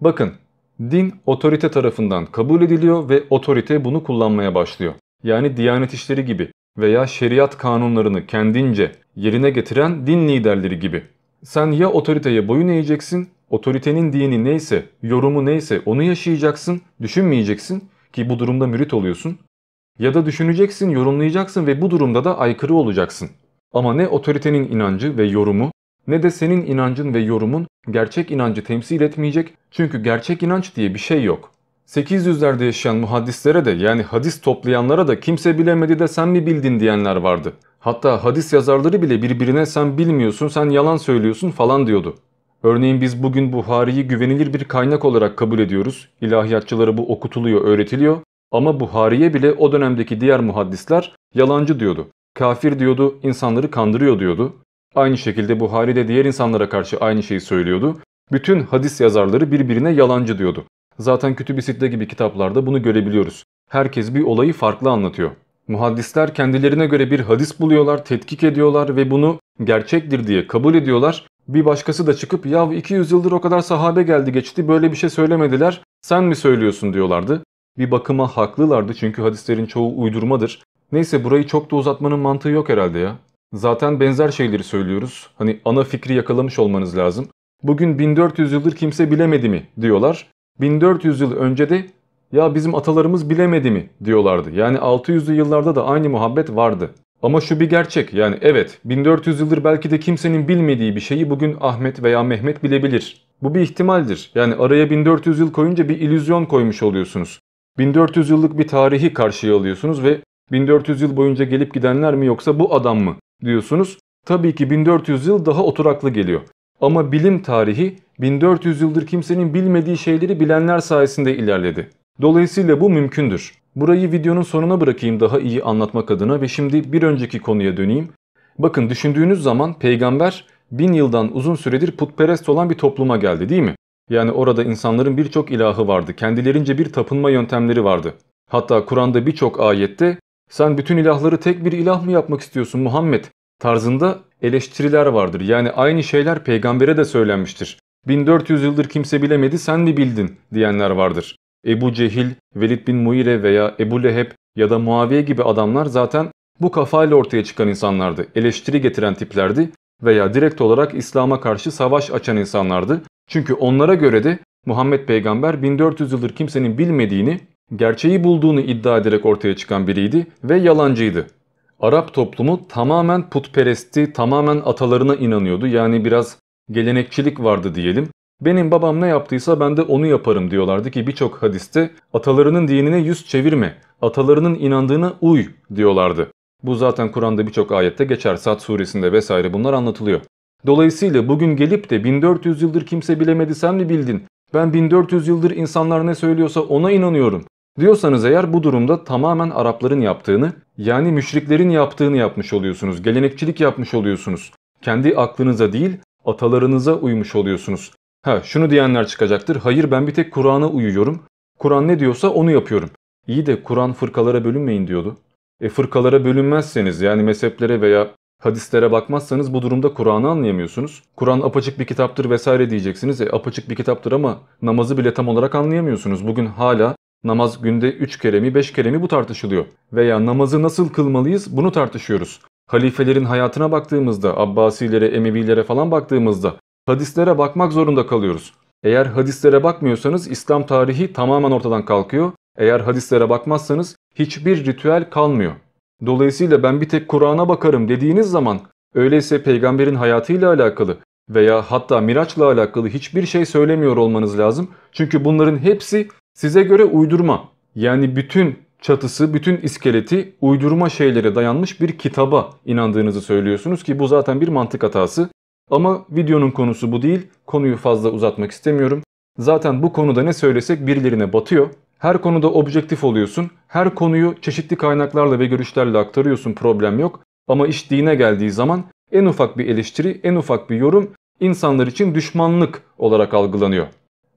Bakın din otorite tarafından kabul ediliyor ve otorite bunu kullanmaya başlıyor. Yani diyanet işleri gibi veya şeriat kanunlarını kendince yerine getiren din liderleri gibi. Sen ya otoriteye boyun eğeceksin, otoritenin dini neyse, yorumu neyse onu yaşayacaksın, düşünmeyeceksin ki bu durumda mürit oluyorsun ya da düşüneceksin, yorumlayacaksın ve bu durumda da aykırı olacaksın. Ama ne otoritenin inancı ve yorumu ne de senin inancın ve yorumun gerçek inancı temsil etmeyecek çünkü gerçek inanç diye bir şey yok. 800'lerde yaşayan muhaddislere de yani hadis toplayanlara da kimse bilemedi de sen mi bildin diyenler vardı. Hatta hadis yazarları bile birbirine sen bilmiyorsun sen yalan söylüyorsun falan diyordu. Örneğin biz bugün Buhari'yi güvenilir bir kaynak olarak kabul ediyoruz. İlahiyatçılara bu okutuluyor, öğretiliyor ama Buhari'ye bile o dönemdeki diğer muhaddisler yalancı diyordu. Kafir diyordu, insanları kandırıyor diyordu. Aynı şekilde Buhari de diğer insanlara karşı aynı şeyi söylüyordu. Bütün hadis yazarları birbirine yalancı diyordu. Zaten Kütüb-i Sitte gibi kitaplarda bunu görebiliyoruz. Herkes bir olayı farklı anlatıyor. Muhaddisler kendilerine göre bir hadis buluyorlar, tetkik ediyorlar ve bunu gerçektir diye kabul ediyorlar. Bir başkası da çıkıp ya 200 yıldır o kadar sahabe geldi geçti böyle bir şey söylemediler sen mi söylüyorsun diyorlardı bir bakıma haklılardı çünkü hadislerin çoğu uydurmadır. Neyse burayı çok da uzatmanın mantığı yok herhalde ya. Zaten benzer şeyleri söylüyoruz. Hani ana fikri yakalamış olmanız lazım. Bugün 1400 yıldır kimse bilemedi mi diyorlar. 1400 yıl önce de ya bizim atalarımız bilemedi mi diyorlardı. Yani 600'lü yıllarda da aynı muhabbet vardı. Ama şu bir gerçek yani evet 1400 yıldır belki de kimsenin bilmediği bir şeyi bugün Ahmet veya Mehmet bilebilir. Bu bir ihtimaldir. Yani araya 1400 yıl koyunca bir illüzyon koymuş oluyorsunuz. 1400 yıllık bir tarihi karşıya alıyorsunuz ve 1400 yıl boyunca gelip gidenler mi yoksa bu adam mı diyorsunuz. Tabii ki 1400 yıl daha oturaklı geliyor. Ama bilim tarihi 1400 yıldır kimsenin bilmediği şeyleri bilenler sayesinde ilerledi. Dolayısıyla bu mümkündür. Burayı videonun sonuna bırakayım daha iyi anlatmak adına ve şimdi bir önceki konuya döneyim. Bakın düşündüğünüz zaman peygamber bin yıldan uzun süredir putperest olan bir topluma geldi değil mi? Yani orada insanların birçok ilahı vardı. Kendilerince bir tapınma yöntemleri vardı. Hatta Kur'an'da birçok ayette sen bütün ilahları tek bir ilah mı yapmak istiyorsun Muhammed tarzında eleştiriler vardır. Yani aynı şeyler peygambere de söylenmiştir. 1400 yıldır kimse bilemedi sen mi bildin diyenler vardır. Ebu Cehil, Velid bin Muire veya Ebu Leheb ya da Muaviye gibi adamlar zaten bu kafayla ortaya çıkan insanlardı. Eleştiri getiren tiplerdi veya direkt olarak İslam'a karşı savaş açan insanlardı. Çünkü onlara göre de Muhammed peygamber 1400 yıldır kimsenin bilmediğini, gerçeği bulduğunu iddia ederek ortaya çıkan biriydi ve yalancıydı. Arap toplumu tamamen putperestti, tamamen atalarına inanıyordu. Yani biraz gelenekçilik vardı diyelim. Benim babam ne yaptıysa ben de onu yaparım diyorlardı ki birçok hadiste atalarının dinine yüz çevirme, atalarının inandığına uy diyorlardı. Bu zaten Kur'an'da birçok ayette geçer, Sad suresinde vesaire bunlar anlatılıyor. Dolayısıyla bugün gelip de 1400 yıldır kimse bilemedi sen mi bildin? Ben 1400 yıldır insanlar ne söylüyorsa ona inanıyorum. Diyorsanız eğer bu durumda tamamen Arapların yaptığını yani müşriklerin yaptığını yapmış oluyorsunuz. Gelenekçilik yapmış oluyorsunuz. Kendi aklınıza değil atalarınıza uymuş oluyorsunuz. Ha şunu diyenler çıkacaktır. Hayır ben bir tek Kur'an'a uyuyorum. Kur'an ne diyorsa onu yapıyorum. İyi de Kur'an fırkalara bölünmeyin diyordu. E fırkalara bölünmezseniz yani mezheplere veya Hadislere bakmazsanız bu durumda Kur'an'ı anlayamıyorsunuz. Kur'an apaçık bir kitaptır vesaire diyeceksiniz. E, apaçık bir kitaptır ama namazı bile tam olarak anlayamıyorsunuz. Bugün hala namaz günde 3 kere mi 5 kere mi bu tartışılıyor. Veya namazı nasıl kılmalıyız bunu tartışıyoruz. Halifelerin hayatına baktığımızda, Abbasilere, Emevilere falan baktığımızda hadislere bakmak zorunda kalıyoruz. Eğer hadislere bakmıyorsanız İslam tarihi tamamen ortadan kalkıyor. Eğer hadislere bakmazsanız hiçbir ritüel kalmıyor. Dolayısıyla ben bir tek Kur'an'a bakarım dediğiniz zaman öyleyse peygamberin hayatıyla alakalı veya hatta Miraç'la alakalı hiçbir şey söylemiyor olmanız lazım. Çünkü bunların hepsi size göre uydurma. Yani bütün çatısı, bütün iskeleti uydurma şeylere dayanmış bir kitaba inandığınızı söylüyorsunuz ki bu zaten bir mantık hatası. Ama videonun konusu bu değil. Konuyu fazla uzatmak istemiyorum. Zaten bu konuda ne söylesek birilerine batıyor. Her konuda objektif oluyorsun. Her konuyu çeşitli kaynaklarla ve görüşlerle aktarıyorsun problem yok. Ama iş dine geldiği zaman en ufak bir eleştiri, en ufak bir yorum insanlar için düşmanlık olarak algılanıyor.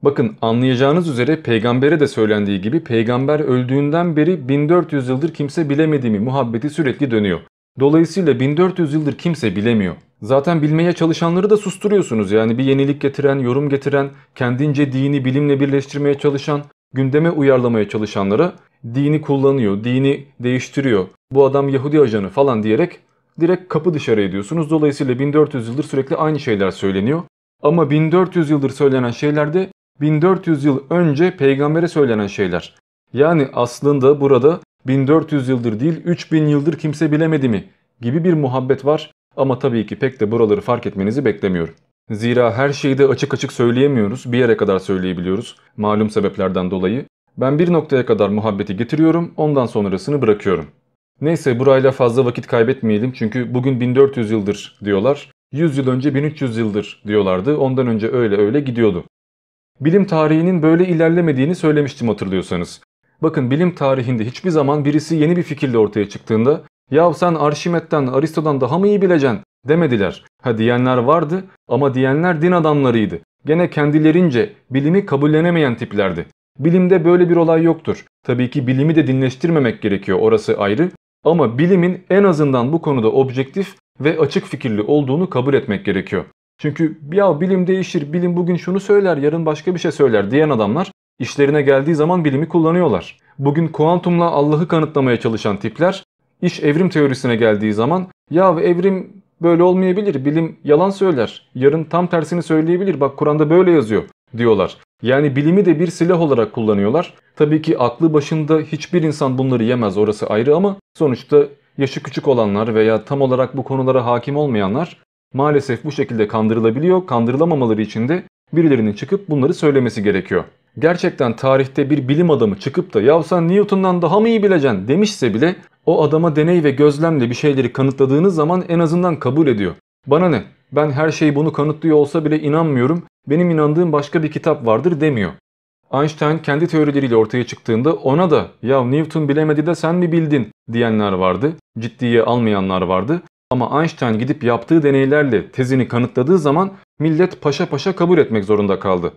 Bakın anlayacağınız üzere peygambere de söylendiği gibi peygamber öldüğünden beri 1400 yıldır kimse bilemediğimi muhabbeti sürekli dönüyor. Dolayısıyla 1400 yıldır kimse bilemiyor. Zaten bilmeye çalışanları da susturuyorsunuz. Yani bir yenilik getiren, yorum getiren, kendince dini bilimle birleştirmeye çalışan, gündeme uyarlamaya çalışanlara dini kullanıyor, dini değiştiriyor, bu adam Yahudi ajanı falan diyerek direkt kapı dışarı ediyorsunuz. Dolayısıyla 1400 yıldır sürekli aynı şeyler söyleniyor. Ama 1400 yıldır söylenen şeyler de 1400 yıl önce peygambere söylenen şeyler. Yani aslında burada 1400 yıldır değil 3000 yıldır kimse bilemedi mi gibi bir muhabbet var. Ama tabii ki pek de buraları fark etmenizi beklemiyorum. Zira her şeyi de açık açık söyleyemiyoruz, bir yere kadar söyleyebiliyoruz malum sebeplerden dolayı. Ben bir noktaya kadar muhabbeti getiriyorum, ondan sonrasını bırakıyorum. Neyse burayla fazla vakit kaybetmeyelim çünkü bugün 1400 yıldır diyorlar. 100 yıl önce 1300 yıldır diyorlardı, ondan önce öyle öyle gidiyordu. Bilim tarihinin böyle ilerlemediğini söylemiştim hatırlıyorsanız. Bakın bilim tarihinde hiçbir zaman birisi yeni bir fikirle ortaya çıktığında ''Yahu sen Arşimet'ten, Aristo'dan daha mı iyi bileceksin? demediler. Ha diyenler vardı ama diyenler din adamlarıydı. Gene kendilerince bilimi kabullenemeyen tiplerdi. Bilimde böyle bir olay yoktur. Tabii ki bilimi de dinleştirmemek gerekiyor orası ayrı. Ama bilimin en azından bu konuda objektif ve açık fikirli olduğunu kabul etmek gerekiyor. Çünkü ya bilim değişir, bilim bugün şunu söyler, yarın başka bir şey söyler diyen adamlar işlerine geldiği zaman bilimi kullanıyorlar. Bugün kuantumla Allah'ı kanıtlamaya çalışan tipler iş evrim teorisine geldiği zaman ya evrim böyle olmayabilir. Bilim yalan söyler. Yarın tam tersini söyleyebilir. Bak Kur'an'da böyle yazıyor diyorlar. Yani bilimi de bir silah olarak kullanıyorlar. Tabii ki aklı başında hiçbir insan bunları yemez orası ayrı ama sonuçta yaşı küçük olanlar veya tam olarak bu konulara hakim olmayanlar maalesef bu şekilde kandırılabiliyor. Kandırılamamaları için de birilerinin çıkıp bunları söylemesi gerekiyor. Gerçekten tarihte bir bilim adamı çıkıp da ya sen Newton'dan daha mı iyi bileceksin demişse bile o adama deney ve gözlemle bir şeyleri kanıtladığınız zaman en azından kabul ediyor. Bana ne? Ben her şeyi bunu kanıtlıyor olsa bile inanmıyorum. Benim inandığım başka bir kitap vardır demiyor. Einstein kendi teorileriyle ortaya çıktığında ona da ya Newton bilemedi de sen mi bildin diyenler vardı. Ciddiye almayanlar vardı. Ama Einstein gidip yaptığı deneylerle tezini kanıtladığı zaman millet paşa paşa kabul etmek zorunda kaldı.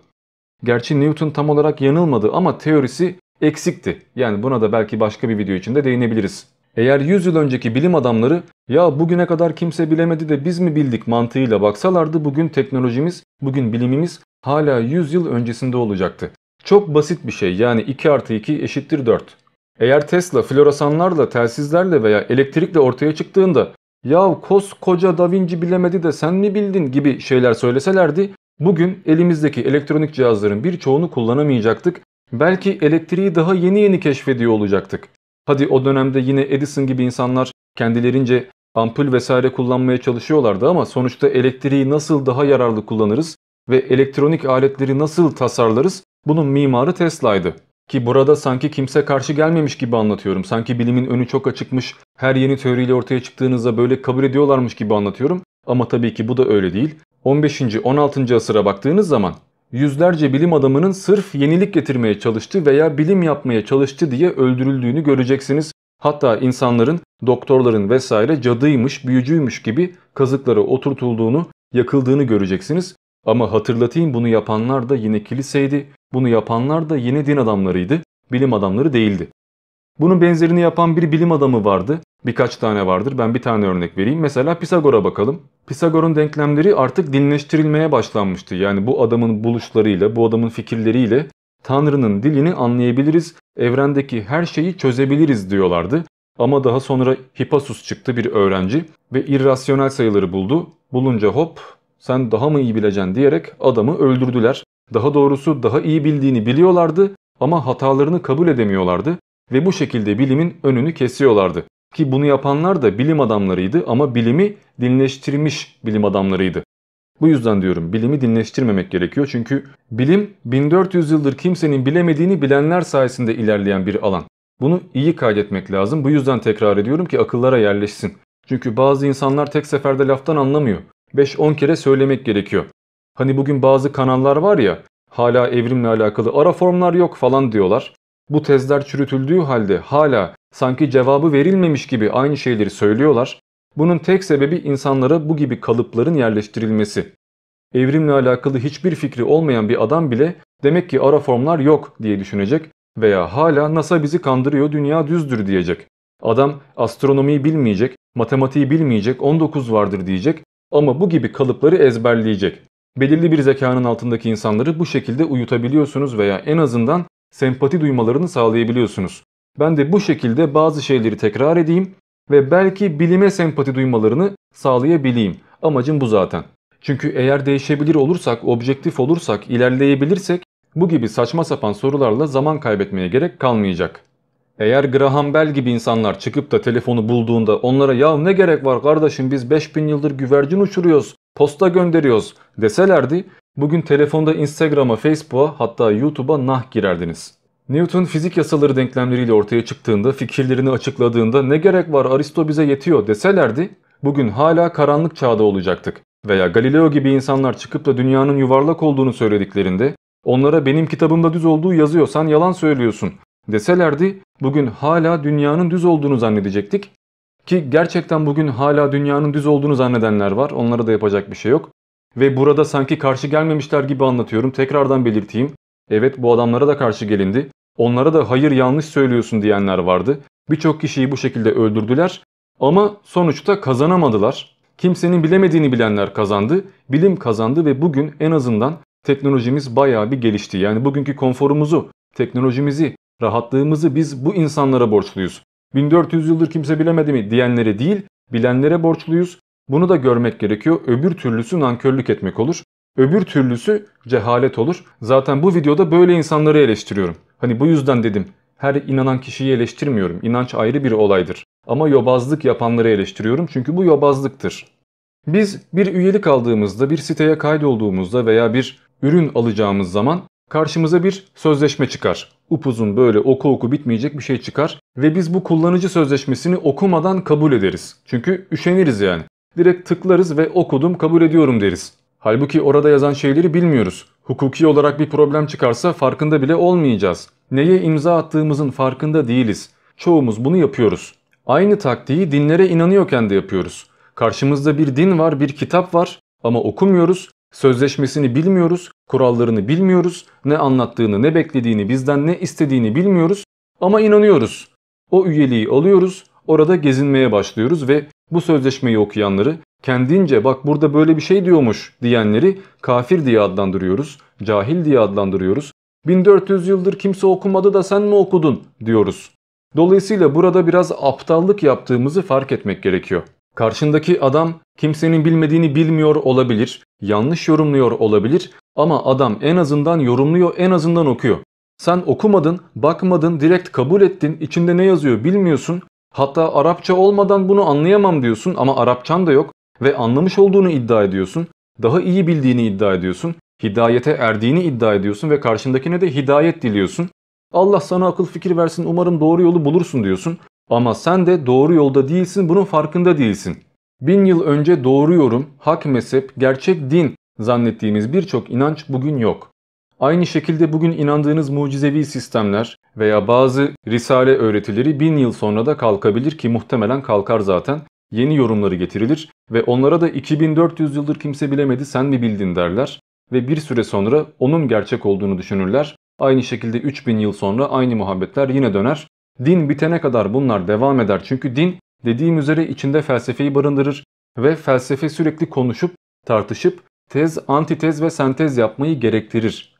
Gerçi Newton tam olarak yanılmadı ama teorisi eksikti. Yani buna da belki başka bir video içinde değinebiliriz. Eğer 100 yıl önceki bilim adamları ya bugüne kadar kimse bilemedi de biz mi bildik mantığıyla baksalardı bugün teknolojimiz, bugün bilimimiz hala 100 yıl öncesinde olacaktı. Çok basit bir şey yani 2 artı 2 eşittir 4. Eğer Tesla floresanlarla, telsizlerle veya elektrikle ortaya çıktığında ya koskoca Da Vinci bilemedi de sen mi bildin gibi şeyler söyleselerdi bugün elimizdeki elektronik cihazların birçoğunu kullanamayacaktık. Belki elektriği daha yeni yeni keşfediyor olacaktık. Hadi o dönemde yine Edison gibi insanlar kendilerince ampul vesaire kullanmaya çalışıyorlardı ama sonuçta elektriği nasıl daha yararlı kullanırız ve elektronik aletleri nasıl tasarlarız bunun mimarı Tesla'ydı. Ki burada sanki kimse karşı gelmemiş gibi anlatıyorum. Sanki bilimin önü çok açıkmış, her yeni teoriyle ortaya çıktığınızda böyle kabul ediyorlarmış gibi anlatıyorum. Ama tabii ki bu da öyle değil. 15. 16. asıra baktığınız zaman yüzlerce bilim adamının sırf yenilik getirmeye çalıştı veya bilim yapmaya çalıştı diye öldürüldüğünü göreceksiniz. Hatta insanların, doktorların vesaire cadıymış, büyücüymüş gibi kazıklara oturtulduğunu, yakıldığını göreceksiniz. Ama hatırlatayım bunu yapanlar da yine kiliseydi, bunu yapanlar da yine din adamlarıydı, bilim adamları değildi. Bunun benzerini yapan bir bilim adamı vardı. Birkaç tane vardır. Ben bir tane örnek vereyim. Mesela Pisagor'a bakalım. Pisagor'un denklemleri artık dinleştirilmeye başlanmıştı. Yani bu adamın buluşlarıyla, bu adamın fikirleriyle Tanrı'nın dilini anlayabiliriz, evrendeki her şeyi çözebiliriz diyorlardı. Ama daha sonra Hipasus çıktı bir öğrenci ve irrasyonel sayıları buldu. Bulunca hop sen daha mı iyi bileceksin diyerek adamı öldürdüler. Daha doğrusu daha iyi bildiğini biliyorlardı ama hatalarını kabul edemiyorlardı ve bu şekilde bilimin önünü kesiyorlardı. Ki bunu yapanlar da bilim adamlarıydı ama bilimi dinleştirmiş bilim adamlarıydı. Bu yüzden diyorum bilimi dinleştirmemek gerekiyor. Çünkü bilim 1400 yıldır kimsenin bilemediğini bilenler sayesinde ilerleyen bir alan. Bunu iyi kaydetmek lazım. Bu yüzden tekrar ediyorum ki akıllara yerleşsin. Çünkü bazı insanlar tek seferde laftan anlamıyor. 5-10 kere söylemek gerekiyor. Hani bugün bazı kanallar var ya hala evrimle alakalı ara formlar yok falan diyorlar bu tezler çürütüldüğü halde hala sanki cevabı verilmemiş gibi aynı şeyleri söylüyorlar. Bunun tek sebebi insanlara bu gibi kalıpların yerleştirilmesi. Evrimle alakalı hiçbir fikri olmayan bir adam bile demek ki ara formlar yok diye düşünecek veya hala NASA bizi kandırıyor dünya düzdür diyecek. Adam astronomiyi bilmeyecek, matematiği bilmeyecek, 19 vardır diyecek ama bu gibi kalıpları ezberleyecek. Belirli bir zekanın altındaki insanları bu şekilde uyutabiliyorsunuz veya en azından sempati duymalarını sağlayabiliyorsunuz. Ben de bu şekilde bazı şeyleri tekrar edeyim ve belki bilime sempati duymalarını sağlayabileyim. Amacım bu zaten. Çünkü eğer değişebilir olursak, objektif olursak, ilerleyebilirsek bu gibi saçma sapan sorularla zaman kaybetmeye gerek kalmayacak. Eğer Graham Bell gibi insanlar çıkıp da telefonu bulduğunda onlara ya ne gerek var kardeşim biz 5000 yıldır güvercin uçuruyoruz, posta gönderiyoruz deselerdi Bugün telefonda Instagram'a, Facebook'a hatta YouTube'a nah girerdiniz. Newton fizik yasaları denklemleriyle ortaya çıktığında, fikirlerini açıkladığında ne gerek var Aristo bize yetiyor deselerdi bugün hala karanlık çağda olacaktık. Veya Galileo gibi insanlar çıkıp da dünyanın yuvarlak olduğunu söylediklerinde onlara benim kitabımda düz olduğu yazıyorsan yalan söylüyorsun deselerdi bugün hala dünyanın düz olduğunu zannedecektik. Ki gerçekten bugün hala dünyanın düz olduğunu zannedenler var onlara da yapacak bir şey yok. Ve burada sanki karşı gelmemişler gibi anlatıyorum. Tekrardan belirteyim. Evet bu adamlara da karşı gelindi. Onlara da hayır yanlış söylüyorsun diyenler vardı. Birçok kişiyi bu şekilde öldürdüler. Ama sonuçta kazanamadılar. Kimsenin bilemediğini bilenler kazandı. Bilim kazandı ve bugün en azından teknolojimiz bayağı bir gelişti. Yani bugünkü konforumuzu, teknolojimizi, rahatlığımızı biz bu insanlara borçluyuz. 1400 yıldır kimse bilemedi mi diyenlere değil, bilenlere borçluyuz. Bunu da görmek gerekiyor. Öbür türlüsü nankörlük etmek olur. Öbür türlüsü cehalet olur. Zaten bu videoda böyle insanları eleştiriyorum. Hani bu yüzden dedim her inanan kişiyi eleştirmiyorum. İnanç ayrı bir olaydır. Ama yobazlık yapanları eleştiriyorum çünkü bu yobazlıktır. Biz bir üyelik aldığımızda, bir siteye kaydolduğumuzda veya bir ürün alacağımız zaman karşımıza bir sözleşme çıkar. Upuzun böyle oku oku bitmeyecek bir şey çıkar ve biz bu kullanıcı sözleşmesini okumadan kabul ederiz. Çünkü üşeniriz yani direkt tıklarız ve okudum kabul ediyorum deriz. Halbuki orada yazan şeyleri bilmiyoruz. Hukuki olarak bir problem çıkarsa farkında bile olmayacağız. Neye imza attığımızın farkında değiliz. Çoğumuz bunu yapıyoruz. Aynı taktiği dinlere inanıyorken de yapıyoruz. Karşımızda bir din var, bir kitap var ama okumuyoruz, sözleşmesini bilmiyoruz, kurallarını bilmiyoruz, ne anlattığını, ne beklediğini, bizden ne istediğini bilmiyoruz ama inanıyoruz. O üyeliği alıyoruz, orada gezinmeye başlıyoruz ve bu sözleşmeyi okuyanları kendince bak burada böyle bir şey diyormuş diyenleri kafir diye adlandırıyoruz, cahil diye adlandırıyoruz. 1400 yıldır kimse okumadı da sen mi okudun diyoruz. Dolayısıyla burada biraz aptallık yaptığımızı fark etmek gerekiyor. Karşındaki adam kimsenin bilmediğini bilmiyor olabilir, yanlış yorumluyor olabilir ama adam en azından yorumluyor, en azından okuyor. Sen okumadın, bakmadın, direkt kabul ettin, içinde ne yazıyor bilmiyorsun Hatta Arapça olmadan bunu anlayamam diyorsun ama Arapçan da yok ve anlamış olduğunu iddia ediyorsun. Daha iyi bildiğini iddia ediyorsun. Hidayete erdiğini iddia ediyorsun ve karşındakine de hidayet diliyorsun. Allah sana akıl fikir versin umarım doğru yolu bulursun diyorsun. Ama sen de doğru yolda değilsin bunun farkında değilsin. Bin yıl önce doğru yorum, hak mezhep, gerçek din zannettiğimiz birçok inanç bugün yok. Aynı şekilde bugün inandığınız mucizevi sistemler veya bazı risale öğretileri bin yıl sonra da kalkabilir ki muhtemelen kalkar zaten. Yeni yorumları getirilir ve onlara da 2400 yıldır kimse bilemedi sen mi bildin derler ve bir süre sonra onun gerçek olduğunu düşünürler. Aynı şekilde 3000 yıl sonra aynı muhabbetler yine döner. Din bitene kadar bunlar devam eder çünkü din dediğim üzere içinde felsefeyi barındırır ve felsefe sürekli konuşup tartışıp tez, antitez ve sentez yapmayı gerektirir.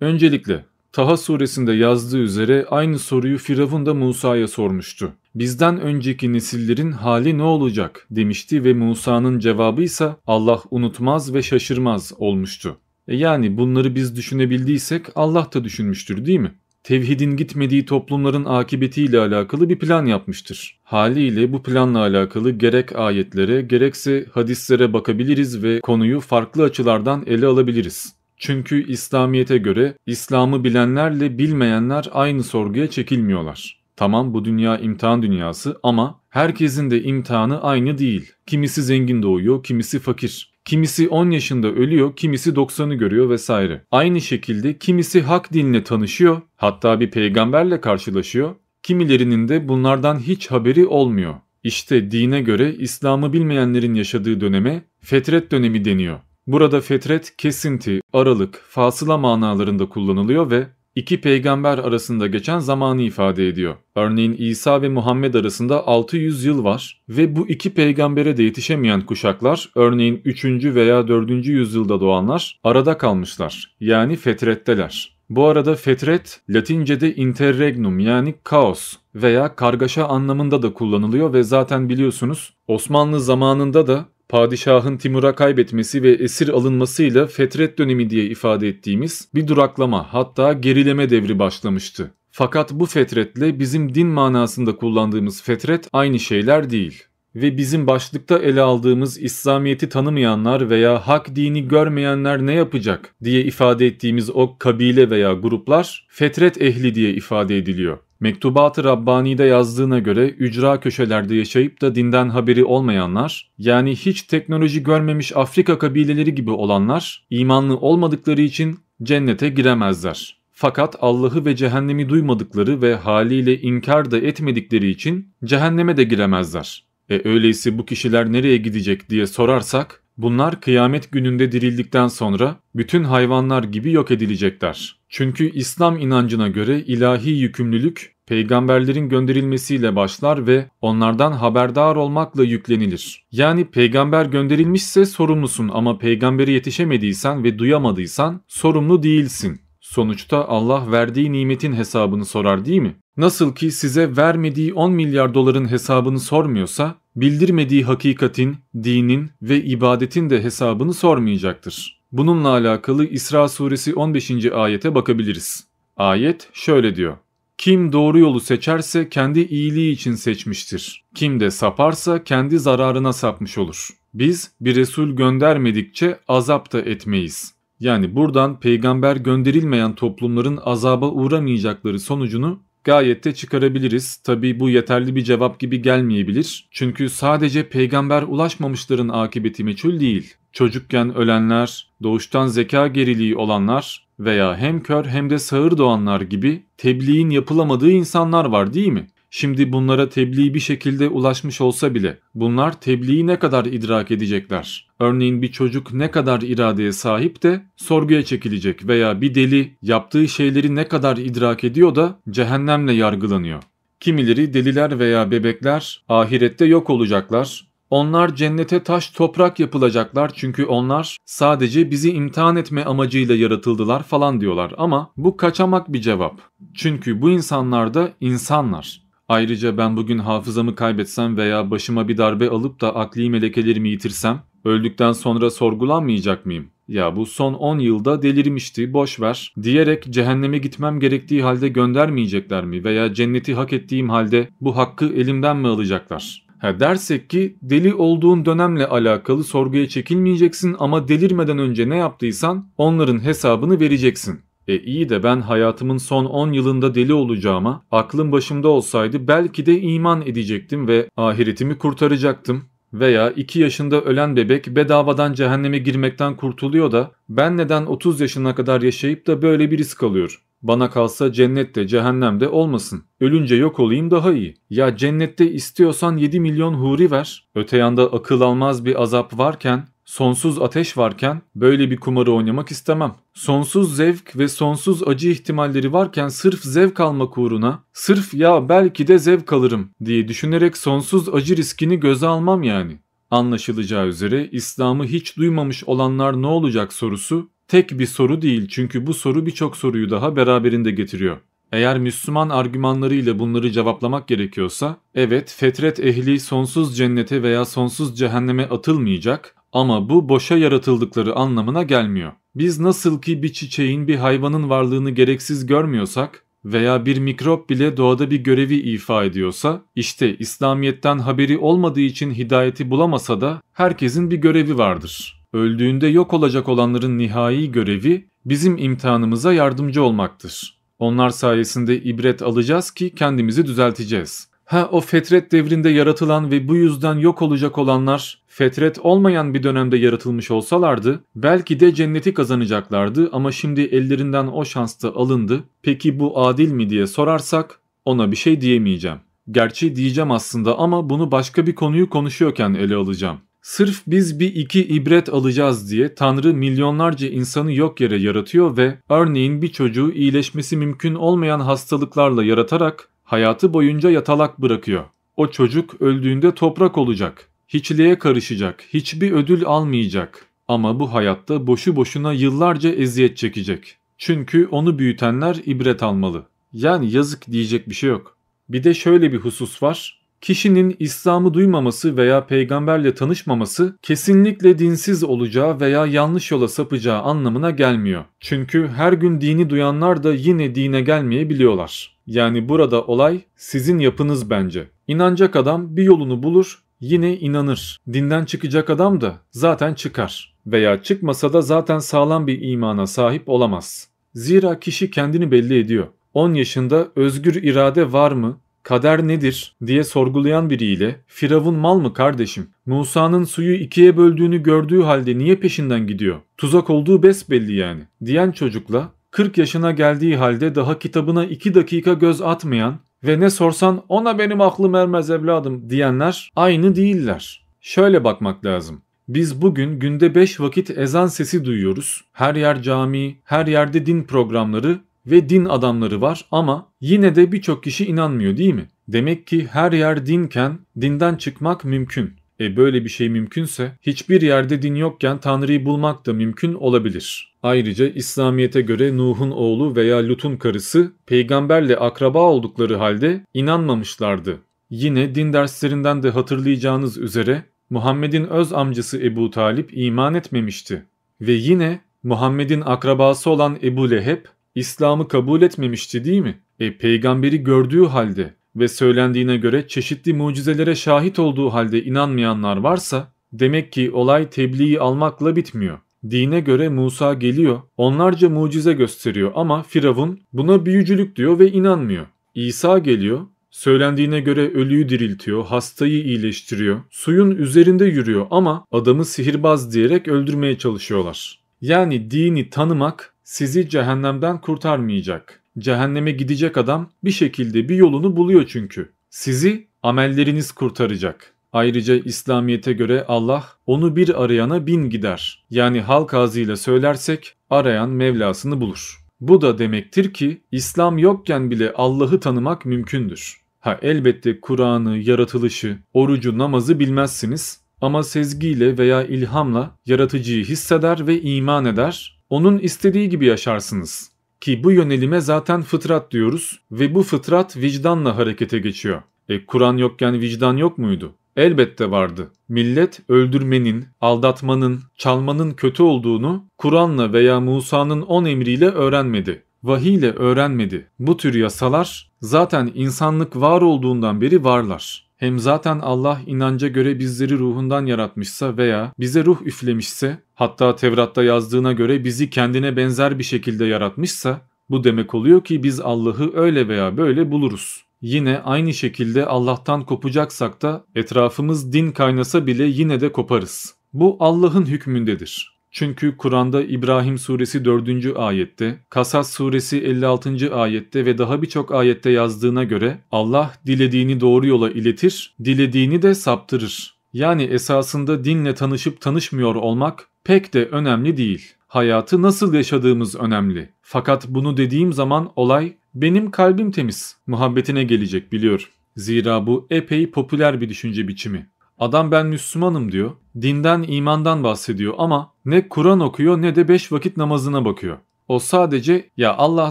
Öncelikle Taha suresinde yazdığı üzere aynı soruyu Firavun da Musa'ya sormuştu. Bizden önceki nesillerin hali ne olacak demişti ve Musa'nın cevabı ise Allah unutmaz ve şaşırmaz olmuştu. E yani bunları biz düşünebildiysek Allah da düşünmüştür değil mi? tevhidin gitmediği toplumların akıbetiyle alakalı bir plan yapmıştır. Haliyle bu planla alakalı gerek ayetlere gerekse hadislere bakabiliriz ve konuyu farklı açılardan ele alabiliriz. Çünkü İslamiyete göre İslam'ı bilenlerle bilmeyenler aynı sorguya çekilmiyorlar. Tamam bu dünya imtihan dünyası ama herkesin de imtihanı aynı değil. Kimisi zengin doğuyor, kimisi fakir. Kimisi 10 yaşında ölüyor, kimisi 90'ı görüyor vesaire. Aynı şekilde kimisi hak dinle tanışıyor, hatta bir peygamberle karşılaşıyor. Kimilerinin de bunlardan hiç haberi olmuyor. İşte dine göre İslam'ı bilmeyenlerin yaşadığı döneme fetret dönemi deniyor. Burada fetret kesinti, aralık, fasıla manalarında kullanılıyor ve iki peygamber arasında geçen zamanı ifade ediyor. Örneğin İsa ve Muhammed arasında 600 yıl var ve bu iki peygambere de yetişemeyen kuşaklar örneğin 3. veya 4. yüzyılda doğanlar arada kalmışlar yani fetretteler. Bu arada fetret Latince'de interregnum yani kaos veya kargaşa anlamında da kullanılıyor ve zaten biliyorsunuz Osmanlı zamanında da padişahın Timur'a kaybetmesi ve esir alınmasıyla fetret dönemi diye ifade ettiğimiz bir duraklama hatta gerileme devri başlamıştı. Fakat bu fetretle bizim din manasında kullandığımız fetret aynı şeyler değil ve bizim başlıkta ele aldığımız İslamiyet'i tanımayanlar veya hak dini görmeyenler ne yapacak diye ifade ettiğimiz o kabile veya gruplar fetret ehli diye ifade ediliyor. Mektubat-ı Rabbani'de yazdığına göre ücra köşelerde yaşayıp da dinden haberi olmayanlar, yani hiç teknoloji görmemiş Afrika kabileleri gibi olanlar, imanlı olmadıkları için cennete giremezler. Fakat Allah'ı ve cehennemi duymadıkları ve haliyle inkar da etmedikleri için cehenneme de giremezler. E öyleyse bu kişiler nereye gidecek diye sorarsak Bunlar kıyamet gününde dirildikten sonra bütün hayvanlar gibi yok edilecekler. Çünkü İslam inancına göre ilahi yükümlülük peygamberlerin gönderilmesiyle başlar ve onlardan haberdar olmakla yüklenilir. Yani peygamber gönderilmişse sorumlusun ama peygambere yetişemediysen ve duyamadıysan sorumlu değilsin. Sonuçta Allah verdiği nimetin hesabını sorar değil mi? Nasıl ki size vermediği 10 milyar doların hesabını sormuyorsa, bildirmediği hakikatin, dinin ve ibadetin de hesabını sormayacaktır. Bununla alakalı İsra suresi 15. ayete bakabiliriz. Ayet şöyle diyor. Kim doğru yolu seçerse kendi iyiliği için seçmiştir. Kim de saparsa kendi zararına sapmış olur. Biz bir Resul göndermedikçe azap da etmeyiz. Yani buradan peygamber gönderilmeyen toplumların azaba uğramayacakları sonucunu gayet de çıkarabiliriz. Tabi bu yeterli bir cevap gibi gelmeyebilir. Çünkü sadece peygamber ulaşmamışların akıbeti meçhul değil. Çocukken ölenler, doğuştan zeka geriliği olanlar veya hem kör hem de sağır doğanlar gibi tebliğin yapılamadığı insanlar var değil mi? Şimdi bunlara tebliğ bir şekilde ulaşmış olsa bile bunlar tebliği ne kadar idrak edecekler? Örneğin bir çocuk ne kadar iradeye sahip de sorguya çekilecek veya bir deli yaptığı şeyleri ne kadar idrak ediyor da cehennemle yargılanıyor. Kimileri deliler veya bebekler ahirette yok olacaklar. Onlar cennete taş toprak yapılacaklar çünkü onlar sadece bizi imtihan etme amacıyla yaratıldılar falan diyorlar ama bu kaçamak bir cevap. Çünkü bu insanlar da insanlar Ayrıca ben bugün hafızamı kaybetsem veya başıma bir darbe alıp da akli melekelerimi yitirsem öldükten sonra sorgulanmayacak mıyım? Ya bu son 10 yılda delirmişti, boş ver diyerek cehenneme gitmem gerektiği halde göndermeyecekler mi veya cenneti hak ettiğim halde bu hakkı elimden mi alacaklar? Ha dersek ki deli olduğun dönemle alakalı sorguya çekilmeyeceksin ama delirmeden önce ne yaptıysan onların hesabını vereceksin. E iyi de ben hayatımın son 10 yılında deli olacağıma aklım başımda olsaydı belki de iman edecektim ve ahiretimi kurtaracaktım. Veya 2 yaşında ölen bebek bedavadan cehenneme girmekten kurtuluyor da ben neden 30 yaşına kadar yaşayıp da böyle bir risk alıyor? Bana kalsa cennette cehennemde olmasın. Ölünce yok olayım daha iyi. Ya cennette istiyorsan 7 milyon huri ver. Öte yanda akıl almaz bir azap varken Sonsuz ateş varken böyle bir kumarı oynamak istemem. Sonsuz zevk ve sonsuz acı ihtimalleri varken sırf zevk almak uğruna, sırf ya belki de zevk alırım diye düşünerek sonsuz acı riskini göze almam yani. Anlaşılacağı üzere İslam'ı hiç duymamış olanlar ne olacak sorusu tek bir soru değil çünkü bu soru birçok soruyu daha beraberinde getiriyor. Eğer Müslüman argümanlarıyla bunları cevaplamak gerekiyorsa, evet fetret ehli sonsuz cennete veya sonsuz cehenneme atılmayacak ama bu boşa yaratıldıkları anlamına gelmiyor. Biz nasıl ki bir çiçeğin bir hayvanın varlığını gereksiz görmüyorsak veya bir mikrop bile doğada bir görevi ifa ediyorsa, işte İslamiyet'ten haberi olmadığı için hidayeti bulamasa da herkesin bir görevi vardır. Öldüğünde yok olacak olanların nihai görevi bizim imtihanımıza yardımcı olmaktır. Onlar sayesinde ibret alacağız ki kendimizi düzelteceğiz. Ha o fetret devrinde yaratılan ve bu yüzden yok olacak olanlar fetret olmayan bir dönemde yaratılmış olsalardı belki de cenneti kazanacaklardı ama şimdi ellerinden o şans da alındı. Peki bu adil mi diye sorarsak ona bir şey diyemeyeceğim. Gerçi diyeceğim aslında ama bunu başka bir konuyu konuşuyorken ele alacağım. Sırf biz bir iki ibret alacağız diye Tanrı milyonlarca insanı yok yere yaratıyor ve örneğin bir çocuğu iyileşmesi mümkün olmayan hastalıklarla yaratarak hayatı boyunca yatalak bırakıyor. O çocuk öldüğünde toprak olacak. Hiçliğe karışacak, hiçbir ödül almayacak ama bu hayatta boşu boşuna yıllarca eziyet çekecek. Çünkü onu büyütenler ibret almalı. Yani yazık diyecek bir şey yok. Bir de şöyle bir husus var. Kişinin İslam'ı duymaması veya peygamberle tanışmaması kesinlikle dinsiz olacağı veya yanlış yola sapacağı anlamına gelmiyor. Çünkü her gün dini duyanlar da yine dine gelmeyebiliyorlar. Yani burada olay sizin yapınız bence. İnanacak adam bir yolunu bulur yine inanır. Dinden çıkacak adam da zaten çıkar veya çıkmasa da zaten sağlam bir imana sahip olamaz. Zira kişi kendini belli ediyor. 10 yaşında özgür irade var mı, kader nedir diye sorgulayan biriyle Firavun mal mı kardeşim? Musa'nın suyu ikiye böldüğünü gördüğü halde niye peşinden gidiyor? Tuzak olduğu belli yani. Diyen çocukla 40 yaşına geldiği halde daha kitabına 2 dakika göz atmayan ve ne sorsan ona benim aklım ermez evladım diyenler aynı değiller. Şöyle bakmak lazım. Biz bugün günde 5 vakit ezan sesi duyuyoruz. Her yer cami, her yerde din programları ve din adamları var ama yine de birçok kişi inanmıyor değil mi? Demek ki her yer dinken dinden çıkmak mümkün. E böyle bir şey mümkünse hiçbir yerde din yokken Tanrı'yı bulmak da mümkün olabilir. Ayrıca İslamiyet'e göre Nuh'un oğlu veya Lut'un karısı peygamberle akraba oldukları halde inanmamışlardı. Yine din derslerinden de hatırlayacağınız üzere Muhammed'in öz amcası Ebu Talip iman etmemişti. Ve yine Muhammed'in akrabası olan Ebu Leheb İslam'ı kabul etmemişti değil mi? E peygamberi gördüğü halde ve söylendiğine göre çeşitli mucizelere şahit olduğu halde inanmayanlar varsa demek ki olay tebliği almakla bitmiyor. Dine göre Musa geliyor, onlarca mucize gösteriyor ama Firavun buna büyücülük diyor ve inanmıyor. İsa geliyor, Söylendiğine göre ölüyü diriltiyor, hastayı iyileştiriyor, suyun üzerinde yürüyor ama adamı sihirbaz diyerek öldürmeye çalışıyorlar. Yani dini tanımak sizi cehennemden kurtarmayacak. Cehenneme gidecek adam bir şekilde bir yolunu buluyor çünkü. Sizi amelleriniz kurtaracak. Ayrıca İslamiyet'e göre Allah onu bir arayana bin gider. Yani halk ağzıyla söylersek arayan Mevlasını bulur. Bu da demektir ki İslam yokken bile Allah'ı tanımak mümkündür. Ha elbette Kur'an'ı, yaratılışı, orucu, namazı bilmezsiniz ama sezgiyle veya ilhamla yaratıcıyı hisseder ve iman eder, onun istediği gibi yaşarsınız. Ki bu yönelime zaten fıtrat diyoruz ve bu fıtrat vicdanla harekete geçiyor. E Kur'an yokken vicdan yok muydu? Elbette vardı. Millet öldürmenin, aldatmanın, çalmanın kötü olduğunu Kur'an'la veya Musa'nın on emriyle öğrenmedi. Vahiy ile öğrenmedi. Bu tür yasalar zaten insanlık var olduğundan beri varlar. Hem zaten Allah inanca göre bizleri ruhundan yaratmışsa veya bize ruh üflemişse, hatta Tevrat'ta yazdığına göre bizi kendine benzer bir şekilde yaratmışsa, bu demek oluyor ki biz Allah'ı öyle veya böyle buluruz. Yine aynı şekilde Allah'tan kopacaksak da etrafımız din kaynasa bile yine de koparız. Bu Allah'ın hükmündedir. Çünkü Kur'an'da İbrahim suresi 4. ayette, Kasas suresi 56. ayette ve daha birçok ayette yazdığına göre Allah dilediğini doğru yola iletir, dilediğini de saptırır. Yani esasında dinle tanışıp tanışmıyor olmak pek de önemli değil. Hayatı nasıl yaşadığımız önemli. Fakat bunu dediğim zaman olay benim kalbim temiz muhabbetine gelecek biliyor. Zira bu epey popüler bir düşünce biçimi. Adam ben Müslümanım diyor dinden imandan bahsediyor ama ne Kur'an okuyor ne de beş vakit namazına bakıyor. O sadece ya Allah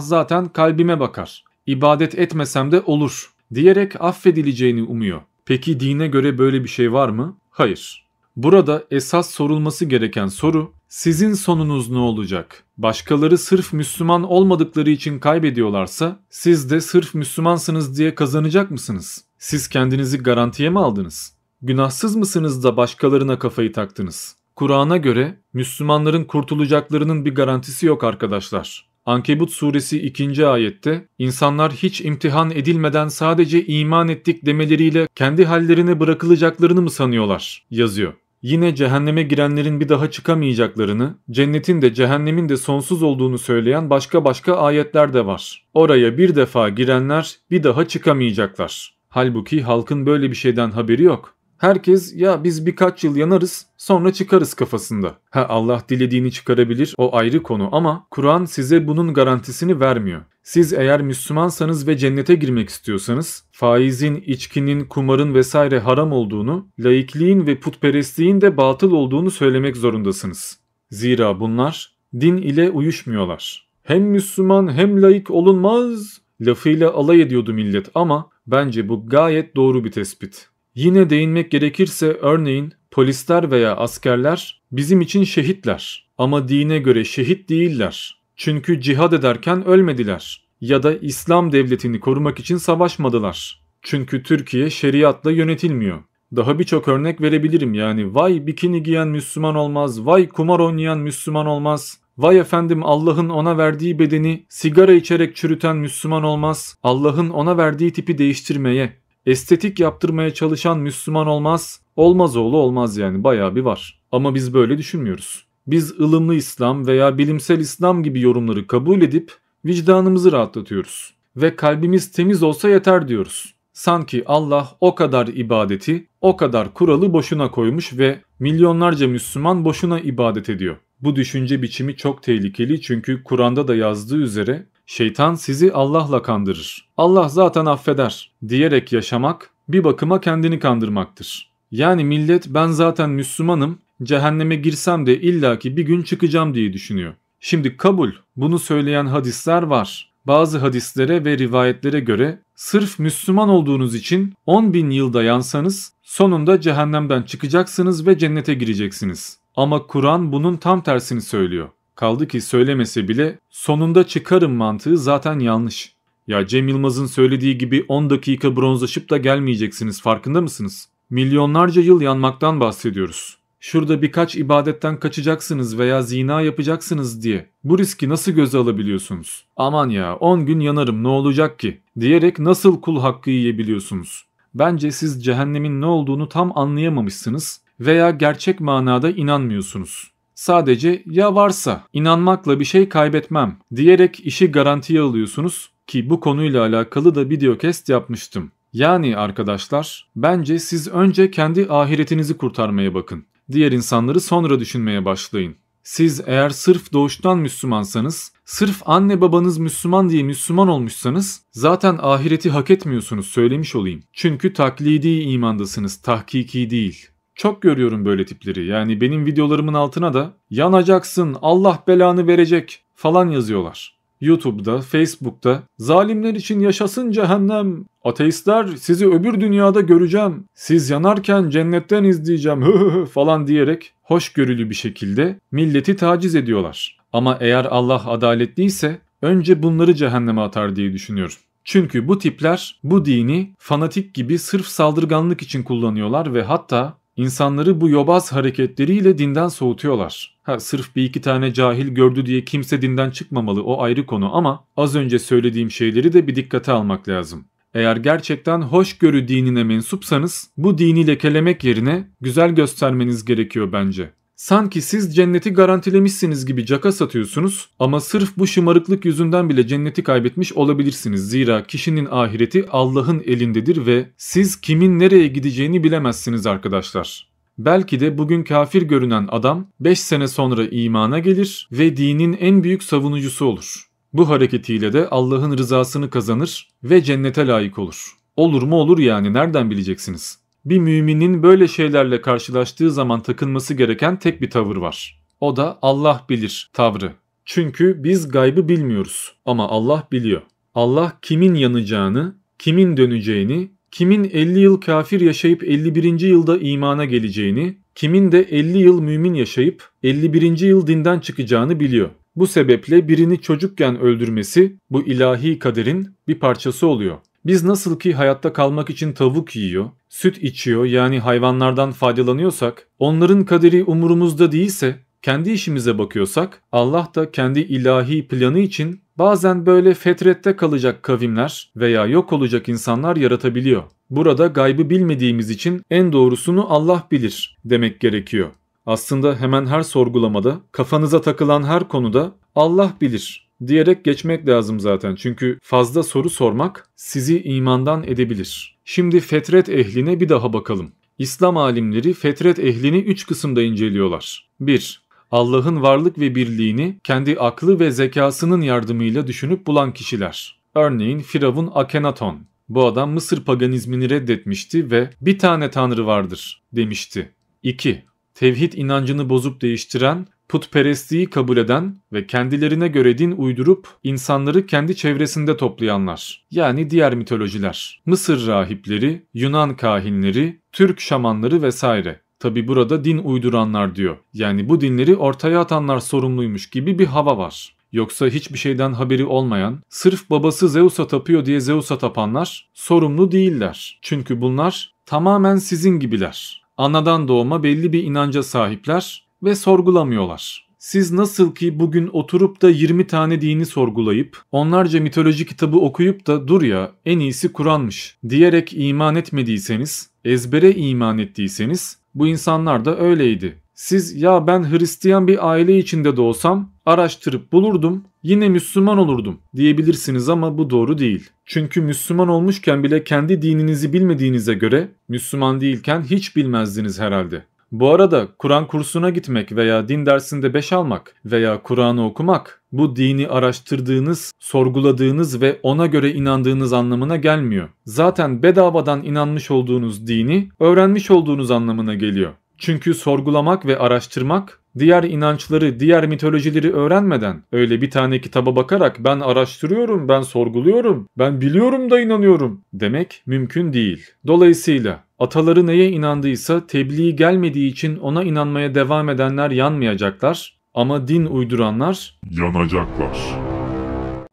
zaten kalbime bakar, ibadet etmesem de olur diyerek affedileceğini umuyor. Peki dine göre böyle bir şey var mı? Hayır. Burada esas sorulması gereken soru sizin sonunuz ne olacak? Başkaları sırf Müslüman olmadıkları için kaybediyorlarsa siz de sırf Müslümansınız diye kazanacak mısınız? Siz kendinizi garantiye mi aldınız? günahsız mısınız da başkalarına kafayı taktınız? Kur'an'a göre Müslümanların kurtulacaklarının bir garantisi yok arkadaşlar. Ankebut suresi 2. ayette insanlar hiç imtihan edilmeden sadece iman ettik demeleriyle kendi hallerine bırakılacaklarını mı sanıyorlar yazıyor. Yine cehenneme girenlerin bir daha çıkamayacaklarını, cennetin de cehennemin de sonsuz olduğunu söyleyen başka başka ayetler de var. Oraya bir defa girenler bir daha çıkamayacaklar. Halbuki halkın böyle bir şeyden haberi yok. Herkes ya biz birkaç yıl yanarız sonra çıkarız kafasında. Ha Allah dilediğini çıkarabilir o ayrı konu ama Kur'an size bunun garantisini vermiyor. Siz eğer Müslümansanız ve cennete girmek istiyorsanız faizin, içkinin, kumarın vesaire haram olduğunu, laikliğin ve putperestliğin de batıl olduğunu söylemek zorundasınız. Zira bunlar din ile uyuşmuyorlar. Hem Müslüman hem laik olunmaz lafıyla alay ediyordu millet ama bence bu gayet doğru bir tespit. Yine değinmek gerekirse örneğin polisler veya askerler bizim için şehitler ama dine göre şehit değiller. Çünkü cihad ederken ölmediler ya da İslam devletini korumak için savaşmadılar. Çünkü Türkiye şeriatla yönetilmiyor. Daha birçok örnek verebilirim yani vay bikini giyen Müslüman olmaz, vay kumar oynayan Müslüman olmaz, vay efendim Allah'ın ona verdiği bedeni sigara içerek çürüten Müslüman olmaz, Allah'ın ona verdiği tipi değiştirmeye, Estetik yaptırmaya çalışan Müslüman olmaz, olmaz oğlu olmaz yani bayağı bir var. Ama biz böyle düşünmüyoruz. Biz ılımlı İslam veya bilimsel İslam gibi yorumları kabul edip vicdanımızı rahatlatıyoruz. Ve kalbimiz temiz olsa yeter diyoruz. Sanki Allah o kadar ibadeti, o kadar kuralı boşuna koymuş ve milyonlarca Müslüman boşuna ibadet ediyor. Bu düşünce biçimi çok tehlikeli çünkü Kur'an'da da yazdığı üzere şeytan sizi Allah'la kandırır. Allah zaten affeder diyerek yaşamak bir bakıma kendini kandırmaktır. Yani millet ben zaten Müslümanım, cehenneme girsem de illaki bir gün çıkacağım diye düşünüyor. Şimdi kabul bunu söyleyen hadisler var. Bazı hadislere ve rivayetlere göre sırf Müslüman olduğunuz için 10 bin yılda yansanız sonunda cehennemden çıkacaksınız ve cennete gireceksiniz. Ama Kur'an bunun tam tersini söylüyor. Kaldı ki söylemese bile sonunda çıkarım mantığı zaten yanlış. Ya Cem Yılmaz'ın söylediği gibi 10 dakika bronzlaşıp da gelmeyeceksiniz farkında mısınız? Milyonlarca yıl yanmaktan bahsediyoruz. Şurada birkaç ibadetten kaçacaksınız veya zina yapacaksınız diye. Bu riski nasıl göze alabiliyorsunuz? Aman ya 10 gün yanarım ne olacak ki? Diyerek nasıl kul hakkı yiyebiliyorsunuz? Bence siz cehennemin ne olduğunu tam anlayamamışsınız veya gerçek manada inanmıyorsunuz. Sadece ya varsa inanmakla bir şey kaybetmem diyerek işi garantiye alıyorsunuz ki bu konuyla alakalı da video videocast yapmıştım. Yani arkadaşlar bence siz önce kendi ahiretinizi kurtarmaya bakın. Diğer insanları sonra düşünmeye başlayın. Siz eğer sırf doğuştan Müslümansanız, sırf anne babanız Müslüman diye Müslüman olmuşsanız zaten ahireti hak etmiyorsunuz söylemiş olayım. Çünkü taklidi imandasınız, tahkiki değil. Çok görüyorum böyle tipleri. Yani benim videolarımın altına da yanacaksın, Allah belanı verecek falan yazıyorlar. YouTube'da, Facebook'ta zalimler için yaşasın cehennem. Ateistler sizi öbür dünyada göreceğim. Siz yanarken cennetten izleyeceğim falan diyerek hoşgörülü bir şekilde milleti taciz ediyorlar. Ama eğer Allah adaletliyse önce bunları cehenneme atar diye düşünüyorum. Çünkü bu tipler bu dini fanatik gibi sırf saldırganlık için kullanıyorlar ve hatta İnsanları bu yobaz hareketleriyle dinden soğutuyorlar. Ha sırf bir iki tane cahil gördü diye kimse dinden çıkmamalı o ayrı konu ama az önce söylediğim şeyleri de bir dikkate almak lazım. Eğer gerçekten hoşgörü dinine mensupsanız bu dini lekelemek yerine güzel göstermeniz gerekiyor bence. Sanki siz cenneti garantilemişsiniz gibi caka satıyorsunuz ama sırf bu şımarıklık yüzünden bile cenneti kaybetmiş olabilirsiniz. Zira kişinin ahireti Allah'ın elindedir ve siz kimin nereye gideceğini bilemezsiniz arkadaşlar. Belki de bugün kafir görünen adam 5 sene sonra imana gelir ve dinin en büyük savunucusu olur. Bu hareketiyle de Allah'ın rızasını kazanır ve cennete layık olur. Olur mu olur yani nereden bileceksiniz? Bir müminin böyle şeylerle karşılaştığı zaman takınması gereken tek bir tavır var. O da Allah bilir tavrı. Çünkü biz gaybı bilmiyoruz ama Allah biliyor. Allah kimin yanacağını, kimin döneceğini, kimin 50 yıl kafir yaşayıp 51. yılda imana geleceğini, kimin de 50 yıl mümin yaşayıp 51. yıl dinden çıkacağını biliyor. Bu sebeple birini çocukken öldürmesi bu ilahi kaderin bir parçası oluyor. Biz nasıl ki hayatta kalmak için tavuk yiyor, süt içiyor yani hayvanlardan faydalanıyorsak, onların kaderi umurumuzda değilse, kendi işimize bakıyorsak, Allah da kendi ilahi planı için bazen böyle fetrette kalacak kavimler veya yok olacak insanlar yaratabiliyor. Burada gaybı bilmediğimiz için en doğrusunu Allah bilir demek gerekiyor. Aslında hemen her sorgulamada, kafanıza takılan her konuda Allah bilir diyerek geçmek lazım zaten. Çünkü fazla soru sormak sizi imandan edebilir. Şimdi fetret ehline bir daha bakalım. İslam alimleri fetret ehlini 3 kısımda inceliyorlar. 1. Allah'ın varlık ve birliğini kendi aklı ve zekasının yardımıyla düşünüp bulan kişiler. Örneğin Firavun Akenaton. Bu adam Mısır paganizmini reddetmişti ve bir tane tanrı vardır demişti. 2. Tevhid inancını bozup değiştiren putperestliği kabul eden ve kendilerine göre din uydurup insanları kendi çevresinde toplayanlar yani diğer mitolojiler. Mısır rahipleri, Yunan kahinleri, Türk şamanları vesaire. Tabi burada din uyduranlar diyor. Yani bu dinleri ortaya atanlar sorumluymuş gibi bir hava var. Yoksa hiçbir şeyden haberi olmayan, sırf babası Zeus'a tapıyor diye Zeus'a tapanlar sorumlu değiller. Çünkü bunlar tamamen sizin gibiler. Anadan doğma belli bir inanca sahipler ve sorgulamıyorlar. Siz nasıl ki bugün oturup da 20 tane dini sorgulayıp onlarca mitoloji kitabı okuyup da dur ya en iyisi Kur'anmış diyerek iman etmediyseniz, ezbere iman ettiyseniz bu insanlar da öyleydi. Siz ya ben Hristiyan bir aile içinde doğsam, araştırıp bulurdum yine Müslüman olurdum diyebilirsiniz ama bu doğru değil. Çünkü Müslüman olmuşken bile kendi dininizi bilmediğinize göre Müslüman değilken hiç bilmezdiniz herhalde. Bu arada Kur'an kursuna gitmek veya din dersinde 5 almak veya Kur'an'ı okumak bu dini araştırdığınız, sorguladığınız ve ona göre inandığınız anlamına gelmiyor. Zaten bedavadan inanmış olduğunuz dini öğrenmiş olduğunuz anlamına geliyor. Çünkü sorgulamak ve araştırmak diğer inançları, diğer mitolojileri öğrenmeden öyle bir tane kitaba bakarak ben araştırıyorum, ben sorguluyorum, ben biliyorum da inanıyorum demek mümkün değil. Dolayısıyla ataları neye inandıysa tebliği gelmediği için ona inanmaya devam edenler yanmayacaklar ama din uyduranlar yanacaklar.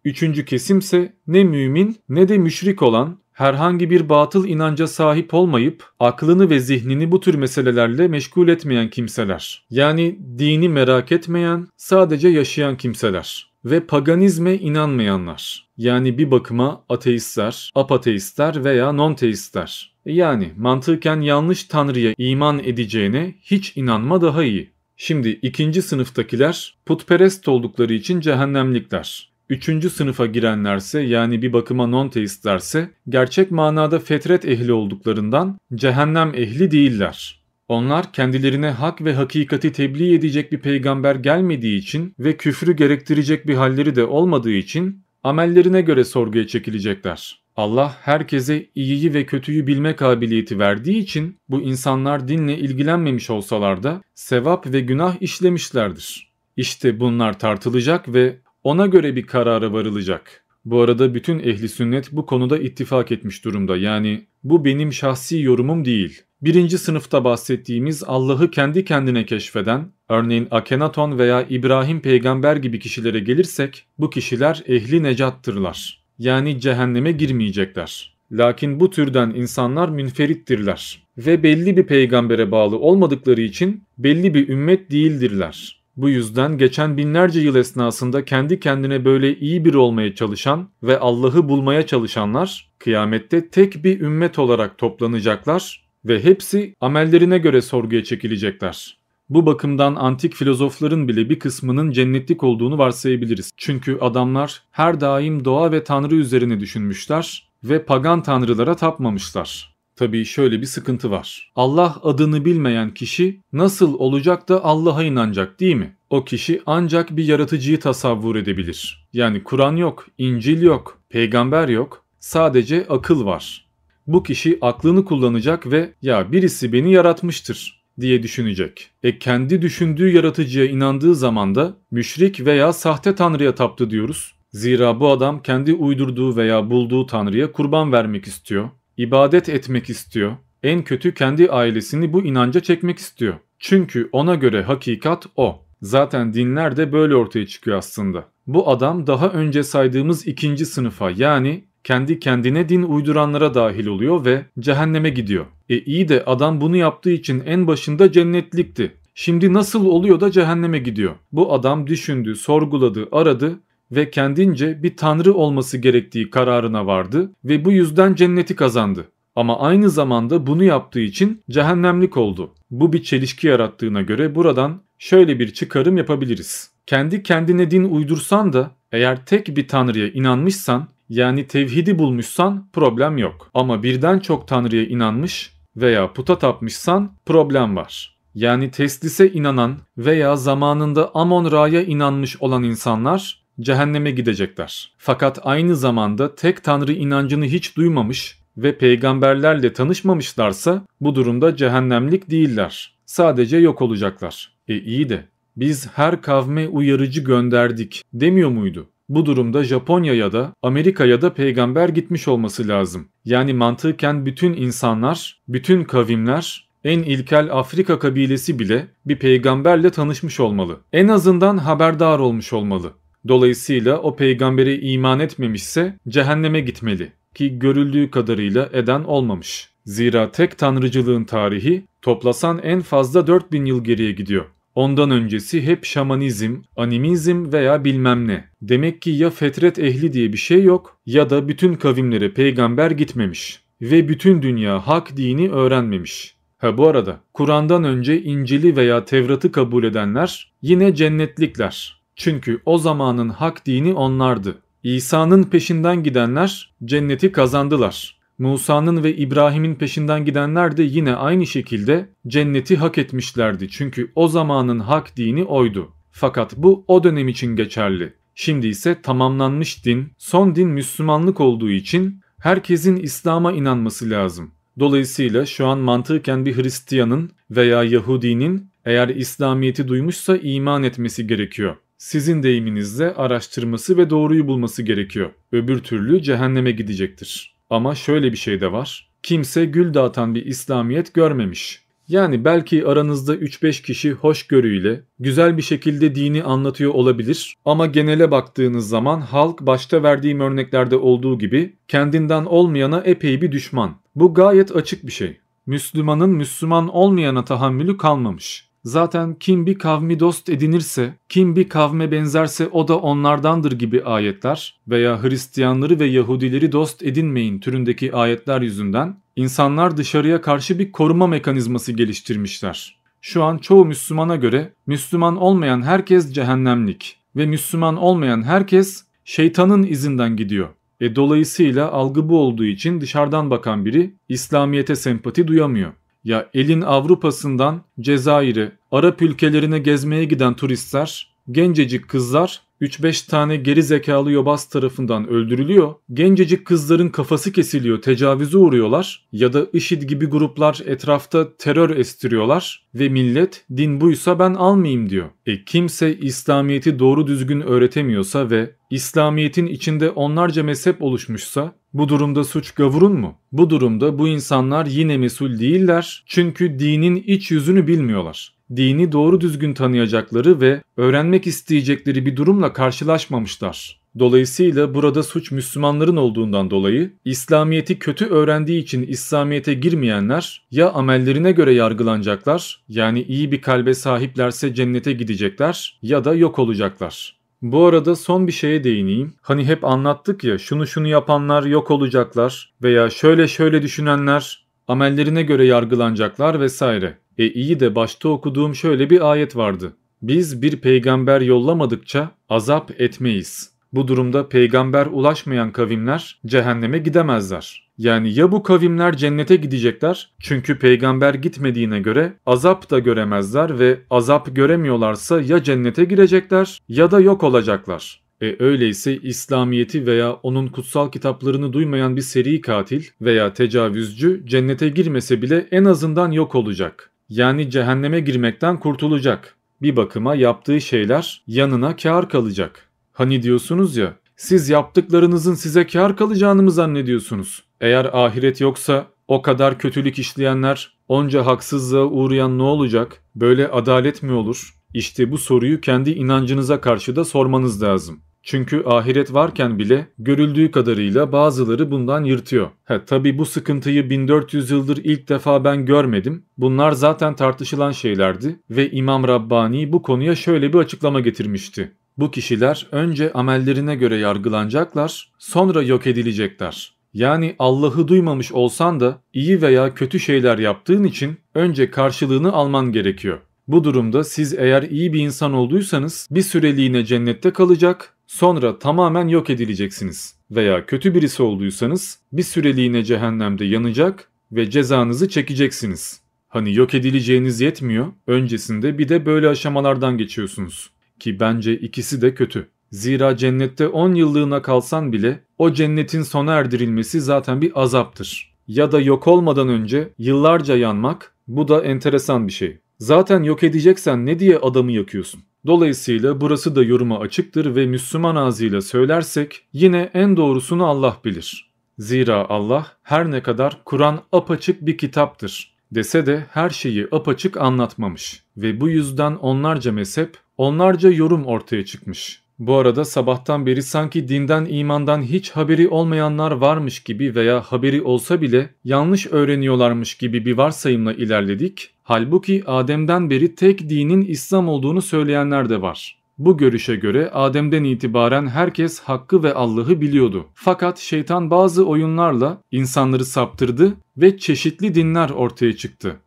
Üçüncü kesimse ne mümin ne de müşrik olan herhangi bir batıl inanca sahip olmayıp aklını ve zihnini bu tür meselelerle meşgul etmeyen kimseler. Yani dini merak etmeyen, sadece yaşayan kimseler ve paganizme inanmayanlar. Yani bir bakıma ateistler, apateistler veya nonteistler. Yani mantıken yanlış tanrıya iman edeceğine hiç inanma daha iyi. Şimdi ikinci sınıftakiler putperest oldukları için cehennemlikler. Üçüncü sınıfa girenlerse yani bir bakıma non-teistlerse gerçek manada fetret ehli olduklarından cehennem ehli değiller. Onlar kendilerine hak ve hakikati tebliğ edecek bir peygamber gelmediği için ve küfrü gerektirecek bir halleri de olmadığı için amellerine göre sorguya çekilecekler. Allah herkese iyiyi ve kötüyü bilme kabiliyeti verdiği için bu insanlar dinle ilgilenmemiş olsalar da sevap ve günah işlemişlerdir. İşte bunlar tartılacak ve ona göre bir karara varılacak. Bu arada bütün ehli sünnet bu konuda ittifak etmiş durumda. Yani bu benim şahsi yorumum değil. Birinci sınıfta bahsettiğimiz Allah'ı kendi kendine keşfeden, örneğin Akenaton veya İbrahim peygamber gibi kişilere gelirsek bu kişiler ehli necattırlar. Yani cehenneme girmeyecekler. Lakin bu türden insanlar münferittirler ve belli bir peygambere bağlı olmadıkları için belli bir ümmet değildirler. Bu yüzden geçen binlerce yıl esnasında kendi kendine böyle iyi bir olmaya çalışan ve Allah'ı bulmaya çalışanlar kıyamette tek bir ümmet olarak toplanacaklar ve hepsi amellerine göre sorguya çekilecekler. Bu bakımdan antik filozofların bile bir kısmının cennetlik olduğunu varsayabiliriz. Çünkü adamlar her daim doğa ve tanrı üzerine düşünmüşler ve pagan tanrılara tapmamışlar. Tabii şöyle bir sıkıntı var. Allah adını bilmeyen kişi nasıl olacak da Allah'a inanacak değil mi? O kişi ancak bir yaratıcıyı tasavvur edebilir. Yani Kur'an yok, İncil yok, peygamber yok, sadece akıl var. Bu kişi aklını kullanacak ve ya birisi beni yaratmıştır diye düşünecek. E kendi düşündüğü yaratıcıya inandığı zaman da müşrik veya sahte tanrıya taptı diyoruz. Zira bu adam kendi uydurduğu veya bulduğu tanrıya kurban vermek istiyor ibadet etmek istiyor. En kötü kendi ailesini bu inanca çekmek istiyor. Çünkü ona göre hakikat o. Zaten dinler de böyle ortaya çıkıyor aslında. Bu adam daha önce saydığımız ikinci sınıfa yani kendi kendine din uyduranlara dahil oluyor ve cehenneme gidiyor. E iyi de adam bunu yaptığı için en başında cennetlikti. Şimdi nasıl oluyor da cehenneme gidiyor? Bu adam düşündü, sorguladı, aradı ve kendince bir tanrı olması gerektiği kararına vardı ve bu yüzden cenneti kazandı. Ama aynı zamanda bunu yaptığı için cehennemlik oldu. Bu bir çelişki yarattığına göre buradan şöyle bir çıkarım yapabiliriz. Kendi kendine din uydursan da eğer tek bir tanrıya inanmışsan yani tevhidi bulmuşsan problem yok. Ama birden çok tanrıya inanmış veya puta tapmışsan problem var. Yani teslise inanan veya zamanında Amon Ra'ya inanmış olan insanlar cehenneme gidecekler. Fakat aynı zamanda tek tanrı inancını hiç duymamış ve peygamberlerle tanışmamışlarsa bu durumda cehennemlik değiller. Sadece yok olacaklar. E iyi de biz her kavme uyarıcı gönderdik demiyor muydu? Bu durumda Japonya'ya da Amerika'ya da peygamber gitmiş olması lazım. Yani mantıken bütün insanlar, bütün kavimler, en ilkel Afrika kabilesi bile bir peygamberle tanışmış olmalı. En azından haberdar olmuş olmalı. Dolayısıyla o peygambere iman etmemişse cehenneme gitmeli ki görüldüğü kadarıyla eden olmamış. Zira tek tanrıcılığın tarihi toplasan en fazla 4000 yıl geriye gidiyor. Ondan öncesi hep şamanizm, animizm veya bilmem ne. Demek ki ya fetret ehli diye bir şey yok ya da bütün kavimlere peygamber gitmemiş ve bütün dünya hak dini öğrenmemiş. Ha bu arada Kur'an'dan önce İncil'i veya Tevrat'ı kabul edenler yine cennetlikler. Çünkü o zamanın hak dini onlardı. İsa'nın peşinden gidenler cenneti kazandılar. Musa'nın ve İbrahim'in peşinden gidenler de yine aynı şekilde cenneti hak etmişlerdi. Çünkü o zamanın hak dini oydu. Fakat bu o dönem için geçerli. Şimdi ise tamamlanmış din, son din Müslümanlık olduğu için herkesin İslam'a inanması lazım. Dolayısıyla şu an mantıken bir Hristiyanın veya Yahudinin eğer İslamiyet'i duymuşsa iman etmesi gerekiyor sizin deyiminizle araştırması ve doğruyu bulması gerekiyor. Öbür türlü cehenneme gidecektir. Ama şöyle bir şey de var. Kimse gül dağıtan bir İslamiyet görmemiş. Yani belki aranızda 3-5 kişi hoşgörüyle güzel bir şekilde dini anlatıyor olabilir ama genele baktığınız zaman halk başta verdiğim örneklerde olduğu gibi kendinden olmayana epey bir düşman. Bu gayet açık bir şey. Müslümanın Müslüman olmayana tahammülü kalmamış. Zaten kim bir kavmi dost edinirse, kim bir kavme benzerse o da onlardandır gibi ayetler veya Hristiyanları ve Yahudileri dost edinmeyin türündeki ayetler yüzünden insanlar dışarıya karşı bir koruma mekanizması geliştirmişler. Şu an çoğu Müslümana göre Müslüman olmayan herkes cehennemlik ve Müslüman olmayan herkes şeytanın izinden gidiyor. E dolayısıyla algı bu olduğu için dışarıdan bakan biri İslamiyete sempati duyamıyor. Ya elin Avrupa'sından Cezayir'i, Arap ülkelerine gezmeye giden turistler, gencecik kızlar 3-5 tane geri zekalı yobaz tarafından öldürülüyor, gencecik kızların kafası kesiliyor, tecavüze uğruyorlar ya da IŞİD gibi gruplar etrafta terör estiriyorlar ve millet din buysa ben almayayım diyor. E kimse İslamiyet'i doğru düzgün öğretemiyorsa ve İslamiyet'in içinde onlarca mezhep oluşmuşsa bu durumda suç gavurun mu? Bu durumda bu insanlar yine mesul değiller çünkü dinin iç yüzünü bilmiyorlar. Dini doğru düzgün tanıyacakları ve öğrenmek isteyecekleri bir durumla karşılaşmamışlar. Dolayısıyla burada suç Müslümanların olduğundan dolayı İslamiyeti kötü öğrendiği için İslamiyete girmeyenler ya amellerine göre yargılanacaklar yani iyi bir kalbe sahiplerse cennete gidecekler ya da yok olacaklar. Bu arada son bir şeye değineyim. Hani hep anlattık ya şunu şunu yapanlar yok olacaklar veya şöyle şöyle düşünenler amellerine göre yargılanacaklar vesaire. E iyi de başta okuduğum şöyle bir ayet vardı. Biz bir peygamber yollamadıkça azap etmeyiz. Bu durumda peygamber ulaşmayan kavimler cehenneme gidemezler. Yani ya bu kavimler cennete gidecekler çünkü peygamber gitmediğine göre azap da göremezler ve azap göremiyorlarsa ya cennete girecekler ya da yok olacaklar. E öyleyse İslamiyeti veya onun kutsal kitaplarını duymayan bir seri katil veya tecavüzcü cennete girmese bile en azından yok olacak. Yani cehenneme girmekten kurtulacak. Bir bakıma yaptığı şeyler yanına kar kalacak. Hani diyorsunuz ya siz yaptıklarınızın size kar kalacağını mı zannediyorsunuz? Eğer ahiret yoksa o kadar kötülük işleyenler onca haksızlığa uğrayan ne olacak? Böyle adalet mi olur? İşte bu soruyu kendi inancınıza karşı da sormanız lazım. Çünkü ahiret varken bile görüldüğü kadarıyla bazıları bundan yırtıyor. Ha tabii bu sıkıntıyı 1400 yıldır ilk defa ben görmedim. Bunlar zaten tartışılan şeylerdi ve İmam Rabbani bu konuya şöyle bir açıklama getirmişti. Bu kişiler önce amellerine göre yargılanacaklar, sonra yok edilecekler. Yani Allah'ı duymamış olsan da iyi veya kötü şeyler yaptığın için önce karşılığını alman gerekiyor. Bu durumda siz eğer iyi bir insan olduysanız bir süreliğine cennette kalacak, sonra tamamen yok edileceksiniz. Veya kötü birisi olduysanız bir süreliğine cehennemde yanacak ve cezanızı çekeceksiniz. Hani yok edileceğiniz yetmiyor, öncesinde bir de böyle aşamalardan geçiyorsunuz. Ki bence ikisi de kötü. Zira cennette 10 yıllığına kalsan bile o cennetin sona erdirilmesi zaten bir azaptır. Ya da yok olmadan önce yıllarca yanmak bu da enteresan bir şey. Zaten yok edeceksen ne diye adamı yakıyorsun? Dolayısıyla burası da yoruma açıktır ve Müslüman ağzıyla söylersek yine en doğrusunu Allah bilir. Zira Allah her ne kadar Kur'an apaçık bir kitaptır dese de her şeyi apaçık anlatmamış ve bu yüzden onlarca mezhep Onlarca yorum ortaya çıkmış. Bu arada sabahtan beri sanki dinden imandan hiç haberi olmayanlar varmış gibi veya haberi olsa bile yanlış öğreniyorlarmış gibi bir varsayımla ilerledik. Halbuki Adem'den beri tek dinin İslam olduğunu söyleyenler de var. Bu görüşe göre Adem'den itibaren herkes hakkı ve Allah'ı biliyordu. Fakat şeytan bazı oyunlarla insanları saptırdı ve çeşitli dinler ortaya çıktı.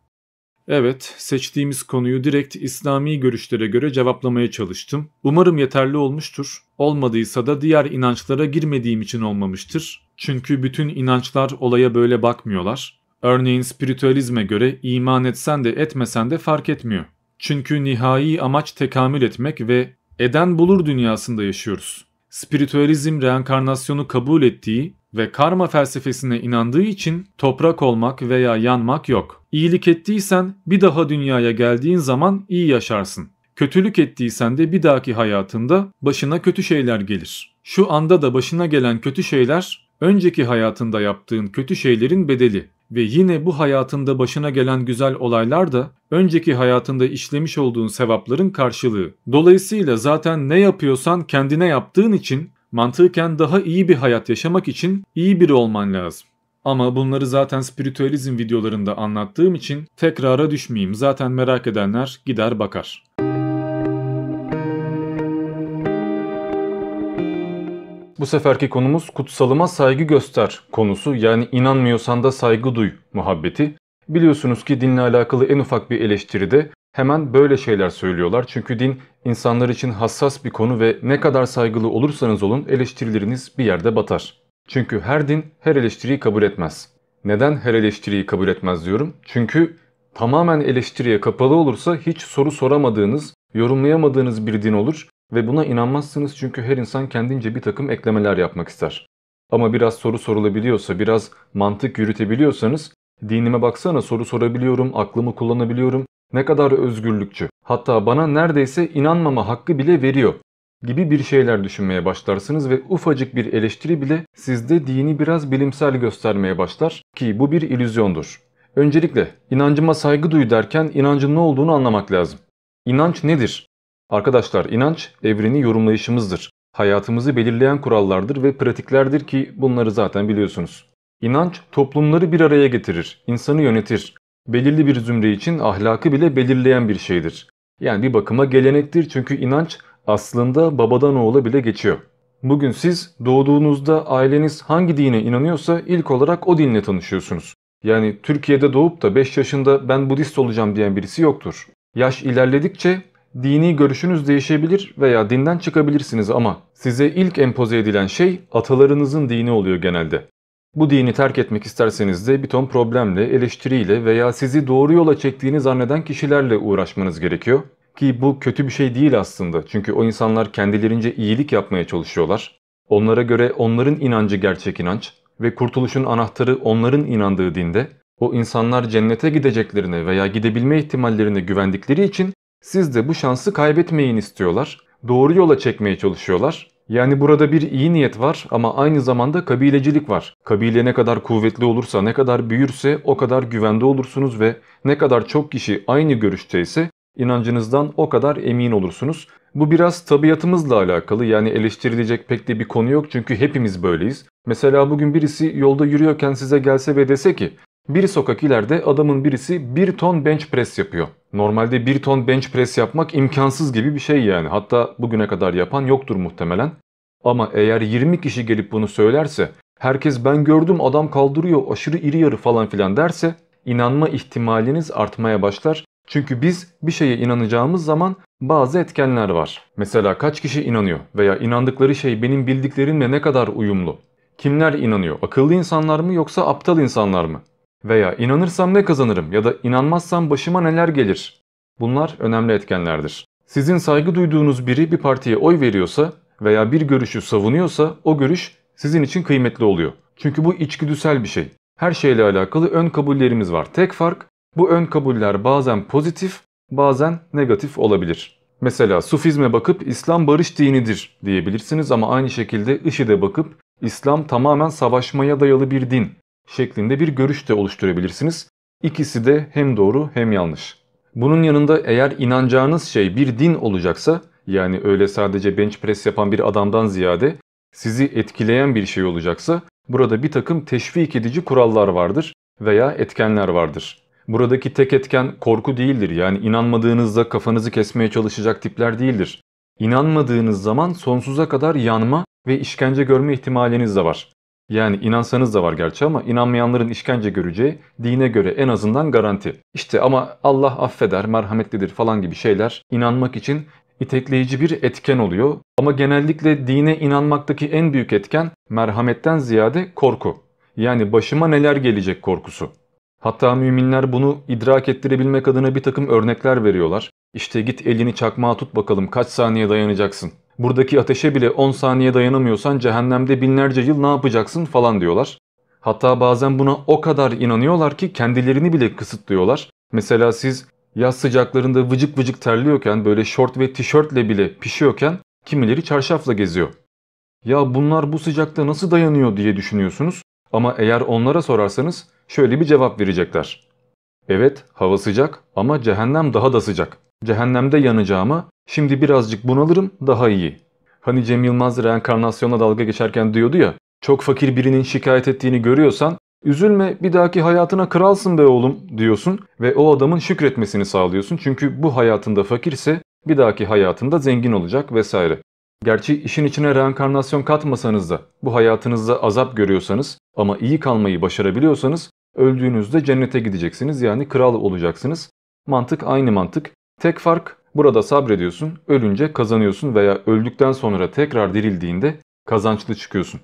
Evet, seçtiğimiz konuyu direkt İslami görüşlere göre cevaplamaya çalıştım. Umarım yeterli olmuştur. Olmadıysa da diğer inançlara girmediğim için olmamıştır. Çünkü bütün inançlar olaya böyle bakmıyorlar. Örneğin spiritüalizme göre iman etsen de etmesen de fark etmiyor. Çünkü nihai amaç tekamül etmek ve eden bulur dünyasında yaşıyoruz. Spiritüalizm reenkarnasyonu kabul ettiği ve karma felsefesine inandığı için toprak olmak veya yanmak yok. İyilik ettiysen bir daha dünyaya geldiğin zaman iyi yaşarsın. Kötülük ettiysen de bir dahaki hayatında başına kötü şeyler gelir. Şu anda da başına gelen kötü şeyler önceki hayatında yaptığın kötü şeylerin bedeli ve yine bu hayatında başına gelen güzel olaylar da önceki hayatında işlemiş olduğun sevapların karşılığı. Dolayısıyla zaten ne yapıyorsan kendine yaptığın için mantıken daha iyi bir hayat yaşamak için iyi biri olman lazım. Ama bunları zaten spiritüalizm videolarında anlattığım için tekrara düşmeyeyim. Zaten merak edenler gider bakar. Bu seferki konumuz kutsalıma saygı göster konusu yani inanmıyorsan da saygı duy muhabbeti. Biliyorsunuz ki dinle alakalı en ufak bir eleştiride hemen böyle şeyler söylüyorlar. Çünkü din insanlar için hassas bir konu ve ne kadar saygılı olursanız olun eleştirileriniz bir yerde batar. Çünkü her din her eleştiriyi kabul etmez. Neden her eleştiriyi kabul etmez diyorum? Çünkü tamamen eleştiriye kapalı olursa hiç soru soramadığınız, yorumlayamadığınız bir din olur ve buna inanmazsınız çünkü her insan kendince bir takım eklemeler yapmak ister. Ama biraz soru sorulabiliyorsa, biraz mantık yürütebiliyorsanız dinime baksana soru sorabiliyorum, aklımı kullanabiliyorum, ne kadar özgürlükçü. Hatta bana neredeyse inanmama hakkı bile veriyor gibi bir şeyler düşünmeye başlarsınız ve ufacık bir eleştiri bile sizde dini biraz bilimsel göstermeye başlar ki bu bir ilüzyondur. Öncelikle inancıma saygı duy derken inancın ne olduğunu anlamak lazım. İnanç nedir? Arkadaşlar inanç evreni yorumlayışımızdır. Hayatımızı belirleyen kurallardır ve pratiklerdir ki bunları zaten biliyorsunuz. İnanç toplumları bir araya getirir, insanı yönetir. Belirli bir zümre için ahlakı bile belirleyen bir şeydir. Yani bir bakıma gelenektir çünkü inanç aslında babadan oğula bile geçiyor. Bugün siz doğduğunuzda aileniz hangi dine inanıyorsa ilk olarak o dinle tanışıyorsunuz. Yani Türkiye'de doğup da 5 yaşında ben Budist olacağım diyen birisi yoktur. Yaş ilerledikçe dini görüşünüz değişebilir veya dinden çıkabilirsiniz ama size ilk empoze edilen şey atalarınızın dini oluyor genelde. Bu dini terk etmek isterseniz de bir ton problemle, eleştiriyle veya sizi doğru yola çektiğini zanneden kişilerle uğraşmanız gerekiyor. Ki bu kötü bir şey değil aslında. Çünkü o insanlar kendilerince iyilik yapmaya çalışıyorlar. Onlara göre onların inancı gerçek inanç ve kurtuluşun anahtarı onların inandığı dinde o insanlar cennete gideceklerine veya gidebilme ihtimallerine güvendikleri için siz de bu şansı kaybetmeyin istiyorlar. Doğru yola çekmeye çalışıyorlar. Yani burada bir iyi niyet var ama aynı zamanda kabilecilik var. Kabile ne kadar kuvvetli olursa, ne kadar büyürse o kadar güvende olursunuz ve ne kadar çok kişi aynı görüşteyse inancınızdan o kadar emin olursunuz. Bu biraz tabiatımızla alakalı yani eleştirilecek pek de bir konu yok çünkü hepimiz böyleyiz. Mesela bugün birisi yolda yürüyorken size gelse ve dese ki bir sokak ileride adamın birisi 1 ton bench press yapıyor. Normalde 1 ton bench press yapmak imkansız gibi bir şey yani. Hatta bugüne kadar yapan yoktur muhtemelen. Ama eğer 20 kişi gelip bunu söylerse, herkes ben gördüm adam kaldırıyor aşırı iri yarı falan filan derse inanma ihtimaliniz artmaya başlar çünkü biz bir şeye inanacağımız zaman bazı etkenler var. Mesela kaç kişi inanıyor veya inandıkları şey benim bildiklerimle ne kadar uyumlu? Kimler inanıyor? Akıllı insanlar mı yoksa aptal insanlar mı? Veya inanırsam ne kazanırım ya da inanmazsam başıma neler gelir? Bunlar önemli etkenlerdir. Sizin saygı duyduğunuz biri bir partiye oy veriyorsa veya bir görüşü savunuyorsa o görüş sizin için kıymetli oluyor. Çünkü bu içgüdüsel bir şey. Her şeyle alakalı ön kabullerimiz var. Tek fark bu ön kabuller bazen pozitif, bazen negatif olabilir. Mesela Sufizme bakıp İslam barış dinidir diyebilirsiniz ama aynı şekilde IŞİD'e bakıp İslam tamamen savaşmaya dayalı bir din şeklinde bir görüş de oluşturabilirsiniz. İkisi de hem doğru hem yanlış. Bunun yanında eğer inanacağınız şey bir din olacaksa yani öyle sadece bench press yapan bir adamdan ziyade sizi etkileyen bir şey olacaksa burada bir takım teşvik edici kurallar vardır veya etkenler vardır. Buradaki tek etken korku değildir. Yani inanmadığınızda kafanızı kesmeye çalışacak tipler değildir. İnanmadığınız zaman sonsuza kadar yanma ve işkence görme ihtimaliniz de var. Yani inansanız da var gerçi ama inanmayanların işkence göreceği dine göre en azından garanti. İşte ama Allah affeder, merhametlidir falan gibi şeyler inanmak için itekleyici bir etken oluyor. Ama genellikle dine inanmaktaki en büyük etken merhametten ziyade korku. Yani başıma neler gelecek korkusu. Hatta müminler bunu idrak ettirebilmek adına bir takım örnekler veriyorlar. İşte git elini çakmağa tut bakalım kaç saniye dayanacaksın. Buradaki ateşe bile 10 saniye dayanamıyorsan cehennemde binlerce yıl ne yapacaksın falan diyorlar. Hatta bazen buna o kadar inanıyorlar ki kendilerini bile kısıtlıyorlar. Mesela siz yaz sıcaklarında vıcık vıcık terliyorken böyle şort ve tişörtle bile pişiyorken kimileri çarşafla geziyor. Ya bunlar bu sıcakta nasıl dayanıyor diye düşünüyorsunuz ama eğer onlara sorarsanız şöyle bir cevap verecekler. Evet hava sıcak ama cehennem daha da sıcak. Cehennemde yanacağıma şimdi birazcık bunalırım daha iyi. Hani Cem Yılmaz reenkarnasyona dalga geçerken diyordu ya çok fakir birinin şikayet ettiğini görüyorsan üzülme bir dahaki hayatına kralsın be oğlum diyorsun ve o adamın şükretmesini sağlıyorsun. Çünkü bu hayatında fakirse bir dahaki hayatında zengin olacak vesaire. Gerçi işin içine reenkarnasyon katmasanız da bu hayatınızda azap görüyorsanız ama iyi kalmayı başarabiliyorsanız Öldüğünüzde cennete gideceksiniz yani kral olacaksınız. Mantık aynı mantık. Tek fark burada sabrediyorsun, ölünce kazanıyorsun veya öldükten sonra tekrar dirildiğinde kazançlı çıkıyorsun.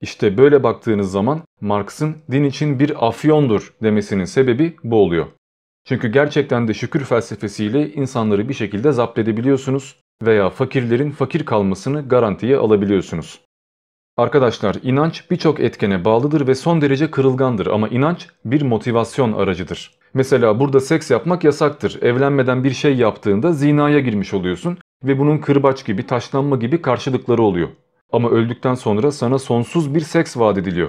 İşte böyle baktığınız zaman Marx'ın din için bir afyondur demesinin sebebi bu oluyor. Çünkü gerçekten de şükür felsefesiyle insanları bir şekilde zapt edebiliyorsunuz veya fakirlerin fakir kalmasını garantiye alabiliyorsunuz. Arkadaşlar inanç birçok etkene bağlıdır ve son derece kırılgandır ama inanç bir motivasyon aracıdır. Mesela burada seks yapmak yasaktır. Evlenmeden bir şey yaptığında zinaya girmiş oluyorsun ve bunun kırbaç gibi, taşlanma gibi karşılıkları oluyor. Ama öldükten sonra sana sonsuz bir seks vaat ediliyor.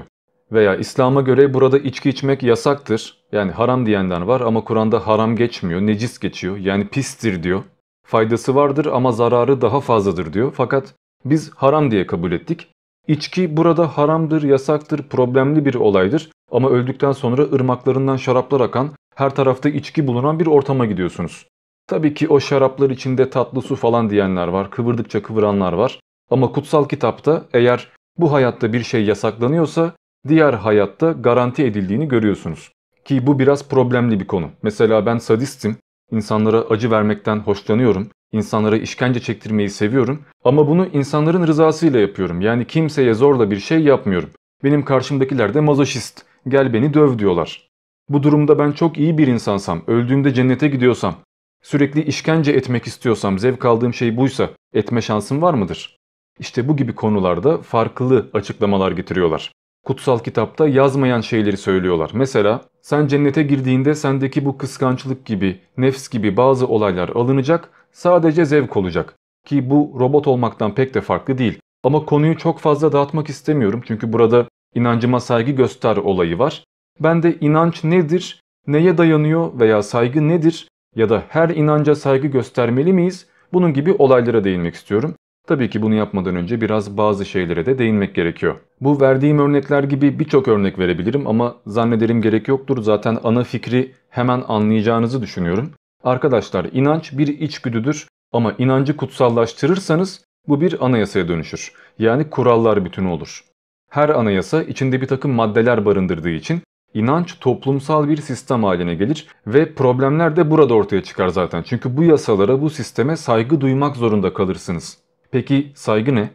Veya İslam'a göre burada içki içmek yasaktır. Yani haram diyenler var ama Kur'an'da haram geçmiyor, necis geçiyor. Yani pistir diyor. Faydası vardır ama zararı daha fazladır diyor. Fakat biz haram diye kabul ettik. İçki burada haramdır, yasaktır, problemli bir olaydır ama öldükten sonra ırmaklarından şaraplar akan, her tarafta içki bulunan bir ortama gidiyorsunuz. Tabii ki o şaraplar içinde tatlı su falan diyenler var, kıvırdıkça kıvıranlar var. Ama kutsal kitapta eğer bu hayatta bir şey yasaklanıyorsa diğer hayatta garanti edildiğini görüyorsunuz. Ki bu biraz problemli bir konu. Mesela ben sadistim, insanlara acı vermekten hoşlanıyorum İnsanlara işkence çektirmeyi seviyorum ama bunu insanların rızasıyla yapıyorum. Yani kimseye zorla bir şey yapmıyorum. Benim karşımdakiler de mazoşist. Gel beni döv diyorlar. Bu durumda ben çok iyi bir insansam, öldüğümde cennete gidiyorsam, sürekli işkence etmek istiyorsam, zevk aldığım şey buysa etme şansım var mıdır? İşte bu gibi konularda farklı açıklamalar getiriyorlar. Kutsal kitapta yazmayan şeyleri söylüyorlar. Mesela sen cennete girdiğinde sendeki bu kıskançlık gibi, nefs gibi bazı olaylar alınacak Sadece zevk olacak. Ki bu robot olmaktan pek de farklı değil. Ama konuyu çok fazla dağıtmak istemiyorum çünkü burada inancıma saygı göster olayı var. Ben de inanç nedir, neye dayanıyor veya saygı nedir ya da her inanca saygı göstermeli miyiz? Bunun gibi olaylara değinmek istiyorum. Tabii ki bunu yapmadan önce biraz bazı şeylere de değinmek gerekiyor. Bu verdiğim örnekler gibi birçok örnek verebilirim ama zannederim gerek yoktur. Zaten ana fikri hemen anlayacağınızı düşünüyorum. Arkadaşlar inanç bir içgüdüdür ama inancı kutsallaştırırsanız bu bir anayasaya dönüşür. Yani kurallar bütünü olur. Her anayasa içinde bir takım maddeler barındırdığı için inanç toplumsal bir sistem haline gelir ve problemler de burada ortaya çıkar zaten. Çünkü bu yasalara, bu sisteme saygı duymak zorunda kalırsınız. Peki saygı ne?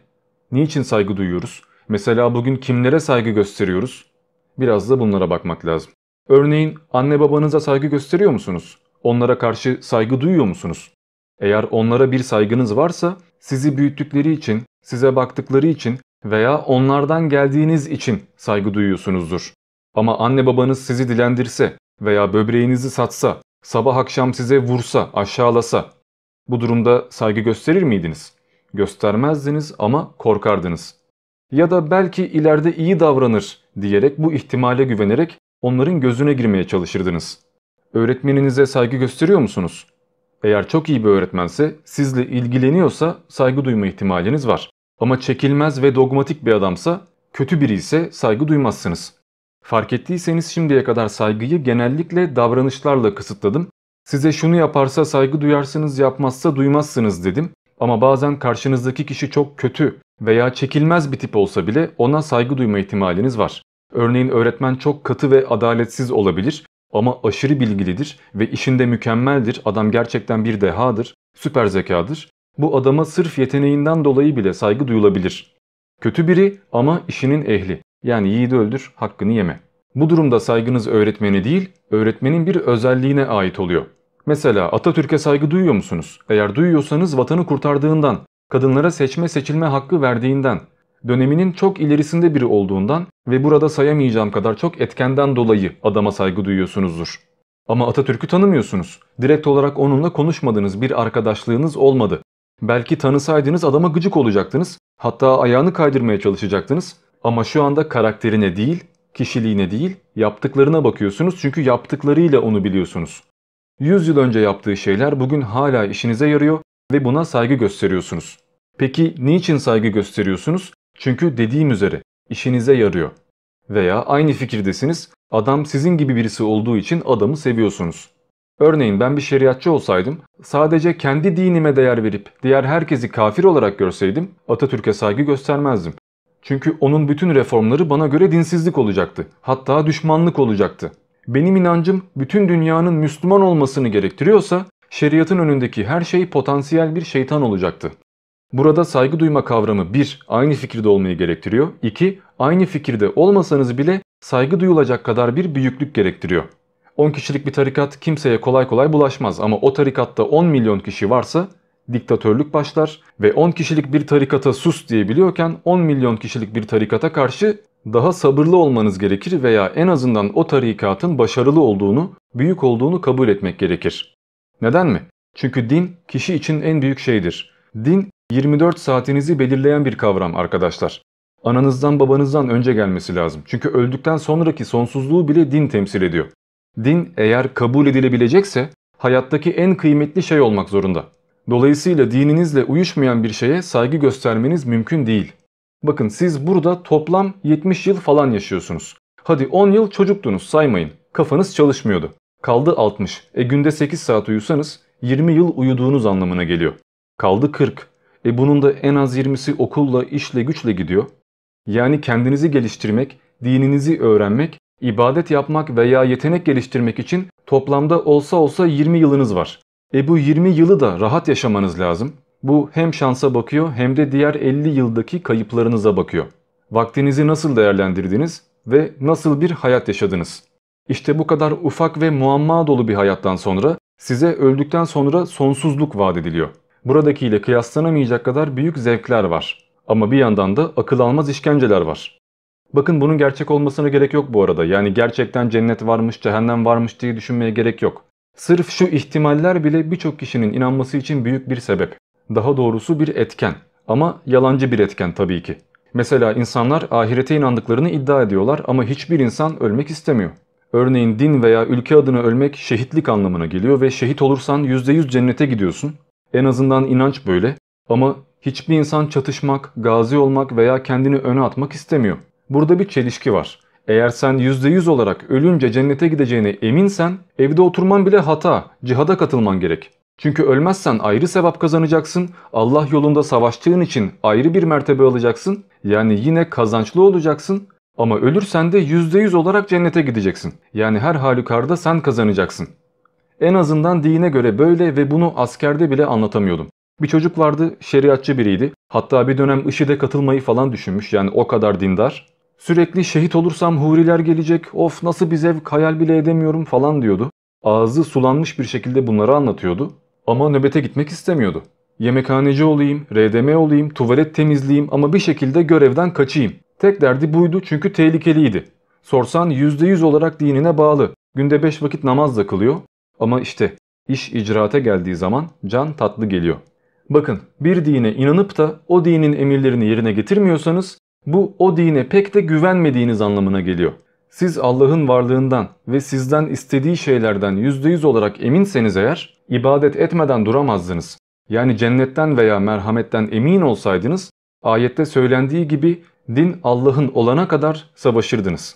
Niçin saygı duyuyoruz? Mesela bugün kimlere saygı gösteriyoruz? Biraz da bunlara bakmak lazım. Örneğin anne babanıza saygı gösteriyor musunuz? Onlara karşı saygı duyuyor musunuz? Eğer onlara bir saygınız varsa sizi büyüttükleri için, size baktıkları için veya onlardan geldiğiniz için saygı duyuyorsunuzdur. Ama anne babanız sizi dilendirse veya böbreğinizi satsa, sabah akşam size vursa, aşağılasa bu durumda saygı gösterir miydiniz? Göstermezdiniz ama korkardınız. Ya da belki ileride iyi davranır diyerek bu ihtimale güvenerek onların gözüne girmeye çalışırdınız. Öğretmeninize saygı gösteriyor musunuz? Eğer çok iyi bir öğretmense, sizle ilgileniyorsa saygı duyma ihtimaliniz var. Ama çekilmez ve dogmatik bir adamsa, kötü biri ise saygı duymazsınız. Fark ettiyseniz şimdiye kadar saygıyı genellikle davranışlarla kısıtladım. Size şunu yaparsa saygı duyarsınız, yapmazsa duymazsınız dedim. Ama bazen karşınızdaki kişi çok kötü veya çekilmez bir tip olsa bile ona saygı duyma ihtimaliniz var. Örneğin öğretmen çok katı ve adaletsiz olabilir ama aşırı bilgilidir ve işinde mükemmeldir. Adam gerçekten bir dehadır, süper zekadır. Bu adama sırf yeteneğinden dolayı bile saygı duyulabilir. Kötü biri ama işinin ehli. Yani yiğidi öldür, hakkını yeme. Bu durumda saygınız öğretmeni değil, öğretmenin bir özelliğine ait oluyor. Mesela Atatürk'e saygı duyuyor musunuz? Eğer duyuyorsanız vatanı kurtardığından, kadınlara seçme seçilme hakkı verdiğinden, döneminin çok ilerisinde biri olduğundan ve burada sayamayacağım kadar çok etkenden dolayı adama saygı duyuyorsunuzdur. Ama Atatürk'ü tanımıyorsunuz. Direkt olarak onunla konuşmadığınız bir arkadaşlığınız olmadı. Belki tanısaydınız adama gıcık olacaktınız, hatta ayağını kaydırmaya çalışacaktınız ama şu anda karakterine değil, kişiliğine değil, yaptıklarına bakıyorsunuz çünkü yaptıklarıyla onu biliyorsunuz. 100 yıl önce yaptığı şeyler bugün hala işinize yarıyor ve buna saygı gösteriyorsunuz. Peki niçin saygı gösteriyorsunuz? Çünkü dediğim üzere işinize yarıyor. Veya aynı fikirdesiniz, adam sizin gibi birisi olduğu için adamı seviyorsunuz. Örneğin ben bir şeriatçı olsaydım, sadece kendi dinime değer verip diğer herkesi kafir olarak görseydim Atatürk'e saygı göstermezdim. Çünkü onun bütün reformları bana göre dinsizlik olacaktı. Hatta düşmanlık olacaktı. Benim inancım bütün dünyanın Müslüman olmasını gerektiriyorsa şeriatın önündeki her şey potansiyel bir şeytan olacaktı. Burada saygı duyma kavramı 1. Aynı fikirde olmayı gerektiriyor. 2. Aynı fikirde olmasanız bile saygı duyulacak kadar bir büyüklük gerektiriyor. 10 kişilik bir tarikat kimseye kolay kolay bulaşmaz ama o tarikatta 10 milyon kişi varsa diktatörlük başlar ve 10 kişilik bir tarikata sus diyebiliyorken 10 milyon kişilik bir tarikata karşı daha sabırlı olmanız gerekir veya en azından o tarikatın başarılı olduğunu, büyük olduğunu kabul etmek gerekir. Neden mi? Çünkü din kişi için en büyük şeydir. Din 24 saatinizi belirleyen bir kavram arkadaşlar. Ananızdan babanızdan önce gelmesi lazım. Çünkü öldükten sonraki sonsuzluğu bile din temsil ediyor. Din eğer kabul edilebilecekse hayattaki en kıymetli şey olmak zorunda. Dolayısıyla dininizle uyuşmayan bir şeye saygı göstermeniz mümkün değil. Bakın siz burada toplam 70 yıl falan yaşıyorsunuz. Hadi 10 yıl çocuktunuz saymayın. Kafanız çalışmıyordu. Kaldı 60. E günde 8 saat uyusanız 20 yıl uyuduğunuz anlamına geliyor. Kaldı 40. E bunun da en az 20'si okulla, işle, güçle gidiyor. Yani kendinizi geliştirmek, dininizi öğrenmek, ibadet yapmak veya yetenek geliştirmek için toplamda olsa olsa 20 yılınız var. E bu 20 yılı da rahat yaşamanız lazım. Bu hem şansa bakıyor hem de diğer 50 yıldaki kayıplarınıza bakıyor. Vaktinizi nasıl değerlendirdiniz ve nasıl bir hayat yaşadınız? İşte bu kadar ufak ve muamma dolu bir hayattan sonra size öldükten sonra sonsuzluk vaat ediliyor buradakiyle kıyaslanamayacak kadar büyük zevkler var. Ama bir yandan da akıl almaz işkenceler var. Bakın bunun gerçek olmasına gerek yok bu arada. Yani gerçekten cennet varmış, cehennem varmış diye düşünmeye gerek yok. Sırf şu ihtimaller bile birçok kişinin inanması için büyük bir sebep. Daha doğrusu bir etken. Ama yalancı bir etken tabii ki. Mesela insanlar ahirete inandıklarını iddia ediyorlar ama hiçbir insan ölmek istemiyor. Örneğin din veya ülke adına ölmek şehitlik anlamına geliyor ve şehit olursan %100 cennete gidiyorsun. En azından inanç böyle. Ama hiçbir insan çatışmak, gazi olmak veya kendini öne atmak istemiyor. Burada bir çelişki var. Eğer sen %100 olarak ölünce cennete gideceğine eminsen evde oturman bile hata, cihada katılman gerek. Çünkü ölmezsen ayrı sevap kazanacaksın, Allah yolunda savaştığın için ayrı bir mertebe alacaksın. Yani yine kazançlı olacaksın ama ölürsen de %100 olarak cennete gideceksin. Yani her halükarda sen kazanacaksın. En azından dine göre böyle ve bunu askerde bile anlatamıyordum. Bir çocuk vardı şeriatçı biriydi. Hatta bir dönem IŞİD'e katılmayı falan düşünmüş yani o kadar dindar. Sürekli şehit olursam huriler gelecek of nasıl bir zevk hayal bile edemiyorum falan diyordu. Ağzı sulanmış bir şekilde bunları anlatıyordu. Ama nöbete gitmek istemiyordu. Yemekhaneci olayım, RDM olayım, tuvalet temizleyeyim ama bir şekilde görevden kaçayım. Tek derdi buydu çünkü tehlikeliydi. Sorsan %100 olarak dinine bağlı. Günde 5 vakit namaz da kılıyor. Ama işte iş icraate geldiği zaman can tatlı geliyor. Bakın bir dine inanıp da o dinin emirlerini yerine getirmiyorsanız bu o dine pek de güvenmediğiniz anlamına geliyor. Siz Allah'ın varlığından ve sizden istediği şeylerden %100 olarak eminseniz eğer ibadet etmeden duramazdınız. Yani cennetten veya merhametten emin olsaydınız ayette söylendiği gibi din Allah'ın olana kadar savaşırdınız.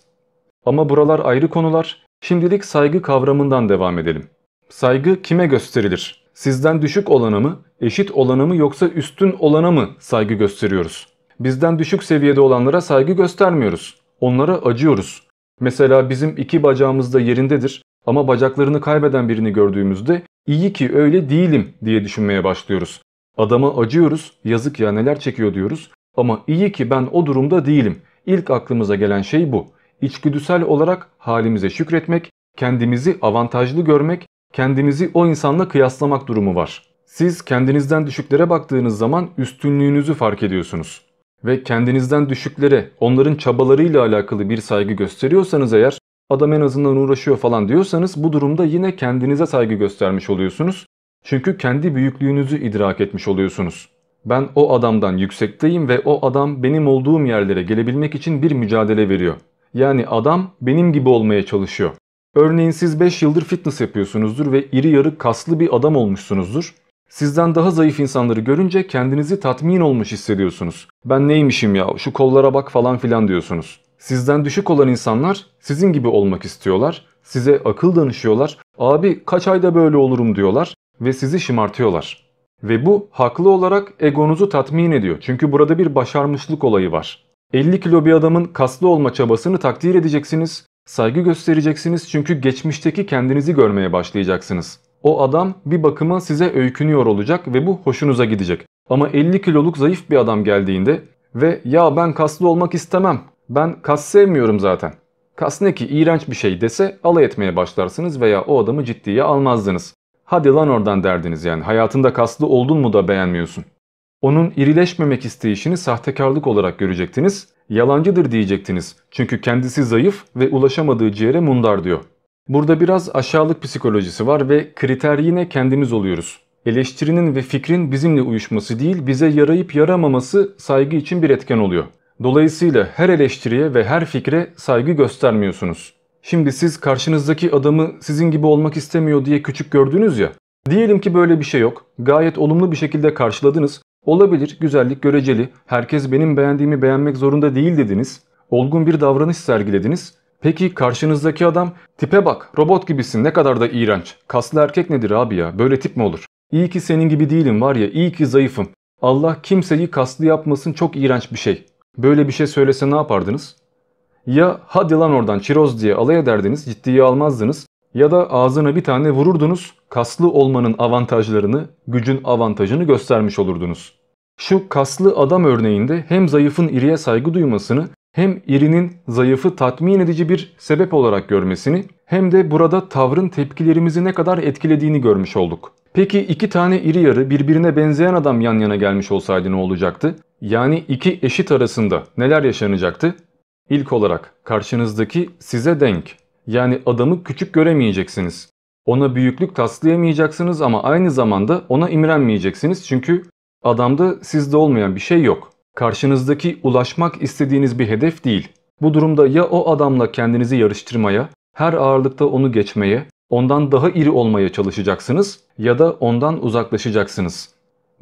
Ama buralar ayrı konular Şimdilik saygı kavramından devam edelim. Saygı kime gösterilir? Sizden düşük olana mı, eşit olana mı yoksa üstün olana mı saygı gösteriyoruz? Bizden düşük seviyede olanlara saygı göstermiyoruz. Onlara acıyoruz. Mesela bizim iki bacağımız da yerindedir ama bacaklarını kaybeden birini gördüğümüzde iyi ki öyle değilim diye düşünmeye başlıyoruz. Adama acıyoruz, yazık ya neler çekiyor diyoruz ama iyi ki ben o durumda değilim. İlk aklımıza gelen şey bu içgüdüsel olarak halimize şükretmek, kendimizi avantajlı görmek, kendimizi o insanla kıyaslamak durumu var. Siz kendinizden düşüklere baktığınız zaman üstünlüğünüzü fark ediyorsunuz. Ve kendinizden düşüklere onların çabalarıyla alakalı bir saygı gösteriyorsanız eğer adam en azından uğraşıyor falan diyorsanız bu durumda yine kendinize saygı göstermiş oluyorsunuz. Çünkü kendi büyüklüğünüzü idrak etmiş oluyorsunuz. Ben o adamdan yüksekteyim ve o adam benim olduğum yerlere gelebilmek için bir mücadele veriyor. Yani adam benim gibi olmaya çalışıyor. Örneğin siz 5 yıldır fitness yapıyorsunuzdur ve iri yarı kaslı bir adam olmuşsunuzdur. Sizden daha zayıf insanları görünce kendinizi tatmin olmuş hissediyorsunuz. Ben neymişim ya şu kollara bak falan filan diyorsunuz. Sizden düşük olan insanlar sizin gibi olmak istiyorlar. Size akıl danışıyorlar. Abi kaç ayda böyle olurum diyorlar ve sizi şımartıyorlar. Ve bu haklı olarak egonuzu tatmin ediyor. Çünkü burada bir başarmışlık olayı var. 50 kilo bir adamın kaslı olma çabasını takdir edeceksiniz, saygı göstereceksiniz çünkü geçmişteki kendinizi görmeye başlayacaksınız. O adam bir bakıma size öykünüyor olacak ve bu hoşunuza gidecek. Ama 50 kiloluk zayıf bir adam geldiğinde ve ya ben kaslı olmak istemem, ben kas sevmiyorum zaten. Kas ne ki iğrenç bir şey dese alay etmeye başlarsınız veya o adamı ciddiye almazdınız. Hadi lan oradan derdiniz yani hayatında kaslı oldun mu da beğenmiyorsun. Onun irileşmemek isteyişini sahtekarlık olarak görecektiniz, yalancıdır diyecektiniz çünkü kendisi zayıf ve ulaşamadığı ciğere mundar diyor. Burada biraz aşağılık psikolojisi var ve kriter yine kendimiz oluyoruz. Eleştirinin ve fikrin bizimle uyuşması değil bize yarayıp yaramaması saygı için bir etken oluyor. Dolayısıyla her eleştiriye ve her fikre saygı göstermiyorsunuz. Şimdi siz karşınızdaki adamı sizin gibi olmak istemiyor diye küçük gördünüz ya. Diyelim ki böyle bir şey yok. Gayet olumlu bir şekilde karşıladınız. Olabilir, güzellik göreceli, herkes benim beğendiğimi beğenmek zorunda değil dediniz. Olgun bir davranış sergilediniz. Peki karşınızdaki adam tipe bak robot gibisin ne kadar da iğrenç. Kaslı erkek nedir abi ya böyle tip mi olur? İyi ki senin gibi değilim var ya iyi ki zayıfım. Allah kimseyi kaslı yapmasın çok iğrenç bir şey. Böyle bir şey söylese ne yapardınız? Ya hadi lan oradan çiroz diye alay ederdiniz ciddiye almazdınız ya da ağzına bir tane vururdunuz, kaslı olmanın avantajlarını, gücün avantajını göstermiş olurdunuz. Şu kaslı adam örneğinde hem zayıfın iriye saygı duymasını hem irinin zayıfı tatmin edici bir sebep olarak görmesini hem de burada tavrın tepkilerimizi ne kadar etkilediğini görmüş olduk. Peki iki tane iri yarı birbirine benzeyen adam yan yana gelmiş olsaydı ne olacaktı? Yani iki eşit arasında neler yaşanacaktı? İlk olarak karşınızdaki size denk yani adamı küçük göremeyeceksiniz. Ona büyüklük taslayamayacaksınız ama aynı zamanda ona imrenmeyeceksiniz çünkü adamda sizde olmayan bir şey yok. Karşınızdaki ulaşmak istediğiniz bir hedef değil. Bu durumda ya o adamla kendinizi yarıştırmaya, her ağırlıkta onu geçmeye, ondan daha iri olmaya çalışacaksınız ya da ondan uzaklaşacaksınız.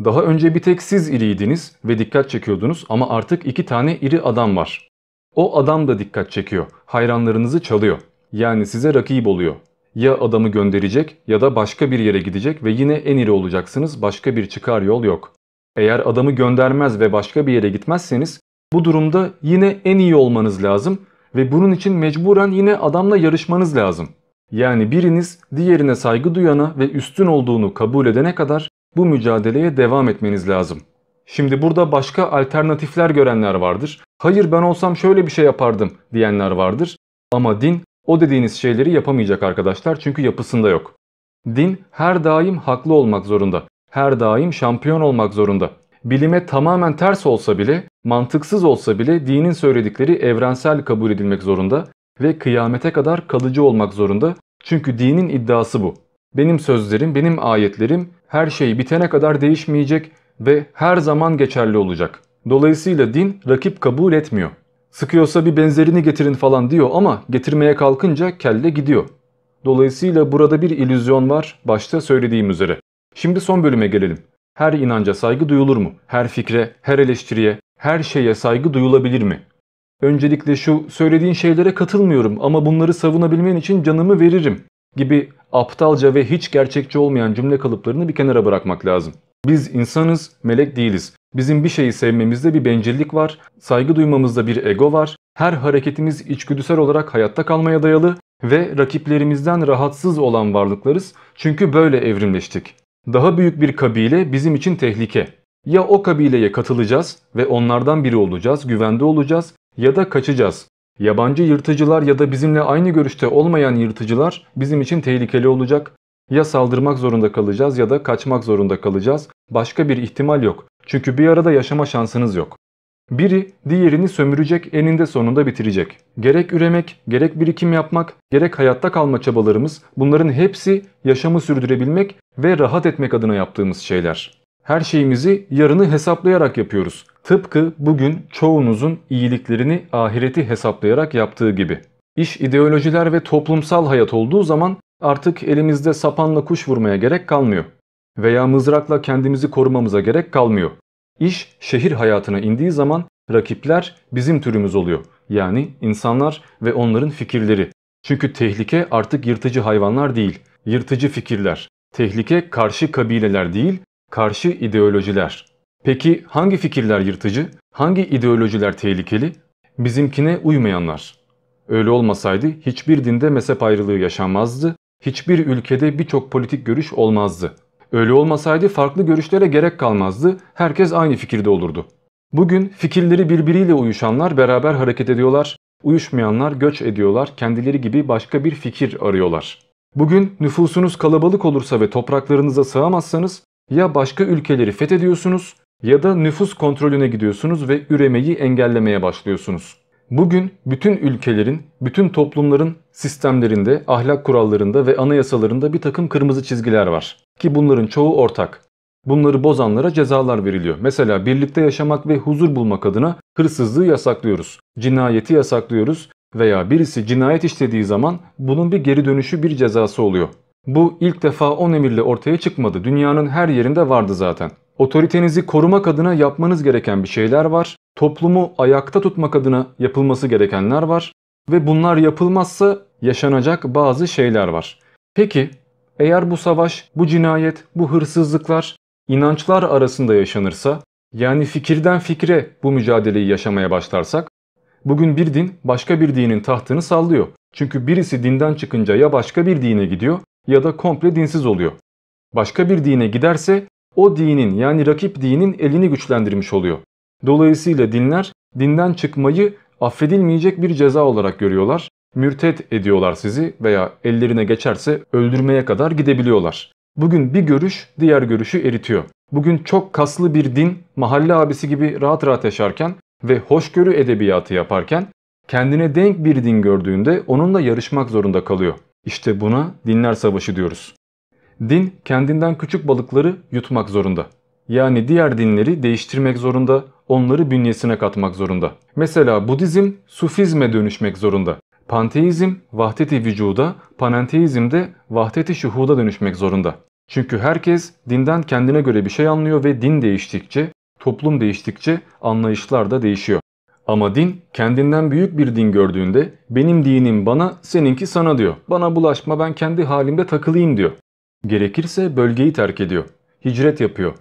Daha önce bir tek siz iriydiniz ve dikkat çekiyordunuz ama artık iki tane iri adam var. O adam da dikkat çekiyor, hayranlarınızı çalıyor. Yani size rakip oluyor. Ya adamı gönderecek ya da başka bir yere gidecek ve yine en iri olacaksınız başka bir çıkar yol yok. Eğer adamı göndermez ve başka bir yere gitmezseniz bu durumda yine en iyi olmanız lazım ve bunun için mecburen yine adamla yarışmanız lazım. Yani biriniz diğerine saygı duyana ve üstün olduğunu kabul edene kadar bu mücadeleye devam etmeniz lazım. Şimdi burada başka alternatifler görenler vardır. Hayır ben olsam şöyle bir şey yapardım diyenler vardır. Ama din o dediğiniz şeyleri yapamayacak arkadaşlar çünkü yapısında yok. Din her daim haklı olmak zorunda. Her daim şampiyon olmak zorunda. Bilime tamamen ters olsa bile, mantıksız olsa bile dinin söyledikleri evrensel kabul edilmek zorunda ve kıyamete kadar kalıcı olmak zorunda. Çünkü dinin iddiası bu. Benim sözlerim, benim ayetlerim her şey bitene kadar değişmeyecek ve her zaman geçerli olacak. Dolayısıyla din rakip kabul etmiyor. Sıkıyorsa bir benzerini getirin falan diyor ama getirmeye kalkınca kelle gidiyor. Dolayısıyla burada bir illüzyon var başta söylediğim üzere. Şimdi son bölüme gelelim. Her inanca saygı duyulur mu? Her fikre, her eleştiriye, her şeye saygı duyulabilir mi? Öncelikle şu söylediğin şeylere katılmıyorum ama bunları savunabilmen için canımı veririm gibi aptalca ve hiç gerçekçi olmayan cümle kalıplarını bir kenara bırakmak lazım. Biz insanız, melek değiliz. Bizim bir şeyi sevmemizde bir bencillik var, saygı duymamızda bir ego var, her hareketimiz içgüdüsel olarak hayatta kalmaya dayalı ve rakiplerimizden rahatsız olan varlıklarız çünkü böyle evrimleştik. Daha büyük bir kabile bizim için tehlike. Ya o kabileye katılacağız ve onlardan biri olacağız, güvende olacağız ya da kaçacağız. Yabancı yırtıcılar ya da bizimle aynı görüşte olmayan yırtıcılar bizim için tehlikeli olacak ya saldırmak zorunda kalacağız ya da kaçmak zorunda kalacağız. Başka bir ihtimal yok. Çünkü bir arada yaşama şansınız yok. Biri diğerini sömürecek, eninde sonunda bitirecek. Gerek üremek, gerek birikim yapmak, gerek hayatta kalma çabalarımız bunların hepsi yaşamı sürdürebilmek ve rahat etmek adına yaptığımız şeyler. Her şeyimizi yarını hesaplayarak yapıyoruz. Tıpkı bugün çoğunuzun iyiliklerini ahireti hesaplayarak yaptığı gibi. İş ideolojiler ve toplumsal hayat olduğu zaman artık elimizde sapanla kuş vurmaya gerek kalmıyor. Veya mızrakla kendimizi korumamıza gerek kalmıyor. İş şehir hayatına indiği zaman rakipler bizim türümüz oluyor. Yani insanlar ve onların fikirleri. Çünkü tehlike artık yırtıcı hayvanlar değil, yırtıcı fikirler. Tehlike karşı kabileler değil, karşı ideolojiler. Peki hangi fikirler yırtıcı, hangi ideolojiler tehlikeli? Bizimkine uymayanlar. Öyle olmasaydı hiçbir dinde mezhep ayrılığı yaşanmazdı, hiçbir ülkede birçok politik görüş olmazdı. Öyle olmasaydı farklı görüşlere gerek kalmazdı, herkes aynı fikirde olurdu. Bugün fikirleri birbiriyle uyuşanlar beraber hareket ediyorlar, uyuşmayanlar göç ediyorlar, kendileri gibi başka bir fikir arıyorlar. Bugün nüfusunuz kalabalık olursa ve topraklarınıza sığamazsanız ya başka ülkeleri fethediyorsunuz ya da nüfus kontrolüne gidiyorsunuz ve üremeyi engellemeye başlıyorsunuz. Bugün bütün ülkelerin, bütün toplumların sistemlerinde, ahlak kurallarında ve anayasalarında bir takım kırmızı çizgiler var. Ki bunların çoğu ortak. Bunları bozanlara cezalar veriliyor. Mesela birlikte yaşamak ve huzur bulmak adına hırsızlığı yasaklıyoruz. Cinayeti yasaklıyoruz veya birisi cinayet işlediği zaman bunun bir geri dönüşü bir cezası oluyor. Bu ilk defa 10 emirle ortaya çıkmadı. Dünyanın her yerinde vardı zaten. Otoritenizi korumak adına yapmanız gereken bir şeyler var toplumu ayakta tutmak adına yapılması gerekenler var ve bunlar yapılmazsa yaşanacak bazı şeyler var. Peki eğer bu savaş, bu cinayet, bu hırsızlıklar inançlar arasında yaşanırsa yani fikirden fikre bu mücadeleyi yaşamaya başlarsak bugün bir din başka bir dinin tahtını sallıyor. Çünkü birisi dinden çıkınca ya başka bir dine gidiyor ya da komple dinsiz oluyor. Başka bir dine giderse o dinin yani rakip dinin elini güçlendirmiş oluyor. Dolayısıyla dinler dinden çıkmayı affedilmeyecek bir ceza olarak görüyorlar. Mürtet ediyorlar sizi veya ellerine geçerse öldürmeye kadar gidebiliyorlar. Bugün bir görüş diğer görüşü eritiyor. Bugün çok kaslı bir din mahalle abisi gibi rahat rahat yaşarken ve hoşgörü edebiyatı yaparken kendine denk bir din gördüğünde onunla yarışmak zorunda kalıyor. İşte buna dinler savaşı diyoruz. Din kendinden küçük balıkları yutmak zorunda yani diğer dinleri değiştirmek zorunda, onları bünyesine katmak zorunda. Mesela Budizm Sufizme dönüşmek zorunda. Panteizm vahdeti vücuda, panenteizm de vahdeti şuhuda dönüşmek zorunda. Çünkü herkes dinden kendine göre bir şey anlıyor ve din değiştikçe, toplum değiştikçe anlayışlar da değişiyor. Ama din kendinden büyük bir din gördüğünde benim dinim bana seninki sana diyor. Bana bulaşma ben kendi halimde takılayım diyor. Gerekirse bölgeyi terk ediyor. Hicret yapıyor.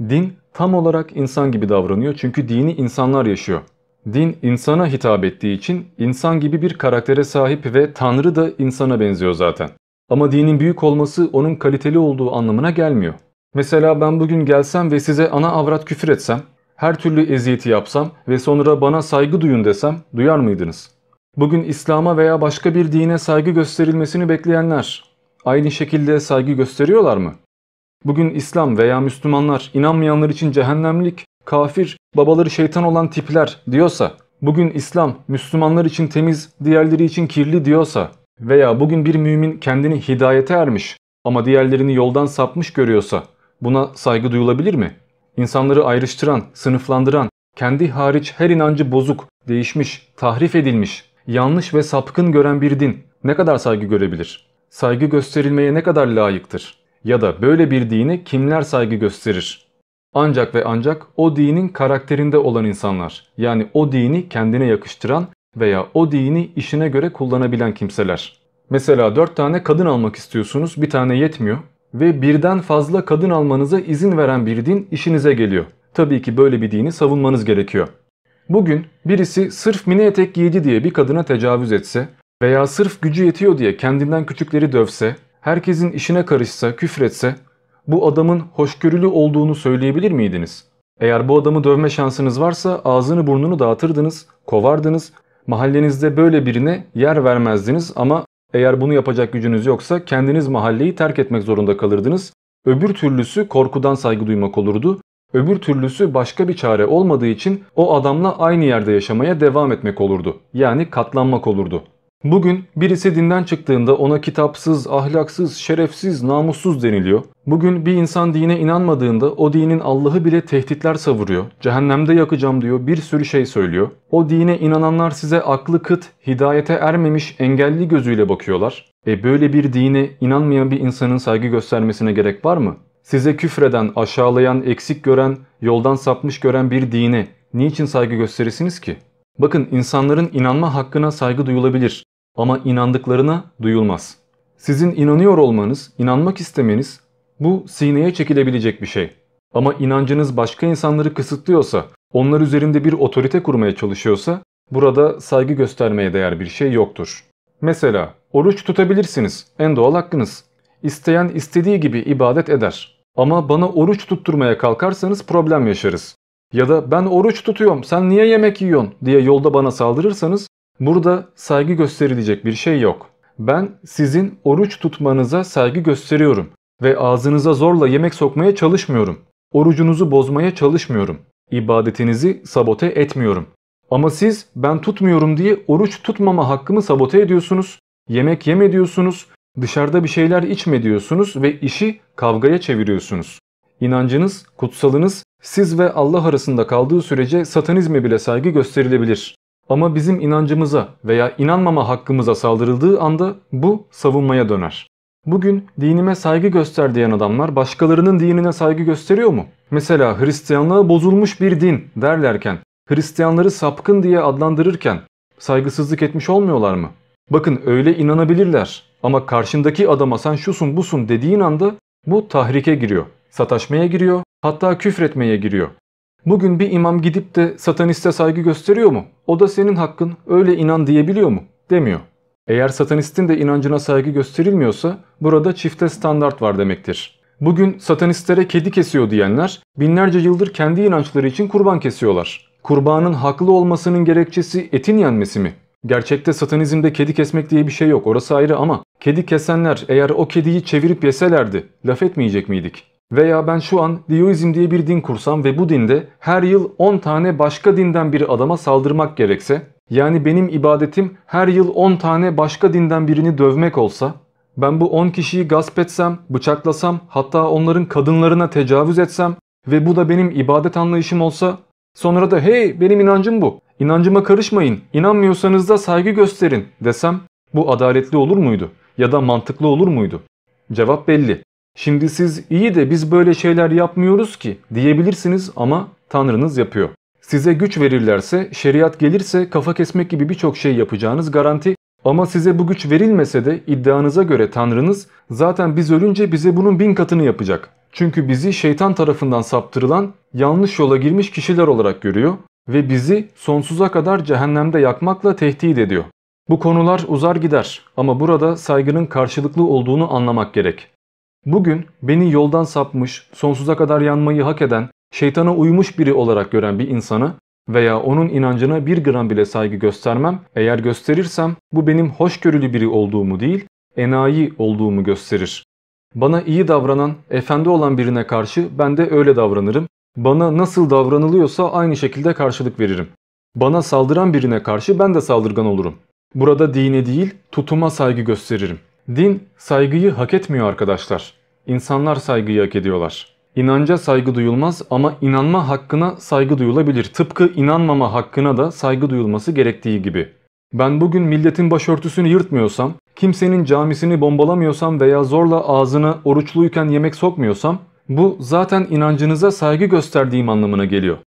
Din tam olarak insan gibi davranıyor çünkü dini insanlar yaşıyor. Din insana hitap ettiği için insan gibi bir karaktere sahip ve Tanrı da insana benziyor zaten. Ama dinin büyük olması onun kaliteli olduğu anlamına gelmiyor. Mesela ben bugün gelsem ve size ana avrat küfür etsem, her türlü eziyeti yapsam ve sonra bana saygı duyun desem duyar mıydınız? Bugün İslam'a veya başka bir dine saygı gösterilmesini bekleyenler aynı şekilde saygı gösteriyorlar mı? Bugün İslam veya Müslümanlar inanmayanlar için cehennemlik, kafir, babaları şeytan olan tipler diyorsa, bugün İslam Müslümanlar için temiz, diğerleri için kirli diyorsa veya bugün bir mümin kendini hidayete ermiş ama diğerlerini yoldan sapmış görüyorsa buna saygı duyulabilir mi? İnsanları ayrıştıran, sınıflandıran, kendi hariç her inancı bozuk, değişmiş, tahrif edilmiş, yanlış ve sapkın gören bir din ne kadar saygı görebilir? Saygı gösterilmeye ne kadar layıktır? ya da böyle bir dine kimler saygı gösterir? Ancak ve ancak o dinin karakterinde olan insanlar yani o dini kendine yakıştıran veya o dini işine göre kullanabilen kimseler. Mesela 4 tane kadın almak istiyorsunuz bir tane yetmiyor ve birden fazla kadın almanıza izin veren bir din işinize geliyor. Tabii ki böyle bir dini savunmanız gerekiyor. Bugün birisi sırf mini etek giydi diye bir kadına tecavüz etse veya sırf gücü yetiyor diye kendinden küçükleri dövse herkesin işine karışsa, küfretse bu adamın hoşgörülü olduğunu söyleyebilir miydiniz? Eğer bu adamı dövme şansınız varsa ağzını burnunu dağıtırdınız, kovardınız, mahallenizde böyle birine yer vermezdiniz ama eğer bunu yapacak gücünüz yoksa kendiniz mahalleyi terk etmek zorunda kalırdınız. Öbür türlüsü korkudan saygı duymak olurdu. Öbür türlüsü başka bir çare olmadığı için o adamla aynı yerde yaşamaya devam etmek olurdu. Yani katlanmak olurdu. Bugün birisi dinden çıktığında ona kitapsız, ahlaksız, şerefsiz, namussuz deniliyor. Bugün bir insan dine inanmadığında o dinin Allah'ı bile tehditler savuruyor. Cehennemde yakacağım diyor, bir sürü şey söylüyor. O dine inananlar size aklı kıt, hidayete ermemiş, engelli gözüyle bakıyorlar. E böyle bir dine inanmayan bir insanın saygı göstermesine gerek var mı? Size küfreden, aşağılayan, eksik gören, yoldan sapmış gören bir dine niçin saygı gösterirsiniz ki? Bakın insanların inanma hakkına saygı duyulabilir ama inandıklarına duyulmaz. Sizin inanıyor olmanız, inanmak istemeniz bu sineye çekilebilecek bir şey. Ama inancınız başka insanları kısıtlıyorsa, onlar üzerinde bir otorite kurmaya çalışıyorsa burada saygı göstermeye değer bir şey yoktur. Mesela oruç tutabilirsiniz, en doğal hakkınız. İsteyen istediği gibi ibadet eder. Ama bana oruç tutturmaya kalkarsanız problem yaşarız. Ya da ben oruç tutuyorum sen niye yemek yiyorsun diye yolda bana saldırırsanız Burada saygı gösterilecek bir şey yok. Ben sizin oruç tutmanıza saygı gösteriyorum ve ağzınıza zorla yemek sokmaya çalışmıyorum. Orucunuzu bozmaya çalışmıyorum. İbadetinizi sabote etmiyorum. Ama siz ben tutmuyorum diye oruç tutmama hakkımı sabote ediyorsunuz. Yemek yeme diyorsunuz. Dışarıda bir şeyler içme diyorsunuz ve işi kavgaya çeviriyorsunuz. İnancınız, kutsalınız siz ve Allah arasında kaldığı sürece satanizme bile saygı gösterilebilir. Ama bizim inancımıza veya inanmama hakkımıza saldırıldığı anda bu savunmaya döner. Bugün dinime saygı göster diyen adamlar başkalarının dinine saygı gösteriyor mu? Mesela Hristiyanlığa bozulmuş bir din derlerken, Hristiyanları sapkın diye adlandırırken saygısızlık etmiş olmuyorlar mı? Bakın öyle inanabilirler ama karşındaki adama sen şusun busun dediğin anda bu tahrike giriyor, sataşmaya giriyor, hatta küfretmeye giriyor. Bugün bir imam gidip de sataniste saygı gösteriyor mu? O da senin hakkın öyle inan diyebiliyor mu? Demiyor. Eğer satanistin de inancına saygı gösterilmiyorsa burada çifte standart var demektir. Bugün satanistlere kedi kesiyor diyenler binlerce yıldır kendi inançları için kurban kesiyorlar. Kurbanın haklı olmasının gerekçesi etin yenmesi mi? Gerçekte satanizmde kedi kesmek diye bir şey yok orası ayrı ama kedi kesenler eğer o kediyi çevirip yeselerdi laf etmeyecek miydik? Veya ben şu an Dioizm diye bir din kursam ve bu dinde her yıl 10 tane başka dinden bir adama saldırmak gerekse, yani benim ibadetim her yıl 10 tane başka dinden birini dövmek olsa, ben bu 10 kişiyi gasp etsem, bıçaklasam, hatta onların kadınlarına tecavüz etsem ve bu da benim ibadet anlayışım olsa, sonra da hey benim inancım bu, inancıma karışmayın, inanmıyorsanız da saygı gösterin desem, bu adaletli olur muydu? Ya da mantıklı olur muydu? Cevap belli. Şimdi siz iyi de biz böyle şeyler yapmıyoruz ki diyebilirsiniz ama Tanrınız yapıyor. Size güç verirlerse, şeriat gelirse kafa kesmek gibi birçok şey yapacağınız garanti ama size bu güç verilmese de iddianıza göre Tanrınız zaten biz ölünce bize bunun bin katını yapacak. Çünkü bizi şeytan tarafından saptırılan yanlış yola girmiş kişiler olarak görüyor ve bizi sonsuza kadar cehennemde yakmakla tehdit ediyor. Bu konular uzar gider ama burada saygının karşılıklı olduğunu anlamak gerek. Bugün beni yoldan sapmış, sonsuza kadar yanmayı hak eden, şeytana uymuş biri olarak gören bir insanı veya onun inancına bir gram bile saygı göstermem, eğer gösterirsem bu benim hoşgörülü biri olduğumu değil, enayi olduğumu gösterir. Bana iyi davranan, efendi olan birine karşı ben de öyle davranırım. Bana nasıl davranılıyorsa aynı şekilde karşılık veririm. Bana saldıran birine karşı ben de saldırgan olurum. Burada dine değil, tutuma saygı gösteririm. Din saygıyı hak etmiyor arkadaşlar. İnsanlar saygıyı hak ediyorlar. İnanca saygı duyulmaz ama inanma hakkına saygı duyulabilir. Tıpkı inanmama hakkına da saygı duyulması gerektiği gibi. Ben bugün milletin başörtüsünü yırtmıyorsam, kimsenin camisini bombalamıyorsam veya zorla ağzını oruçluyken yemek sokmuyorsam bu zaten inancınıza saygı gösterdiğim anlamına geliyor.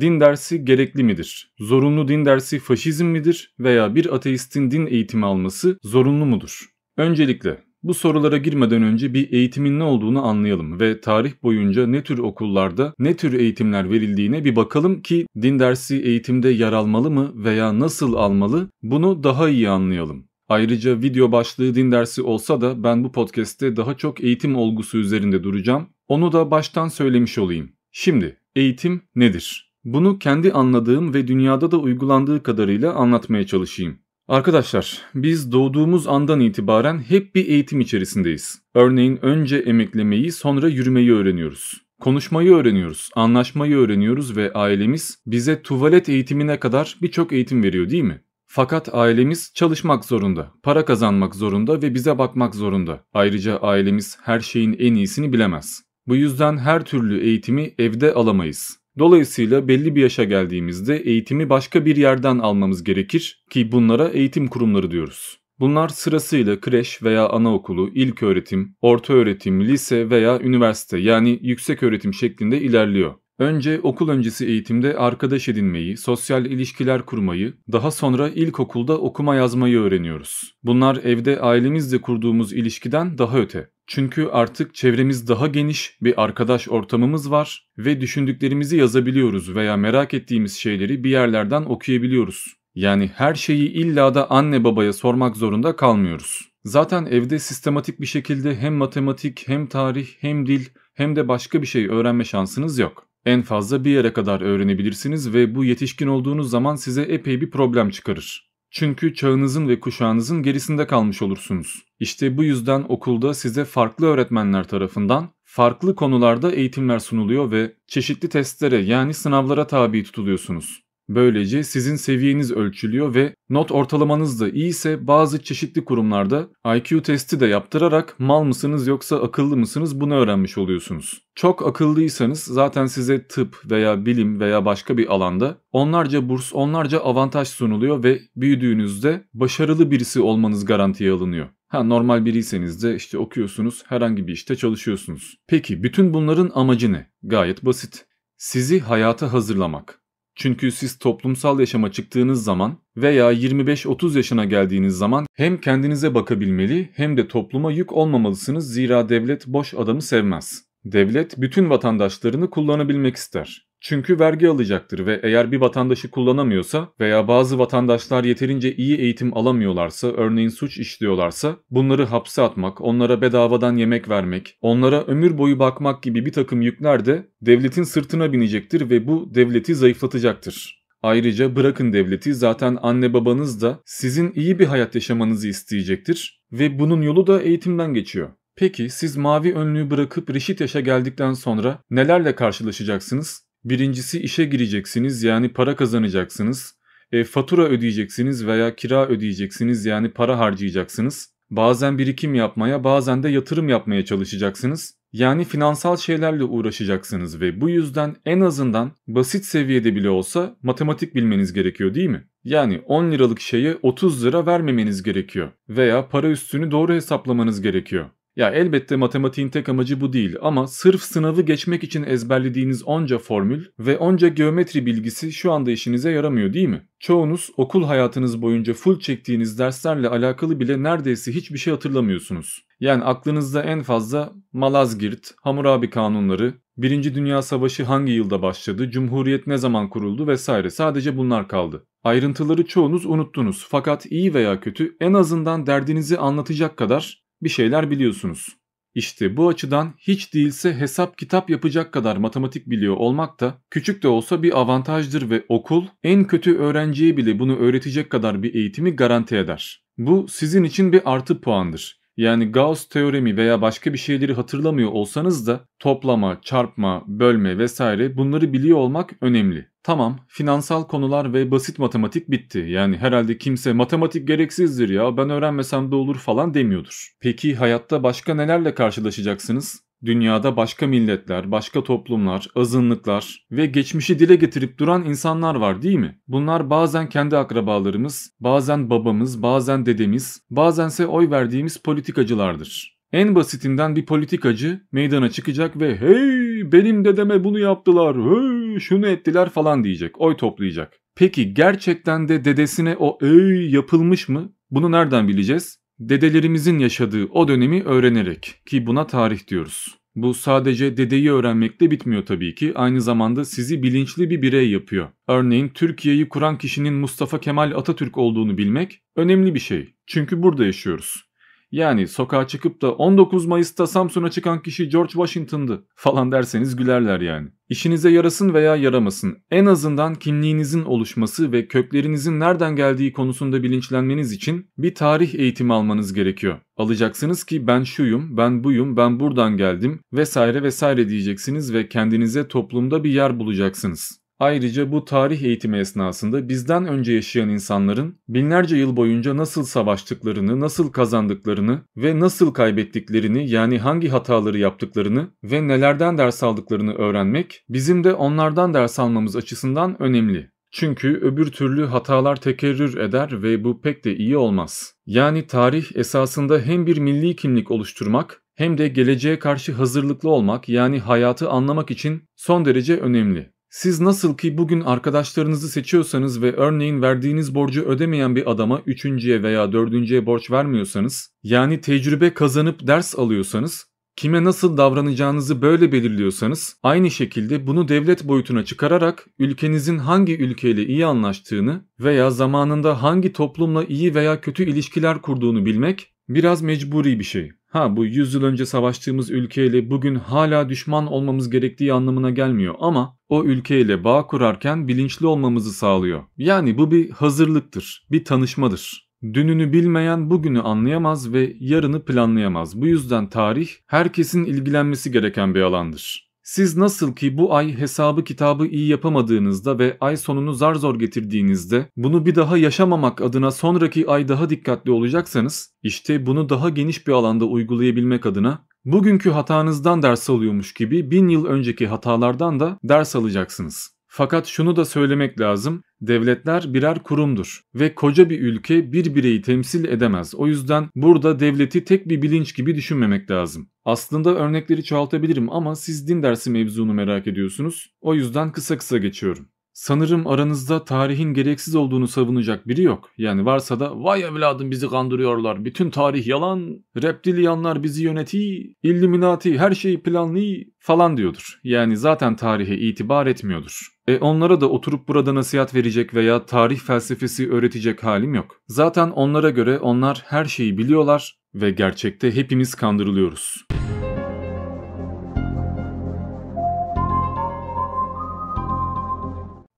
Din dersi gerekli midir? Zorunlu din dersi faşizm midir veya bir ateistin din eğitimi alması zorunlu mudur? Öncelikle bu sorulara girmeden önce bir eğitimin ne olduğunu anlayalım ve tarih boyunca ne tür okullarda ne tür eğitimler verildiğine bir bakalım ki din dersi eğitimde yer almalı mı veya nasıl almalı bunu daha iyi anlayalım. Ayrıca video başlığı din dersi olsa da ben bu podcast'te daha çok eğitim olgusu üzerinde duracağım. Onu da baştan söylemiş olayım. Şimdi eğitim nedir? Bunu kendi anladığım ve dünyada da uygulandığı kadarıyla anlatmaya çalışayım. Arkadaşlar, biz doğduğumuz andan itibaren hep bir eğitim içerisindeyiz. Örneğin önce emeklemeyi, sonra yürümeyi öğreniyoruz. Konuşmayı öğreniyoruz, anlaşmayı öğreniyoruz ve ailemiz bize tuvalet eğitimine kadar birçok eğitim veriyor değil mi? Fakat ailemiz çalışmak zorunda, para kazanmak zorunda ve bize bakmak zorunda. Ayrıca ailemiz her şeyin en iyisini bilemez. Bu yüzden her türlü eğitimi evde alamayız. Dolayısıyla belli bir yaşa geldiğimizde eğitimi başka bir yerden almamız gerekir ki bunlara eğitim kurumları diyoruz. Bunlar sırasıyla kreş veya anaokulu, ilk öğretim, orta öğretim, lise veya üniversite yani yüksek öğretim şeklinde ilerliyor. Önce okul öncesi eğitimde arkadaş edinmeyi, sosyal ilişkiler kurmayı, daha sonra ilkokulda okuma yazmayı öğreniyoruz. Bunlar evde ailemizle kurduğumuz ilişkiden daha öte. Çünkü artık çevremiz daha geniş, bir arkadaş ortamımız var ve düşündüklerimizi yazabiliyoruz veya merak ettiğimiz şeyleri bir yerlerden okuyabiliyoruz. Yani her şeyi illa da anne babaya sormak zorunda kalmıyoruz. Zaten evde sistematik bir şekilde hem matematik, hem tarih, hem dil, hem de başka bir şey öğrenme şansınız yok. En fazla bir yere kadar öğrenebilirsiniz ve bu yetişkin olduğunuz zaman size epey bir problem çıkarır. Çünkü çağınızın ve kuşağınızın gerisinde kalmış olursunuz. İşte bu yüzden okulda size farklı öğretmenler tarafından farklı konularda eğitimler sunuluyor ve çeşitli testlere yani sınavlara tabi tutuluyorsunuz. Böylece sizin seviyeniz ölçülüyor ve not ortalamanız da iyiyse bazı çeşitli kurumlarda IQ testi de yaptırarak mal mısınız yoksa akıllı mısınız bunu öğrenmiş oluyorsunuz. Çok akıllıysanız zaten size tıp veya bilim veya başka bir alanda onlarca burs, onlarca avantaj sunuluyor ve büyüdüğünüzde başarılı birisi olmanız garantiye alınıyor. Ha normal biriyseniz de işte okuyorsunuz, herhangi bir işte çalışıyorsunuz. Peki bütün bunların amacı ne? Gayet basit. Sizi hayata hazırlamak. Çünkü siz toplumsal yaşama çıktığınız zaman veya 25-30 yaşına geldiğiniz zaman hem kendinize bakabilmeli hem de topluma yük olmamalısınız zira devlet boş adamı sevmez. Devlet bütün vatandaşlarını kullanabilmek ister. Çünkü vergi alacaktır ve eğer bir vatandaşı kullanamıyorsa veya bazı vatandaşlar yeterince iyi eğitim alamıyorlarsa, örneğin suç işliyorlarsa bunları hapse atmak, onlara bedavadan yemek vermek, onlara ömür boyu bakmak gibi bir takım yükler de devletin sırtına binecektir ve bu devleti zayıflatacaktır. Ayrıca bırakın devleti zaten anne babanız da sizin iyi bir hayat yaşamanızı isteyecektir ve bunun yolu da eğitimden geçiyor. Peki siz mavi önlüğü bırakıp reşit yaşa geldikten sonra nelerle karşılaşacaksınız? Birincisi işe gireceksiniz yani para kazanacaksınız. E, fatura ödeyeceksiniz veya kira ödeyeceksiniz yani para harcayacaksınız. Bazen birikim yapmaya bazen de yatırım yapmaya çalışacaksınız. Yani finansal şeylerle uğraşacaksınız ve bu yüzden en azından basit seviyede bile olsa matematik bilmeniz gerekiyor değil mi? Yani 10 liralık şeye 30 lira vermemeniz gerekiyor veya para üstünü doğru hesaplamanız gerekiyor. Ya elbette matematiğin tek amacı bu değil ama sırf sınavı geçmek için ezberlediğiniz onca formül ve onca geometri bilgisi şu anda işinize yaramıyor değil mi? Çoğunuz okul hayatınız boyunca full çektiğiniz derslerle alakalı bile neredeyse hiçbir şey hatırlamıyorsunuz. Yani aklınızda en fazla Malazgirt, Hammurabi kanunları, Birinci Dünya Savaşı hangi yılda başladı, Cumhuriyet ne zaman kuruldu vesaire sadece bunlar kaldı. Ayrıntıları çoğunuz unuttunuz fakat iyi veya kötü en azından derdinizi anlatacak kadar bir şeyler biliyorsunuz. İşte bu açıdan hiç değilse hesap kitap yapacak kadar matematik biliyor olmak da küçük de olsa bir avantajdır ve okul en kötü öğrenciye bile bunu öğretecek kadar bir eğitimi garanti eder. Bu sizin için bir artı puandır. Yani Gauss teoremi veya başka bir şeyleri hatırlamıyor olsanız da toplama, çarpma, bölme vesaire bunları biliyor olmak önemli. Tamam, finansal konular ve basit matematik bitti. Yani herhalde kimse matematik gereksizdir ya ben öğrenmesem de olur falan demiyordur. Peki hayatta başka nelerle karşılaşacaksınız? Dünyada başka milletler, başka toplumlar, azınlıklar ve geçmişi dile getirip duran insanlar var değil mi? Bunlar bazen kendi akrabalarımız, bazen babamız, bazen dedemiz, bazense oy verdiğimiz politikacılardır. En basitinden bir politikacı meydana çıkacak ve hey benim dedeme bunu yaptılar, hey şunu ettiler falan diyecek, oy toplayacak. Peki gerçekten de dedesine o hey yapılmış mı? Bunu nereden bileceğiz? Dedelerimizin yaşadığı o dönemi öğrenerek ki buna tarih diyoruz. Bu sadece dedeyi öğrenmekle bitmiyor tabii ki. Aynı zamanda sizi bilinçli bir birey yapıyor. Örneğin Türkiye'yi kuran kişinin Mustafa Kemal Atatürk olduğunu bilmek önemli bir şey. Çünkü burada yaşıyoruz. Yani sokağa çıkıp da 19 Mayıs'ta Samsun'a çıkan kişi George Washington'dı falan derseniz gülerler yani. İşinize yarasın veya yaramasın en azından kimliğinizin oluşması ve köklerinizin nereden geldiği konusunda bilinçlenmeniz için bir tarih eğitimi almanız gerekiyor. Alacaksınız ki ben şuyum, ben buyum, ben buradan geldim vesaire vesaire diyeceksiniz ve kendinize toplumda bir yer bulacaksınız. Ayrıca bu tarih eğitimi esnasında bizden önce yaşayan insanların binlerce yıl boyunca nasıl savaştıklarını, nasıl kazandıklarını ve nasıl kaybettiklerini yani hangi hataları yaptıklarını ve nelerden ders aldıklarını öğrenmek bizim de onlardan ders almamız açısından önemli. Çünkü öbür türlü hatalar tekerrür eder ve bu pek de iyi olmaz. Yani tarih esasında hem bir milli kimlik oluşturmak hem de geleceğe karşı hazırlıklı olmak yani hayatı anlamak için son derece önemli. Siz nasıl ki bugün arkadaşlarınızı seçiyorsanız ve örneğin verdiğiniz borcu ödemeyen bir adama üçüncüye veya dördüncüye borç vermiyorsanız, yani tecrübe kazanıp ders alıyorsanız, kime nasıl davranacağınızı böyle belirliyorsanız, aynı şekilde bunu devlet boyutuna çıkararak ülkenizin hangi ülkeyle iyi anlaştığını veya zamanında hangi toplumla iyi veya kötü ilişkiler kurduğunu bilmek biraz mecburi bir şey. Ha bu 100 yıl önce savaştığımız ülkeyle bugün hala düşman olmamız gerektiği anlamına gelmiyor ama o ülkeyle bağ kurarken bilinçli olmamızı sağlıyor. Yani bu bir hazırlıktır, bir tanışmadır. Dününü bilmeyen bugünü anlayamaz ve yarını planlayamaz. Bu yüzden tarih herkesin ilgilenmesi gereken bir alandır. Siz nasıl ki bu ay hesabı kitabı iyi yapamadığınızda ve ay sonunu zar zor getirdiğinizde bunu bir daha yaşamamak adına sonraki ay daha dikkatli olacaksanız işte bunu daha geniş bir alanda uygulayabilmek adına bugünkü hatanızdan ders alıyormuş gibi bin yıl önceki hatalardan da ders alacaksınız. Fakat şunu da söylemek lazım. Devletler birer kurumdur ve koca bir ülke bir bireyi temsil edemez. O yüzden burada devleti tek bir bilinç gibi düşünmemek lazım. Aslında örnekleri çoğaltabilirim ama siz din dersi mevzunu merak ediyorsunuz. O yüzden kısa kısa geçiyorum. Sanırım aranızda tarihin gereksiz olduğunu savunacak biri yok. Yani varsa da vay evladım bizi kandırıyorlar, bütün tarih yalan, reptilyanlar bizi yöneti, illuminati her şeyi planlı falan diyordur. Yani zaten tarihe itibar etmiyordur. E onlara da oturup burada nasihat verecek veya tarih felsefesi öğretecek halim yok. Zaten onlara göre onlar her şeyi biliyorlar ve gerçekte hepimiz kandırılıyoruz.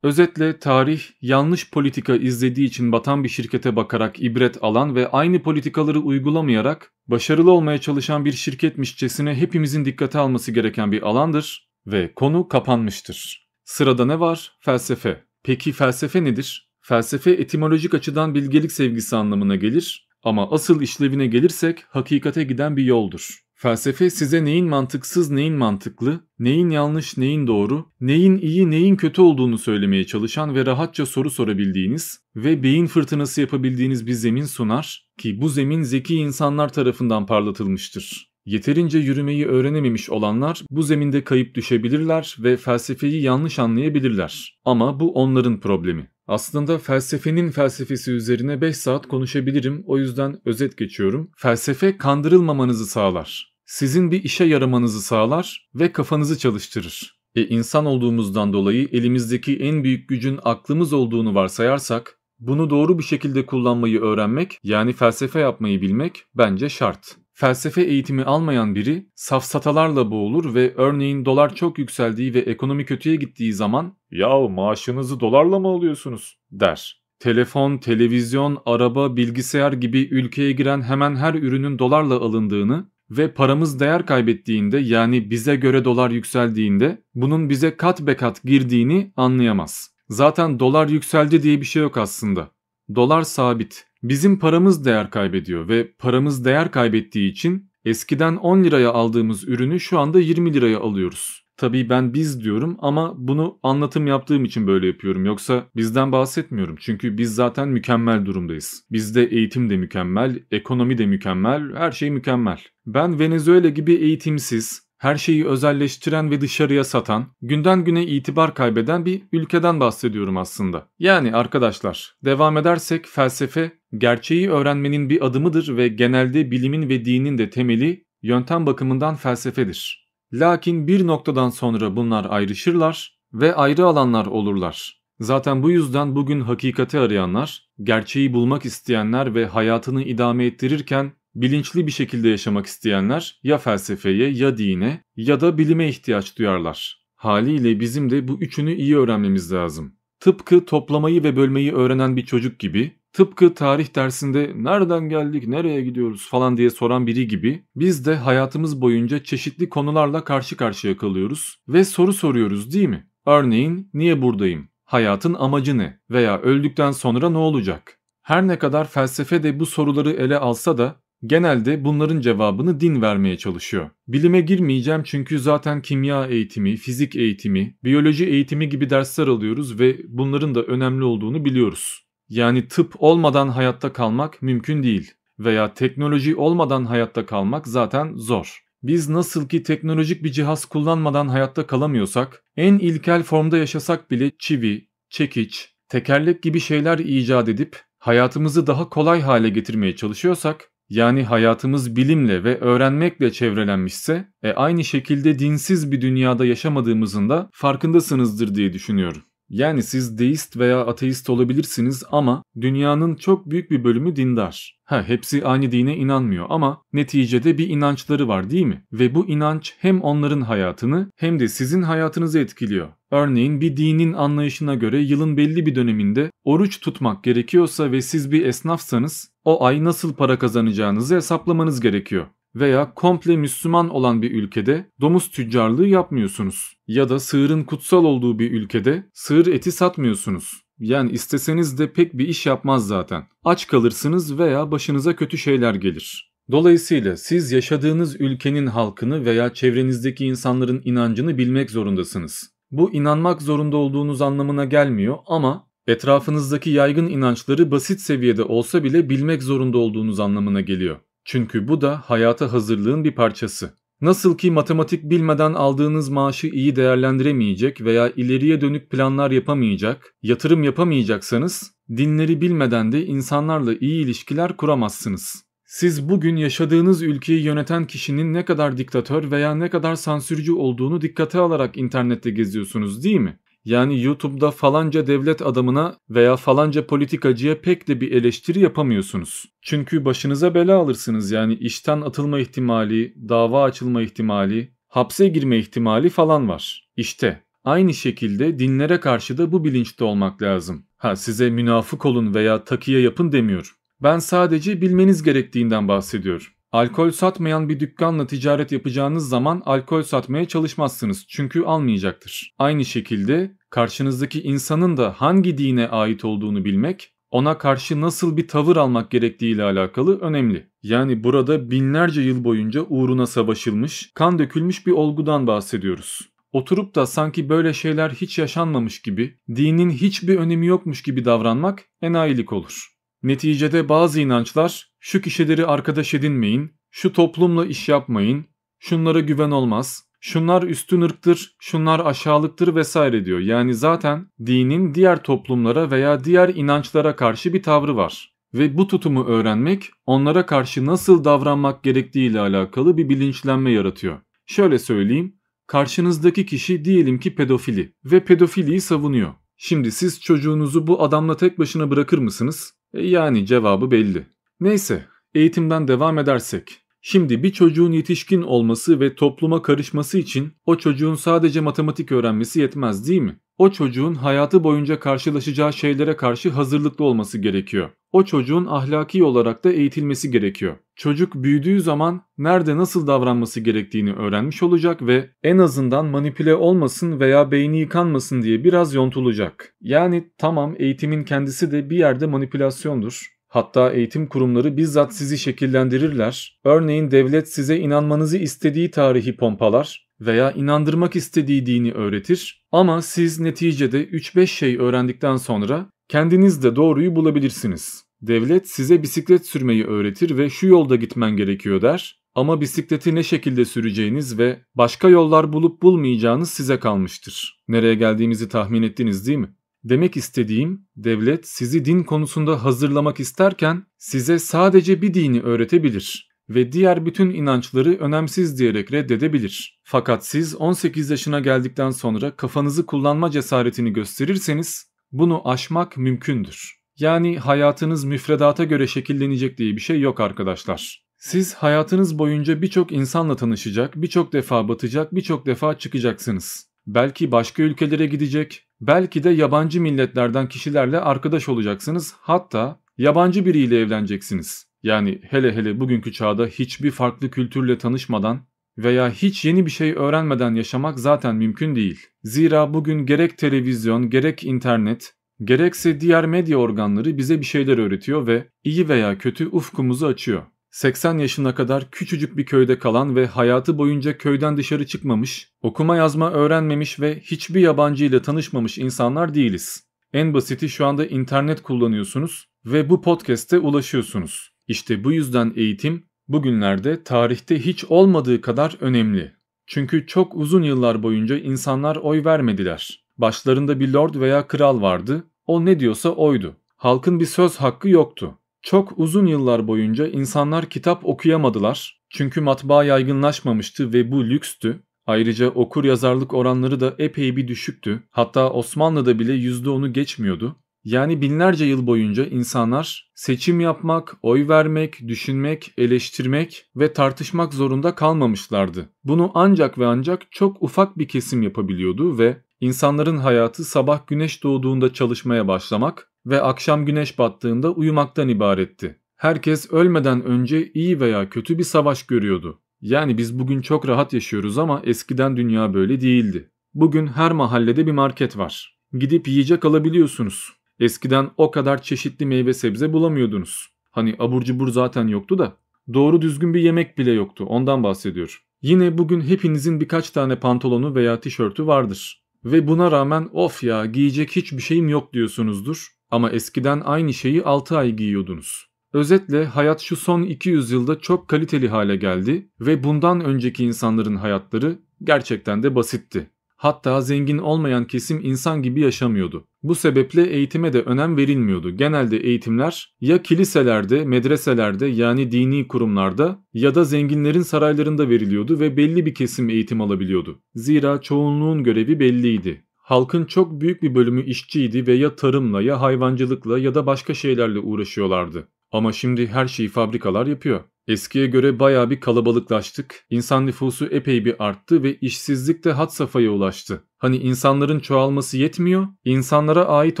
Özetle tarih yanlış politika izlediği için batan bir şirkete bakarak ibret alan ve aynı politikaları uygulamayarak başarılı olmaya çalışan bir şirketmişçesine hepimizin dikkate alması gereken bir alandır ve konu kapanmıştır. Sırada ne var? Felsefe. Peki felsefe nedir? Felsefe etimolojik açıdan bilgelik sevgisi anlamına gelir ama asıl işlevine gelirsek hakikate giden bir yoldur. Felsefe size neyin mantıksız, neyin mantıklı, neyin yanlış, neyin doğru, neyin iyi, neyin kötü olduğunu söylemeye çalışan ve rahatça soru sorabildiğiniz ve beyin fırtınası yapabildiğiniz bir zemin sunar ki bu zemin zeki insanlar tarafından parlatılmıştır. Yeterince yürümeyi öğrenememiş olanlar bu zeminde kayıp düşebilirler ve felsefeyi yanlış anlayabilirler. Ama bu onların problemi. Aslında felsefenin felsefesi üzerine 5 saat konuşabilirim o yüzden özet geçiyorum. Felsefe kandırılmamanızı sağlar. Sizin bir işe yaramanızı sağlar ve kafanızı çalıştırır. E insan olduğumuzdan dolayı elimizdeki en büyük gücün aklımız olduğunu varsayarsak bunu doğru bir şekilde kullanmayı öğrenmek yani felsefe yapmayı bilmek bence şart. Felsefe eğitimi almayan biri safsatalarla boğulur ve örneğin dolar çok yükseldiği ve ekonomi kötüye gittiği zaman ''Yahu maaşınızı dolarla mı alıyorsunuz?'' der. Telefon, televizyon, araba, bilgisayar gibi ülkeye giren hemen her ürünün dolarla alındığını ve paramız değer kaybettiğinde yani bize göre dolar yükseldiğinde bunun bize kat be kat girdiğini anlayamaz. Zaten dolar yükseldi diye bir şey yok aslında. Dolar sabit. Bizim paramız değer kaybediyor ve paramız değer kaybettiği için eskiden 10 liraya aldığımız ürünü şu anda 20 liraya alıyoruz. Tabii ben biz diyorum ama bunu anlatım yaptığım için böyle yapıyorum. Yoksa bizden bahsetmiyorum. Çünkü biz zaten mükemmel durumdayız. Bizde eğitim de mükemmel, ekonomi de mükemmel, her şey mükemmel. Ben Venezuela gibi eğitimsiz, her şeyi özelleştiren ve dışarıya satan, günden güne itibar kaybeden bir ülkeden bahsediyorum aslında. Yani arkadaşlar, devam edersek felsefe gerçeği öğrenmenin bir adımıdır ve genelde bilimin ve dinin de temeli yöntem bakımından felsefedir. Lakin bir noktadan sonra bunlar ayrışırlar ve ayrı alanlar olurlar. Zaten bu yüzden bugün hakikati arayanlar, gerçeği bulmak isteyenler ve hayatını idame ettirirken bilinçli bir şekilde yaşamak isteyenler ya felsefeye ya dine ya da bilime ihtiyaç duyarlar. Haliyle bizim de bu üçünü iyi öğrenmemiz lazım. Tıpkı toplamayı ve bölmeyi öğrenen bir çocuk gibi, tıpkı tarih dersinde nereden geldik, nereye gidiyoruz falan diye soran biri gibi biz de hayatımız boyunca çeşitli konularla karşı karşıya kalıyoruz ve soru soruyoruz değil mi? Örneğin niye buradayım? Hayatın amacı ne? Veya öldükten sonra ne olacak? Her ne kadar felsefe de bu soruları ele alsa da Genelde bunların cevabını din vermeye çalışıyor. Bilime girmeyeceğim çünkü zaten kimya eğitimi, fizik eğitimi, biyoloji eğitimi gibi dersler alıyoruz ve bunların da önemli olduğunu biliyoruz. Yani tıp olmadan hayatta kalmak mümkün değil veya teknoloji olmadan hayatta kalmak zaten zor. Biz nasıl ki teknolojik bir cihaz kullanmadan hayatta kalamıyorsak, en ilkel formda yaşasak bile çivi, çekiç, tekerlek gibi şeyler icat edip hayatımızı daha kolay hale getirmeye çalışıyorsak, yani hayatımız bilimle ve öğrenmekle çevrelenmişse e aynı şekilde dinsiz bir dünyada yaşamadığımızın da farkındasınızdır diye düşünüyorum. Yani siz deist veya ateist olabilirsiniz ama dünyanın çok büyük bir bölümü dindar. Ha hepsi aynı dine inanmıyor ama neticede bir inançları var değil mi? Ve bu inanç hem onların hayatını hem de sizin hayatınızı etkiliyor. Örneğin bir dinin anlayışına göre yılın belli bir döneminde oruç tutmak gerekiyorsa ve siz bir esnafsanız o ay nasıl para kazanacağınızı hesaplamanız gerekiyor veya komple Müslüman olan bir ülkede domuz tüccarlığı yapmıyorsunuz. Ya da sığırın kutsal olduğu bir ülkede sığır eti satmıyorsunuz. Yani isteseniz de pek bir iş yapmaz zaten. Aç kalırsınız veya başınıza kötü şeyler gelir. Dolayısıyla siz yaşadığınız ülkenin halkını veya çevrenizdeki insanların inancını bilmek zorundasınız. Bu inanmak zorunda olduğunuz anlamına gelmiyor ama etrafınızdaki yaygın inançları basit seviyede olsa bile bilmek zorunda olduğunuz anlamına geliyor. Çünkü bu da hayata hazırlığın bir parçası. Nasıl ki matematik bilmeden aldığınız maaşı iyi değerlendiremeyecek veya ileriye dönük planlar yapamayacak, yatırım yapamayacaksanız dinleri bilmeden de insanlarla iyi ilişkiler kuramazsınız. Siz bugün yaşadığınız ülkeyi yöneten kişinin ne kadar diktatör veya ne kadar sansürcü olduğunu dikkate alarak internette geziyorsunuz değil mi? Yani YouTube'da falanca devlet adamına veya falanca politikacıya pek de bir eleştiri yapamıyorsunuz. Çünkü başınıza bela alırsınız yani işten atılma ihtimali, dava açılma ihtimali, hapse girme ihtimali falan var. İşte aynı şekilde dinlere karşı da bu bilinçte olmak lazım. Ha size münafık olun veya takiye yapın demiyorum. Ben sadece bilmeniz gerektiğinden bahsediyorum. Alkol satmayan bir dükkanla ticaret yapacağınız zaman alkol satmaya çalışmazsınız çünkü almayacaktır. Aynı şekilde karşınızdaki insanın da hangi dine ait olduğunu bilmek, ona karşı nasıl bir tavır almak gerektiği ile alakalı önemli. Yani burada binlerce yıl boyunca uğruna savaşılmış, kan dökülmüş bir olgudan bahsediyoruz. Oturup da sanki böyle şeyler hiç yaşanmamış gibi, dinin hiçbir önemi yokmuş gibi davranmak enayilik olur. Neticede bazı inançlar şu kişileri arkadaş edinmeyin, şu toplumla iş yapmayın, şunlara güven olmaz, şunlar üstün ırktır, şunlar aşağılıktır vesaire diyor. Yani zaten dinin diğer toplumlara veya diğer inançlara karşı bir tavrı var. Ve bu tutumu öğrenmek onlara karşı nasıl davranmak gerektiği ile alakalı bir bilinçlenme yaratıyor. Şöyle söyleyeyim, karşınızdaki kişi diyelim ki pedofili ve pedofiliyi savunuyor. Şimdi siz çocuğunuzu bu adamla tek başına bırakır mısınız? E yani cevabı belli. Neyse, eğitimden devam edersek. Şimdi bir çocuğun yetişkin olması ve topluma karışması için o çocuğun sadece matematik öğrenmesi yetmez değil mi? O çocuğun hayatı boyunca karşılaşacağı şeylere karşı hazırlıklı olması gerekiyor. O çocuğun ahlaki olarak da eğitilmesi gerekiyor. Çocuk büyüdüğü zaman nerede nasıl davranması gerektiğini öğrenmiş olacak ve en azından manipüle olmasın veya beyni yıkanmasın diye biraz yontulacak. Yani tamam eğitimin kendisi de bir yerde manipülasyondur Hatta eğitim kurumları bizzat sizi şekillendirirler. Örneğin devlet size inanmanızı istediği tarihi pompalar veya inandırmak istediği dini öğretir ama siz neticede 3-5 şey öğrendikten sonra kendiniz de doğruyu bulabilirsiniz. Devlet size bisiklet sürmeyi öğretir ve şu yolda gitmen gerekiyor der ama bisikleti ne şekilde süreceğiniz ve başka yollar bulup bulmayacağınız size kalmıştır. Nereye geldiğimizi tahmin ettiniz değil mi? Demek istediğim devlet sizi din konusunda hazırlamak isterken size sadece bir dini öğretebilir ve diğer bütün inançları önemsiz diyerek reddedebilir. Fakat siz 18 yaşına geldikten sonra kafanızı kullanma cesaretini gösterirseniz bunu aşmak mümkündür. Yani hayatınız müfredata göre şekillenecek diye bir şey yok arkadaşlar. Siz hayatınız boyunca birçok insanla tanışacak, birçok defa batacak, birçok defa çıkacaksınız. Belki başka ülkelere gidecek, Belki de yabancı milletlerden kişilerle arkadaş olacaksınız. Hatta yabancı biriyle evleneceksiniz. Yani hele hele bugünkü çağda hiçbir farklı kültürle tanışmadan veya hiç yeni bir şey öğrenmeden yaşamak zaten mümkün değil. Zira bugün gerek televizyon, gerek internet, gerekse diğer medya organları bize bir şeyler öğretiyor ve iyi veya kötü ufkumuzu açıyor. 80 yaşına kadar küçücük bir köyde kalan ve hayatı boyunca köyden dışarı çıkmamış, okuma yazma öğrenmemiş ve hiçbir yabancı ile tanışmamış insanlar değiliz. En basiti şu anda internet kullanıyorsunuz ve bu podcast'e ulaşıyorsunuz. İşte bu yüzden eğitim bugünlerde tarihte hiç olmadığı kadar önemli. Çünkü çok uzun yıllar boyunca insanlar oy vermediler. Başlarında bir lord veya kral vardı. O ne diyorsa oydu. Halkın bir söz hakkı yoktu. Çok uzun yıllar boyunca insanlar kitap okuyamadılar çünkü matbaa yaygınlaşmamıştı ve bu lükstü. Ayrıca okur yazarlık oranları da epey bir düşüktü. Hatta Osmanlı'da bile %10'u geçmiyordu. Yani binlerce yıl boyunca insanlar seçim yapmak, oy vermek, düşünmek, eleştirmek ve tartışmak zorunda kalmamışlardı. Bunu ancak ve ancak çok ufak bir kesim yapabiliyordu ve insanların hayatı sabah güneş doğduğunda çalışmaya başlamak, ve akşam güneş battığında uyumaktan ibaretti. Herkes ölmeden önce iyi veya kötü bir savaş görüyordu. Yani biz bugün çok rahat yaşıyoruz ama eskiden dünya böyle değildi. Bugün her mahallede bir market var. Gidip yiyecek alabiliyorsunuz. Eskiden o kadar çeşitli meyve sebze bulamıyordunuz. Hani abur cubur zaten yoktu da. Doğru düzgün bir yemek bile yoktu ondan bahsediyor. Yine bugün hepinizin birkaç tane pantolonu veya tişörtü vardır. Ve buna rağmen of ya giyecek hiçbir şeyim yok diyorsunuzdur ama eskiden aynı şeyi 6 ay giyiyordunuz. Özetle hayat şu son 200 yılda çok kaliteli hale geldi ve bundan önceki insanların hayatları gerçekten de basitti. Hatta zengin olmayan kesim insan gibi yaşamıyordu. Bu sebeple eğitime de önem verilmiyordu. Genelde eğitimler ya kiliselerde, medreselerde yani dini kurumlarda ya da zenginlerin saraylarında veriliyordu ve belli bir kesim eğitim alabiliyordu. Zira çoğunluğun görevi belliydi. Halkın çok büyük bir bölümü işçiydi ve ya tarımla ya hayvancılıkla ya da başka şeylerle uğraşıyorlardı. Ama şimdi her şeyi fabrikalar yapıyor. Eskiye göre baya bir kalabalıklaştık, insan nüfusu epey bir arttı ve işsizlik de had safhaya ulaştı. Hani insanların çoğalması yetmiyor, insanlara ait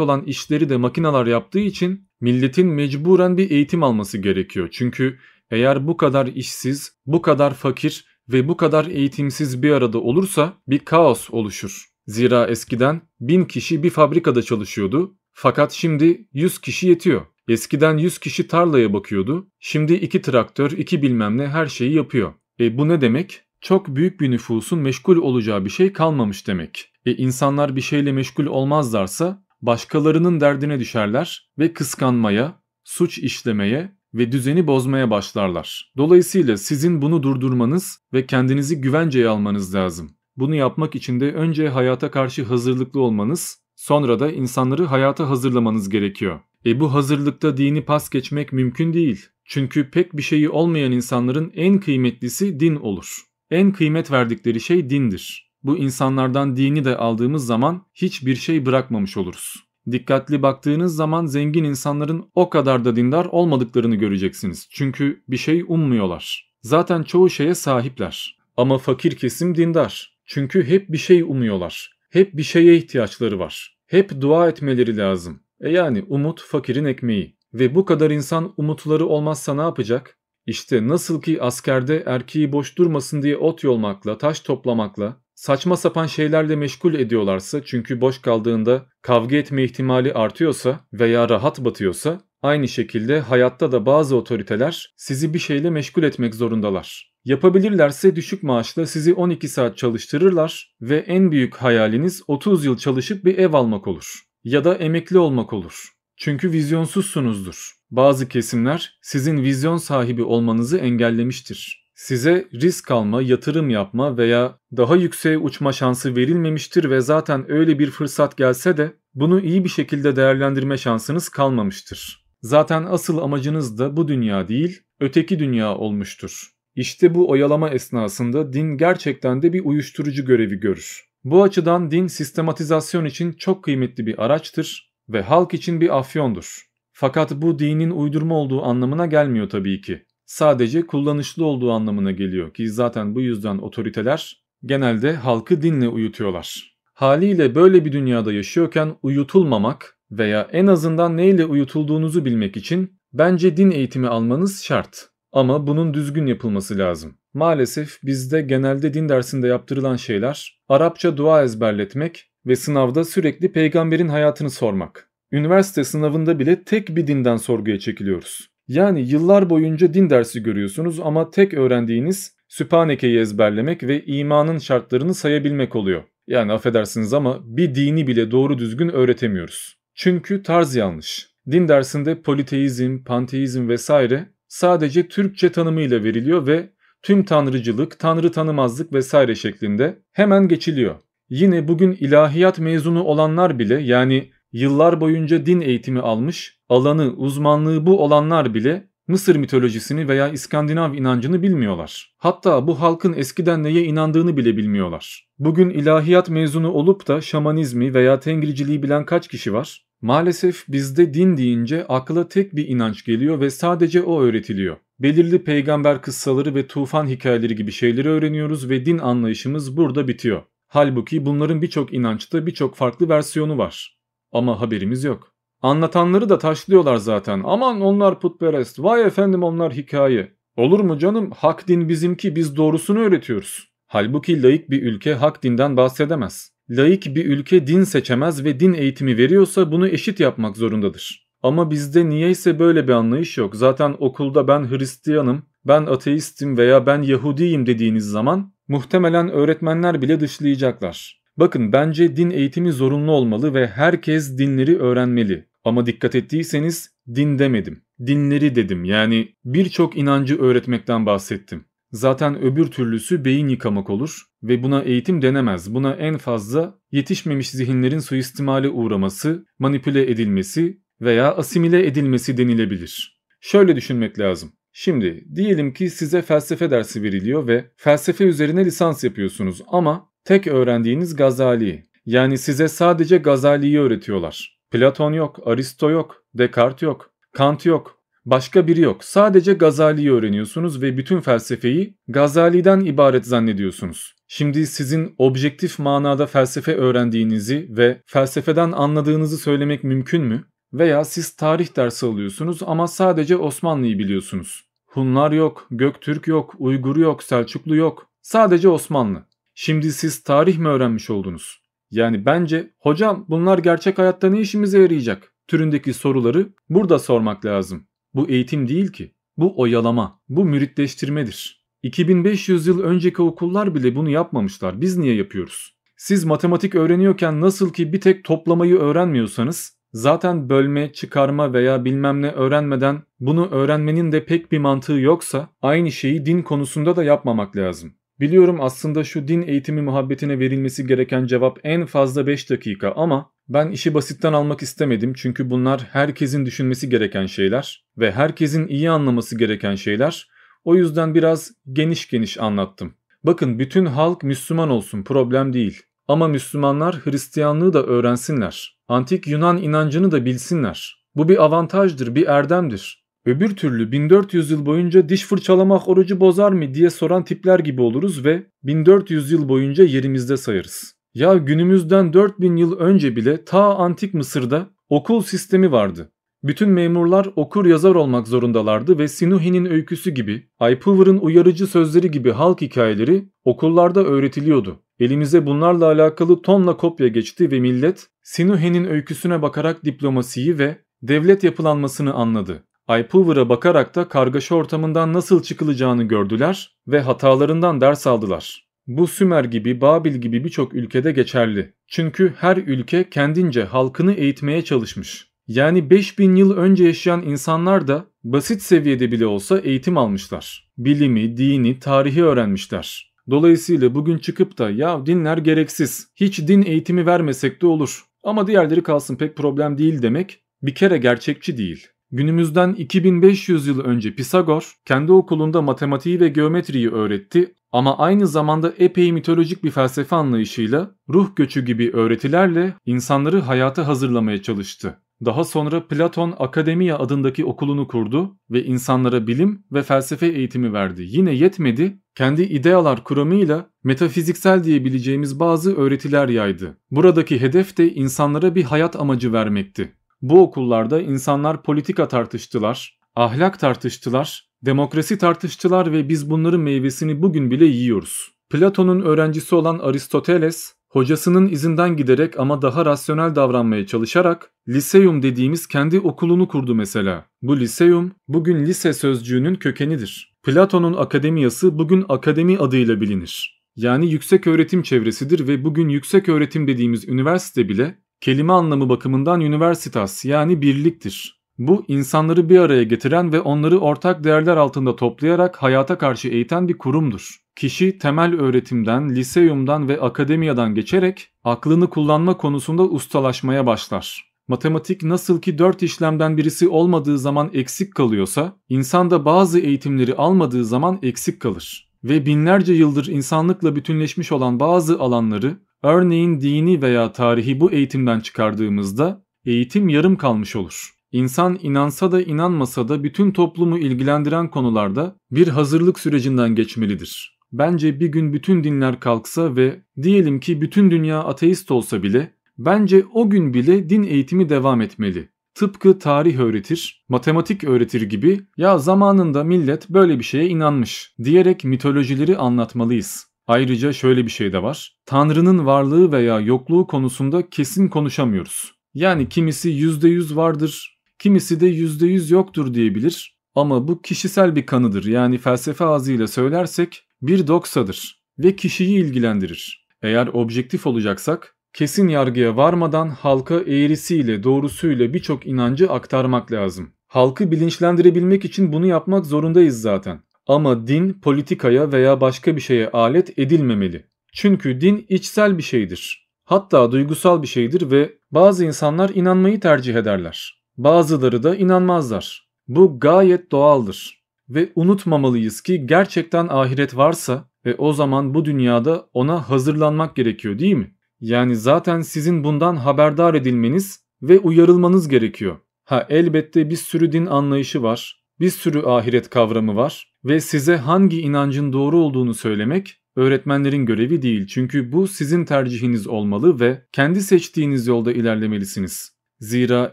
olan işleri de makineler yaptığı için milletin mecburen bir eğitim alması gerekiyor. Çünkü eğer bu kadar işsiz, bu kadar fakir ve bu kadar eğitimsiz bir arada olursa bir kaos oluşur. Zira eskiden 1000 kişi bir fabrikada çalışıyordu fakat şimdi 100 kişi yetiyor. Eskiden 100 kişi tarlaya bakıyordu şimdi 2 traktör 2 bilmem ne her şeyi yapıyor. E bu ne demek? Çok büyük bir nüfusun meşgul olacağı bir şey kalmamış demek. E insanlar bir şeyle meşgul olmazlarsa başkalarının derdine düşerler ve kıskanmaya, suç işlemeye ve düzeni bozmaya başlarlar. Dolayısıyla sizin bunu durdurmanız ve kendinizi güvenceye almanız lazım. Bunu yapmak için de önce hayata karşı hazırlıklı olmanız, sonra da insanları hayata hazırlamanız gerekiyor. E bu hazırlıkta dini pas geçmek mümkün değil. Çünkü pek bir şeyi olmayan insanların en kıymetlisi din olur. En kıymet verdikleri şey dindir. Bu insanlardan dini de aldığımız zaman hiçbir şey bırakmamış oluruz. Dikkatli baktığınız zaman zengin insanların o kadar da dindar olmadıklarını göreceksiniz. Çünkü bir şey ummuyorlar. Zaten çoğu şeye sahipler. Ama fakir kesim dindar. Çünkü hep bir şey umuyorlar. Hep bir şeye ihtiyaçları var. Hep dua etmeleri lazım. E yani umut fakirin ekmeği. Ve bu kadar insan umutları olmazsa ne yapacak? İşte nasıl ki askerde erkeği boş durmasın diye ot yolmakla, taş toplamakla, saçma sapan şeylerle meşgul ediyorlarsa çünkü boş kaldığında kavga etme ihtimali artıyorsa veya rahat batıyorsa aynı şekilde hayatta da bazı otoriteler sizi bir şeyle meşgul etmek zorundalar. Yapabilirlerse düşük maaşla sizi 12 saat çalıştırırlar ve en büyük hayaliniz 30 yıl çalışıp bir ev almak olur ya da emekli olmak olur. Çünkü vizyonsuzsunuzdur. Bazı kesimler sizin vizyon sahibi olmanızı engellemiştir. Size risk alma, yatırım yapma veya daha yükseğe uçma şansı verilmemiştir ve zaten öyle bir fırsat gelse de bunu iyi bir şekilde değerlendirme şansınız kalmamıştır. Zaten asıl amacınız da bu dünya değil, öteki dünya olmuştur. İşte bu oyalama esnasında din gerçekten de bir uyuşturucu görevi görür. Bu açıdan din sistematizasyon için çok kıymetli bir araçtır ve halk için bir afyondur. Fakat bu dinin uydurma olduğu anlamına gelmiyor tabii ki. Sadece kullanışlı olduğu anlamına geliyor ki zaten bu yüzden otoriteler genelde halkı dinle uyutuyorlar. Haliyle böyle bir dünyada yaşıyorken uyutulmamak veya en azından neyle uyutulduğunuzu bilmek için bence din eğitimi almanız şart. Ama bunun düzgün yapılması lazım. Maalesef bizde genelde din dersinde yaptırılan şeyler Arapça dua ezberletmek ve sınavda sürekli peygamberin hayatını sormak. Üniversite sınavında bile tek bir dinden sorguya çekiliyoruz. Yani yıllar boyunca din dersi görüyorsunuz ama tek öğrendiğiniz Sübhaneke'yi ezberlemek ve imanın şartlarını sayabilmek oluyor. Yani affedersiniz ama bir dini bile doğru düzgün öğretemiyoruz. Çünkü tarz yanlış. Din dersinde politeizm, panteizm vesaire sadece Türkçe tanımıyla veriliyor ve tüm tanrıcılık, tanrı tanımazlık vesaire şeklinde hemen geçiliyor. Yine bugün ilahiyat mezunu olanlar bile yani yıllar boyunca din eğitimi almış, alanı, uzmanlığı bu olanlar bile Mısır mitolojisini veya İskandinav inancını bilmiyorlar. Hatta bu halkın eskiden neye inandığını bile bilmiyorlar. Bugün ilahiyat mezunu olup da şamanizmi veya tengriciliği bilen kaç kişi var? Maalesef bizde din deyince akla tek bir inanç geliyor ve sadece o öğretiliyor. Belirli peygamber kıssaları ve tufan hikayeleri gibi şeyleri öğreniyoruz ve din anlayışımız burada bitiyor. Halbuki bunların birçok inançta birçok farklı versiyonu var. Ama haberimiz yok. Anlatanları da taşlıyorlar zaten. Aman onlar putperest, vay efendim onlar hikaye. Olur mu canım? Hak din bizimki, biz doğrusunu öğretiyoruz. Halbuki layık bir ülke hak dinden bahsedemez. Laik bir ülke din seçemez ve din eğitimi veriyorsa bunu eşit yapmak zorundadır. Ama bizde niyeyse böyle bir anlayış yok. Zaten okulda ben Hristiyanım, ben ateistim veya ben Yahudiyim dediğiniz zaman muhtemelen öğretmenler bile dışlayacaklar. Bakın bence din eğitimi zorunlu olmalı ve herkes dinleri öğrenmeli. Ama dikkat ettiyseniz din demedim. Dinleri dedim yani birçok inancı öğretmekten bahsettim. Zaten öbür türlüsü beyin yıkamak olur ve buna eğitim denemez. Buna en fazla yetişmemiş zihinlerin suistimale uğraması, manipüle edilmesi veya asimile edilmesi denilebilir. Şöyle düşünmek lazım. Şimdi diyelim ki size felsefe dersi veriliyor ve felsefe üzerine lisans yapıyorsunuz ama tek öğrendiğiniz Gazali. Yani size sadece Gazali'yi öğretiyorlar. Platon yok, Aristo yok, Descartes yok, Kant yok, Başka biri yok. Sadece Gazali'yi öğreniyorsunuz ve bütün felsefeyi Gazali'den ibaret zannediyorsunuz. Şimdi sizin objektif manada felsefe öğrendiğinizi ve felsefeden anladığınızı söylemek mümkün mü? Veya siz tarih dersi alıyorsunuz ama sadece Osmanlı'yı biliyorsunuz. Hunlar yok, Göktürk yok, Uygur yok, Selçuklu yok. Sadece Osmanlı. Şimdi siz tarih mi öğrenmiş oldunuz? Yani bence hocam bunlar gerçek hayatta ne işimize yarayacak? türündeki soruları burada sormak lazım. Bu eğitim değil ki. Bu oyalama, bu müritleştirmedir. 2500 yıl önceki okullar bile bunu yapmamışlar. Biz niye yapıyoruz? Siz matematik öğreniyorken nasıl ki bir tek toplamayı öğrenmiyorsanız zaten bölme, çıkarma veya bilmem ne öğrenmeden bunu öğrenmenin de pek bir mantığı yoksa aynı şeyi din konusunda da yapmamak lazım. Biliyorum aslında şu din eğitimi muhabbetine verilmesi gereken cevap en fazla 5 dakika ama ben işi basitten almak istemedim çünkü bunlar herkesin düşünmesi gereken şeyler ve herkesin iyi anlaması gereken şeyler. O yüzden biraz geniş geniş anlattım. Bakın bütün halk Müslüman olsun problem değil. Ama Müslümanlar Hristiyanlığı da öğrensinler. Antik Yunan inancını da bilsinler. Bu bir avantajdır, bir erdemdir. Öbür türlü 1400 yıl boyunca diş fırçalamak orucu bozar mı diye soran tipler gibi oluruz ve 1400 yıl boyunca yerimizde sayarız. Ya günümüzden 4000 yıl önce bile ta antik Mısır'da okul sistemi vardı. Bütün memurlar okur yazar olmak zorundalardı ve Sinuhi'nin öyküsü gibi, Aypıvır'ın uyarıcı sözleri gibi halk hikayeleri okullarda öğretiliyordu. Elimize bunlarla alakalı tonla kopya geçti ve millet Sinuhi'nin öyküsüne bakarak diplomasiyi ve devlet yapılanmasını anladı. Aypıvır'a bakarak da kargaşa ortamından nasıl çıkılacağını gördüler ve hatalarından ders aldılar. Bu Sümer gibi, Babil gibi birçok ülkede geçerli. Çünkü her ülke kendince halkını eğitmeye çalışmış. Yani 5000 yıl önce yaşayan insanlar da basit seviyede bile olsa eğitim almışlar. Bilimi, dini, tarihi öğrenmişler. Dolayısıyla bugün çıkıp da ya dinler gereksiz, hiç din eğitimi vermesek de olur ama diğerleri kalsın pek problem değil demek bir kere gerçekçi değil. Günümüzden 2500 yıl önce Pisagor kendi okulunda matematiği ve geometriyi öğretti ama aynı zamanda epey mitolojik bir felsefe anlayışıyla ruh göçü gibi öğretilerle insanları hayata hazırlamaya çalıştı. Daha sonra Platon Akademiya adındaki okulunu kurdu ve insanlara bilim ve felsefe eğitimi verdi. Yine yetmedi, kendi idealar kuramıyla metafiziksel diyebileceğimiz bazı öğretiler yaydı. Buradaki hedef de insanlara bir hayat amacı vermekti. Bu okullarda insanlar politika tartıştılar, ahlak tartıştılar, demokrasi tartıştılar ve biz bunların meyvesini bugün bile yiyoruz. Platon'un öğrencisi olan Aristoteles, hocasının izinden giderek ama daha rasyonel davranmaya çalışarak liseyum dediğimiz kendi okulunu kurdu mesela. Bu liseyum bugün lise sözcüğünün kökenidir. Platon'un akademiyası bugün akademi adıyla bilinir. Yani yüksek öğretim çevresidir ve bugün yüksek öğretim dediğimiz üniversite bile Kelime anlamı bakımından universitas yani birliktir. Bu insanları bir araya getiren ve onları ortak değerler altında toplayarak hayata karşı eğiten bir kurumdur. Kişi temel öğretimden, liseyumdan ve akademiyadan geçerek aklını kullanma konusunda ustalaşmaya başlar. Matematik nasıl ki dört işlemden birisi olmadığı zaman eksik kalıyorsa, insan da bazı eğitimleri almadığı zaman eksik kalır. Ve binlerce yıldır insanlıkla bütünleşmiş olan bazı alanları Örneğin dini veya tarihi bu eğitimden çıkardığımızda eğitim yarım kalmış olur. İnsan inansa da inanmasa da bütün toplumu ilgilendiren konularda bir hazırlık sürecinden geçmelidir. Bence bir gün bütün dinler kalksa ve diyelim ki bütün dünya ateist olsa bile bence o gün bile din eğitimi devam etmeli. Tıpkı tarih öğretir, matematik öğretir gibi ya zamanında millet böyle bir şeye inanmış diyerek mitolojileri anlatmalıyız. Ayrıca şöyle bir şey de var. Tanrı'nın varlığı veya yokluğu konusunda kesin konuşamıyoruz. Yani kimisi %100 vardır, kimisi de %100 yoktur diyebilir ama bu kişisel bir kanıdır. Yani felsefe ağzıyla söylersek bir doksadır ve kişiyi ilgilendirir. Eğer objektif olacaksak kesin yargıya varmadan halka eğrisiyle doğrusuyla birçok inancı aktarmak lazım. Halkı bilinçlendirebilmek için bunu yapmak zorundayız zaten. Ama din politikaya veya başka bir şeye alet edilmemeli. Çünkü din içsel bir şeydir. Hatta duygusal bir şeydir ve bazı insanlar inanmayı tercih ederler. Bazıları da inanmazlar. Bu gayet doğaldır. Ve unutmamalıyız ki gerçekten ahiret varsa ve o zaman bu dünyada ona hazırlanmak gerekiyor değil mi? Yani zaten sizin bundan haberdar edilmeniz ve uyarılmanız gerekiyor. Ha elbette bir sürü din anlayışı var, bir sürü ahiret kavramı var ve size hangi inancın doğru olduğunu söylemek öğretmenlerin görevi değil çünkü bu sizin tercihiniz olmalı ve kendi seçtiğiniz yolda ilerlemelisiniz. Zira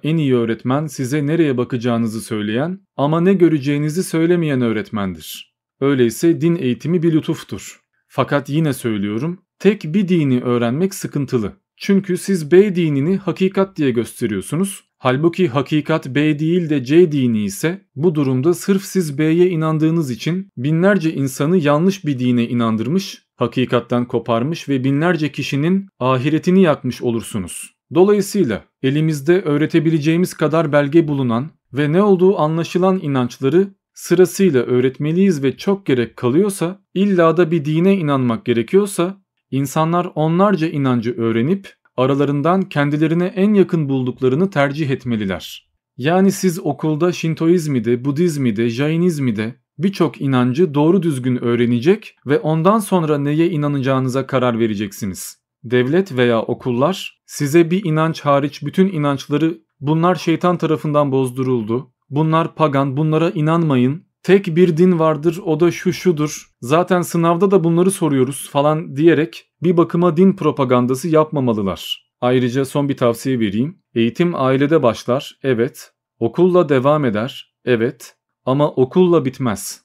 en iyi öğretmen size nereye bakacağınızı söyleyen ama ne göreceğinizi söylemeyen öğretmendir. Öyleyse din eğitimi bir lütuftur. Fakat yine söylüyorum, tek bir dini öğrenmek sıkıntılı. Çünkü siz B dinini hakikat diye gösteriyorsunuz Halbuki hakikat B değil de C dini ise bu durumda sırf siz B'ye inandığınız için binlerce insanı yanlış bir dine inandırmış, hakikattan koparmış ve binlerce kişinin ahiretini yakmış olursunuz. Dolayısıyla elimizde öğretebileceğimiz kadar belge bulunan ve ne olduğu anlaşılan inançları sırasıyla öğretmeliyiz ve çok gerek kalıyorsa, illa da bir dine inanmak gerekiyorsa, insanlar onlarca inancı öğrenip aralarından kendilerine en yakın bulduklarını tercih etmeliler. Yani siz okulda Şintoizmi de, Budizmi de, Jainizmi de birçok inancı doğru düzgün öğrenecek ve ondan sonra neye inanacağınıza karar vereceksiniz. Devlet veya okullar size bir inanç hariç bütün inançları bunlar şeytan tarafından bozduruldu, bunlar pagan, bunlara inanmayın tek bir din vardır o da şu şudur. Zaten sınavda da bunları soruyoruz falan diyerek bir bakıma din propagandası yapmamalılar. Ayrıca son bir tavsiye vereyim. Eğitim ailede başlar, evet. Okulla devam eder, evet. Ama okulla bitmez.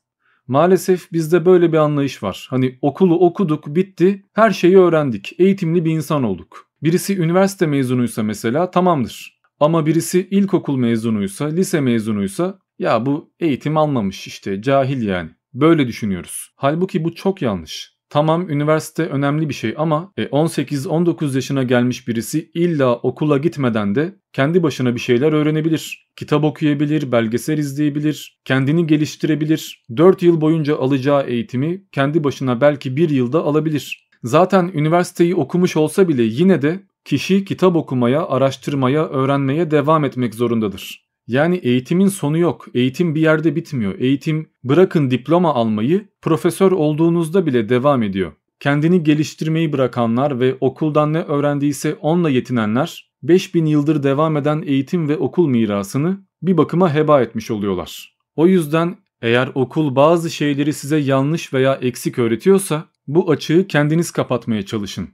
Maalesef bizde böyle bir anlayış var. Hani okulu okuduk, bitti, her şeyi öğrendik, eğitimli bir insan olduk. Birisi üniversite mezunuysa mesela tamamdır. Ama birisi ilkokul mezunuysa, lise mezunuysa ya bu eğitim almamış işte cahil yani. Böyle düşünüyoruz. Halbuki bu çok yanlış. Tamam üniversite önemli bir şey ama e, 18-19 yaşına gelmiş birisi illa okula gitmeden de kendi başına bir şeyler öğrenebilir. Kitap okuyabilir, belgesel izleyebilir, kendini geliştirebilir. 4 yıl boyunca alacağı eğitimi kendi başına belki 1 yılda alabilir. Zaten üniversiteyi okumuş olsa bile yine de kişi kitap okumaya, araştırmaya, öğrenmeye devam etmek zorundadır. Yani eğitimin sonu yok. Eğitim bir yerde bitmiyor. Eğitim bırakın diploma almayı, profesör olduğunuzda bile devam ediyor. Kendini geliştirmeyi bırakanlar ve okuldan ne öğrendiyse onunla yetinenler 5000 yıldır devam eden eğitim ve okul mirasını bir bakıma heba etmiş oluyorlar. O yüzden eğer okul bazı şeyleri size yanlış veya eksik öğretiyorsa bu açığı kendiniz kapatmaya çalışın.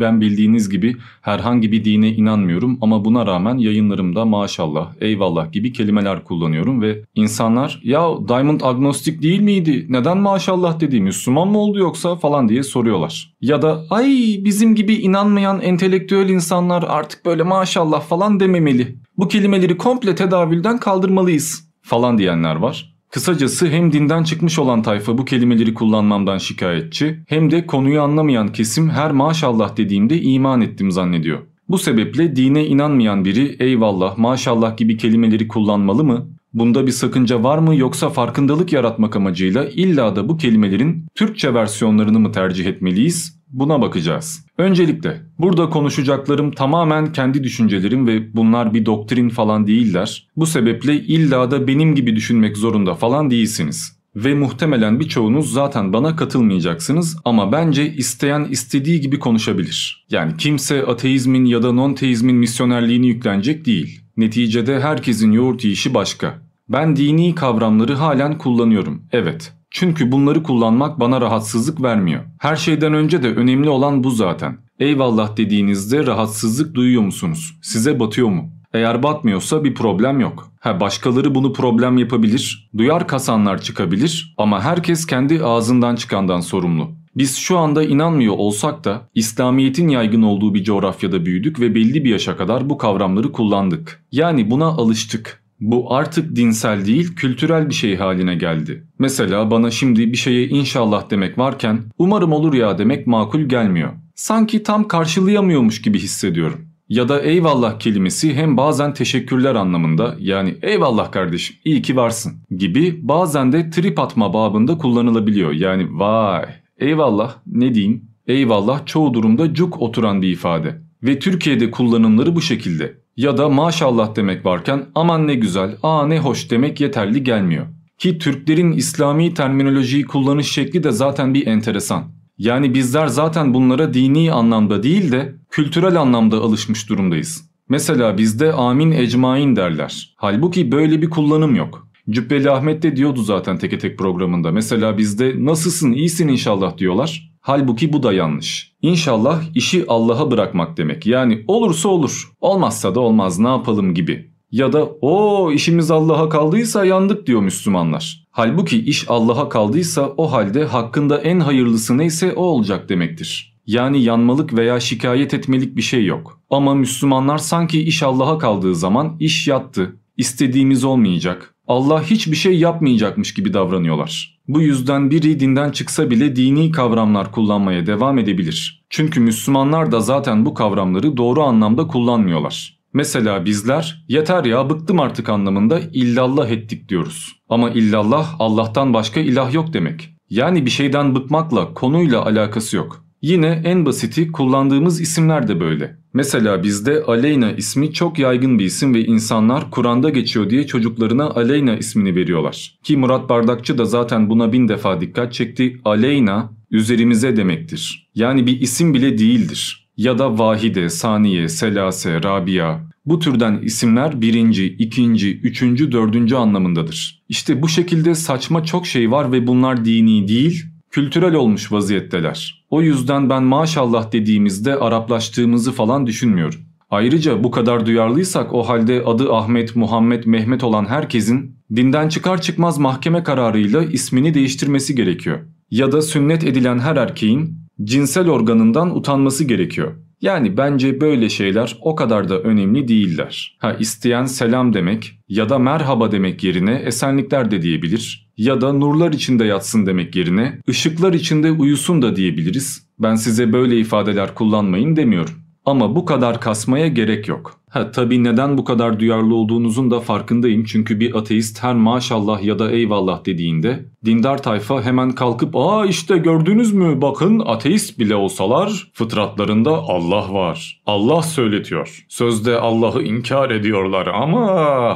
Ben bildiğiniz gibi herhangi bir dine inanmıyorum ama buna rağmen yayınlarımda maşallah, eyvallah gibi kelimeler kullanıyorum ve insanlar ya Diamond agnostik değil miydi? Neden maşallah dedi? Müslüman mı oldu yoksa falan diye soruyorlar. Ya da ay bizim gibi inanmayan entelektüel insanlar artık böyle maşallah falan dememeli. Bu kelimeleri komple tedavülden kaldırmalıyız falan diyenler var. Kısacası hem dinden çıkmış olan tayfa bu kelimeleri kullanmamdan şikayetçi hem de konuyu anlamayan kesim her maşallah dediğimde iman ettim zannediyor. Bu sebeple dine inanmayan biri eyvallah maşallah gibi kelimeleri kullanmalı mı? Bunda bir sakınca var mı yoksa farkındalık yaratmak amacıyla illa da bu kelimelerin Türkçe versiyonlarını mı tercih etmeliyiz? Buna bakacağız. Öncelikle burada konuşacaklarım tamamen kendi düşüncelerim ve bunlar bir doktrin falan değiller. Bu sebeple illa da benim gibi düşünmek zorunda falan değilsiniz. Ve muhtemelen birçoğunuz zaten bana katılmayacaksınız ama bence isteyen istediği gibi konuşabilir. Yani kimse ateizmin ya da non-teizmin misyonerliğini yüklenecek değil. Neticede herkesin yoğurt yiyişi başka. Ben dini kavramları halen kullanıyorum. Evet çünkü bunları kullanmak bana rahatsızlık vermiyor. Her şeyden önce de önemli olan bu zaten. Eyvallah dediğinizde rahatsızlık duyuyor musunuz? Size batıyor mu? Eğer batmıyorsa bir problem yok. Ha başkaları bunu problem yapabilir, duyar kasanlar çıkabilir ama herkes kendi ağzından çıkandan sorumlu. Biz şu anda inanmıyor olsak da İslamiyet'in yaygın olduğu bir coğrafyada büyüdük ve belli bir yaşa kadar bu kavramları kullandık. Yani buna alıştık. Bu artık dinsel değil kültürel bir şey haline geldi. Mesela bana şimdi bir şeye inşallah demek varken umarım olur ya demek makul gelmiyor. Sanki tam karşılayamıyormuş gibi hissediyorum. Ya da eyvallah kelimesi hem bazen teşekkürler anlamında yani eyvallah kardeşim iyi ki varsın gibi bazen de trip atma babında kullanılabiliyor. Yani vay eyvallah ne diyeyim eyvallah çoğu durumda cuk oturan bir ifade. Ve Türkiye'de kullanımları bu şekilde ya da maşallah demek varken aman ne güzel, aa ne hoş demek yeterli gelmiyor. Ki Türklerin İslami terminolojiyi kullanış şekli de zaten bir enteresan. Yani bizler zaten bunlara dini anlamda değil de kültürel anlamda alışmış durumdayız. Mesela bizde amin ecmain derler. Halbuki böyle bir kullanım yok. Cübbeli Ahmet de diyordu zaten teke tek programında. Mesela bizde nasılsın iyisin inşallah diyorlar. Halbuki bu da yanlış. İnşallah işi Allah'a bırakmak demek. Yani olursa olur, olmazsa da olmaz ne yapalım gibi. Ya da o işimiz Allah'a kaldıysa yandık diyor Müslümanlar. Halbuki iş Allah'a kaldıysa o halde hakkında en hayırlısı neyse o olacak demektir. Yani yanmalık veya şikayet etmelik bir şey yok. Ama Müslümanlar sanki iş Allah'a kaldığı zaman iş yattı, istediğimiz olmayacak, Allah hiçbir şey yapmayacakmış gibi davranıyorlar. Bu yüzden biri dinden çıksa bile dini kavramlar kullanmaya devam edebilir. Çünkü Müslümanlar da zaten bu kavramları doğru anlamda kullanmıyorlar. Mesela bizler yeter ya bıktım artık anlamında illallah ettik diyoruz. Ama illallah Allah'tan başka ilah yok demek. Yani bir şeyden bıkmakla konuyla alakası yok. Yine en basiti kullandığımız isimler de böyle. Mesela bizde Aleyna ismi çok yaygın bir isim ve insanlar Kur'an'da geçiyor diye çocuklarına Aleyna ismini veriyorlar. Ki Murat Bardakçı da zaten buna bin defa dikkat çekti. Aleyna üzerimize demektir. Yani bir isim bile değildir. Ya da Vahide, Saniye, Selase, Rabia bu türden isimler birinci, ikinci, üçüncü, dördüncü anlamındadır. İşte bu şekilde saçma çok şey var ve bunlar dini değil, kültürel olmuş vaziyetteler. O yüzden ben maşallah dediğimizde Araplaştığımızı falan düşünmüyorum. Ayrıca bu kadar duyarlıysak o halde adı Ahmet, Muhammed, Mehmet olan herkesin dinden çıkar çıkmaz mahkeme kararıyla ismini değiştirmesi gerekiyor. Ya da sünnet edilen her erkeğin cinsel organından utanması gerekiyor. Yani bence böyle şeyler o kadar da önemli değiller. Ha isteyen selam demek ya da merhaba demek yerine esenlikler de diyebilir. Ya da nurlar içinde yatsın demek yerine ışıklar içinde uyusun da diyebiliriz. Ben size böyle ifadeler kullanmayın demiyorum. Ama bu kadar kasmaya gerek yok. Ha tabi neden bu kadar duyarlı olduğunuzun da farkındayım çünkü bir ateist her maşallah ya da eyvallah dediğinde dindar tayfa hemen kalkıp aa işte gördünüz mü bakın ateist bile olsalar fıtratlarında Allah var. Allah söyletiyor. Sözde Allah'ı inkar ediyorlar ama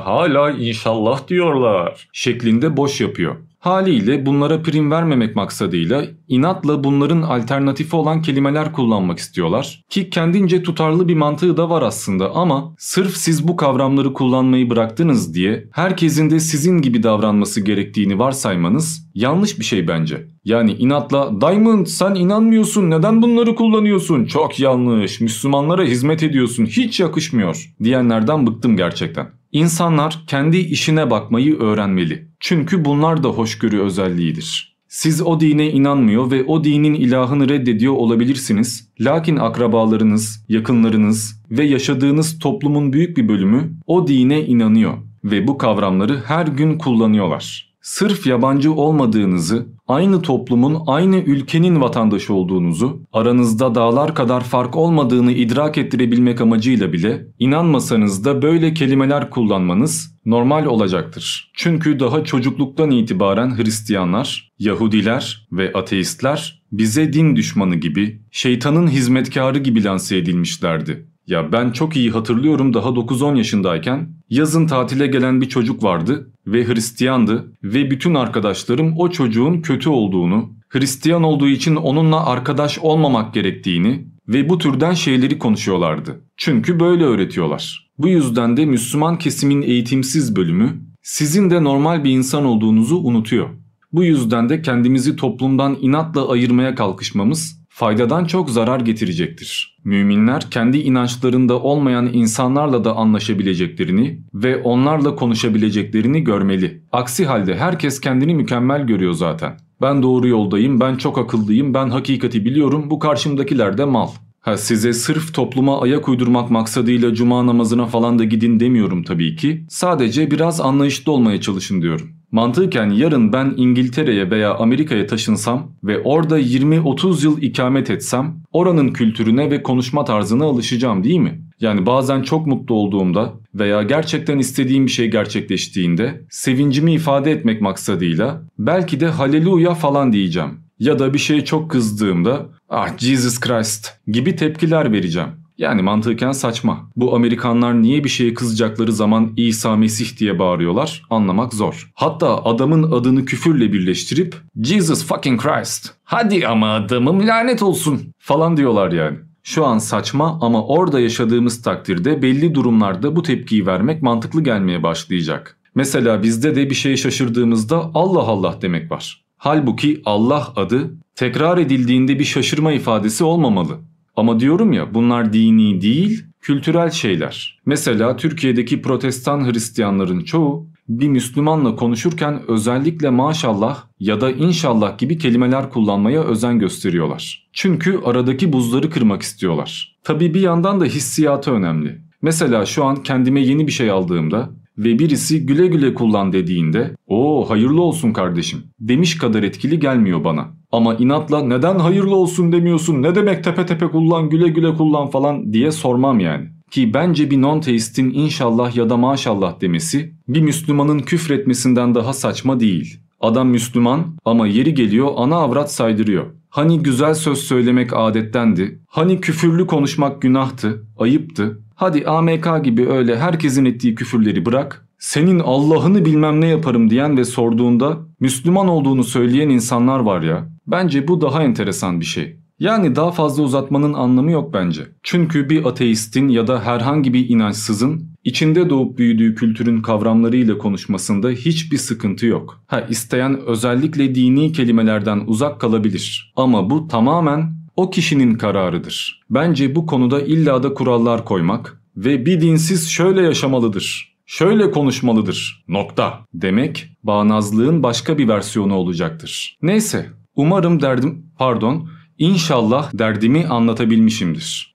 hala inşallah diyorlar şeklinde boş yapıyor. Haliyle bunlara prim vermemek maksadıyla inatla bunların alternatifi olan kelimeler kullanmak istiyorlar ki kendince tutarlı bir mantığı da var aslında ama sırf siz bu kavramları kullanmayı bıraktınız diye herkesin de sizin gibi davranması gerektiğini varsaymanız yanlış bir şey bence. Yani inatla Diamond sen inanmıyorsun neden bunları kullanıyorsun çok yanlış Müslümanlara hizmet ediyorsun hiç yakışmıyor diyenlerden bıktım gerçekten. İnsanlar kendi işine bakmayı öğrenmeli. Çünkü bunlar da hoşgörü özelliğidir. Siz o dine inanmıyor ve o dinin ilahını reddediyor olabilirsiniz. Lakin akrabalarınız, yakınlarınız ve yaşadığınız toplumun büyük bir bölümü o dine inanıyor ve bu kavramları her gün kullanıyorlar sırf yabancı olmadığınızı, aynı toplumun, aynı ülkenin vatandaşı olduğunuzu, aranızda dağlar kadar fark olmadığını idrak ettirebilmek amacıyla bile inanmasanız da böyle kelimeler kullanmanız normal olacaktır. Çünkü daha çocukluktan itibaren Hristiyanlar, Yahudiler ve ateistler bize din düşmanı gibi, şeytanın hizmetkarı gibi lanse edilmişlerdi. Ya ben çok iyi hatırlıyorum daha 9-10 yaşındayken Yazın tatile gelen bir çocuk vardı ve Hristiyandı ve bütün arkadaşlarım o çocuğun kötü olduğunu, Hristiyan olduğu için onunla arkadaş olmamak gerektiğini ve bu türden şeyleri konuşuyorlardı. Çünkü böyle öğretiyorlar. Bu yüzden de Müslüman kesimin eğitimsiz bölümü sizin de normal bir insan olduğunuzu unutuyor. Bu yüzden de kendimizi toplumdan inatla ayırmaya kalkışmamız faydadan çok zarar getirecektir. Müminler kendi inançlarında olmayan insanlarla da anlaşabileceklerini ve onlarla konuşabileceklerini görmeli. Aksi halde herkes kendini mükemmel görüyor zaten. Ben doğru yoldayım, ben çok akıllıyım, ben hakikati biliyorum, bu karşımdakiler de mal. Ha size sırf topluma ayak uydurmak maksadıyla cuma namazına falan da gidin demiyorum tabii ki. Sadece biraz anlayışlı olmaya çalışın diyorum. Mantıken yarın ben İngiltere'ye veya Amerika'ya taşınsam ve orada 20-30 yıl ikamet etsem oranın kültürüne ve konuşma tarzına alışacağım değil mi? Yani bazen çok mutlu olduğumda veya gerçekten istediğim bir şey gerçekleştiğinde sevincimi ifade etmek maksadıyla belki de haleluya falan diyeceğim. Ya da bir şeye çok kızdığımda ah Jesus Christ gibi tepkiler vereceğim. Yani mantıken saçma. Bu Amerikanlar niye bir şeye kızacakları zaman İsa Mesih diye bağırıyorlar anlamak zor. Hatta adamın adını küfürle birleştirip Jesus fucking Christ. Hadi ama adamım lanet olsun falan diyorlar yani. Şu an saçma ama orada yaşadığımız takdirde belli durumlarda bu tepkiyi vermek mantıklı gelmeye başlayacak. Mesela bizde de bir şeye şaşırdığımızda Allah Allah demek var. Halbuki Allah adı tekrar edildiğinde bir şaşırma ifadesi olmamalı. Ama diyorum ya bunlar dini değil, kültürel şeyler. Mesela Türkiye'deki protestan Hristiyanların çoğu bir Müslümanla konuşurken özellikle maşallah ya da inşallah gibi kelimeler kullanmaya özen gösteriyorlar. Çünkü aradaki buzları kırmak istiyorlar. Tabii bir yandan da hissiyatı önemli. Mesela şu an kendime yeni bir şey aldığımda ve birisi güle güle kullan dediğinde o hayırlı olsun kardeşim demiş kadar etkili gelmiyor bana. Ama inatla neden hayırlı olsun demiyorsun ne demek tepe tepe kullan güle güle kullan falan diye sormam yani. Ki bence bir non-teistin inşallah ya da maşallah demesi bir Müslümanın küfretmesinden daha saçma değil. Adam Müslüman ama yeri geliyor ana avrat saydırıyor. Hani güzel söz söylemek adettendi, hani küfürlü konuşmak günahtı, ayıptı, Hadi AMK gibi öyle herkesin ettiği küfürleri bırak. Senin Allah'ını bilmem ne yaparım diyen ve sorduğunda Müslüman olduğunu söyleyen insanlar var ya. Bence bu daha enteresan bir şey. Yani daha fazla uzatmanın anlamı yok bence. Çünkü bir ateistin ya da herhangi bir inançsızın içinde doğup büyüdüğü kültürün kavramlarıyla konuşmasında hiçbir sıkıntı yok. Ha isteyen özellikle dini kelimelerden uzak kalabilir. Ama bu tamamen o kişinin kararıdır. Bence bu konuda illa da kurallar koymak ve bir dinsiz şöyle yaşamalıdır, şöyle konuşmalıdır, nokta demek bağnazlığın başka bir versiyonu olacaktır. Neyse, umarım derdim, pardon, inşallah derdimi anlatabilmişimdir.